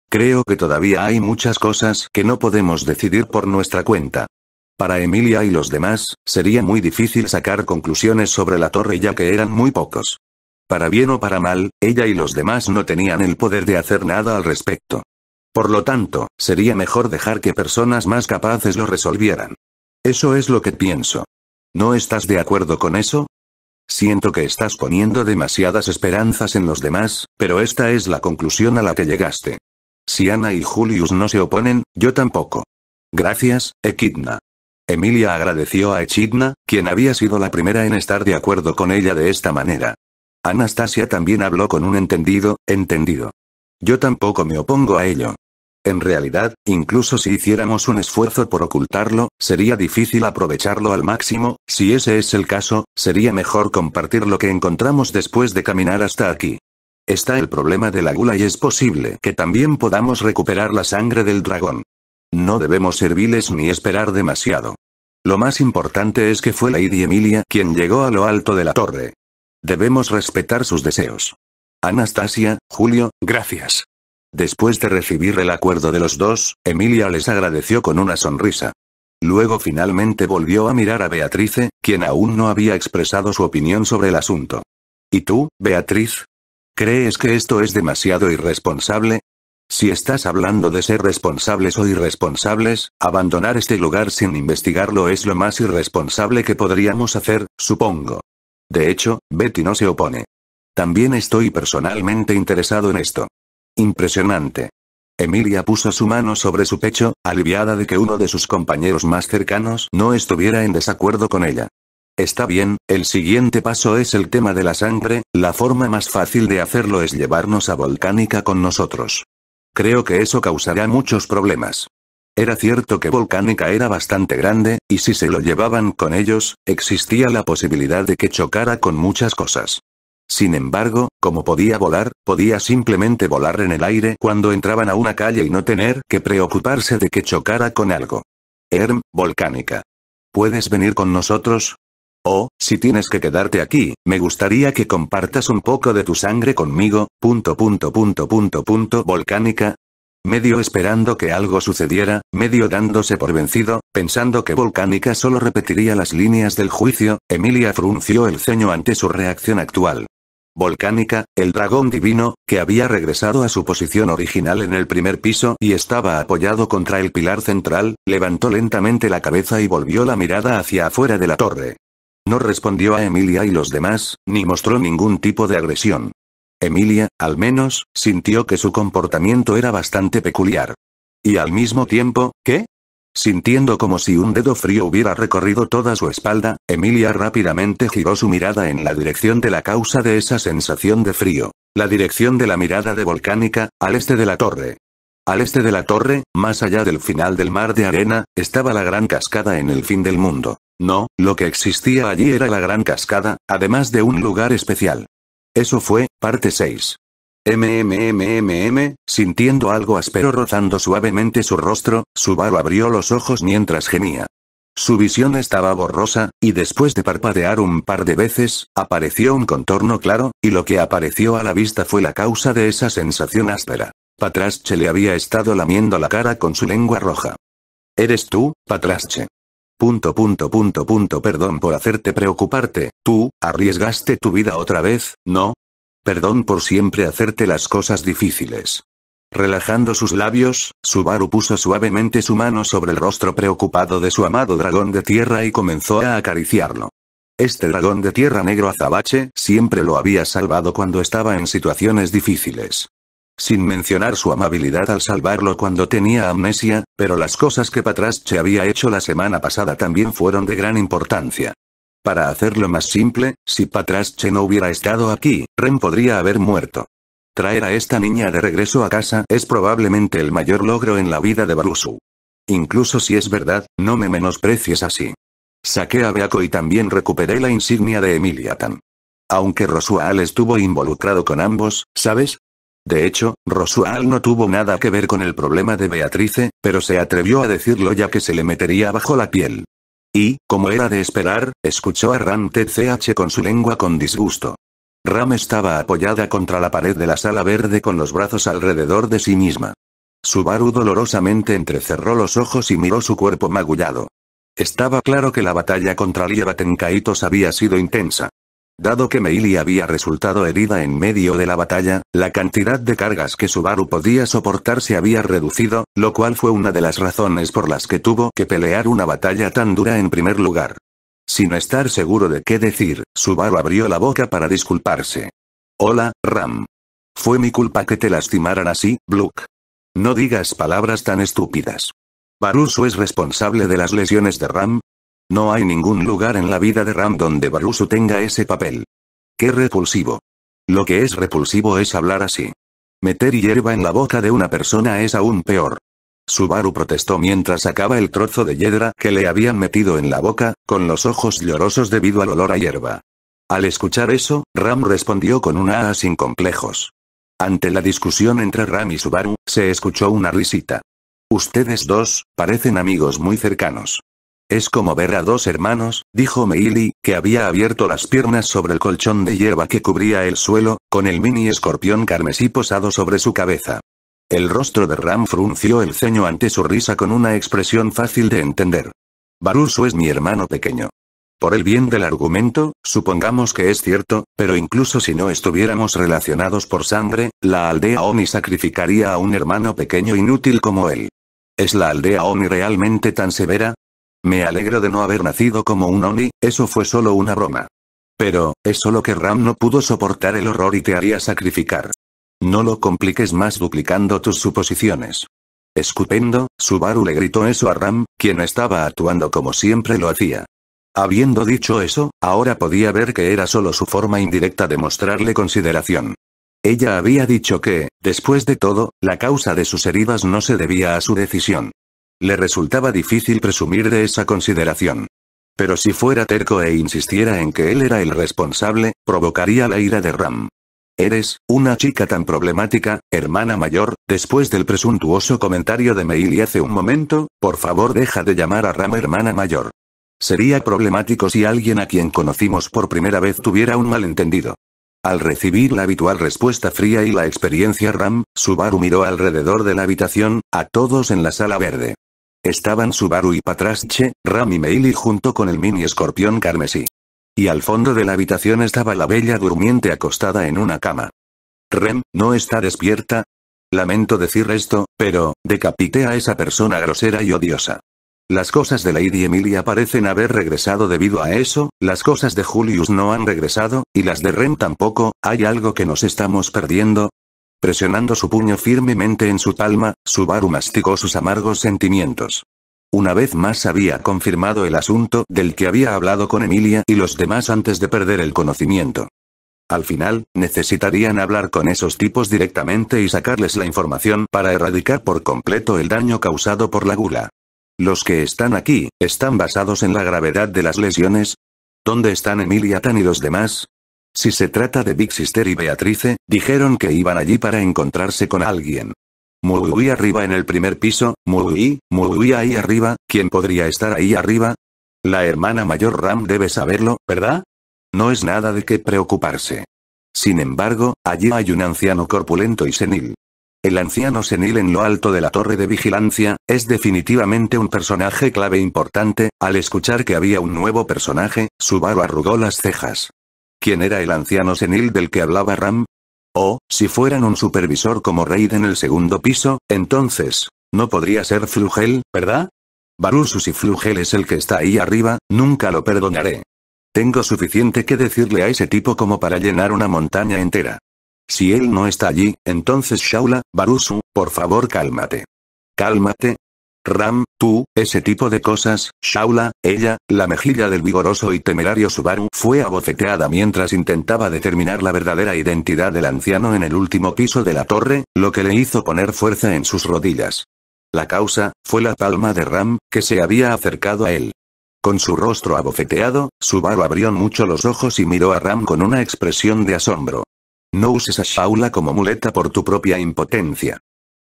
Creo que todavía hay muchas cosas que no podemos decidir por nuestra cuenta. Para Emilia y los demás, sería muy difícil sacar conclusiones sobre la torre ya que eran muy pocos. Para bien o para mal, ella y los demás no tenían el poder de hacer nada al respecto. Por lo tanto, sería mejor dejar que personas más capaces lo resolvieran. Eso es lo que pienso. ¿No estás de acuerdo con eso? Siento que estás poniendo demasiadas esperanzas en los demás, pero esta es la conclusión a la que llegaste. Si Ana y Julius no se oponen, yo tampoco. Gracias, Echidna. Emilia agradeció a Echidna, quien había sido la primera en estar de acuerdo con ella de esta manera. Anastasia también habló con un entendido, entendido. Yo tampoco me opongo a ello. En realidad, incluso si hiciéramos un esfuerzo por ocultarlo, sería difícil aprovecharlo al máximo, si ese es el caso, sería mejor compartir lo que encontramos después de caminar hasta aquí. Está el problema de la gula y es posible que también podamos recuperar la sangre del dragón. No debemos ser viles ni esperar demasiado. Lo más importante es que fue Lady Emilia quien llegó a lo alto de la torre, Debemos respetar sus deseos. Anastasia, Julio, gracias. Después de recibir el acuerdo de los dos, Emilia les agradeció con una sonrisa. Luego finalmente volvió a mirar a Beatrice, quien aún no había expresado su opinión sobre el asunto. ¿Y tú, Beatriz? ¿Crees que esto es demasiado irresponsable? Si estás hablando de ser responsables o irresponsables, abandonar este lugar sin investigarlo es lo más irresponsable que podríamos hacer, supongo. De hecho, Betty no se opone. También estoy personalmente interesado en esto. Impresionante. Emilia puso su mano sobre su pecho, aliviada de que uno de sus compañeros más cercanos no estuviera en desacuerdo con ella. Está bien, el siguiente paso es el tema de la sangre, la forma más fácil de hacerlo es llevarnos a Volcánica con nosotros. Creo que eso causará muchos problemas. Era cierto que Volcánica era bastante grande, y si se lo llevaban con ellos, existía la posibilidad de que chocara con muchas cosas. Sin embargo, como podía volar, podía simplemente volar en el aire cuando entraban a una calle y no tener que preocuparse de que chocara con algo. Erm, volcánica. ¿Puedes venir con nosotros? o, oh, si tienes que quedarte aquí, me gustaría que compartas un poco de tu sangre conmigo, punto punto punto punto punto volcánica, medio esperando que algo sucediera, medio dándose por vencido, pensando que Volcánica solo repetiría las líneas del juicio, Emilia frunció el ceño ante su reacción actual. Volcánica, el dragón divino, que había regresado a su posición original en el primer piso y estaba apoyado contra el pilar central, levantó lentamente la cabeza y volvió la mirada hacia afuera de la torre. No respondió a Emilia y los demás, ni mostró ningún tipo de agresión. Emilia, al menos, sintió que su comportamiento era bastante peculiar. Y al mismo tiempo, ¿qué? Sintiendo como si un dedo frío hubiera recorrido toda su espalda, Emilia rápidamente giró su mirada en la dirección de la causa de esa sensación de frío. La dirección de la mirada de volcánica, al este de la torre. Al este de la torre, más allá del final del mar de arena, estaba la gran cascada en el fin del mundo. No, lo que existía allí era la gran cascada, además de un lugar especial. Eso fue, parte 6. MMMMM, sintiendo algo áspero rozando suavemente su rostro, Subaru abrió los ojos mientras gemía. Su visión estaba borrosa, y después de parpadear un par de veces, apareció un contorno claro, y lo que apareció a la vista fue la causa de esa sensación áspera. Patrasche le había estado lamiendo la cara con su lengua roja. ¿Eres tú, Patrasche? Punto punto punto punto perdón por hacerte preocuparte, tú, arriesgaste tu vida otra vez, ¿no? Perdón por siempre hacerte las cosas difíciles. Relajando sus labios, Subaru puso suavemente su mano sobre el rostro preocupado de su amado dragón de tierra y comenzó a acariciarlo. Este dragón de tierra negro azabache siempre lo había salvado cuando estaba en situaciones difíciles sin mencionar su amabilidad al salvarlo cuando tenía amnesia, pero las cosas que Patrasche había hecho la semana pasada también fueron de gran importancia. Para hacerlo más simple, si Patrasche no hubiera estado aquí, Ren podría haber muerto. Traer a esta niña de regreso a casa es probablemente el mayor logro en la vida de Barusu. Incluso si es verdad, no me menosprecies así. Saqué a Beaco y también recuperé la insignia de Emiliatan. Aunque Rosual estuvo involucrado con ambos, ¿sabes? De hecho, Rosual no tuvo nada que ver con el problema de Beatrice, pero se atrevió a decirlo ya que se le metería bajo la piel. Y, como era de esperar, escuchó a Ram TCH con su lengua con disgusto. Ram estaba apoyada contra la pared de la sala verde con los brazos alrededor de sí misma. Subaru dolorosamente entrecerró los ojos y miró su cuerpo magullado. Estaba claro que la batalla contra Lievatenkaitos había sido intensa. Dado que Meili había resultado herida en medio de la batalla, la cantidad de cargas que Subaru podía soportar se había reducido, lo cual fue una de las razones por las que tuvo que pelear una batalla tan dura en primer lugar. Sin estar seguro de qué decir, Subaru abrió la boca para disculparse. Hola, Ram. Fue mi culpa que te lastimaran así, Bluk. No digas palabras tan estúpidas. Baruso es responsable de las lesiones de Ram, no hay ningún lugar en la vida de Ram donde Barusu tenga ese papel. ¡Qué repulsivo! Lo que es repulsivo es hablar así. Meter hierba en la boca de una persona es aún peor. Subaru protestó mientras sacaba el trozo de hiedra que le habían metido en la boca, con los ojos llorosos debido al olor a hierba. Al escuchar eso, Ram respondió con una A sin complejos. Ante la discusión entre Ram y Subaru, se escuchó una risita. Ustedes dos, parecen amigos muy cercanos. Es como ver a dos hermanos, dijo Meili, que había abierto las piernas sobre el colchón de hierba que cubría el suelo, con el mini escorpión carmesí posado sobre su cabeza. El rostro de Ram frunció el ceño ante su risa con una expresión fácil de entender. Baruso es mi hermano pequeño. Por el bien del argumento, supongamos que es cierto, pero incluso si no estuviéramos relacionados por sangre, la aldea Oni sacrificaría a un hermano pequeño inútil como él. ¿Es la aldea Oni realmente tan severa? Me alegro de no haber nacido como un Oni, eso fue solo una broma. Pero, es solo que Ram no pudo soportar el horror y te haría sacrificar. No lo compliques más duplicando tus suposiciones. Escupendo, Subaru le gritó eso a Ram, quien estaba actuando como siempre lo hacía. Habiendo dicho eso, ahora podía ver que era solo su forma indirecta de mostrarle consideración. Ella había dicho que, después de todo, la causa de sus heridas no se debía a su decisión. Le resultaba difícil presumir de esa consideración. Pero si fuera terco e insistiera en que él era el responsable, provocaría la ira de Ram. Eres, una chica tan problemática, hermana mayor, después del presuntuoso comentario de Meili hace un momento, por favor deja de llamar a Ram hermana mayor. Sería problemático si alguien a quien conocimos por primera vez tuviera un malentendido. Al recibir la habitual respuesta fría y la experiencia Ram, Subaru miró alrededor de la habitación, a todos en la sala verde. Estaban Subaru y Patrasche, Ram y Meili junto con el mini escorpión carmesí. Y al fondo de la habitación estaba la bella durmiente acostada en una cama. Rem, ¿no está despierta? Lamento decir esto, pero, decapité a esa persona grosera y odiosa. Las cosas de Lady Emilia parecen haber regresado debido a eso, las cosas de Julius no han regresado, y las de Rem tampoco, hay algo que nos estamos perdiendo, Presionando su puño firmemente en su palma, Subaru masticó sus amargos sentimientos. Una vez más había confirmado el asunto del que había hablado con Emilia y los demás antes de perder el conocimiento. Al final, necesitarían hablar con esos tipos directamente y sacarles la información para erradicar por completo el daño causado por la gula. Los que están aquí, ¿están basados en la gravedad de las lesiones? ¿Dónde están Emilia Tan y los demás? Si se trata de Big Sister y Beatrice, dijeron que iban allí para encontrarse con alguien. Muy arriba en el primer piso, muy, muy ahí arriba, ¿quién podría estar ahí arriba? La hermana mayor Ram debe saberlo, ¿verdad? No es nada de qué preocuparse. Sin embargo, allí hay un anciano corpulento y senil. El anciano senil en lo alto de la torre de vigilancia, es definitivamente un personaje clave importante, al escuchar que había un nuevo personaje, Subaru arrugó las cejas. ¿Quién era el anciano senil del que hablaba Ram? O, si fueran un supervisor como Reid en el segundo piso, entonces, no podría ser Flugel, ¿verdad? Barusu si Flugel es el que está ahí arriba, nunca lo perdonaré. Tengo suficiente que decirle a ese tipo como para llenar una montaña entera. Si él no está allí, entonces Shaula, Barusu, por favor cálmate. Cálmate, Ram, tú, ese tipo de cosas, Shaula, ella, la mejilla del vigoroso y temerario Subaru fue abofeteada mientras intentaba determinar la verdadera identidad del anciano en el último piso de la torre, lo que le hizo poner fuerza en sus rodillas. La causa, fue la palma de Ram, que se había acercado a él. Con su rostro abofeteado, Subaru abrió mucho los ojos y miró a Ram con una expresión de asombro. No uses a Shaula como muleta por tu propia impotencia.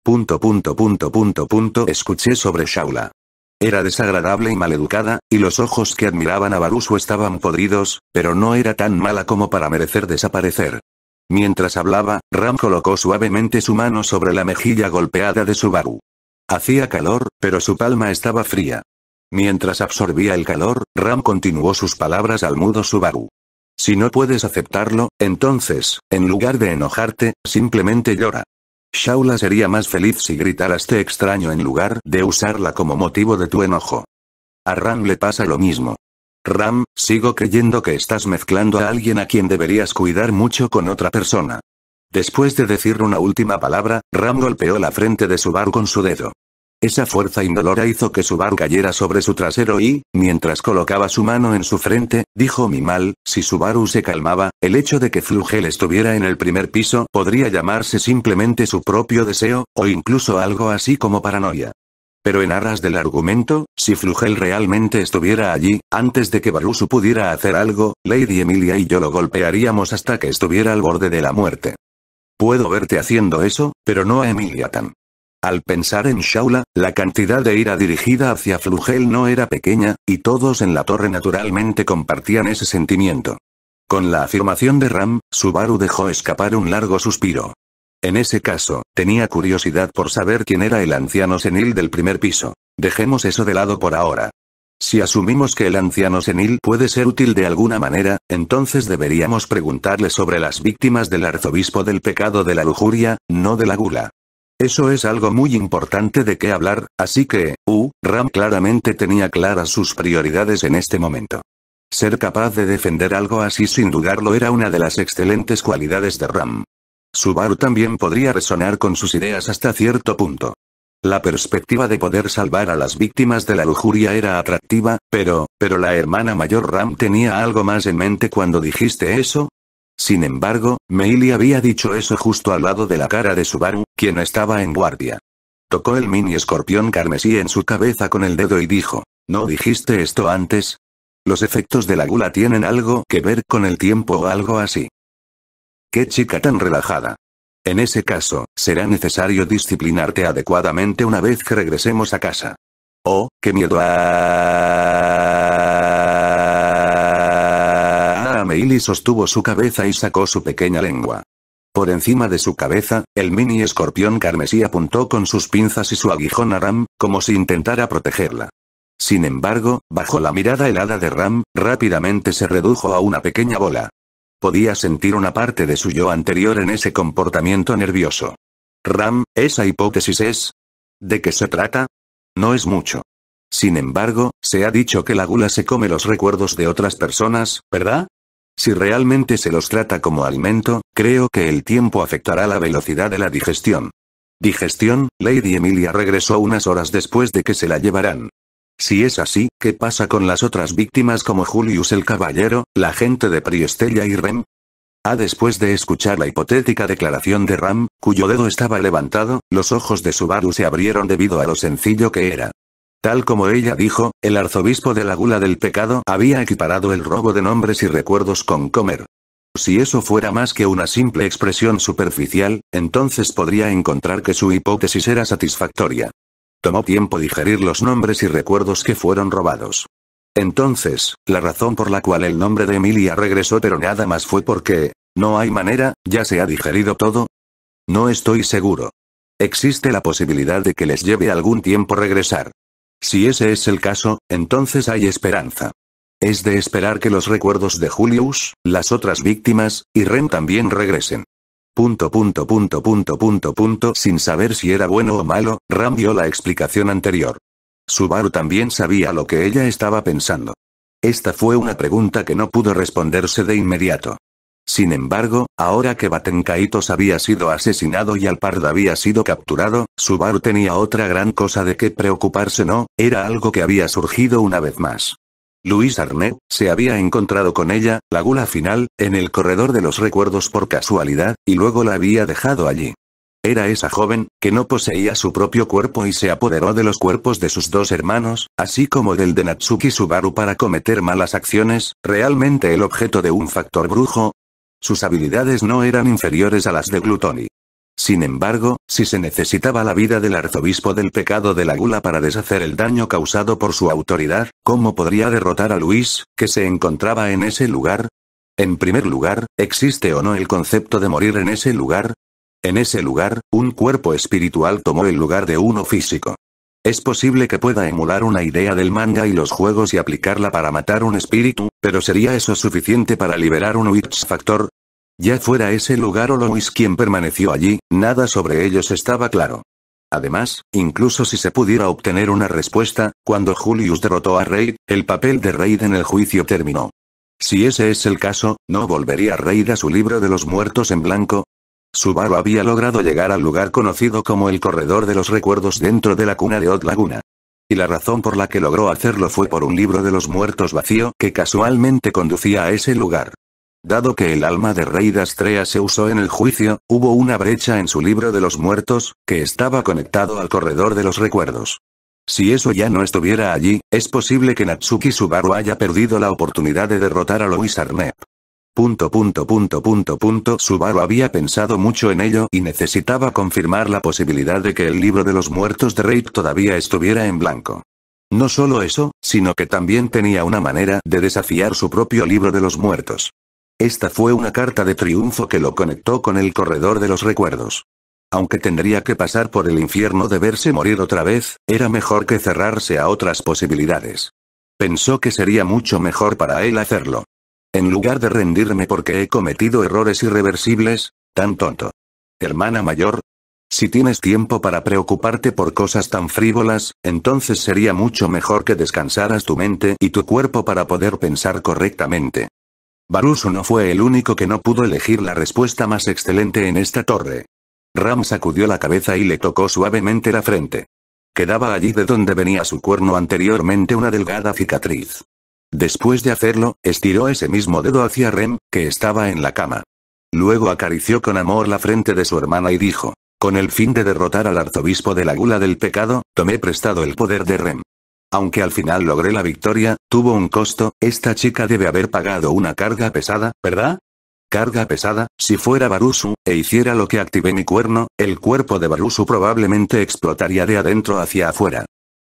Punto punto punto punto punto escuché sobre Shaula. Era desagradable y maleducada, y los ojos que admiraban a Barusu estaban podridos, pero no era tan mala como para merecer desaparecer. Mientras hablaba, Ram colocó suavemente su mano sobre la mejilla golpeada de Subaru. Hacía calor, pero su palma estaba fría. Mientras absorbía el calor, Ram continuó sus palabras al mudo Subaru. Si no puedes aceptarlo, entonces, en lugar de enojarte, simplemente llora. Shaula sería más feliz si gritaras te extraño en lugar de usarla como motivo de tu enojo. A Ram le pasa lo mismo. Ram, sigo creyendo que estás mezclando a alguien a quien deberías cuidar mucho con otra persona. Después de decir una última palabra, Ram golpeó la frente de su bar con su dedo. Esa fuerza indolora hizo que su cayera sobre su trasero y, mientras colocaba su mano en su frente, dijo mi mal, si Subaru se calmaba, el hecho de que Flugel estuviera en el primer piso podría llamarse simplemente su propio deseo, o incluso algo así como paranoia. Pero en aras del argumento, si Flugel realmente estuviera allí, antes de que Barusu pudiera hacer algo, Lady Emilia y yo lo golpearíamos hasta que estuviera al borde de la muerte. Puedo verte haciendo eso, pero no a Emilia tan. Al pensar en Shaula, la cantidad de ira dirigida hacia Flugel no era pequeña, y todos en la torre naturalmente compartían ese sentimiento. Con la afirmación de Ram, Subaru dejó escapar un largo suspiro. En ese caso, tenía curiosidad por saber quién era el anciano senil del primer piso. Dejemos eso de lado por ahora. Si asumimos que el anciano senil puede ser útil de alguna manera, entonces deberíamos preguntarle sobre las víctimas del arzobispo del pecado de la lujuria, no de la gula. Eso es algo muy importante de qué hablar, así que, U, Ram claramente tenía claras sus prioridades en este momento. Ser capaz de defender algo así sin dudarlo era una de las excelentes cualidades de Ram. Subaru también podría resonar con sus ideas hasta cierto punto. La perspectiva de poder salvar a las víctimas de la lujuria era atractiva, pero, pero la hermana mayor Ram tenía algo más en mente cuando dijiste eso, sin embargo, Meili había dicho eso justo al lado de la cara de Subaru, quien estaba en guardia. Tocó el mini escorpión carmesí en su cabeza con el dedo y dijo, ¿no dijiste esto antes? Los efectos de la gula tienen algo que ver con el tiempo o algo así. Qué chica tan relajada. En ese caso, será necesario disciplinarte adecuadamente una vez que regresemos a casa. Oh, qué miedo. A... Ah. Bailey sostuvo su cabeza y sacó su pequeña lengua. Por encima de su cabeza, el mini escorpión carmesí apuntó con sus pinzas y su aguijón a Ram, como si intentara protegerla. Sin embargo, bajo la mirada helada de Ram, rápidamente se redujo a una pequeña bola. Podía sentir una parte de su yo anterior en ese comportamiento nervioso. Ram, esa hipótesis es... ¿De qué se trata? No es mucho. Sin embargo, se ha dicho que la gula se come los recuerdos de otras personas, ¿verdad? Si realmente se los trata como alimento, creo que el tiempo afectará la velocidad de la digestión. Digestión, Lady Emilia regresó unas horas después de que se la llevaran. Si es así, ¿qué pasa con las otras víctimas como Julius el Caballero, la gente de Priestella y Rem? A ah, después de escuchar la hipotética declaración de Ram, cuyo dedo estaba levantado, los ojos de Subaru se abrieron debido a lo sencillo que era. Tal como ella dijo, el arzobispo de la gula del pecado había equiparado el robo de nombres y recuerdos con comer. Si eso fuera más que una simple expresión superficial, entonces podría encontrar que su hipótesis era satisfactoria. Tomó tiempo digerir los nombres y recuerdos que fueron robados. Entonces, la razón por la cual el nombre de Emilia regresó pero nada más fue porque, no hay manera, ya se ha digerido todo. No estoy seguro. Existe la posibilidad de que les lleve algún tiempo regresar. Si ese es el caso, entonces hay esperanza. Es de esperar que los recuerdos de Julius, las otras víctimas, y Ren también regresen. Punto punto punto punto punto punto sin saber si era bueno o malo, Ram vio la explicación anterior. Subaru también sabía lo que ella estaba pensando. Esta fue una pregunta que no pudo responderse de inmediato. Sin embargo, ahora que Batencaitos había sido asesinado y Alpard había sido capturado, Subaru tenía otra gran cosa de qué preocuparse no, era algo que había surgido una vez más. Luis Arnett, se había encontrado con ella, la gula final, en el corredor de los recuerdos por casualidad, y luego la había dejado allí. Era esa joven, que no poseía su propio cuerpo y se apoderó de los cuerpos de sus dos hermanos, así como del de Natsuki Subaru para cometer malas acciones, realmente el objeto de un factor brujo, sus habilidades no eran inferiores a las de Glutoni. Sin embargo, si se necesitaba la vida del arzobispo del pecado de la gula para deshacer el daño causado por su autoridad, ¿cómo podría derrotar a Luis, que se encontraba en ese lugar? En primer lugar, ¿existe o no el concepto de morir en ese lugar? En ese lugar, un cuerpo espiritual tomó el lugar de uno físico. Es posible que pueda emular una idea del manga y los juegos y aplicarla para matar un espíritu, pero ¿sería eso suficiente para liberar un Witch Factor? Ya fuera ese lugar o Lois quien permaneció allí, nada sobre ellos estaba claro. Además, incluso si se pudiera obtener una respuesta, cuando Julius derrotó a Reid, el papel de Reid en el juicio terminó. Si ese es el caso, ¿no volvería Reid a su libro de los muertos en blanco? Subaru había logrado llegar al lugar conocido como el Corredor de los Recuerdos dentro de la cuna de Od Laguna. Y la razón por la que logró hacerlo fue por un libro de los muertos vacío que casualmente conducía a ese lugar. Dado que el alma de Rey Dastrea se usó en el juicio, hubo una brecha en su libro de los muertos, que estaba conectado al corredor de los recuerdos. Si eso ya no estuviera allí, es posible que Natsuki Subaru haya perdido la oportunidad de derrotar a Louis Arnett. Punto punto punto punto punto Subaru había pensado mucho en ello y necesitaba confirmar la posibilidad de que el libro de los muertos de Reid todavía estuviera en blanco. No solo eso, sino que también tenía una manera de desafiar su propio libro de los muertos. Esta fue una carta de triunfo que lo conectó con el corredor de los recuerdos. Aunque tendría que pasar por el infierno de verse morir otra vez, era mejor que cerrarse a otras posibilidades. Pensó que sería mucho mejor para él hacerlo. En lugar de rendirme porque he cometido errores irreversibles, tan tonto. Hermana mayor. Si tienes tiempo para preocuparte por cosas tan frívolas, entonces sería mucho mejor que descansaras tu mente y tu cuerpo para poder pensar correctamente. Baruso no fue el único que no pudo elegir la respuesta más excelente en esta torre. Ram sacudió la cabeza y le tocó suavemente la frente. Quedaba allí de donde venía su cuerno anteriormente una delgada cicatriz. Después de hacerlo, estiró ese mismo dedo hacia Rem, que estaba en la cama. Luego acarició con amor la frente de su hermana y dijo, con el fin de derrotar al arzobispo de la gula del pecado, tomé prestado el poder de Rem. Aunque al final logré la victoria, tuvo un costo, esta chica debe haber pagado una carga pesada, ¿verdad? Carga pesada, si fuera Barusu, e hiciera lo que activé mi cuerno, el cuerpo de Barusu probablemente explotaría de adentro hacia afuera.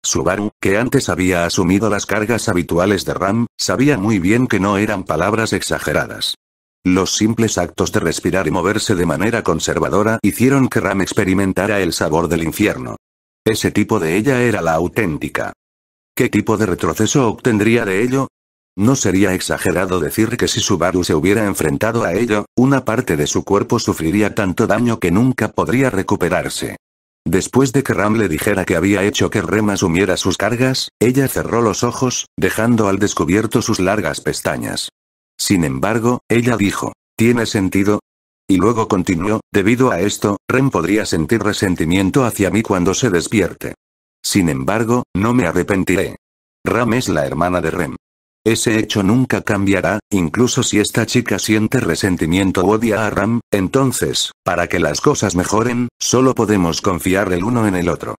Subaru, que antes había asumido las cargas habituales de Ram, sabía muy bien que no eran palabras exageradas. Los simples actos de respirar y moverse de manera conservadora hicieron que Ram experimentara el sabor del infierno. Ese tipo de ella era la auténtica. ¿Qué tipo de retroceso obtendría de ello? No sería exagerado decir que si Subaru se hubiera enfrentado a ello, una parte de su cuerpo sufriría tanto daño que nunca podría recuperarse. Después de que Ram le dijera que había hecho que Rem asumiera sus cargas, ella cerró los ojos, dejando al descubierto sus largas pestañas. Sin embargo, ella dijo, ¿tiene sentido? Y luego continuó, debido a esto, Rem podría sentir resentimiento hacia mí cuando se despierte. Sin embargo, no me arrepentiré. Ram es la hermana de Rem. Ese hecho nunca cambiará, incluso si esta chica siente resentimiento o odia a Ram, entonces, para que las cosas mejoren, solo podemos confiar el uno en el otro.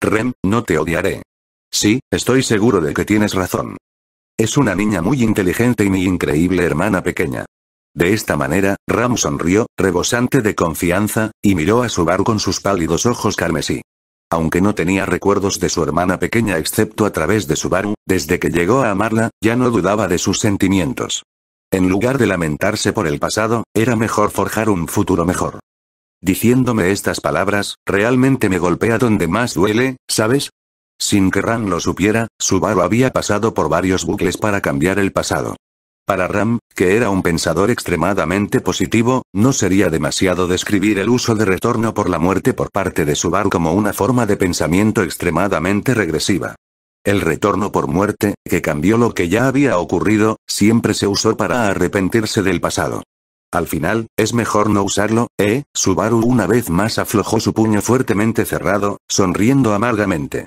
Rem, no te odiaré. Sí, estoy seguro de que tienes razón. Es una niña muy inteligente y mi increíble hermana pequeña. De esta manera, Ram sonrió, rebosante de confianza, y miró a su bar con sus pálidos ojos carmesí. Aunque no tenía recuerdos de su hermana pequeña excepto a través de Subaru, desde que llegó a amarla, ya no dudaba de sus sentimientos. En lugar de lamentarse por el pasado, era mejor forjar un futuro mejor. Diciéndome estas palabras, realmente me golpea donde más duele, ¿sabes? Sin que Ran lo supiera, Subaru había pasado por varios bucles para cambiar el pasado. Para Ram, que era un pensador extremadamente positivo, no sería demasiado describir el uso de retorno por la muerte por parte de Subaru como una forma de pensamiento extremadamente regresiva. El retorno por muerte, que cambió lo que ya había ocurrido, siempre se usó para arrepentirse del pasado. Al final, es mejor no usarlo, ¿eh? Subaru una vez más aflojó su puño fuertemente cerrado, sonriendo amargamente.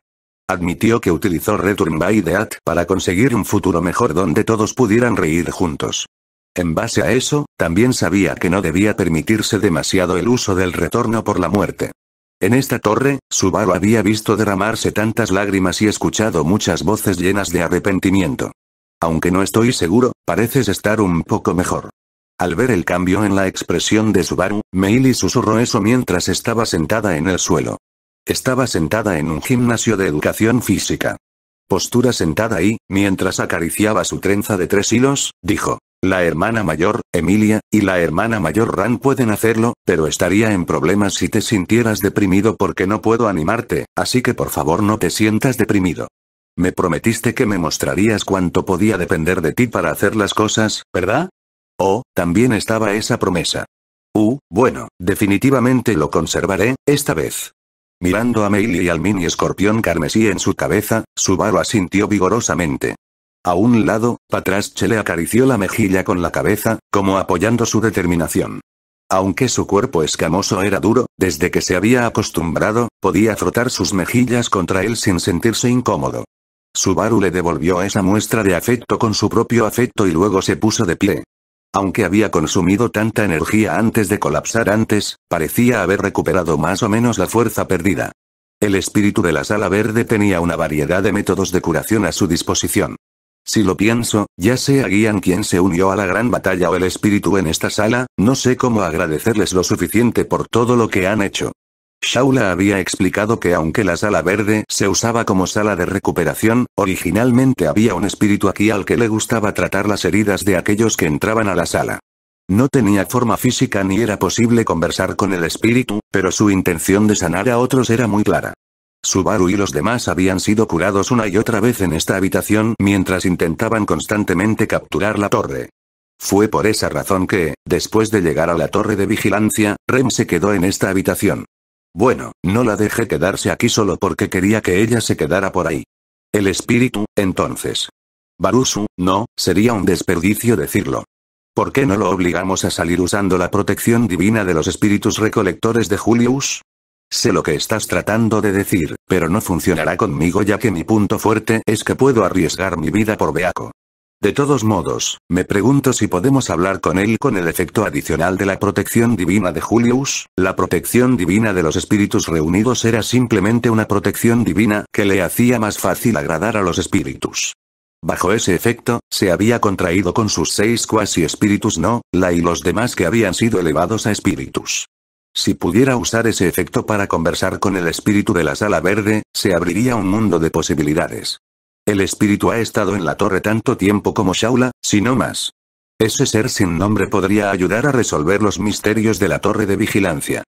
Admitió que utilizó Return by Death para conseguir un futuro mejor donde todos pudieran reír juntos. En base a eso, también sabía que no debía permitirse demasiado el uso del retorno por la muerte. En esta torre, Subaru había visto derramarse tantas lágrimas y escuchado muchas voces llenas de arrepentimiento. Aunque no estoy seguro, pareces estar un poco mejor. Al ver el cambio en la expresión de Subaru, Meili susurró eso mientras estaba sentada en el suelo. Estaba sentada en un gimnasio de educación física. Postura sentada y, mientras acariciaba su trenza de tres hilos, dijo, la hermana mayor, Emilia, y la hermana mayor Ran pueden hacerlo, pero estaría en problemas si te sintieras deprimido porque no puedo animarte, así que por favor no te sientas deprimido. Me prometiste que me mostrarías cuánto podía depender de ti para hacer las cosas, ¿verdad? Oh, también estaba esa promesa. Uh, bueno, definitivamente lo conservaré, esta vez. Mirando a Meili y al mini escorpión carmesí en su cabeza, Subaru asintió vigorosamente. A un lado, Patrasche le acarició la mejilla con la cabeza, como apoyando su determinación. Aunque su cuerpo escamoso era duro, desde que se había acostumbrado, podía frotar sus mejillas contra él sin sentirse incómodo. Subaru le devolvió esa muestra de afecto con su propio afecto y luego se puso de pie. Aunque había consumido tanta energía antes de colapsar antes, parecía haber recuperado más o menos la fuerza perdida. El espíritu de la sala verde tenía una variedad de métodos de curación a su disposición. Si lo pienso, ya sea Guían quien se unió a la gran batalla o el espíritu en esta sala, no sé cómo agradecerles lo suficiente por todo lo que han hecho. Shaula había explicado que aunque la sala verde se usaba como sala de recuperación, originalmente había un espíritu aquí al que le gustaba tratar las heridas de aquellos que entraban a la sala. No tenía forma física ni era posible conversar con el espíritu, pero su intención de sanar a otros era muy clara. Subaru y los demás habían sido curados una y otra vez en esta habitación mientras intentaban constantemente capturar la torre. Fue por esa razón que, después de llegar a la torre de vigilancia, Rem se quedó en esta habitación. Bueno, no la dejé quedarse aquí solo porque quería que ella se quedara por ahí. El espíritu, entonces. Barusu, no, sería un desperdicio decirlo. ¿Por qué no lo obligamos a salir usando la protección divina de los espíritus recolectores de Julius? Sé lo que estás tratando de decir, pero no funcionará conmigo ya que mi punto fuerte es que puedo arriesgar mi vida por Beaco. De todos modos, me pregunto si podemos hablar con él con el efecto adicional de la protección divina de Julius, la protección divina de los espíritus reunidos era simplemente una protección divina que le hacía más fácil agradar a los espíritus. Bajo ese efecto, se había contraído con sus seis cuasi espíritus no, la y los demás que habían sido elevados a espíritus. Si pudiera usar ese efecto para conversar con el espíritu de la sala verde, se abriría un mundo de posibilidades. El espíritu ha estado en la torre tanto tiempo como Shaula, si no más. Ese ser sin nombre podría ayudar a resolver los misterios de la torre de vigilancia.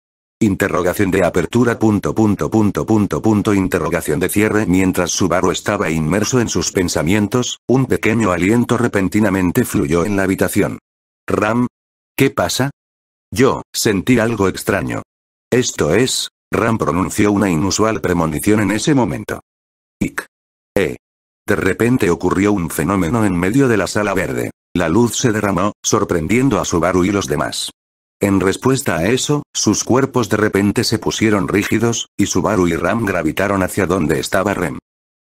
Interrogación de apertura punto punto punto punto interrogación de cierre mientras Subaru estaba inmerso en sus pensamientos, un pequeño aliento repentinamente fluyó en la habitación. Ram. ¿Qué pasa? Yo, sentí algo extraño. Esto es, Ram pronunció una inusual premonición en ese momento. Ick. E. De repente ocurrió un fenómeno en medio de la sala verde. La luz se derramó, sorprendiendo a Subaru y los demás. En respuesta a eso, sus cuerpos de repente se pusieron rígidos, y Subaru y Ram gravitaron hacia donde estaba Rem.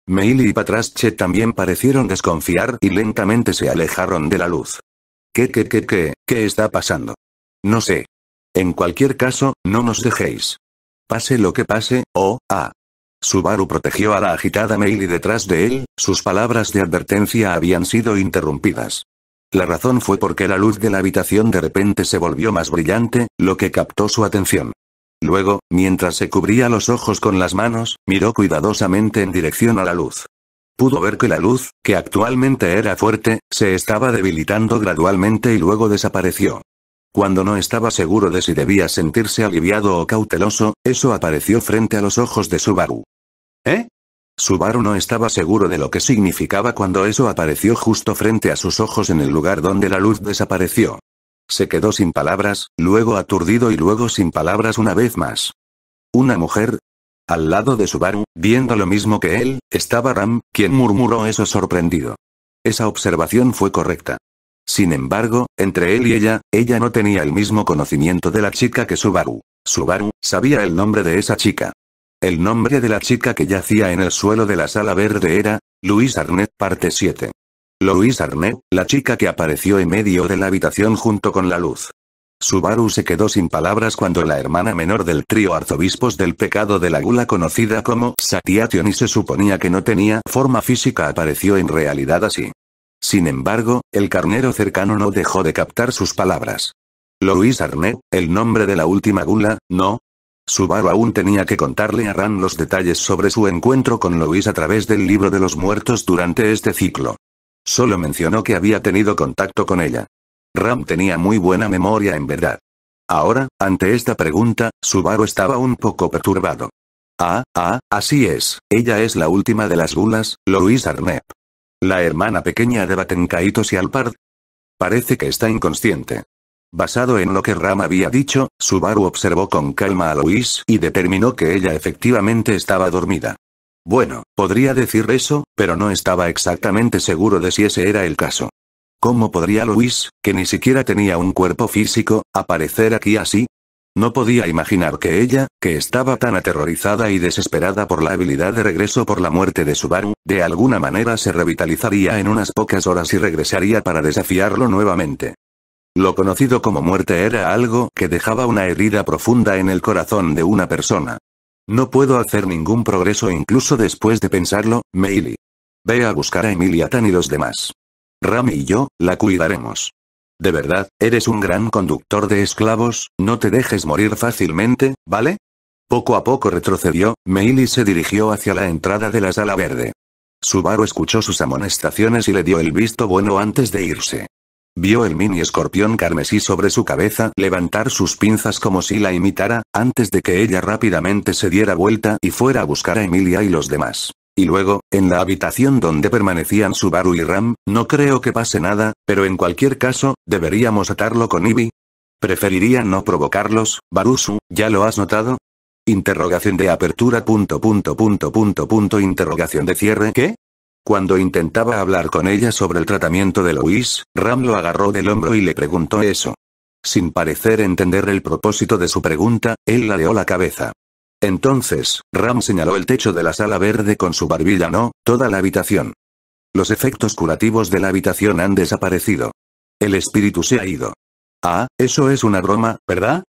Meili y Patrasche también parecieron desconfiar y lentamente se alejaron de la luz. ¿Qué qué qué qué, qué está pasando? No sé. En cualquier caso, no nos dejéis. Pase lo que pase, oh, ah. Subaru protegió a la agitada Mail y detrás de él, sus palabras de advertencia habían sido interrumpidas. La razón fue porque la luz de la habitación de repente se volvió más brillante, lo que captó su atención. Luego, mientras se cubría los ojos con las manos, miró cuidadosamente en dirección a la luz. Pudo ver que la luz, que actualmente era fuerte, se estaba debilitando gradualmente y luego desapareció. Cuando no estaba seguro de si debía sentirse aliviado o cauteloso, eso apareció frente a los ojos de Subaru. ¿Eh? Subaru no estaba seguro de lo que significaba cuando eso apareció justo frente a sus ojos en el lugar donde la luz desapareció. Se quedó sin palabras, luego aturdido y luego sin palabras una vez más. Una mujer, al lado de Subaru, viendo lo mismo que él, estaba Ram, quien murmuró eso sorprendido. Esa observación fue correcta. Sin embargo, entre él y ella, ella no tenía el mismo conocimiento de la chica que Subaru. Subaru, sabía el nombre de esa chica. El nombre de la chica que yacía en el suelo de la sala verde era, Luis Arnett, parte 7. Luis Arnett, la chica que apareció en medio de la habitación junto con la luz. Subaru se quedó sin palabras cuando la hermana menor del trío arzobispos del pecado de la gula conocida como Satiation y se suponía que no tenía forma física apareció en realidad así. Sin embargo, el carnero cercano no dejó de captar sus palabras. Luis Arnett, el nombre de la última gula, no, Subaru aún tenía que contarle a Ram los detalles sobre su encuentro con Luis a través del libro de los muertos durante este ciclo. Solo mencionó que había tenido contacto con ella. Ram tenía muy buena memoria en verdad. Ahora, ante esta pregunta, Subaru estaba un poco perturbado. Ah, ah, así es, ella es la última de las bulas, Luis Arnep. La hermana pequeña de Batencaitos y Alpard. Parece que está inconsciente. Basado en lo que Ram había dicho, Subaru observó con calma a Luis y determinó que ella efectivamente estaba dormida. Bueno, podría decir eso, pero no estaba exactamente seguro de si ese era el caso. ¿Cómo podría Luis, que ni siquiera tenía un cuerpo físico, aparecer aquí así? No podía imaginar que ella, que estaba tan aterrorizada y desesperada por la habilidad de regreso por la muerte de Subaru, de alguna manera se revitalizaría en unas pocas horas y regresaría para desafiarlo nuevamente. Lo conocido como muerte era algo que dejaba una herida profunda en el corazón de una persona. No puedo hacer ningún progreso incluso después de pensarlo, Meili. Ve a buscar a Emilia Tan y los demás. Rami y yo, la cuidaremos. De verdad, eres un gran conductor de esclavos, no te dejes morir fácilmente, ¿vale? Poco a poco retrocedió, Meili se dirigió hacia la entrada de la sala verde. Subaru escuchó sus amonestaciones y le dio el visto bueno antes de irse. Vio el mini escorpión carmesí sobre su cabeza levantar sus pinzas como si la imitara, antes de que ella rápidamente se diera vuelta y fuera a buscar a Emilia y los demás. Y luego, en la habitación donde permanecían Subaru y Ram, no creo que pase nada, pero en cualquier caso, ¿deberíamos atarlo con Ibi? Preferiría no provocarlos, Barusu, ¿ya lo has notado? Interrogación de apertura punto punto punto punto punto interrogación de cierre ¿Qué? Cuando intentaba hablar con ella sobre el tratamiento de Luis, Ram lo agarró del hombro y le preguntó eso. Sin parecer entender el propósito de su pregunta, él leó la cabeza. Entonces, Ram señaló el techo de la sala verde con su barbilla no, toda la habitación. Los efectos curativos de la habitación han desaparecido. El espíritu se ha ido. Ah, eso es una broma, ¿verdad?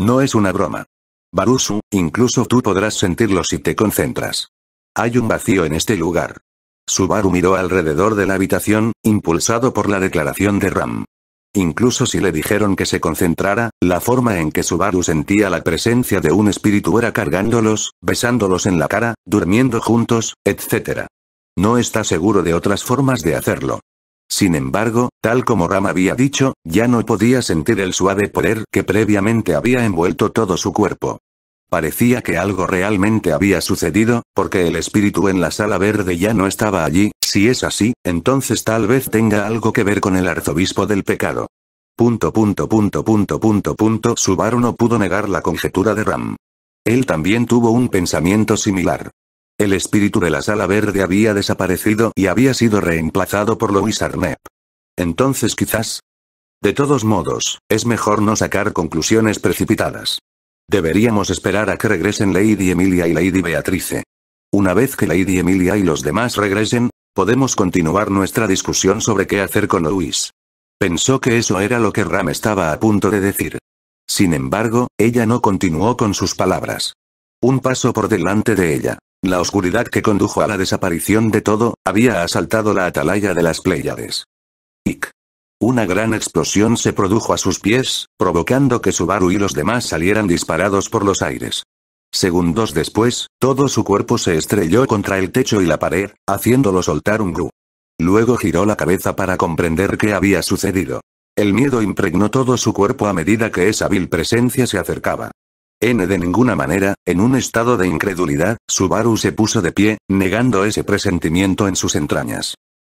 No es una broma. Barusu, incluso tú podrás sentirlo si te concentras. Hay un vacío en este lugar. Subaru miró alrededor de la habitación, impulsado por la declaración de Ram. Incluso si le dijeron que se concentrara, la forma en que Subaru sentía la presencia de un espíritu era cargándolos, besándolos en la cara, durmiendo juntos, etc. No está seguro de otras formas de hacerlo. Sin embargo, tal como Ram había dicho, ya no podía sentir el suave poder que previamente había envuelto todo su cuerpo. Parecía que algo realmente había sucedido, porque el espíritu en la sala verde ya no estaba allí, si es así, entonces tal vez tenga algo que ver con el arzobispo del pecado. Punto punto punto punto punto punto Subaru no pudo negar la conjetura de Ram. Él también tuvo un pensamiento similar. El espíritu de la sala verde había desaparecido y había sido reemplazado por Louis Arnep. Entonces quizás... De todos modos, es mejor no sacar conclusiones precipitadas. Deberíamos esperar a que regresen Lady Emilia y Lady Beatrice. Una vez que Lady Emilia y los demás regresen, podemos continuar nuestra discusión sobre qué hacer con Luis. Pensó que eso era lo que Ram estaba a punto de decir. Sin embargo, ella no continuó con sus palabras. Un paso por delante de ella. La oscuridad que condujo a la desaparición de todo, había asaltado la atalaya de las Pléyades. Ick. Una gran explosión se produjo a sus pies, provocando que Subaru y los demás salieran disparados por los aires. Segundos después, todo su cuerpo se estrelló contra el techo y la pared, haciéndolo soltar un gru. Luego giró la cabeza para comprender qué había sucedido. El miedo impregnó todo su cuerpo a medida que esa vil presencia se acercaba. N de ninguna manera, en un estado de incredulidad, Subaru se puso de pie, negando ese presentimiento en sus entrañas.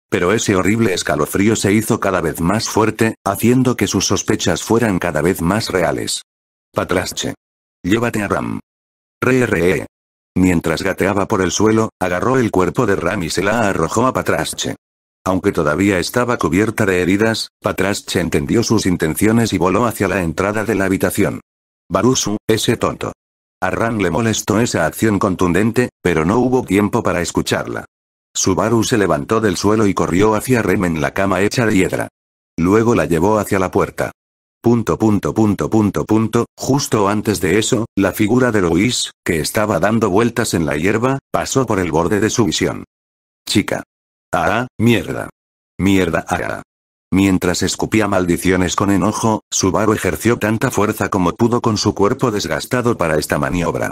Pero ese horrible escalofrío se hizo cada vez más fuerte, haciendo que sus sospechas fueran cada vez más reales. Patrasche. Llévate a Ram. Re, re. E. Mientras gateaba por el suelo, agarró el cuerpo de Ram y se la arrojó a Patrasche. Aunque todavía estaba cubierta de heridas, Patrasche entendió sus intenciones y voló hacia la entrada de la habitación. Barusu, ese tonto. A Ram le molestó esa acción contundente, pero no hubo tiempo para escucharla. Subaru se levantó del suelo y corrió hacia Rem en la cama hecha de hiedra. Luego la llevó hacia la puerta. Punto punto punto punto punto, justo antes de eso, la figura de Luis, que estaba dando vueltas en la hierba, pasó por el borde de su visión. Chica. Ah, mierda. Mierda, ah. ah. Mientras escupía maldiciones con enojo, Subaru ejerció tanta fuerza como pudo con su cuerpo desgastado para esta maniobra.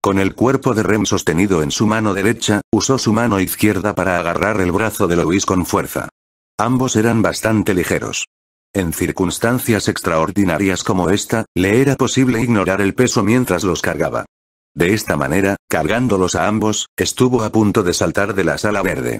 Con el cuerpo de Rem sostenido en su mano derecha, usó su mano izquierda para agarrar el brazo de Luis con fuerza. Ambos eran bastante ligeros. En circunstancias extraordinarias como esta, le era posible ignorar el peso mientras los cargaba. De esta manera, cargándolos a ambos, estuvo a punto de saltar de la sala verde.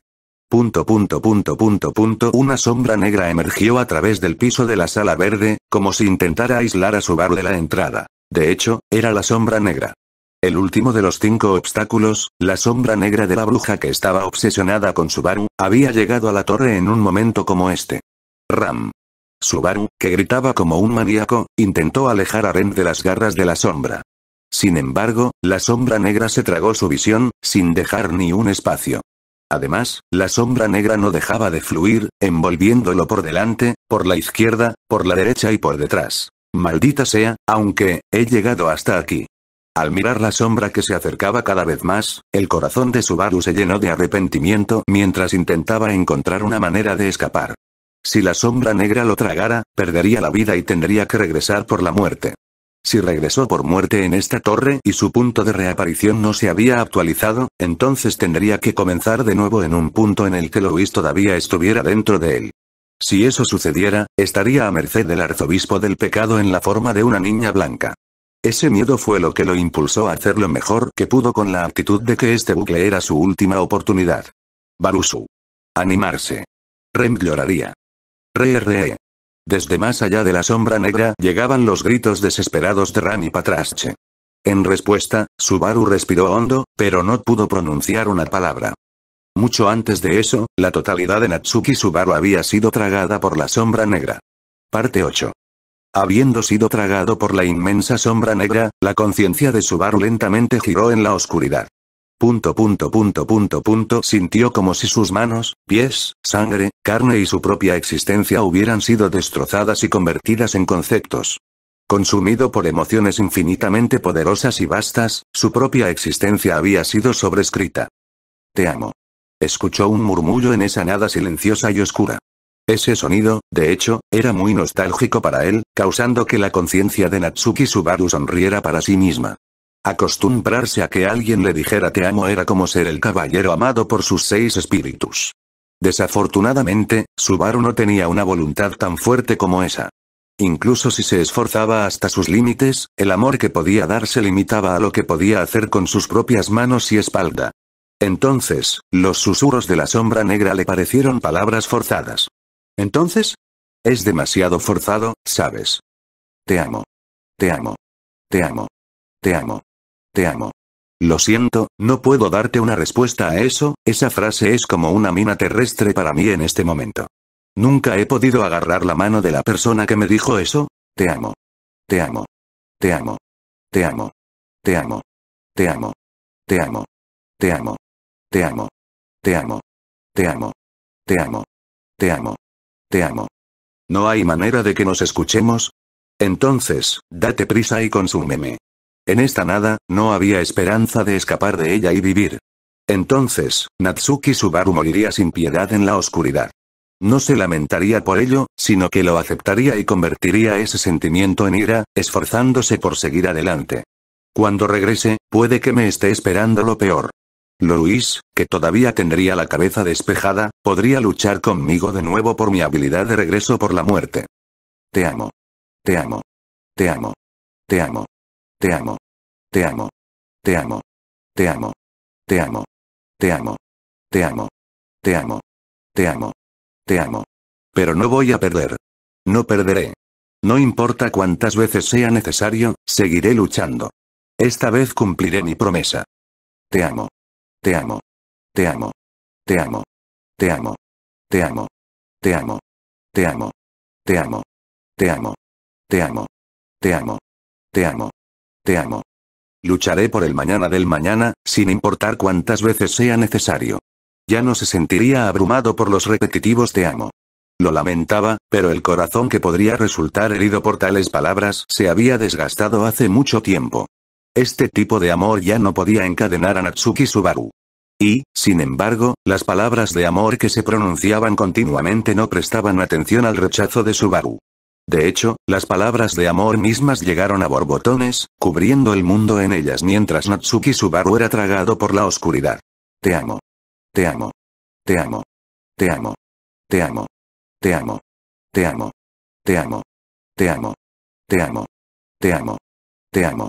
punto punto punto punto una sombra negra emergió a través del piso de la sala verde, como si intentara aislar a su bar de la entrada. De hecho, era la sombra negra. El último de los cinco obstáculos, la sombra negra de la bruja que estaba obsesionada con Subaru, había llegado a la torre en un momento como este. Ram. Subaru, que gritaba como un maníaco, intentó alejar a Ren de las garras de la sombra. Sin embargo, la sombra negra se tragó su visión, sin dejar ni un espacio. Además, la sombra negra no dejaba de fluir, envolviéndolo por delante, por la izquierda, por la derecha y por detrás. Maldita sea, aunque, he llegado hasta aquí. Al mirar la sombra que se acercaba cada vez más, el corazón de Subaru se llenó de arrepentimiento mientras intentaba encontrar una manera de escapar. Si la sombra negra lo tragara, perdería la vida y tendría que regresar por la muerte. Si regresó por muerte en esta torre y su punto de reaparición no se había actualizado, entonces tendría que comenzar de nuevo en un punto en el que Luis todavía estuviera dentro de él. Si eso sucediera, estaría a merced del arzobispo del pecado en la forma de una niña blanca. Ese miedo fue lo que lo impulsó a hacer lo mejor que pudo con la actitud de que este bucle era su última oportunidad. Barusu. Animarse. Rem lloraría. Re, Desde más allá de la sombra negra llegaban los gritos desesperados de Rami Patrasche. En respuesta, Subaru respiró hondo, pero no pudo pronunciar una palabra. Mucho antes de eso, la totalidad de Natsuki Subaru había sido tragada por la sombra negra. Parte 8. Habiendo sido tragado por la inmensa sombra negra, la conciencia de bar lentamente giró en la oscuridad. Punto punto punto punto punto sintió como si sus manos, pies, sangre, carne y su propia existencia hubieran sido destrozadas y convertidas en conceptos. Consumido por emociones infinitamente poderosas y vastas, su propia existencia había sido sobrescrita. Te amo. Escuchó un murmullo en esa nada silenciosa y oscura. Ese sonido, de hecho, era muy nostálgico para él, causando que la conciencia de Natsuki Subaru sonriera para sí misma. Acostumbrarse a que alguien le dijera te amo era como ser el caballero amado por sus seis espíritus. Desafortunadamente, Subaru no tenía una voluntad tan fuerte como esa. Incluso si se esforzaba hasta sus límites, el amor que podía dar se limitaba a lo que podía hacer con sus propias manos y espalda. Entonces, los susurros de la sombra negra le parecieron palabras forzadas. Entonces, es demasiado forzado, ¿sabes? Te amo. Te amo. Te amo. Te amo. Te amo. Lo siento, no puedo darte una respuesta a eso, esa frase es como una mina terrestre para mí en este momento. Nunca he podido agarrar la mano de la persona que me dijo eso. Te amo. Te amo. Te amo. Te amo. Te amo. Te amo. Te amo. Te amo. Te amo. Te amo. Te amo. Te amo. Te amo. Te amo. ¿No hay manera de que nos escuchemos? Entonces, date prisa y consúmeme. En esta nada, no había esperanza de escapar de ella y vivir. Entonces, Natsuki Subaru moriría sin piedad en la oscuridad. No se lamentaría por ello, sino que lo aceptaría y convertiría ese sentimiento en ira, esforzándose por seguir adelante. Cuando regrese, puede que me esté esperando lo peor. Luis, que todavía tendría la cabeza despejada, podría luchar conmigo de nuevo por mi habilidad de regreso por la muerte. Te amo. Te amo. Te amo. Te amo. Te amo. Te amo. Te amo. Te amo. Te amo. Te amo. Te amo. Te amo. Te amo. Te amo. Pero no voy a perder. No perderé. No importa cuántas veces sea necesario, seguiré luchando. Esta vez cumpliré mi promesa. Te amo. Te amo. Te amo. Te amo. Te amo. Te amo. Te amo. Te amo. Te amo. Te amo. Te amo. Te amo. Te amo. Te amo. Lucharé por el mañana del mañana, sin importar cuántas veces sea necesario. Ya no se sentiría abrumado por los repetitivos te amo. Lo lamentaba, pero el corazón que podría resultar herido por tales palabras se había desgastado hace mucho tiempo. Este tipo de amor ya no podía encadenar a Natsuki Subaru. Y, sin embargo, las palabras de amor que se pronunciaban continuamente no prestaban atención al rechazo de Subaru. De hecho, las palabras de amor mismas llegaron a borbotones, cubriendo el mundo en ellas mientras Natsuki Subaru era tragado por la oscuridad. Te amo. Te amo. Te amo. Te amo. Te amo. Te amo. Te amo. Te amo. Te amo. Te amo. Te amo. Te amo.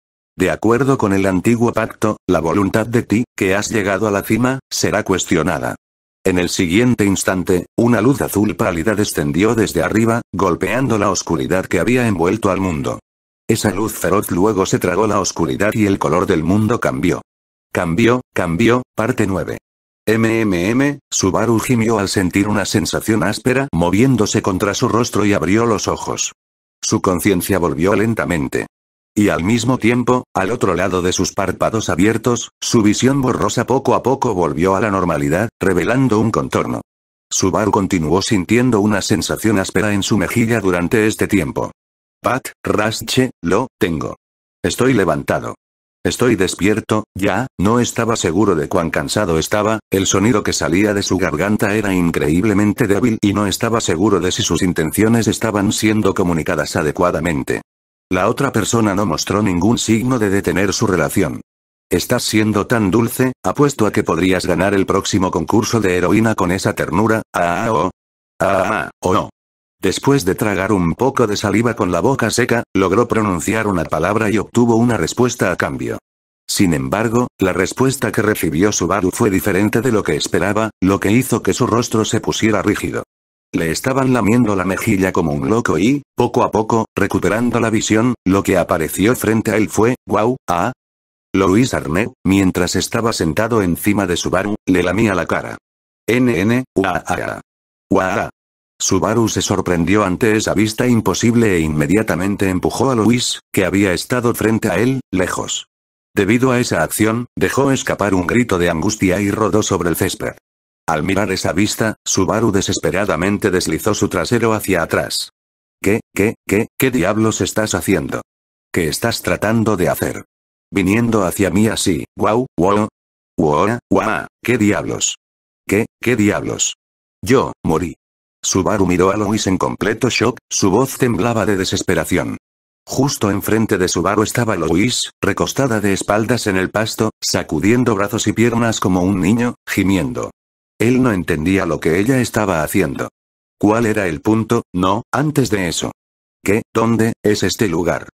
De acuerdo con el antiguo pacto, la voluntad de ti, que has llegado a la cima, será cuestionada. En el siguiente instante, una luz azul pálida descendió desde arriba, golpeando la oscuridad que había envuelto al mundo. Esa luz feroz luego se tragó la oscuridad y el color del mundo cambió. Cambió, cambió, parte 9. MMM, Subaru gimió al sentir una sensación áspera moviéndose contra su rostro y abrió los ojos. Su conciencia volvió lentamente. Y al mismo tiempo, al otro lado de sus párpados abiertos, su visión borrosa poco a poco volvió a la normalidad, revelando un contorno. Su bar continuó sintiendo una sensación áspera en su mejilla durante este tiempo. Pat, Rasche, lo, tengo. Estoy levantado. Estoy despierto, ya, no estaba seguro de cuán cansado estaba, el sonido que salía de su garganta era increíblemente débil y no estaba seguro de si sus intenciones estaban siendo comunicadas adecuadamente. La otra persona no mostró ningún signo de detener su relación. Estás siendo tan dulce, apuesto a que podrías ganar el próximo concurso de heroína con esa ternura, ah, ah, oh. Ah, ah, ah oh, Después de tragar un poco de saliva con la boca seca, logró pronunciar una palabra y obtuvo una respuesta a cambio. Sin embargo, la respuesta que recibió Subaru fue diferente de lo que esperaba, lo que hizo que su rostro se pusiera rígido. Le estaban lamiendo la mejilla como un loco y, poco a poco, recuperando la visión, lo que apareció frente a él fue, wow, ah. Luis Arnett, mientras estaba sentado encima de Subaru, le lamía la cara. NN, ah, a! Subaru se sorprendió ante esa vista imposible e inmediatamente empujó a Luis, que había estado frente a él, lejos. Debido a esa acción, dejó escapar un grito de angustia y rodó sobre el césped. Al mirar esa vista, Subaru desesperadamente deslizó su trasero hacia atrás. ¿Qué, qué, qué, qué diablos estás haciendo? ¿Qué estás tratando de hacer? Viniendo hacia mí así, guau, wow, wow, guau, qué diablos. ¿Qué, qué diablos? Yo, morí. Subaru miró a Lois en completo shock, su voz temblaba de desesperación. Justo enfrente de Subaru estaba Lois, recostada de espaldas en el pasto, sacudiendo brazos y piernas como un niño, gimiendo. Él no entendía lo que ella estaba haciendo. ¿Cuál era el punto? No, antes de eso. ¿Qué? ¿Dónde es este lugar?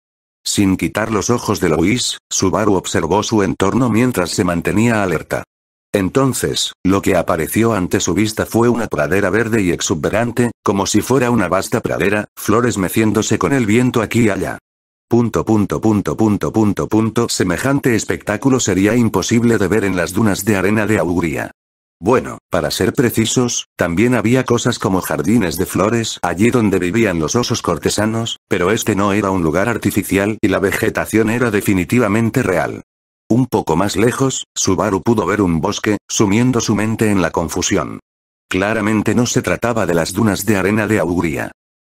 Sin quitar los ojos de Luis, Subaru observó su entorno mientras se mantenía alerta. Entonces, lo que apareció ante su vista fue una pradera verde y exuberante, como si fuera una vasta pradera, flores meciéndose con el viento aquí y allá. Punto punto punto punto punto punto semejante espectáculo sería imposible de ver en las dunas de arena de Auguría. Bueno, para ser precisos, también había cosas como jardines de flores allí donde vivían los osos cortesanos, pero este no era un lugar artificial y la vegetación era definitivamente real. Un poco más lejos, Subaru pudo ver un bosque, sumiendo su mente en la confusión. Claramente no se trataba de las dunas de arena de Auguría.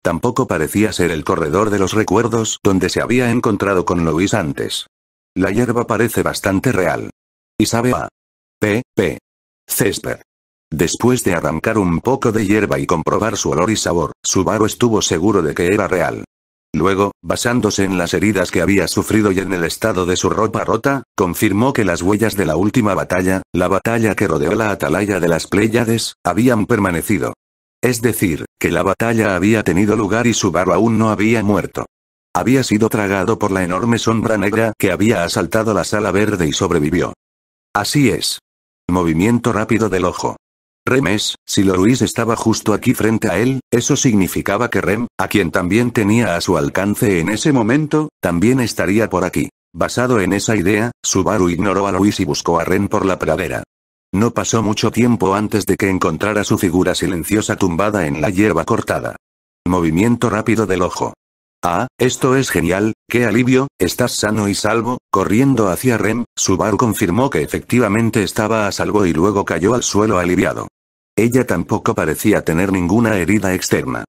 Tampoco parecía ser el corredor de los recuerdos donde se había encontrado con Luis antes. La hierba parece bastante real. Y sabe a... P. P. Césper. Después de arrancar un poco de hierba y comprobar su olor y sabor, Subaru estuvo seguro de que era real. Luego, basándose en las heridas que había sufrido y en el estado de su ropa rota, confirmó que las huellas de la última batalla, la batalla que rodeó la atalaya de las Pléyades, habían permanecido. Es decir, que la batalla había tenido lugar y Subaru aún no había muerto. Había sido tragado por la enorme sombra negra que había asaltado la sala verde y sobrevivió. Así es, movimiento rápido del ojo. Remes, si Loruis estaba justo aquí frente a él, eso significaba que Rem, a quien también tenía a su alcance en ese momento, también estaría por aquí. Basado en esa idea, Subaru ignoró a Luis y buscó a Rem por la pradera. No pasó mucho tiempo antes de que encontrara su figura silenciosa tumbada en la hierba cortada. Movimiento rápido del ojo. Ah, esto es genial, qué alivio, estás sano y salvo, corriendo hacia Rem, Subaru confirmó que efectivamente estaba a salvo y luego cayó al suelo aliviado. Ella tampoco parecía tener ninguna herida externa.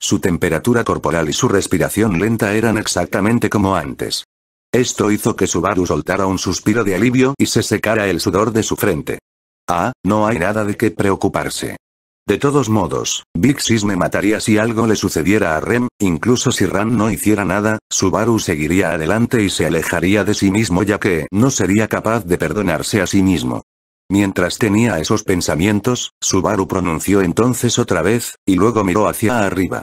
Su temperatura corporal y su respiración lenta eran exactamente como antes. Esto hizo que Subaru soltara un suspiro de alivio y se secara el sudor de su frente. Ah, no hay nada de qué preocuparse. De todos modos, Big Sis me mataría si algo le sucediera a Rem, incluso si Ram no hiciera nada, Subaru seguiría adelante y se alejaría de sí mismo ya que no sería capaz de perdonarse a sí mismo. Mientras tenía esos pensamientos, Subaru pronunció entonces otra vez, y luego miró hacia arriba.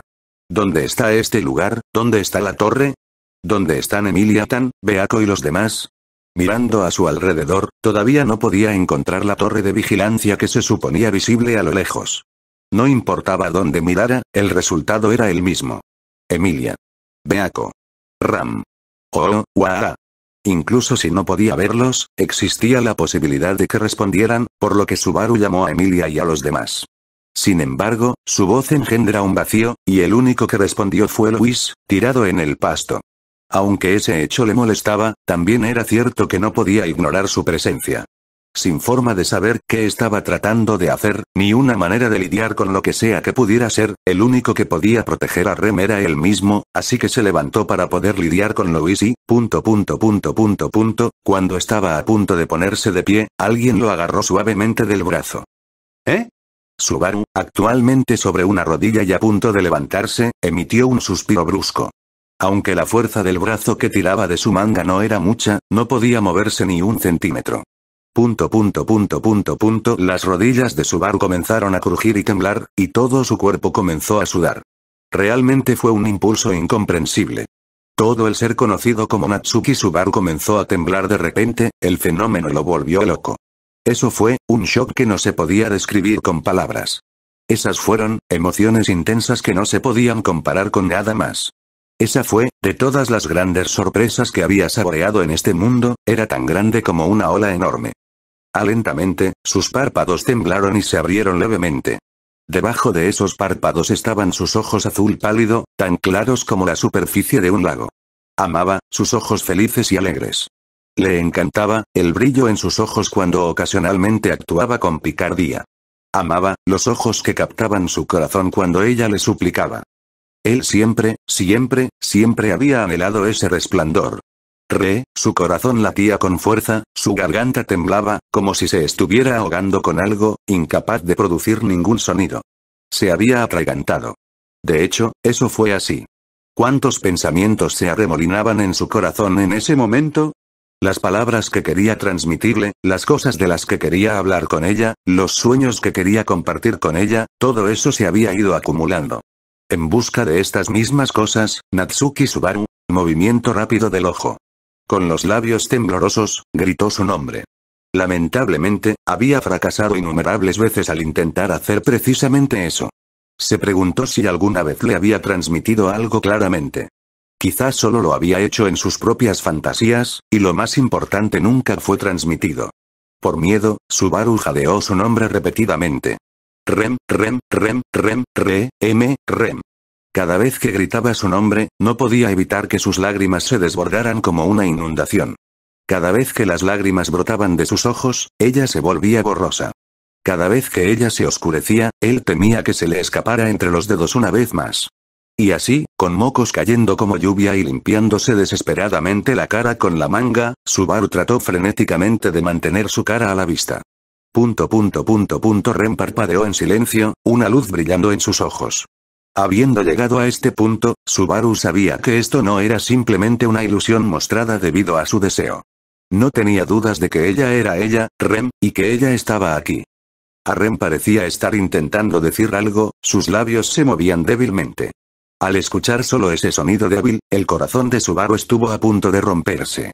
¿Dónde está este lugar? ¿Dónde está la torre? ¿Dónde están Emilia Tan, Beaco y los demás? Mirando a su alrededor, todavía no podía encontrar la torre de vigilancia que se suponía visible a lo lejos. No importaba dónde mirara, el resultado era el mismo. Emilia. Beaco. Ram. Oh, guau. Incluso si no podía verlos, existía la posibilidad de que respondieran, por lo que Subaru llamó a Emilia y a los demás. Sin embargo, su voz engendra un vacío, y el único que respondió fue Luis, tirado en el pasto. Aunque ese hecho le molestaba, también era cierto que no podía ignorar su presencia sin forma de saber qué estaba tratando de hacer, ni una manera de lidiar con lo que sea que pudiera ser, el único que podía proteger a Rem era él mismo, así que se levantó para poder lidiar con Louis y, punto punto punto punto punto, cuando estaba a punto de ponerse de pie, alguien lo agarró suavemente del brazo. ¿Eh? Subaru, actualmente sobre una rodilla y a punto de levantarse, emitió un suspiro brusco. Aunque la fuerza del brazo que tiraba de su manga no era mucha, no podía moverse ni un centímetro. Punto punto punto punto punto las rodillas de Subaru comenzaron a crujir y temblar, y todo su cuerpo comenzó a sudar. Realmente fue un impulso incomprensible. Todo el ser conocido como Natsuki Subaru comenzó a temblar de repente, el fenómeno lo volvió loco. Eso fue, un shock que no se podía describir con palabras. Esas fueron, emociones intensas que no se podían comparar con nada más. Esa fue, de todas las grandes sorpresas que había saboreado en este mundo, era tan grande como una ola enorme. Alentamente, ah, sus párpados temblaron y se abrieron levemente. Debajo de esos párpados estaban sus ojos azul pálido, tan claros como la superficie de un lago. Amaba, sus ojos felices y alegres. Le encantaba, el brillo en sus ojos cuando ocasionalmente actuaba con picardía. Amaba, los ojos que captaban su corazón cuando ella le suplicaba. Él siempre, siempre, siempre había anhelado ese resplandor. Re, su corazón latía con fuerza, su garganta temblaba, como si se estuviera ahogando con algo, incapaz de producir ningún sonido. Se había atragantado. De hecho, eso fue así. ¿Cuántos pensamientos se arremolinaban en su corazón en ese momento? Las palabras que quería transmitirle, las cosas de las que quería hablar con ella, los sueños que quería compartir con ella, todo eso se había ido acumulando. En busca de estas mismas cosas, Natsuki Subaru, movimiento rápido del ojo. Con los labios temblorosos, gritó su nombre. Lamentablemente, había fracasado innumerables veces al intentar hacer precisamente eso. Se preguntó si alguna vez le había transmitido algo claramente. Quizás solo lo había hecho en sus propias fantasías, y lo más importante nunca fue transmitido. Por miedo, Subaru jadeó su nombre repetidamente. Rem, rem, rem, rem, re, m, rem. Cada vez que gritaba su nombre, no podía evitar que sus lágrimas se desbordaran como una inundación. Cada vez que las lágrimas brotaban de sus ojos, ella se volvía borrosa. Cada vez que ella se oscurecía, él temía que se le escapara entre los dedos una vez más. Y así, con mocos cayendo como lluvia y limpiándose desesperadamente la cara con la manga, Subaru trató frenéticamente de mantener su cara a la vista. Punto punto punto punto Ren parpadeó en silencio, una luz brillando en sus ojos. Habiendo llegado a este punto, Subaru sabía que esto no era simplemente una ilusión mostrada debido a su deseo. No tenía dudas de que ella era ella, Rem, y que ella estaba aquí. A Rem parecía estar intentando decir algo, sus labios se movían débilmente. Al escuchar solo ese sonido débil, el corazón de Subaru estuvo a punto de romperse.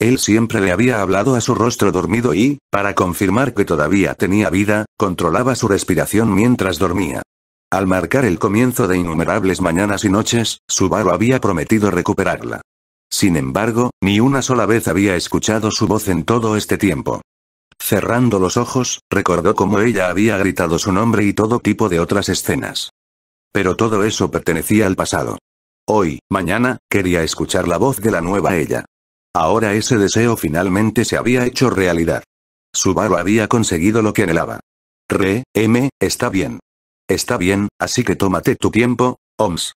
Él siempre le había hablado a su rostro dormido y, para confirmar que todavía tenía vida, controlaba su respiración mientras dormía. Al marcar el comienzo de innumerables mañanas y noches, Subaru había prometido recuperarla. Sin embargo, ni una sola vez había escuchado su voz en todo este tiempo. Cerrando los ojos, recordó cómo ella había gritado su nombre y todo tipo de otras escenas. Pero todo eso pertenecía al pasado. Hoy, mañana, quería escuchar la voz de la nueva ella. Ahora ese deseo finalmente se había hecho realidad. Subaru había conseguido lo que anhelaba. Re, M, está bien. Está bien, así que tómate tu tiempo, Oms.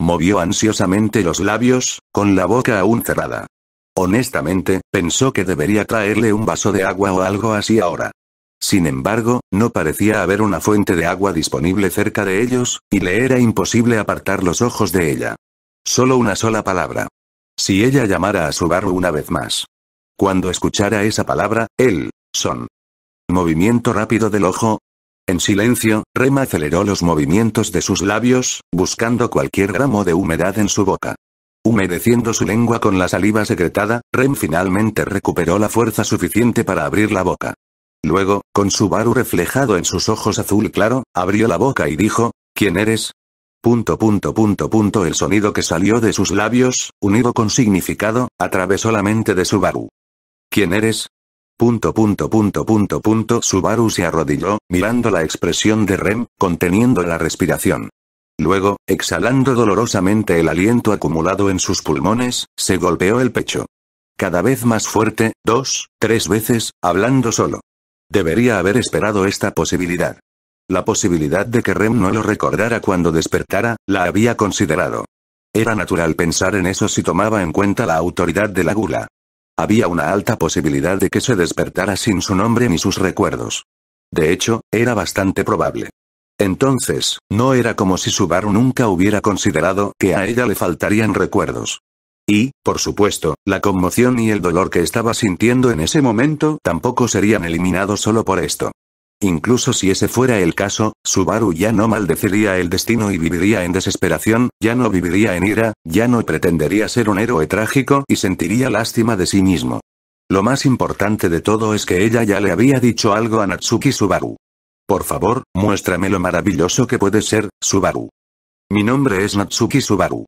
Movió ansiosamente los labios, con la boca aún cerrada. Honestamente, pensó que debería traerle un vaso de agua o algo así ahora. Sin embargo, no parecía haber una fuente de agua disponible cerca de ellos, y le era imposible apartar los ojos de ella. Solo una sola palabra. Si ella llamara a su barro una vez más. Cuando escuchara esa palabra, él, son. Movimiento rápido del ojo, en silencio, Rem aceleró los movimientos de sus labios, buscando cualquier gramo de humedad en su boca. Humedeciendo su lengua con la saliva secretada, Rem finalmente recuperó la fuerza suficiente para abrir la boca. Luego, con su baru reflejado en sus ojos azul claro, abrió la boca y dijo, ¿Quién eres? Punto punto punto punto el sonido que salió de sus labios, unido con significado, atravesó la mente de su Baru. ¿Quién eres? Punto punto punto punto punto Subaru se arrodilló, mirando la expresión de Rem, conteniendo la respiración. Luego, exhalando dolorosamente el aliento acumulado en sus pulmones, se golpeó el pecho. Cada vez más fuerte, dos, tres veces, hablando solo. Debería haber esperado esta posibilidad. La posibilidad de que Rem no lo recordara cuando despertara, la había considerado. Era natural pensar en eso si tomaba en cuenta la autoridad de la gula. Había una alta posibilidad de que se despertara sin su nombre ni sus recuerdos. De hecho, era bastante probable. Entonces, no era como si Subaru nunca hubiera considerado que a ella le faltarían recuerdos. Y, por supuesto, la conmoción y el dolor que estaba sintiendo en ese momento tampoco serían eliminados solo por esto. Incluso si ese fuera el caso, Subaru ya no maldeciría el destino y viviría en desesperación, ya no viviría en ira, ya no pretendería ser un héroe trágico y sentiría lástima de sí mismo. Lo más importante de todo es que ella ya le había dicho algo a Natsuki Subaru. Por favor, muéstrame lo maravilloso que puede ser, Subaru. Mi nombre es Natsuki Subaru.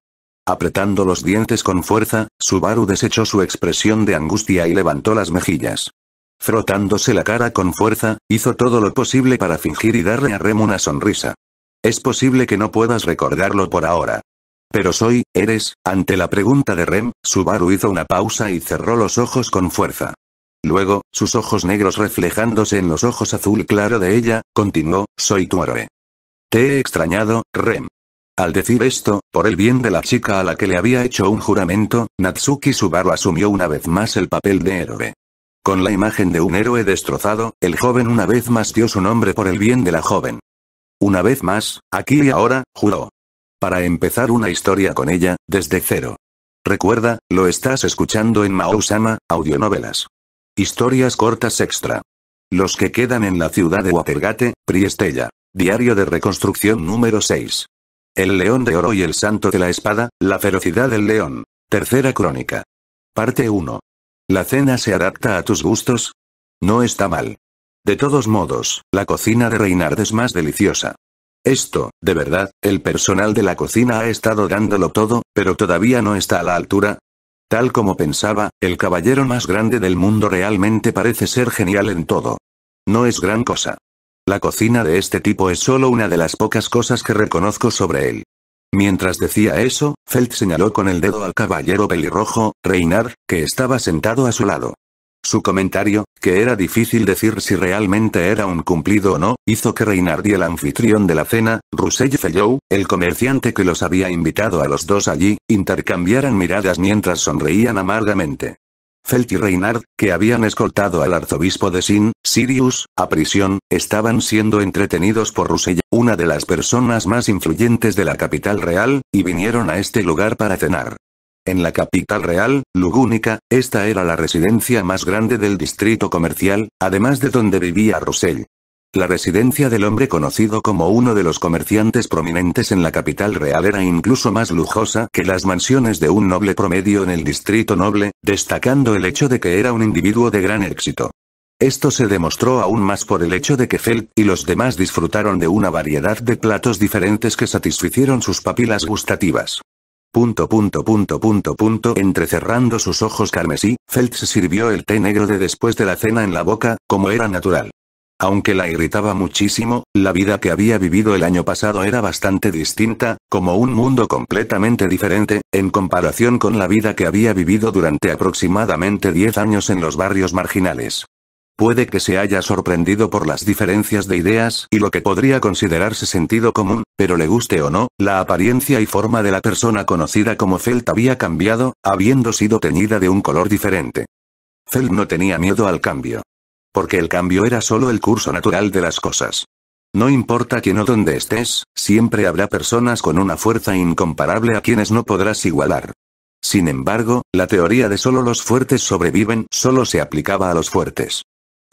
Apretando los dientes con fuerza, Subaru desechó su expresión de angustia y levantó las mejillas. Frotándose la cara con fuerza, hizo todo lo posible para fingir y darle a Rem una sonrisa. Es posible que no puedas recordarlo por ahora. Pero soy, eres, ante la pregunta de Rem, Subaru hizo una pausa y cerró los ojos con fuerza. Luego, sus ojos negros reflejándose en los ojos azul claro de ella, continuó, soy tu héroe. Te he extrañado, Rem. Al decir esto, por el bien de la chica a la que le había hecho un juramento, Natsuki Subaru asumió una vez más el papel de héroe. Con la imagen de un héroe destrozado, el joven una vez más dio su nombre por el bien de la joven. Una vez más, aquí y ahora, juró. Para empezar una historia con ella, desde cero. Recuerda, lo estás escuchando en Maousama, audionovelas. Historias cortas extra. Los que quedan en la ciudad de Watergate, Priestella. Diario de reconstrucción número 6. El león de oro y el santo de la espada, la ferocidad del león. Tercera crónica. Parte 1. La cena se adapta a tus gustos. No está mal. De todos modos, la cocina de reynard es más deliciosa. Esto, de verdad, el personal de la cocina ha estado dándolo todo, pero todavía no está a la altura. Tal como pensaba, el caballero más grande del mundo realmente parece ser genial en todo. No es gran cosa. La cocina de este tipo es solo una de las pocas cosas que reconozco sobre él. Mientras decía eso, Felt señaló con el dedo al caballero pelirrojo, Reynard, que estaba sentado a su lado. Su comentario, que era difícil decir si realmente era un cumplido o no, hizo que Reynard y el anfitrión de la cena, Rusell Fellow, el comerciante que los había invitado a los dos allí, intercambiaran miradas mientras sonreían amargamente. Felt y Reynard, que habían escoltado al arzobispo de Sin, Sirius, a prisión, estaban siendo entretenidos por Rusella, una de las personas más influyentes de la capital real, y vinieron a este lugar para cenar. En la capital real, Lugúnica, esta era la residencia más grande del distrito comercial, además de donde vivía Rusell. La residencia del hombre conocido como uno de los comerciantes prominentes en la capital real era incluso más lujosa que las mansiones de un noble promedio en el distrito noble, destacando el hecho de que era un individuo de gran éxito. Esto se demostró aún más por el hecho de que Felt y los demás disfrutaron de una variedad de platos diferentes que satisficieron sus papilas gustativas. Punto punto punto punto punto entrecerrando sus ojos carmesí, Felt se sirvió el té negro de después de la cena en la boca, como era natural. Aunque la irritaba muchísimo, la vida que había vivido el año pasado era bastante distinta, como un mundo completamente diferente, en comparación con la vida que había vivido durante aproximadamente 10 años en los barrios marginales. Puede que se haya sorprendido por las diferencias de ideas y lo que podría considerarse sentido común, pero le guste o no, la apariencia y forma de la persona conocida como Felt había cambiado, habiendo sido teñida de un color diferente. Felt no tenía miedo al cambio. Porque el cambio era solo el curso natural de las cosas. No importa quién o dónde estés, siempre habrá personas con una fuerza incomparable a quienes no podrás igualar. Sin embargo, la teoría de solo los fuertes sobreviven solo se aplicaba a los fuertes.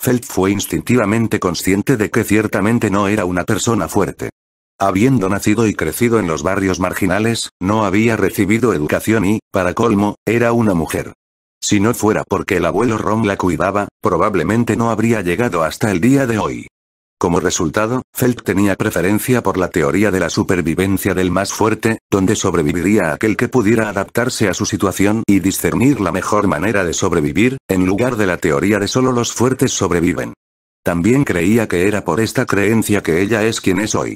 Felt fue instintivamente consciente de que ciertamente no era una persona fuerte. Habiendo nacido y crecido en los barrios marginales, no había recibido educación y, para colmo, era una mujer. Si no fuera porque el abuelo Ron la cuidaba, probablemente no habría llegado hasta el día de hoy. Como resultado, Felt tenía preferencia por la teoría de la supervivencia del más fuerte, donde sobreviviría aquel que pudiera adaptarse a su situación y discernir la mejor manera de sobrevivir, en lugar de la teoría de solo los fuertes sobreviven. También creía que era por esta creencia que ella es quien es hoy.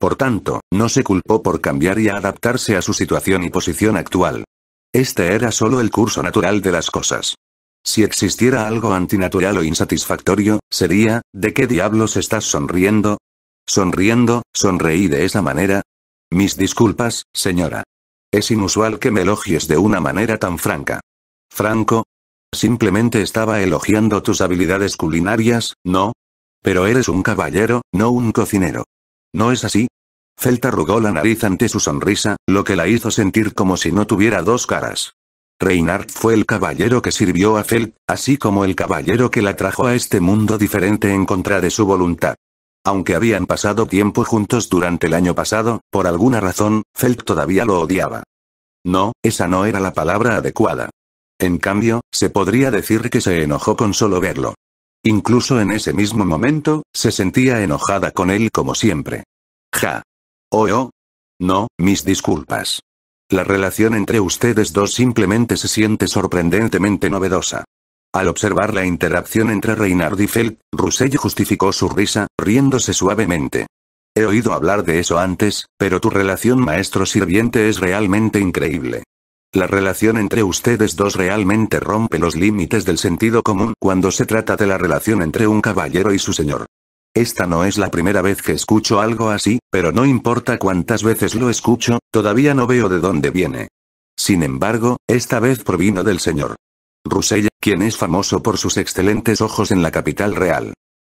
Por tanto, no se culpó por cambiar y adaptarse a su situación y posición actual. Este era solo el curso natural de las cosas. Si existiera algo antinatural o insatisfactorio, sería, ¿de qué diablos estás sonriendo? Sonriendo, sonreí de esa manera. Mis disculpas, señora. Es inusual que me elogies de una manera tan franca. Franco. Simplemente estaba elogiando tus habilidades culinarias, ¿no? Pero eres un caballero, no un cocinero. ¿No es así? Felt arrugó la nariz ante su sonrisa, lo que la hizo sentir como si no tuviera dos caras. Reinhardt fue el caballero que sirvió a Felt, así como el caballero que la trajo a este mundo diferente en contra de su voluntad. Aunque habían pasado tiempo juntos durante el año pasado, por alguna razón, Felt todavía lo odiaba. No, esa no era la palabra adecuada. En cambio, se podría decir que se enojó con solo verlo. Incluso en ese mismo momento, se sentía enojada con él como siempre. Ja. Oh, oh. No, mis disculpas. La relación entre ustedes dos simplemente se siente sorprendentemente novedosa. Al observar la interacción entre Reinhard y Feld, Russell justificó su risa, riéndose suavemente. He oído hablar de eso antes, pero tu relación maestro-sirviente es realmente increíble. La relación entre ustedes dos realmente rompe los límites del sentido común cuando se trata de la relación entre un caballero y su señor. Esta no es la primera vez que escucho algo así, pero no importa cuántas veces lo escucho, todavía no veo de dónde viene. Sin embargo, esta vez provino del señor. Rusella, quien es famoso por sus excelentes ojos en la capital real.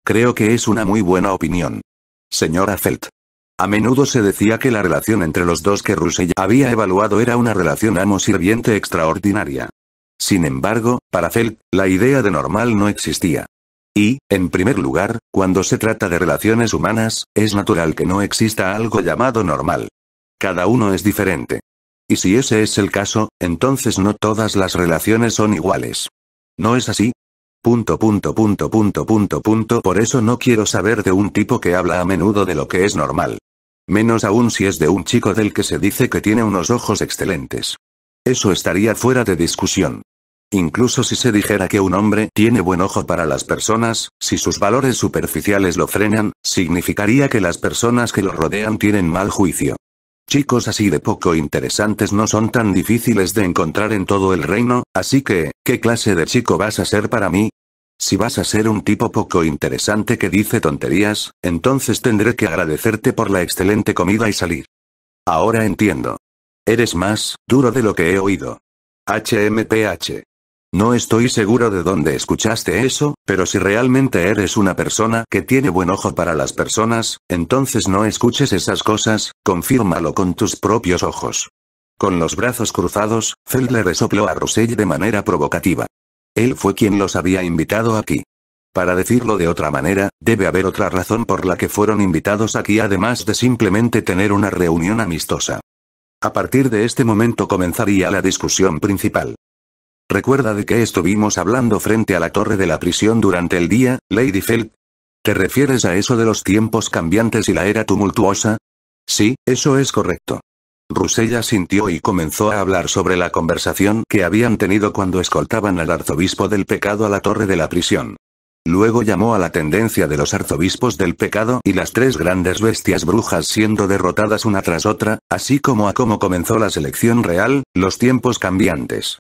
Creo que es una muy buena opinión. Señora Felt. A menudo se decía que la relación entre los dos que Rusella había evaluado era una relación amo-sirviente extraordinaria. Sin embargo, para Felt, la idea de normal no existía. Y, en primer lugar, cuando se trata de relaciones humanas, es natural que no exista algo llamado normal. Cada uno es diferente. Y si ese es el caso, entonces no todas las relaciones son iguales. ¿No es así? Punto punto punto punto punto punto por eso no quiero saber de un tipo que habla a menudo de lo que es normal. Menos aún si es de un chico del que se dice que tiene unos ojos excelentes. Eso estaría fuera de discusión. Incluso si se dijera que un hombre tiene buen ojo para las personas, si sus valores superficiales lo frenan, significaría que las personas que lo rodean tienen mal juicio. Chicos así de poco interesantes no son tan difíciles de encontrar en todo el reino, así que, ¿qué clase de chico vas a ser para mí? Si vas a ser un tipo poco interesante que dice tonterías, entonces tendré que agradecerte por la excelente comida y salir. Ahora entiendo. Eres más, duro de lo que he oído. HMPH. No estoy seguro de dónde escuchaste eso, pero si realmente eres una persona que tiene buen ojo para las personas, entonces no escuches esas cosas, confírmalo con tus propios ojos. Con los brazos cruzados, le resopló a Russell de manera provocativa. Él fue quien los había invitado aquí. Para decirlo de otra manera, debe haber otra razón por la que fueron invitados aquí además de simplemente tener una reunión amistosa. A partir de este momento comenzaría la discusión principal. Recuerda de que estuvimos hablando frente a la torre de la prisión durante el día, Lady Felt. ¿Te refieres a eso de los tiempos cambiantes y la era tumultuosa? Sí, eso es correcto. Rusella sintió y comenzó a hablar sobre la conversación que habían tenido cuando escoltaban al arzobispo del pecado a la torre de la prisión. Luego llamó a la tendencia de los arzobispos del pecado y las tres grandes bestias brujas siendo derrotadas una tras otra, así como a cómo comenzó la selección real, los tiempos cambiantes.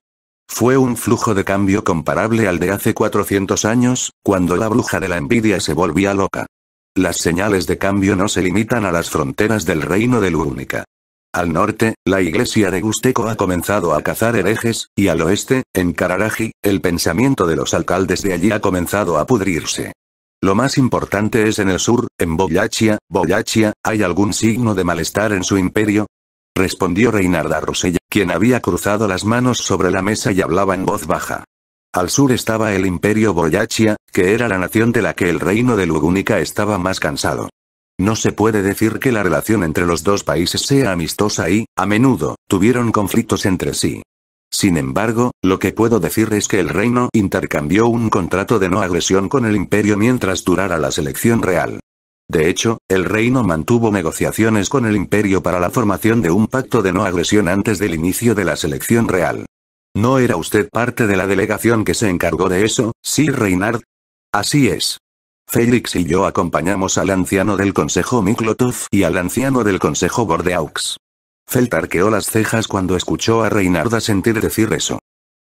Fue un flujo de cambio comparable al de hace 400 años, cuando la bruja de la envidia se volvía loca. Las señales de cambio no se limitan a las fronteras del reino de Lúrnica. Al norte, la iglesia de Gusteco ha comenzado a cazar herejes, y al oeste, en Cararaji, el pensamiento de los alcaldes de allí ha comenzado a pudrirse. Lo más importante es en el sur, en Boyachia, Boyachia, ¿hay algún signo de malestar en su imperio? respondió Reinarda Rosella, quien había cruzado las manos sobre la mesa y hablaba en voz baja. Al sur estaba el imperio Boyachia, que era la nación de la que el reino de Lugúnica estaba más cansado. No se puede decir que la relación entre los dos países sea amistosa y, a menudo, tuvieron conflictos entre sí. Sin embargo, lo que puedo decir es que el reino intercambió un contrato de no agresión con el imperio mientras durara la selección real. De hecho, el reino mantuvo negociaciones con el imperio para la formación de un pacto de no agresión antes del inicio de la selección real. ¿No era usted parte de la delegación que se encargó de eso, sí Reinhard? Así es. Félix y yo acompañamos al anciano del Consejo Miklotov y al anciano del Consejo Bordeaux. Felt arqueó las cejas cuando escuchó a Reinhard sentir decir eso.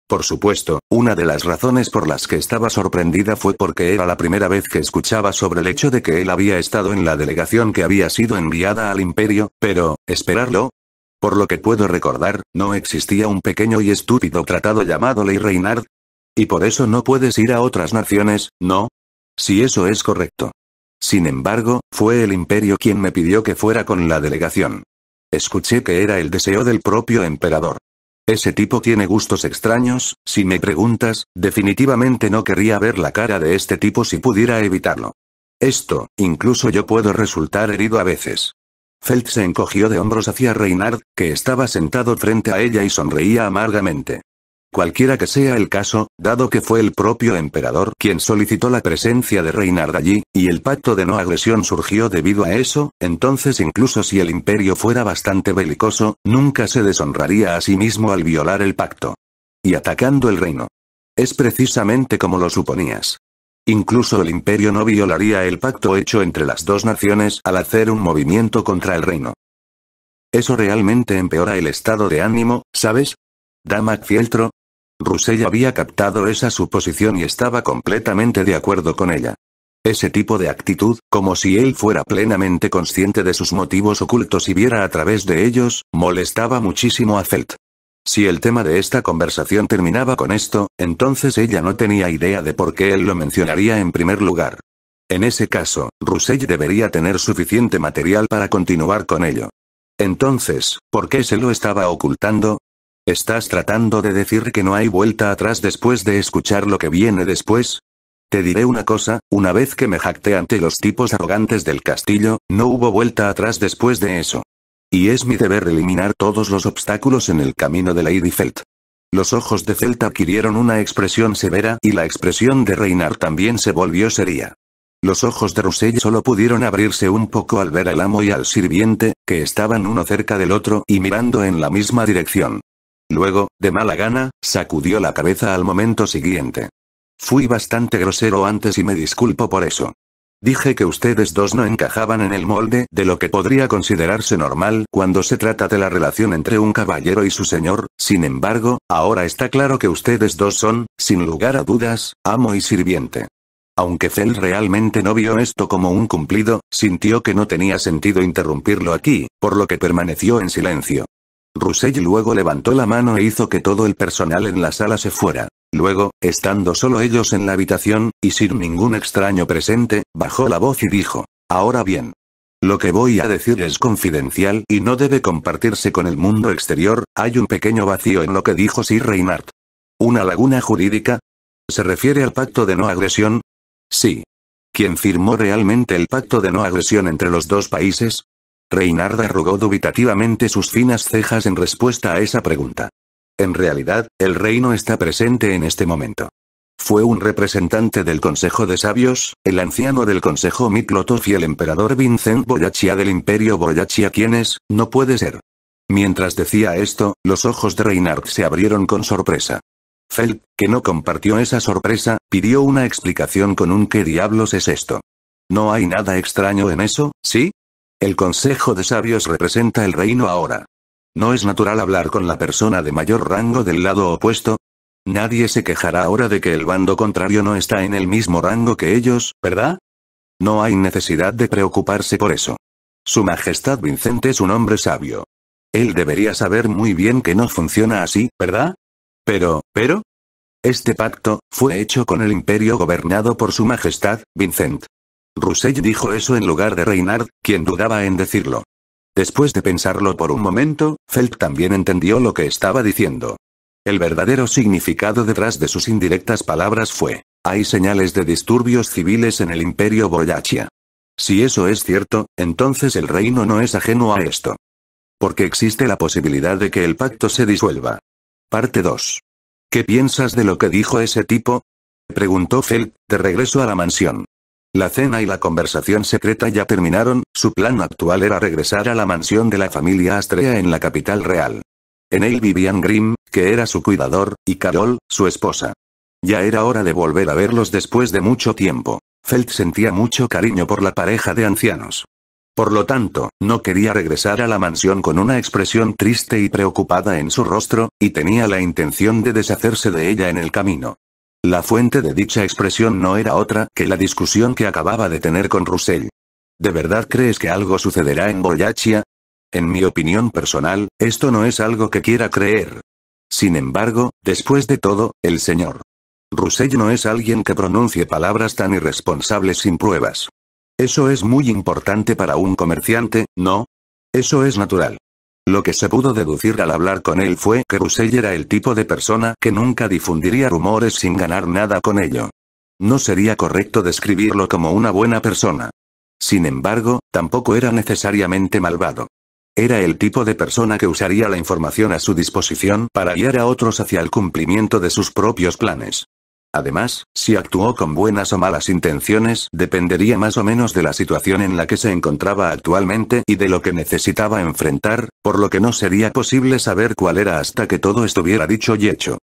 Por supuesto, una de las razones por las que estaba sorprendida fue porque era la primera vez que escuchaba sobre el hecho de que él había estado en la delegación que había sido enviada al imperio, pero, esperarlo. Por lo que puedo recordar, no existía un pequeño y estúpido tratado llamado Ley Reinard. Y por eso no puedes ir a otras naciones, ¿no? Si eso es correcto. Sin embargo, fue el imperio quien me pidió que fuera con la delegación. Escuché que era el deseo del propio emperador. Ese tipo tiene gustos extraños, si me preguntas, definitivamente no querría ver la cara de este tipo si pudiera evitarlo. Esto, incluso yo puedo resultar herido a veces. Felt se encogió de hombros hacia Reynard, que estaba sentado frente a ella y sonreía amargamente. Cualquiera que sea el caso, dado que fue el propio emperador quien solicitó la presencia de Reynard allí, y el pacto de no agresión surgió debido a eso, entonces incluso si el imperio fuera bastante belicoso, nunca se deshonraría a sí mismo al violar el pacto. Y atacando el reino. Es precisamente como lo suponías. Incluso el imperio no violaría el pacto hecho entre las dos naciones al hacer un movimiento contra el reino. Eso realmente empeora el estado de ánimo, ¿sabes? Damac Fieltro, Russell había captado esa suposición y estaba completamente de acuerdo con ella. Ese tipo de actitud, como si él fuera plenamente consciente de sus motivos ocultos y viera a través de ellos, molestaba muchísimo a Felt. Si el tema de esta conversación terminaba con esto, entonces ella no tenía idea de por qué él lo mencionaría en primer lugar. En ese caso, Russell debería tener suficiente material para continuar con ello. Entonces, ¿por qué se lo estaba ocultando? ¿Estás tratando de decir que no hay vuelta atrás después de escuchar lo que viene después? Te diré una cosa, una vez que me jacté ante los tipos arrogantes del castillo, no hubo vuelta atrás después de eso. Y es mi deber eliminar todos los obstáculos en el camino de Lady Felt. Los ojos de Felt adquirieron una expresión severa y la expresión de Reinar también se volvió seria. Los ojos de Rusell solo pudieron abrirse un poco al ver al amo y al sirviente, que estaban uno cerca del otro y mirando en la misma dirección. Luego, de mala gana, sacudió la cabeza al momento siguiente. Fui bastante grosero antes y me disculpo por eso. Dije que ustedes dos no encajaban en el molde de lo que podría considerarse normal cuando se trata de la relación entre un caballero y su señor, sin embargo, ahora está claro que ustedes dos son, sin lugar a dudas, amo y sirviente. Aunque Zell realmente no vio esto como un cumplido, sintió que no tenía sentido interrumpirlo aquí, por lo que permaneció en silencio. Roussey luego levantó la mano e hizo que todo el personal en la sala se fuera. Luego, estando solo ellos en la habitación, y sin ningún extraño presente, bajó la voz y dijo, Ahora bien. Lo que voy a decir es confidencial y no debe compartirse con el mundo exterior, hay un pequeño vacío en lo que dijo Sir Reinhardt. ¿Una laguna jurídica? ¿Se refiere al pacto de no agresión? Sí. ¿Quién firmó realmente el pacto de no agresión entre los dos países? reynard arrugó dubitativamente sus finas cejas en respuesta a esa pregunta. En realidad, el reino está presente en este momento. Fue un representante del Consejo de Sabios, el anciano del Consejo Miklotov y el emperador Vincent Boyachia del Imperio Boyachia quienes, no puede ser. Mientras decía esto, los ojos de Reinhard se abrieron con sorpresa. Felt, que no compartió esa sorpresa, pidió una explicación con un ¿qué diablos es esto? No hay nada extraño en eso, ¿sí? El Consejo de Sabios representa el reino ahora. ¿No es natural hablar con la persona de mayor rango del lado opuesto? Nadie se quejará ahora de que el bando contrario no está en el mismo rango que ellos, ¿verdad? No hay necesidad de preocuparse por eso. Su Majestad Vincente es un hombre sabio. Él debería saber muy bien que no funciona así, ¿verdad? Pero, pero... Este pacto, fue hecho con el imperio gobernado por su Majestad, Vincent. Russell dijo eso en lugar de Reynard, quien dudaba en decirlo. Después de pensarlo por un momento, Felt también entendió lo que estaba diciendo. El verdadero significado detrás de sus indirectas palabras fue, hay señales de disturbios civiles en el imperio Boyachia. Si eso es cierto, entonces el reino no es ajeno a esto. Porque existe la posibilidad de que el pacto se disuelva. Parte 2. ¿Qué piensas de lo que dijo ese tipo? Preguntó Felt, de regreso a la mansión. La cena y la conversación secreta ya terminaron, su plan actual era regresar a la mansión de la familia Astrea en la capital real. En él vivían Grimm, que era su cuidador, y Carol, su esposa. Ya era hora de volver a verlos después de mucho tiempo. Felt sentía mucho cariño por la pareja de ancianos. Por lo tanto, no quería regresar a la mansión con una expresión triste y preocupada en su rostro, y tenía la intención de deshacerse de ella en el camino. La fuente de dicha expresión no era otra que la discusión que acababa de tener con Rusell. ¿De verdad crees que algo sucederá en Boyachia? En mi opinión personal, esto no es algo que quiera creer. Sin embargo, después de todo, el señor Rusell no es alguien que pronuncie palabras tan irresponsables sin pruebas. Eso es muy importante para un comerciante, ¿no? Eso es natural. Lo que se pudo deducir al hablar con él fue que Russell era el tipo de persona que nunca difundiría rumores sin ganar nada con ello. No sería correcto describirlo como una buena persona. Sin embargo, tampoco era necesariamente malvado. Era el tipo de persona que usaría la información a su disposición para guiar a otros hacia el cumplimiento de sus propios planes. Además, si actuó con buenas o malas intenciones dependería más o menos de la situación en la que se encontraba actualmente y de lo que necesitaba enfrentar, por lo que no sería posible saber cuál era hasta que todo estuviera dicho y hecho.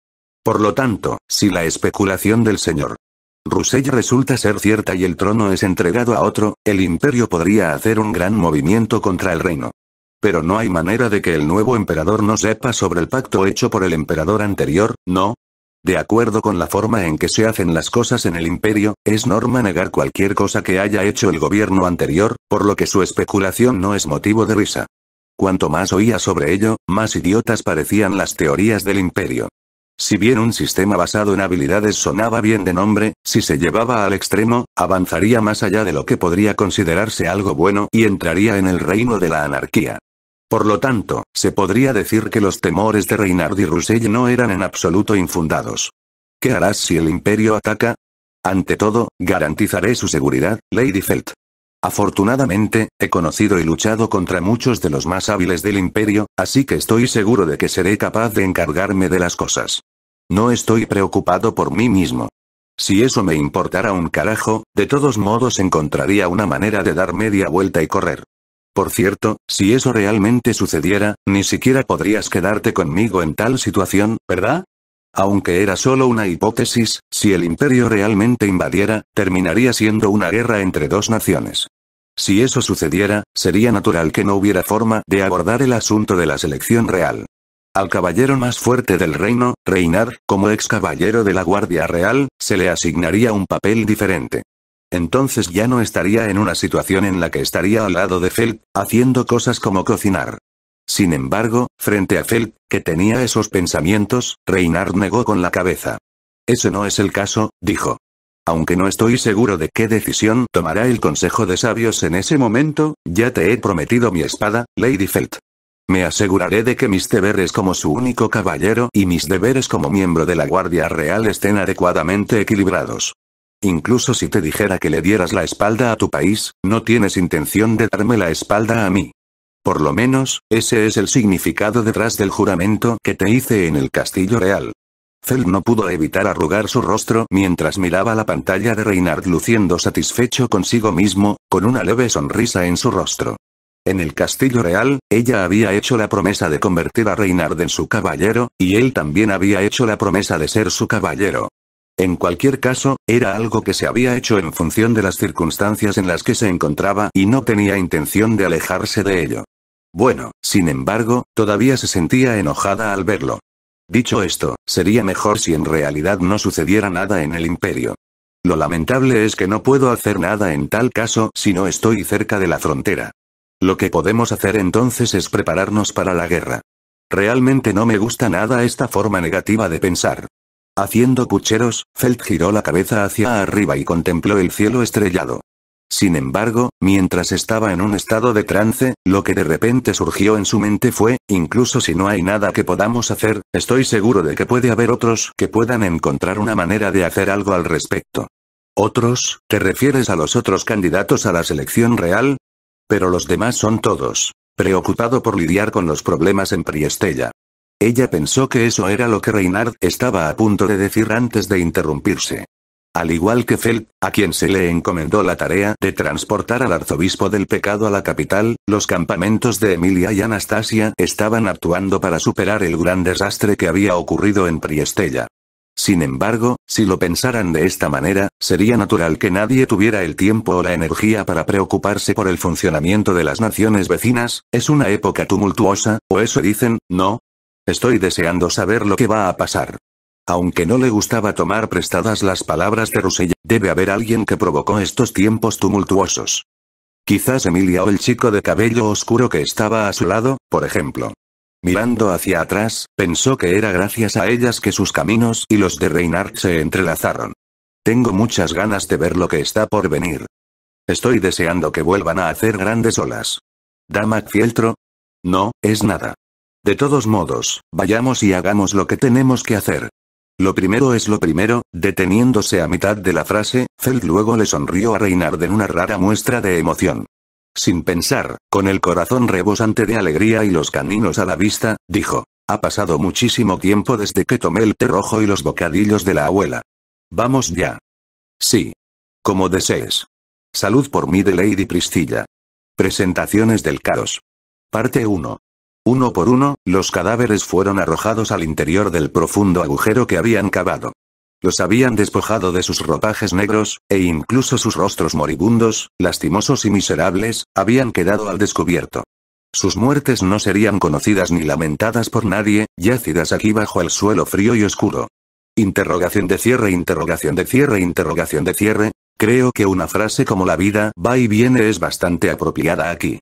Por lo tanto, si la especulación del señor Rusell resulta ser cierta y el trono es entregado a otro, el imperio podría hacer un gran movimiento contra el reino. Pero no hay manera de que el nuevo emperador no sepa sobre el pacto hecho por el emperador anterior, ¿no? De acuerdo con la forma en que se hacen las cosas en el imperio, es norma negar cualquier cosa que haya hecho el gobierno anterior, por lo que su especulación no es motivo de risa. Cuanto más oía sobre ello, más idiotas parecían las teorías del imperio. Si bien un sistema basado en habilidades sonaba bien de nombre, si se llevaba al extremo, avanzaría más allá de lo que podría considerarse algo bueno y entraría en el reino de la anarquía. Por lo tanto, se podría decir que los temores de Reynard y Russell no eran en absoluto infundados. ¿Qué harás si el imperio ataca? Ante todo, garantizaré su seguridad, Lady Felt. Afortunadamente, he conocido y luchado contra muchos de los más hábiles del imperio, así que estoy seguro de que seré capaz de encargarme de las cosas. No estoy preocupado por mí mismo. Si eso me importara un carajo, de todos modos encontraría una manera de dar media vuelta y correr. Por cierto, si eso realmente sucediera, ni siquiera podrías quedarte conmigo en tal situación, ¿verdad? Aunque era solo una hipótesis, si el imperio realmente invadiera, terminaría siendo una guerra entre dos naciones. Si eso sucediera, sería natural que no hubiera forma de abordar el asunto de la selección real. Al caballero más fuerte del reino, Reinar, como ex caballero de la Guardia Real, se le asignaría un papel diferente. Entonces ya no estaría en una situación en la que estaría al lado de Felt, haciendo cosas como cocinar. Sin embargo, frente a Felt, que tenía esos pensamientos, Reinhard negó con la cabeza. Ese no es el caso, dijo. Aunque no estoy seguro de qué decisión tomará el Consejo de Sabios en ese momento, ya te he prometido mi espada, Lady Felt. Me aseguraré de que mis deberes como su único caballero y mis deberes como miembro de la Guardia Real estén adecuadamente equilibrados. Incluso si te dijera que le dieras la espalda a tu país, no tienes intención de darme la espalda a mí. Por lo menos, ese es el significado detrás del juramento que te hice en el Castillo Real. Fel no pudo evitar arrugar su rostro mientras miraba la pantalla de Reynard luciendo satisfecho consigo mismo, con una leve sonrisa en su rostro. En el Castillo Real, ella había hecho la promesa de convertir a Reinhard en su caballero, y él también había hecho la promesa de ser su caballero. En cualquier caso, era algo que se había hecho en función de las circunstancias en las que se encontraba y no tenía intención de alejarse de ello. Bueno, sin embargo, todavía se sentía enojada al verlo. Dicho esto, sería mejor si en realidad no sucediera nada en el imperio. Lo lamentable es que no puedo hacer nada en tal caso si no estoy cerca de la frontera. Lo que podemos hacer entonces es prepararnos para la guerra. Realmente no me gusta nada esta forma negativa de pensar. Haciendo pucheros, Felt giró la cabeza hacia arriba y contempló el cielo estrellado. Sin embargo, mientras estaba en un estado de trance, lo que de repente surgió en su mente fue, incluso si no hay nada que podamos hacer, estoy seguro de que puede haber otros que puedan encontrar una manera de hacer algo al respecto. ¿Otros? ¿Te refieres a los otros candidatos a la selección real? Pero los demás son todos. Preocupado por lidiar con los problemas en Priestella. Ella pensó que eso era lo que Reynard estaba a punto de decir antes de interrumpirse. Al igual que Felt, a quien se le encomendó la tarea de transportar al arzobispo del pecado a la capital, los campamentos de Emilia y Anastasia estaban actuando para superar el gran desastre que había ocurrido en Priestella. Sin embargo, si lo pensaran de esta manera, sería natural que nadie tuviera el tiempo o la energía para preocuparse por el funcionamiento de las naciones vecinas, es una época tumultuosa, o eso dicen, no, Estoy deseando saber lo que va a pasar. Aunque no le gustaba tomar prestadas las palabras de Rusella, debe haber alguien que provocó estos tiempos tumultuosos. Quizás Emilia o el chico de cabello oscuro que estaba a su lado, por ejemplo. Mirando hacia atrás, pensó que era gracias a ellas que sus caminos y los de Reinar se entrelazaron. Tengo muchas ganas de ver lo que está por venir. Estoy deseando que vuelvan a hacer grandes olas. Dama Fieltro. No, es nada. De todos modos, vayamos y hagamos lo que tenemos que hacer. Lo primero es lo primero, deteniéndose a mitad de la frase, Feld luego le sonrió a Reinhard en una rara muestra de emoción. Sin pensar, con el corazón rebosante de alegría y los caninos a la vista, dijo, ha pasado muchísimo tiempo desde que tomé el té rojo y los bocadillos de la abuela. Vamos ya. Sí. Como desees. Salud por mí de Lady Priscilla. Presentaciones del caos. Parte 1. Uno por uno, los cadáveres fueron arrojados al interior del profundo agujero que habían cavado. Los habían despojado de sus ropajes negros, e incluso sus rostros moribundos, lastimosos y miserables, habían quedado al descubierto. Sus muertes no serían conocidas ni lamentadas por nadie, yácidas aquí bajo el suelo frío y oscuro. Interrogación de cierre, interrogación de cierre, interrogación de cierre. Creo que una frase como la vida va y viene es bastante apropiada aquí.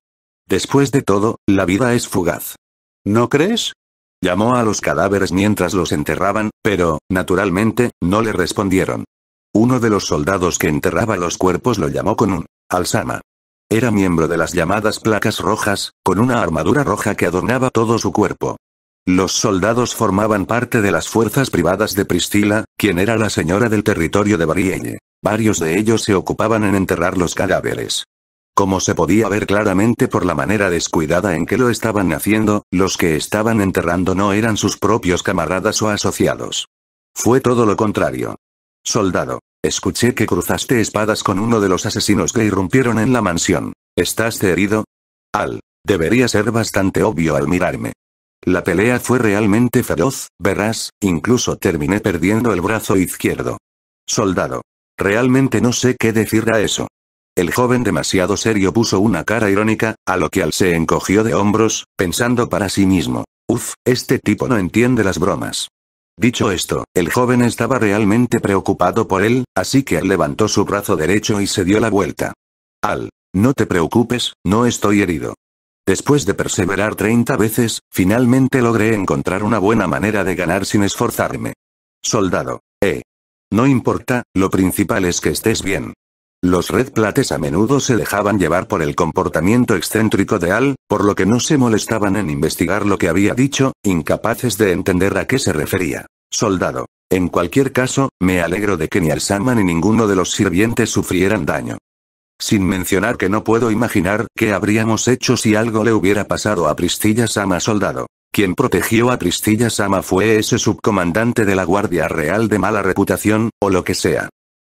Después de todo, la vida es fugaz. ¿No crees? Llamó a los cadáveres mientras los enterraban, pero, naturalmente, no le respondieron. Uno de los soldados que enterraba los cuerpos lo llamó con un alzama. Era miembro de las llamadas placas rojas, con una armadura roja que adornaba todo su cuerpo. Los soldados formaban parte de las fuerzas privadas de Priscila, quien era la señora del territorio de Barielle. Varios de ellos se ocupaban en enterrar los cadáveres. Como se podía ver claramente por la manera descuidada en que lo estaban haciendo, los que estaban enterrando no eran sus propios camaradas o asociados. Fue todo lo contrario. Soldado, escuché que cruzaste espadas con uno de los asesinos que irrumpieron en la mansión. ¿Estás herido? Al. Debería ser bastante obvio al mirarme. La pelea fue realmente feroz, verás, incluso terminé perdiendo el brazo izquierdo. Soldado. Realmente no sé qué decir a eso. El joven demasiado serio puso una cara irónica, a lo que Al se encogió de hombros, pensando para sí mismo. Uf, este tipo no entiende las bromas. Dicho esto, el joven estaba realmente preocupado por él, así que Al levantó su brazo derecho y se dio la vuelta. Al, no te preocupes, no estoy herido. Después de perseverar 30 veces, finalmente logré encontrar una buena manera de ganar sin esforzarme. Soldado. Eh. No importa, lo principal es que estés bien. Los Red Plates a menudo se dejaban llevar por el comportamiento excéntrico de Al, por lo que no se molestaban en investigar lo que había dicho, incapaces de entender a qué se refería. Soldado. En cualquier caso, me alegro de que ni al Sama ni ninguno de los sirvientes sufrieran daño. Sin mencionar que no puedo imaginar qué habríamos hecho si algo le hubiera pasado a Pristilla Sama soldado. Quien protegió a Pristilla Sama fue ese subcomandante de la Guardia Real de mala reputación, o lo que sea.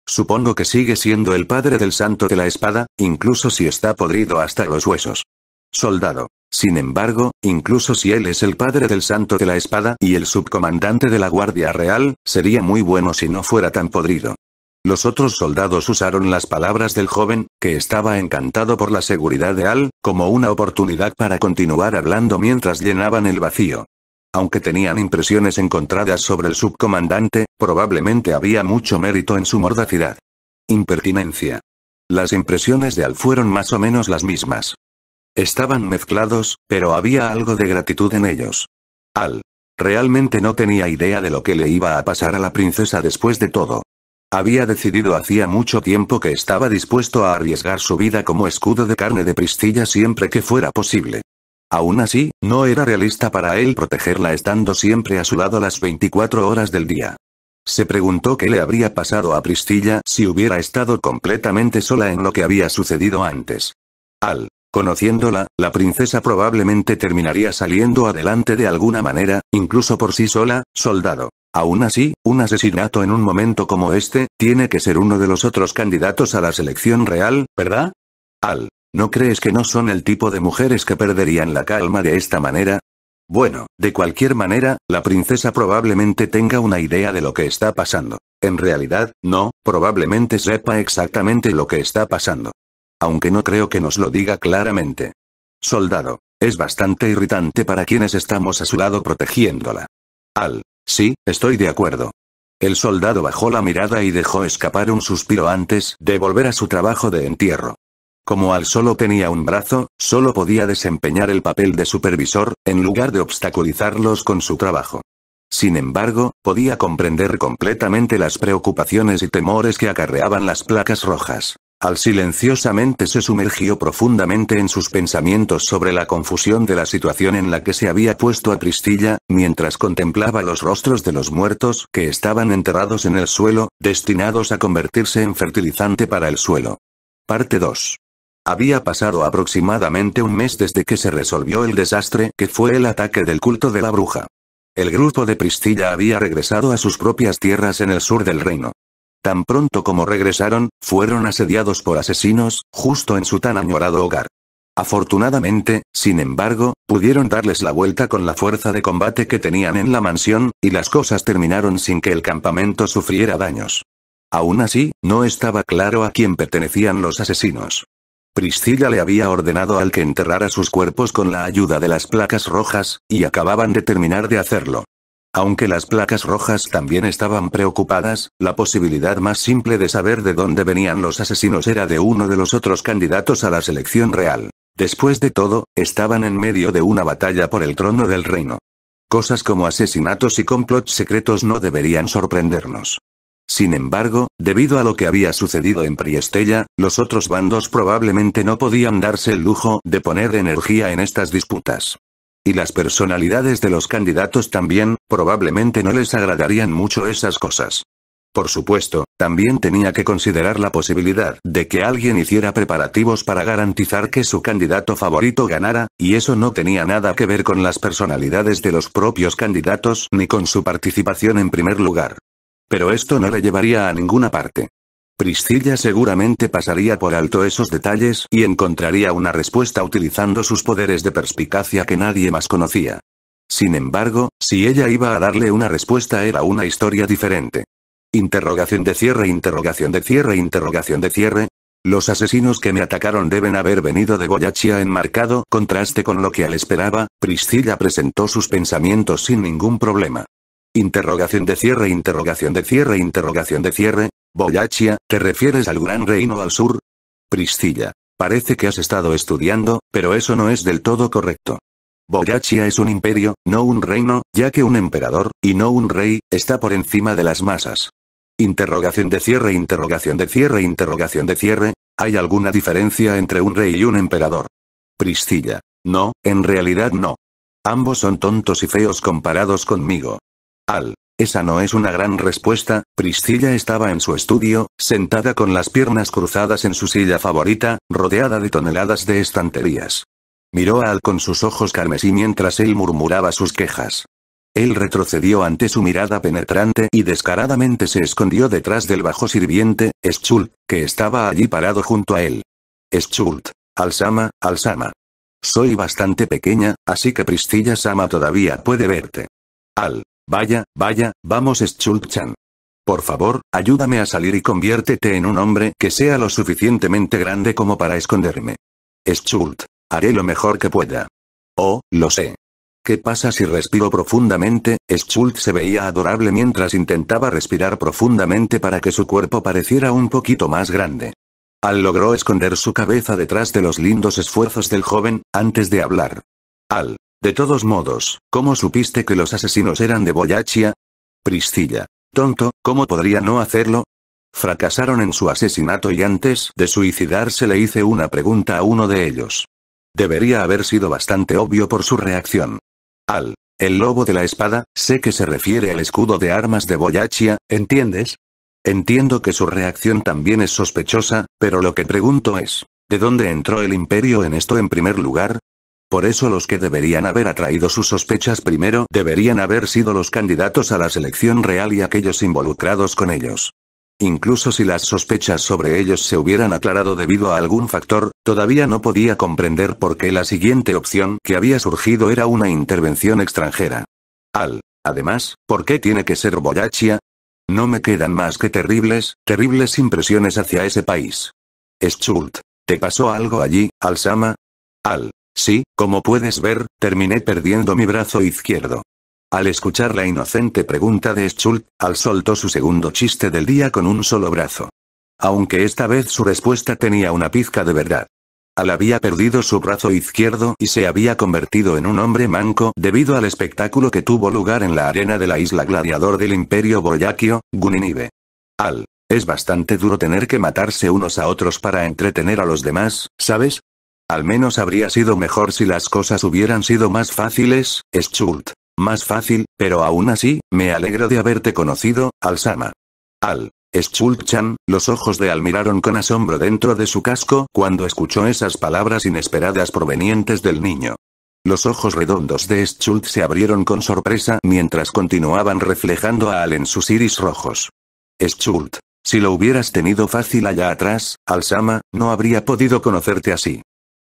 Supongo que sigue siendo el padre del santo de la espada, incluso si está podrido hasta los huesos. Soldado. Sin embargo, incluso si él es el padre del santo de la espada y el subcomandante de la Guardia Real, sería muy bueno si no fuera tan podrido. Los otros soldados usaron las palabras del joven, que estaba encantado por la seguridad de Al, como una oportunidad para continuar hablando mientras llenaban el vacío aunque tenían impresiones encontradas sobre el subcomandante, probablemente había mucho mérito en su mordacidad. Impertinencia. Las impresiones de Al fueron más o menos las mismas. Estaban mezclados, pero había algo de gratitud en ellos. Al. Realmente no tenía idea de lo que le iba a pasar a la princesa después de todo. Había decidido hacía mucho tiempo que estaba dispuesto a arriesgar su vida como escudo de carne de pristilla siempre que fuera posible. Aún así, no era realista para él protegerla estando siempre a su lado las 24 horas del día. Se preguntó qué le habría pasado a Pristilla si hubiera estado completamente sola en lo que había sucedido antes. Al Conociéndola, la princesa probablemente terminaría saliendo adelante de alguna manera, incluso por sí sola, soldado. Aún así, un asesinato en un momento como este, tiene que ser uno de los otros candidatos a la selección real, ¿verdad? Al ¿No crees que no son el tipo de mujeres que perderían la calma de esta manera? Bueno, de cualquier manera, la princesa probablemente tenga una idea de lo que está pasando. En realidad, no, probablemente sepa exactamente lo que está pasando. Aunque no creo que nos lo diga claramente. Soldado. Es bastante irritante para quienes estamos a su lado protegiéndola. Al. Sí, estoy de acuerdo. El soldado bajó la mirada y dejó escapar un suspiro antes de volver a su trabajo de entierro. Como al solo tenía un brazo, solo podía desempeñar el papel de supervisor, en lugar de obstaculizarlos con su trabajo. Sin embargo, podía comprender completamente las preocupaciones y temores que acarreaban las placas rojas. Al silenciosamente se sumergió profundamente en sus pensamientos sobre la confusión de la situación en la que se había puesto a Tristilla, mientras contemplaba los rostros de los muertos que estaban enterrados en el suelo, destinados a convertirse en fertilizante para el suelo. Parte 2. Había pasado aproximadamente un mes desde que se resolvió el desastre que fue el ataque del culto de la bruja. El grupo de Pristilla había regresado a sus propias tierras en el sur del reino. Tan pronto como regresaron, fueron asediados por asesinos, justo en su tan añorado hogar. Afortunadamente, sin embargo, pudieron darles la vuelta con la fuerza de combate que tenían en la mansión, y las cosas terminaron sin que el campamento sufriera daños. Aún así, no estaba claro a quién pertenecían los asesinos. Priscilla le había ordenado al que enterrara sus cuerpos con la ayuda de las placas rojas, y acababan de terminar de hacerlo. Aunque las placas rojas también estaban preocupadas, la posibilidad más simple de saber de dónde venían los asesinos era de uno de los otros candidatos a la selección real. Después de todo, estaban en medio de una batalla por el trono del reino. Cosas como asesinatos y complots secretos no deberían sorprendernos. Sin embargo, debido a lo que había sucedido en Priestella, los otros bandos probablemente no podían darse el lujo de poner energía en estas disputas. Y las personalidades de los candidatos también, probablemente no les agradarían mucho esas cosas. Por supuesto, también tenía que considerar la posibilidad de que alguien hiciera preparativos para garantizar que su candidato favorito ganara, y eso no tenía nada que ver con las personalidades de los propios candidatos ni con su participación en primer lugar. Pero esto no le llevaría a ninguna parte. Priscilla seguramente pasaría por alto esos detalles y encontraría una respuesta utilizando sus poderes de perspicacia que nadie más conocía. Sin embargo, si ella iba a darle una respuesta era una historia diferente. Interrogación de cierre, interrogación de cierre, interrogación de cierre. Los asesinos que me atacaron deben haber venido de Goyachia en marcado contraste con lo que él esperaba, Priscilla presentó sus pensamientos sin ningún problema. Interrogación de cierre, interrogación de cierre, interrogación de cierre. Boyachia, ¿te refieres al gran reino al sur? Priscilla. Parece que has estado estudiando, pero eso no es del todo correcto. Boyachia es un imperio, no un reino, ya que un emperador, y no un rey, está por encima de las masas. Interrogación de cierre, interrogación de cierre, interrogación de cierre. ¿Hay alguna diferencia entre un rey y un emperador? Priscilla. No, en realidad no. Ambos son tontos y feos comparados conmigo. Al. Esa no es una gran respuesta, Priscilla estaba en su estudio, sentada con las piernas cruzadas en su silla favorita, rodeada de toneladas de estanterías. Miró a Al con sus ojos carmesí mientras él murmuraba sus quejas. Él retrocedió ante su mirada penetrante y descaradamente se escondió detrás del bajo sirviente, Schult, que estaba allí parado junto a él. Schult. Alsama, Alsama. Soy bastante pequeña, así que Pristilla Sama todavía puede verte. Al. Vaya, vaya, vamos Schultz-chan. Por favor, ayúdame a salir y conviértete en un hombre que sea lo suficientemente grande como para esconderme. Schultz, haré lo mejor que pueda. Oh, lo sé. ¿Qué pasa si respiro profundamente? Schultz se veía adorable mientras intentaba respirar profundamente para que su cuerpo pareciera un poquito más grande. Al logró esconder su cabeza detrás de los lindos esfuerzos del joven, antes de hablar. Al de todos modos, ¿cómo supiste que los asesinos eran de Boyachia? Priscilla. Tonto, ¿cómo podría no hacerlo? Fracasaron en su asesinato y antes de suicidarse le hice una pregunta a uno de ellos. Debería haber sido bastante obvio por su reacción. Al. El lobo de la espada, sé que se refiere al escudo de armas de Boyachia, ¿entiendes? Entiendo que su reacción también es sospechosa, pero lo que pregunto es, ¿de dónde entró el imperio en esto en primer lugar? Por eso los que deberían haber atraído sus sospechas primero deberían haber sido los candidatos a la selección real y aquellos involucrados con ellos. Incluso si las sospechas sobre ellos se hubieran aclarado debido a algún factor, todavía no podía comprender por qué la siguiente opción que había surgido era una intervención extranjera. Al. Además, ¿por qué tiene que ser Boyachia? No me quedan más que terribles, terribles impresiones hacia ese país. Schult. ¿Te pasó algo allí, Alsama? Al. Sí, como puedes ver, terminé perdiendo mi brazo izquierdo. Al escuchar la inocente pregunta de Schultz, Al soltó su segundo chiste del día con un solo brazo. Aunque esta vez su respuesta tenía una pizca de verdad. Al había perdido su brazo izquierdo y se había convertido en un hombre manco debido al espectáculo que tuvo lugar en la arena de la isla gladiador del imperio boyaquio, Guninibe. Al. Es bastante duro tener que matarse unos a otros para entretener a los demás, ¿sabes? Al menos habría sido mejor si las cosas hubieran sido más fáciles, Schult. Más fácil, pero aún así, me alegro de haberte conocido, Alsama. Al. schult los ojos de Al miraron con asombro dentro de su casco cuando escuchó esas palabras inesperadas provenientes del niño. Los ojos redondos de Schult se abrieron con sorpresa mientras continuaban reflejando a Al en sus iris rojos. Schult. si lo hubieras tenido fácil allá atrás, Alsama, no habría podido conocerte así.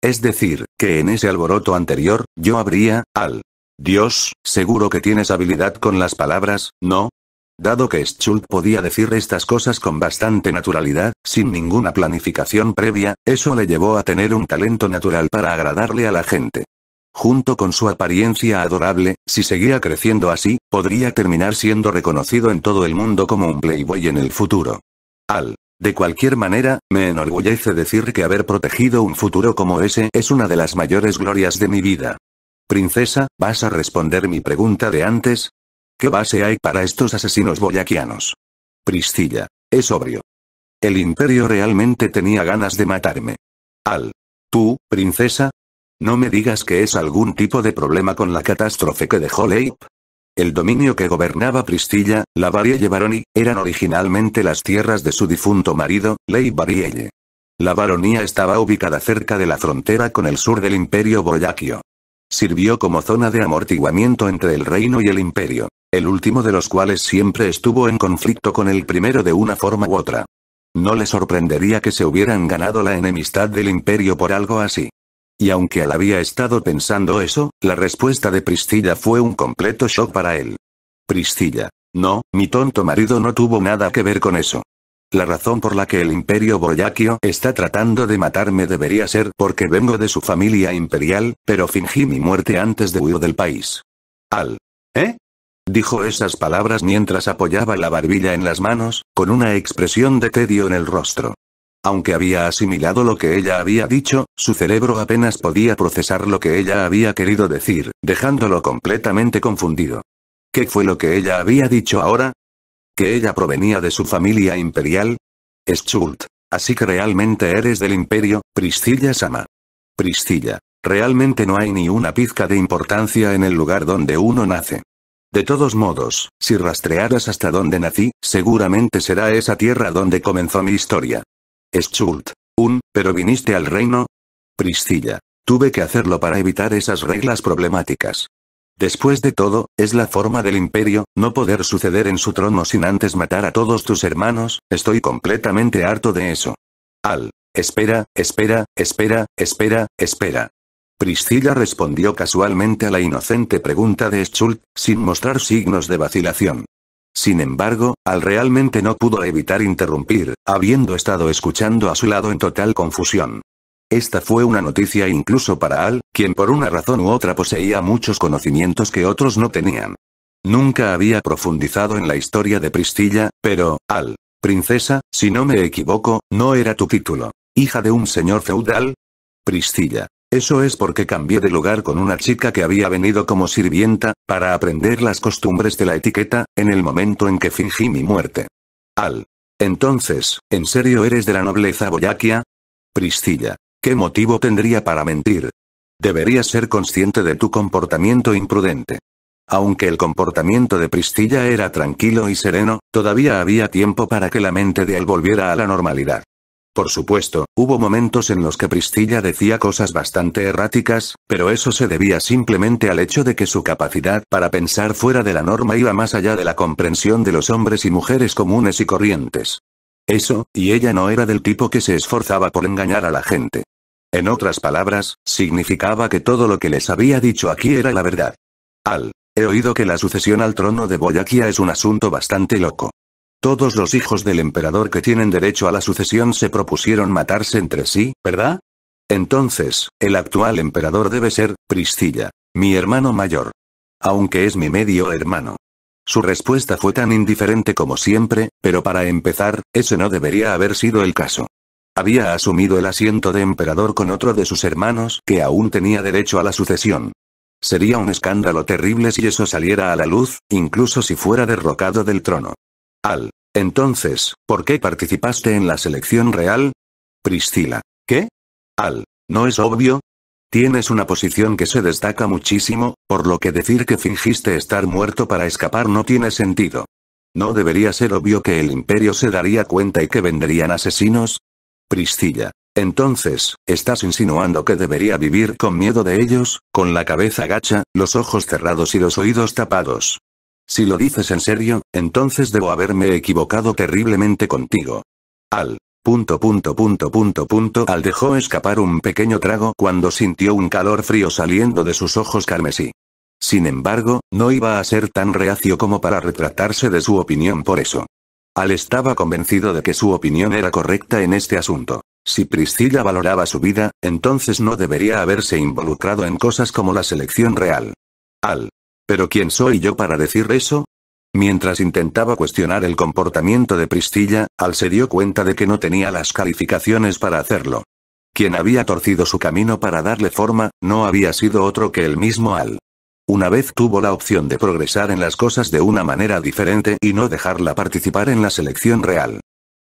Es decir, que en ese alboroto anterior, yo habría, al... Dios, seguro que tienes habilidad con las palabras, ¿no? Dado que Schultz podía decir estas cosas con bastante naturalidad, sin ninguna planificación previa, eso le llevó a tener un talento natural para agradarle a la gente. Junto con su apariencia adorable, si seguía creciendo así, podría terminar siendo reconocido en todo el mundo como un playboy en el futuro. Al de cualquier manera, me enorgullece decir que haber protegido un futuro como ese es una de las mayores glorias de mi vida. Princesa, ¿vas a responder mi pregunta de antes? ¿Qué base hay para estos asesinos boyaquianos? Priscilla. Es obvio. El imperio realmente tenía ganas de matarme. Al. ¿Tú, princesa? No me digas que es algún tipo de problema con la catástrofe que dejó Leip, el dominio que gobernaba Pristilla, la Varielle Baroni, eran originalmente las tierras de su difunto marido, Ley Varielle. La baronía estaba ubicada cerca de la frontera con el sur del imperio boyaquio. Sirvió como zona de amortiguamiento entre el reino y el imperio, el último de los cuales siempre estuvo en conflicto con el primero de una forma u otra. No le sorprendería que se hubieran ganado la enemistad del imperio por algo así. Y aunque él había estado pensando eso, la respuesta de Priscilla fue un completo shock para él. Priscilla. No, mi tonto marido no tuvo nada que ver con eso. La razón por la que el Imperio Boyaquio está tratando de matarme debería ser porque vengo de su familia imperial, pero fingí mi muerte antes de huir del país. Al. ¿Eh? Dijo esas palabras mientras apoyaba la barbilla en las manos, con una expresión de tedio en el rostro. Aunque había asimilado lo que ella había dicho, su cerebro apenas podía procesar lo que ella había querido decir, dejándolo completamente confundido. ¿Qué fue lo que ella había dicho ahora? ¿Que ella provenía de su familia imperial? Schult. Así que realmente eres del imperio, Priscilla Sama. Priscilla. Realmente no hay ni una pizca de importancia en el lugar donde uno nace. De todos modos, si rastrearas hasta donde nací, seguramente será esa tierra donde comenzó mi historia. Schult. Un, pero viniste al reino. Priscilla. Tuve que hacerlo para evitar esas reglas problemáticas. Después de todo, es la forma del imperio, no poder suceder en su trono sin antes matar a todos tus hermanos, estoy completamente harto de eso. Al. Espera, espera, espera, espera, espera. Priscilla respondió casualmente a la inocente pregunta de Schult, sin mostrar signos de vacilación. Sin embargo, Al realmente no pudo evitar interrumpir, habiendo estado escuchando a su lado en total confusión. Esta fue una noticia incluso para Al, quien por una razón u otra poseía muchos conocimientos que otros no tenían. Nunca había profundizado en la historia de Pristilla, pero, Al, princesa, si no me equivoco, no era tu título. Hija de un señor feudal. Pristilla, eso es porque cambié de lugar con una chica que había venido como sirvienta, para aprender las costumbres de la etiqueta, en el momento en que fingí mi muerte. Al. Entonces, ¿en serio eres de la nobleza boyaquia? Priscilla. ¿Qué motivo tendría para mentir? Deberías ser consciente de tu comportamiento imprudente. Aunque el comportamiento de Pristilla era tranquilo y sereno, todavía había tiempo para que la mente de él volviera a la normalidad. Por supuesto, hubo momentos en los que Priscilla decía cosas bastante erráticas, pero eso se debía simplemente al hecho de que su capacidad para pensar fuera de la norma iba más allá de la comprensión de los hombres y mujeres comunes y corrientes. Eso, y ella no era del tipo que se esforzaba por engañar a la gente. En otras palabras, significaba que todo lo que les había dicho aquí era la verdad. Al. He oído que la sucesión al trono de Boyaquia es un asunto bastante loco. Todos los hijos del emperador que tienen derecho a la sucesión se propusieron matarse entre sí, ¿verdad? Entonces, el actual emperador debe ser, Priscilla, mi hermano mayor. Aunque es mi medio hermano. Su respuesta fue tan indiferente como siempre, pero para empezar, ese no debería haber sido el caso. Había asumido el asiento de emperador con otro de sus hermanos que aún tenía derecho a la sucesión. Sería un escándalo terrible si eso saliera a la luz, incluso si fuera derrocado del trono. Al. Entonces, ¿por qué participaste en la selección real? Priscila. ¿Qué? Al. ¿No es obvio? Tienes una posición que se destaca muchísimo, por lo que decir que fingiste estar muerto para escapar no tiene sentido. ¿No debería ser obvio que el imperio se daría cuenta y que vendrían asesinos? Priscilla. Entonces, ¿estás insinuando que debería vivir con miedo de ellos, con la cabeza gacha, los ojos cerrados y los oídos tapados? Si lo dices en serio, entonces debo haberme equivocado terriblemente contigo. Al. Punto punto punto punto punto Al dejó escapar un pequeño trago cuando sintió un calor frío saliendo de sus ojos carmesí. Sin embargo, no iba a ser tan reacio como para retratarse de su opinión por eso. Al estaba convencido de que su opinión era correcta en este asunto. Si Priscilla valoraba su vida, entonces no debería haberse involucrado en cosas como la selección real. Al. ¿Pero quién soy yo para decir eso? Mientras intentaba cuestionar el comportamiento de Pristilla, Al se dio cuenta de que no tenía las calificaciones para hacerlo. Quien había torcido su camino para darle forma, no había sido otro que el mismo Al. Una vez tuvo la opción de progresar en las cosas de una manera diferente y no dejarla participar en la selección real.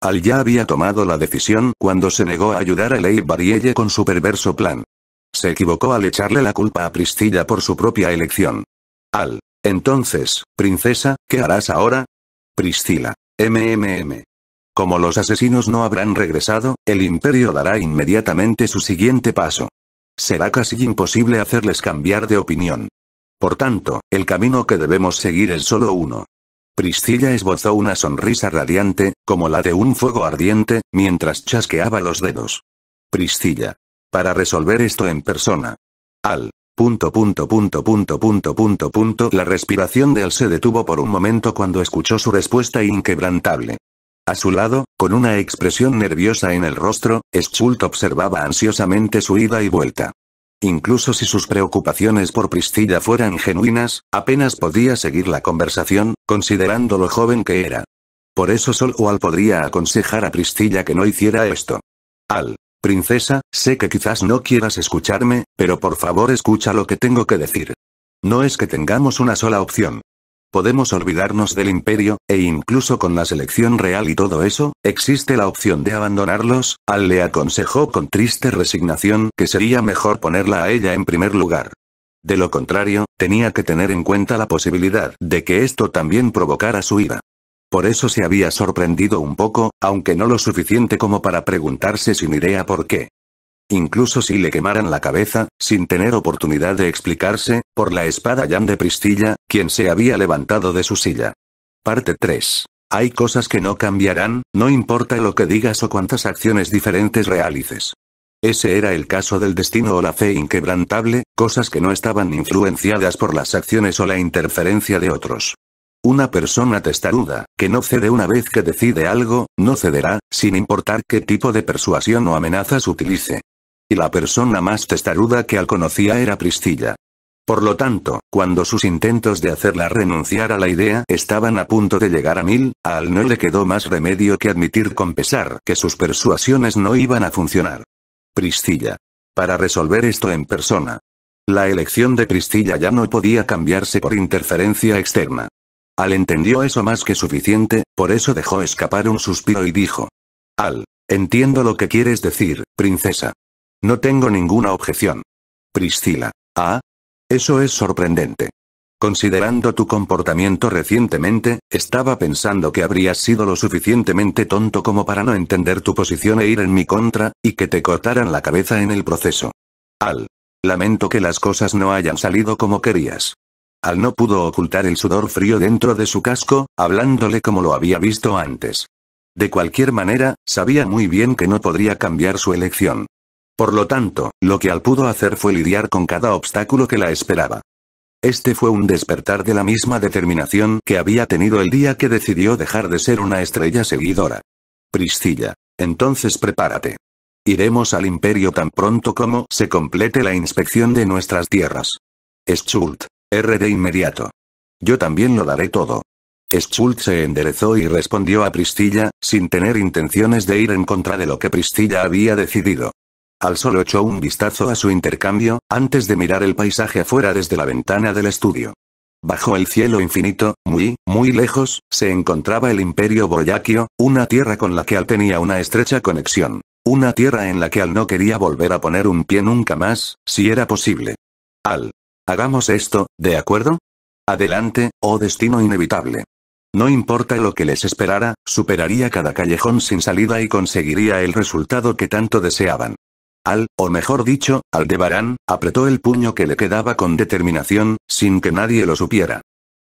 Al ya había tomado la decisión cuando se negó a ayudar a Lei Barielle con su perverso plan. Se equivocó al echarle la culpa a Pristilla por su propia elección. Al. Entonces, princesa, ¿qué harás ahora? Priscila. MMM. Como los asesinos no habrán regresado, el imperio dará inmediatamente su siguiente paso. Será casi imposible hacerles cambiar de opinión. Por tanto, el camino que debemos seguir es solo uno. Priscilla esbozó una sonrisa radiante, como la de un fuego ardiente, mientras chasqueaba los dedos. Priscilla. Para resolver esto en persona. Al. Punto La respiración de él se detuvo por un momento cuando escuchó su respuesta inquebrantable. A su lado, con una expresión nerviosa en el rostro, Schultz observaba ansiosamente su ida y vuelta. Incluso si sus preocupaciones por Priscilla fueran genuinas, apenas podía seguir la conversación, considerando lo joven que era. Por eso solo Al podría aconsejar a Priscilla que no hiciera esto. Al. Princesa, sé que quizás no quieras escucharme, pero por favor escucha lo que tengo que decir. No es que tengamos una sola opción. Podemos olvidarnos del imperio, e incluso con la selección real y todo eso, existe la opción de abandonarlos, Al le aconsejó con triste resignación que sería mejor ponerla a ella en primer lugar. De lo contrario, tenía que tener en cuenta la posibilidad de que esto también provocara su ira. Por eso se había sorprendido un poco, aunque no lo suficiente como para preguntarse sin idea por qué. Incluso si le quemaran la cabeza, sin tener oportunidad de explicarse, por la espada Jan de Pristilla, quien se había levantado de su silla. Parte 3. Hay cosas que no cambiarán, no importa lo que digas o cuántas acciones diferentes realices. Ese era el caso del destino o la fe inquebrantable, cosas que no estaban influenciadas por las acciones o la interferencia de otros. Una persona testaruda, que no cede una vez que decide algo, no cederá, sin importar qué tipo de persuasión o amenazas utilice. Y la persona más testaruda que al conocía era Pristilla. Por lo tanto, cuando sus intentos de hacerla renunciar a la idea estaban a punto de llegar a mil, a Al no le quedó más remedio que admitir con pesar que sus persuasiones no iban a funcionar. Pristilla. Para resolver esto en persona. La elección de Pristilla ya no podía cambiarse por interferencia externa. Al entendió eso más que suficiente, por eso dejó escapar un suspiro y dijo. Al, entiendo lo que quieres decir, princesa. No tengo ninguna objeción. Priscila. Ah. Eso es sorprendente. Considerando tu comportamiento recientemente, estaba pensando que habrías sido lo suficientemente tonto como para no entender tu posición e ir en mi contra, y que te cortaran la cabeza en el proceso. Al. Lamento que las cosas no hayan salido como querías. Al no pudo ocultar el sudor frío dentro de su casco, hablándole como lo había visto antes. De cualquier manera, sabía muy bien que no podría cambiar su elección. Por lo tanto, lo que Al pudo hacer fue lidiar con cada obstáculo que la esperaba. Este fue un despertar de la misma determinación que había tenido el día que decidió dejar de ser una estrella seguidora. Priscilla. Entonces prepárate. Iremos al imperio tan pronto como se complete la inspección de nuestras tierras. Schult. R de inmediato. Yo también lo daré todo. Schultz se enderezó y respondió a Pristilla, sin tener intenciones de ir en contra de lo que Pristilla había decidido. Al solo echó un vistazo a su intercambio, antes de mirar el paisaje afuera desde la ventana del estudio. Bajo el cielo infinito, muy, muy lejos, se encontraba el imperio Boyaquio, una tierra con la que Al tenía una estrecha conexión. Una tierra en la que Al no quería volver a poner un pie nunca más, si era posible. Al, Hagamos esto, ¿de acuerdo? Adelante, oh destino inevitable. No importa lo que les esperara, superaría cada callejón sin salida y conseguiría el resultado que tanto deseaban. Al, o mejor dicho, Aldebarán, apretó el puño que le quedaba con determinación, sin que nadie lo supiera.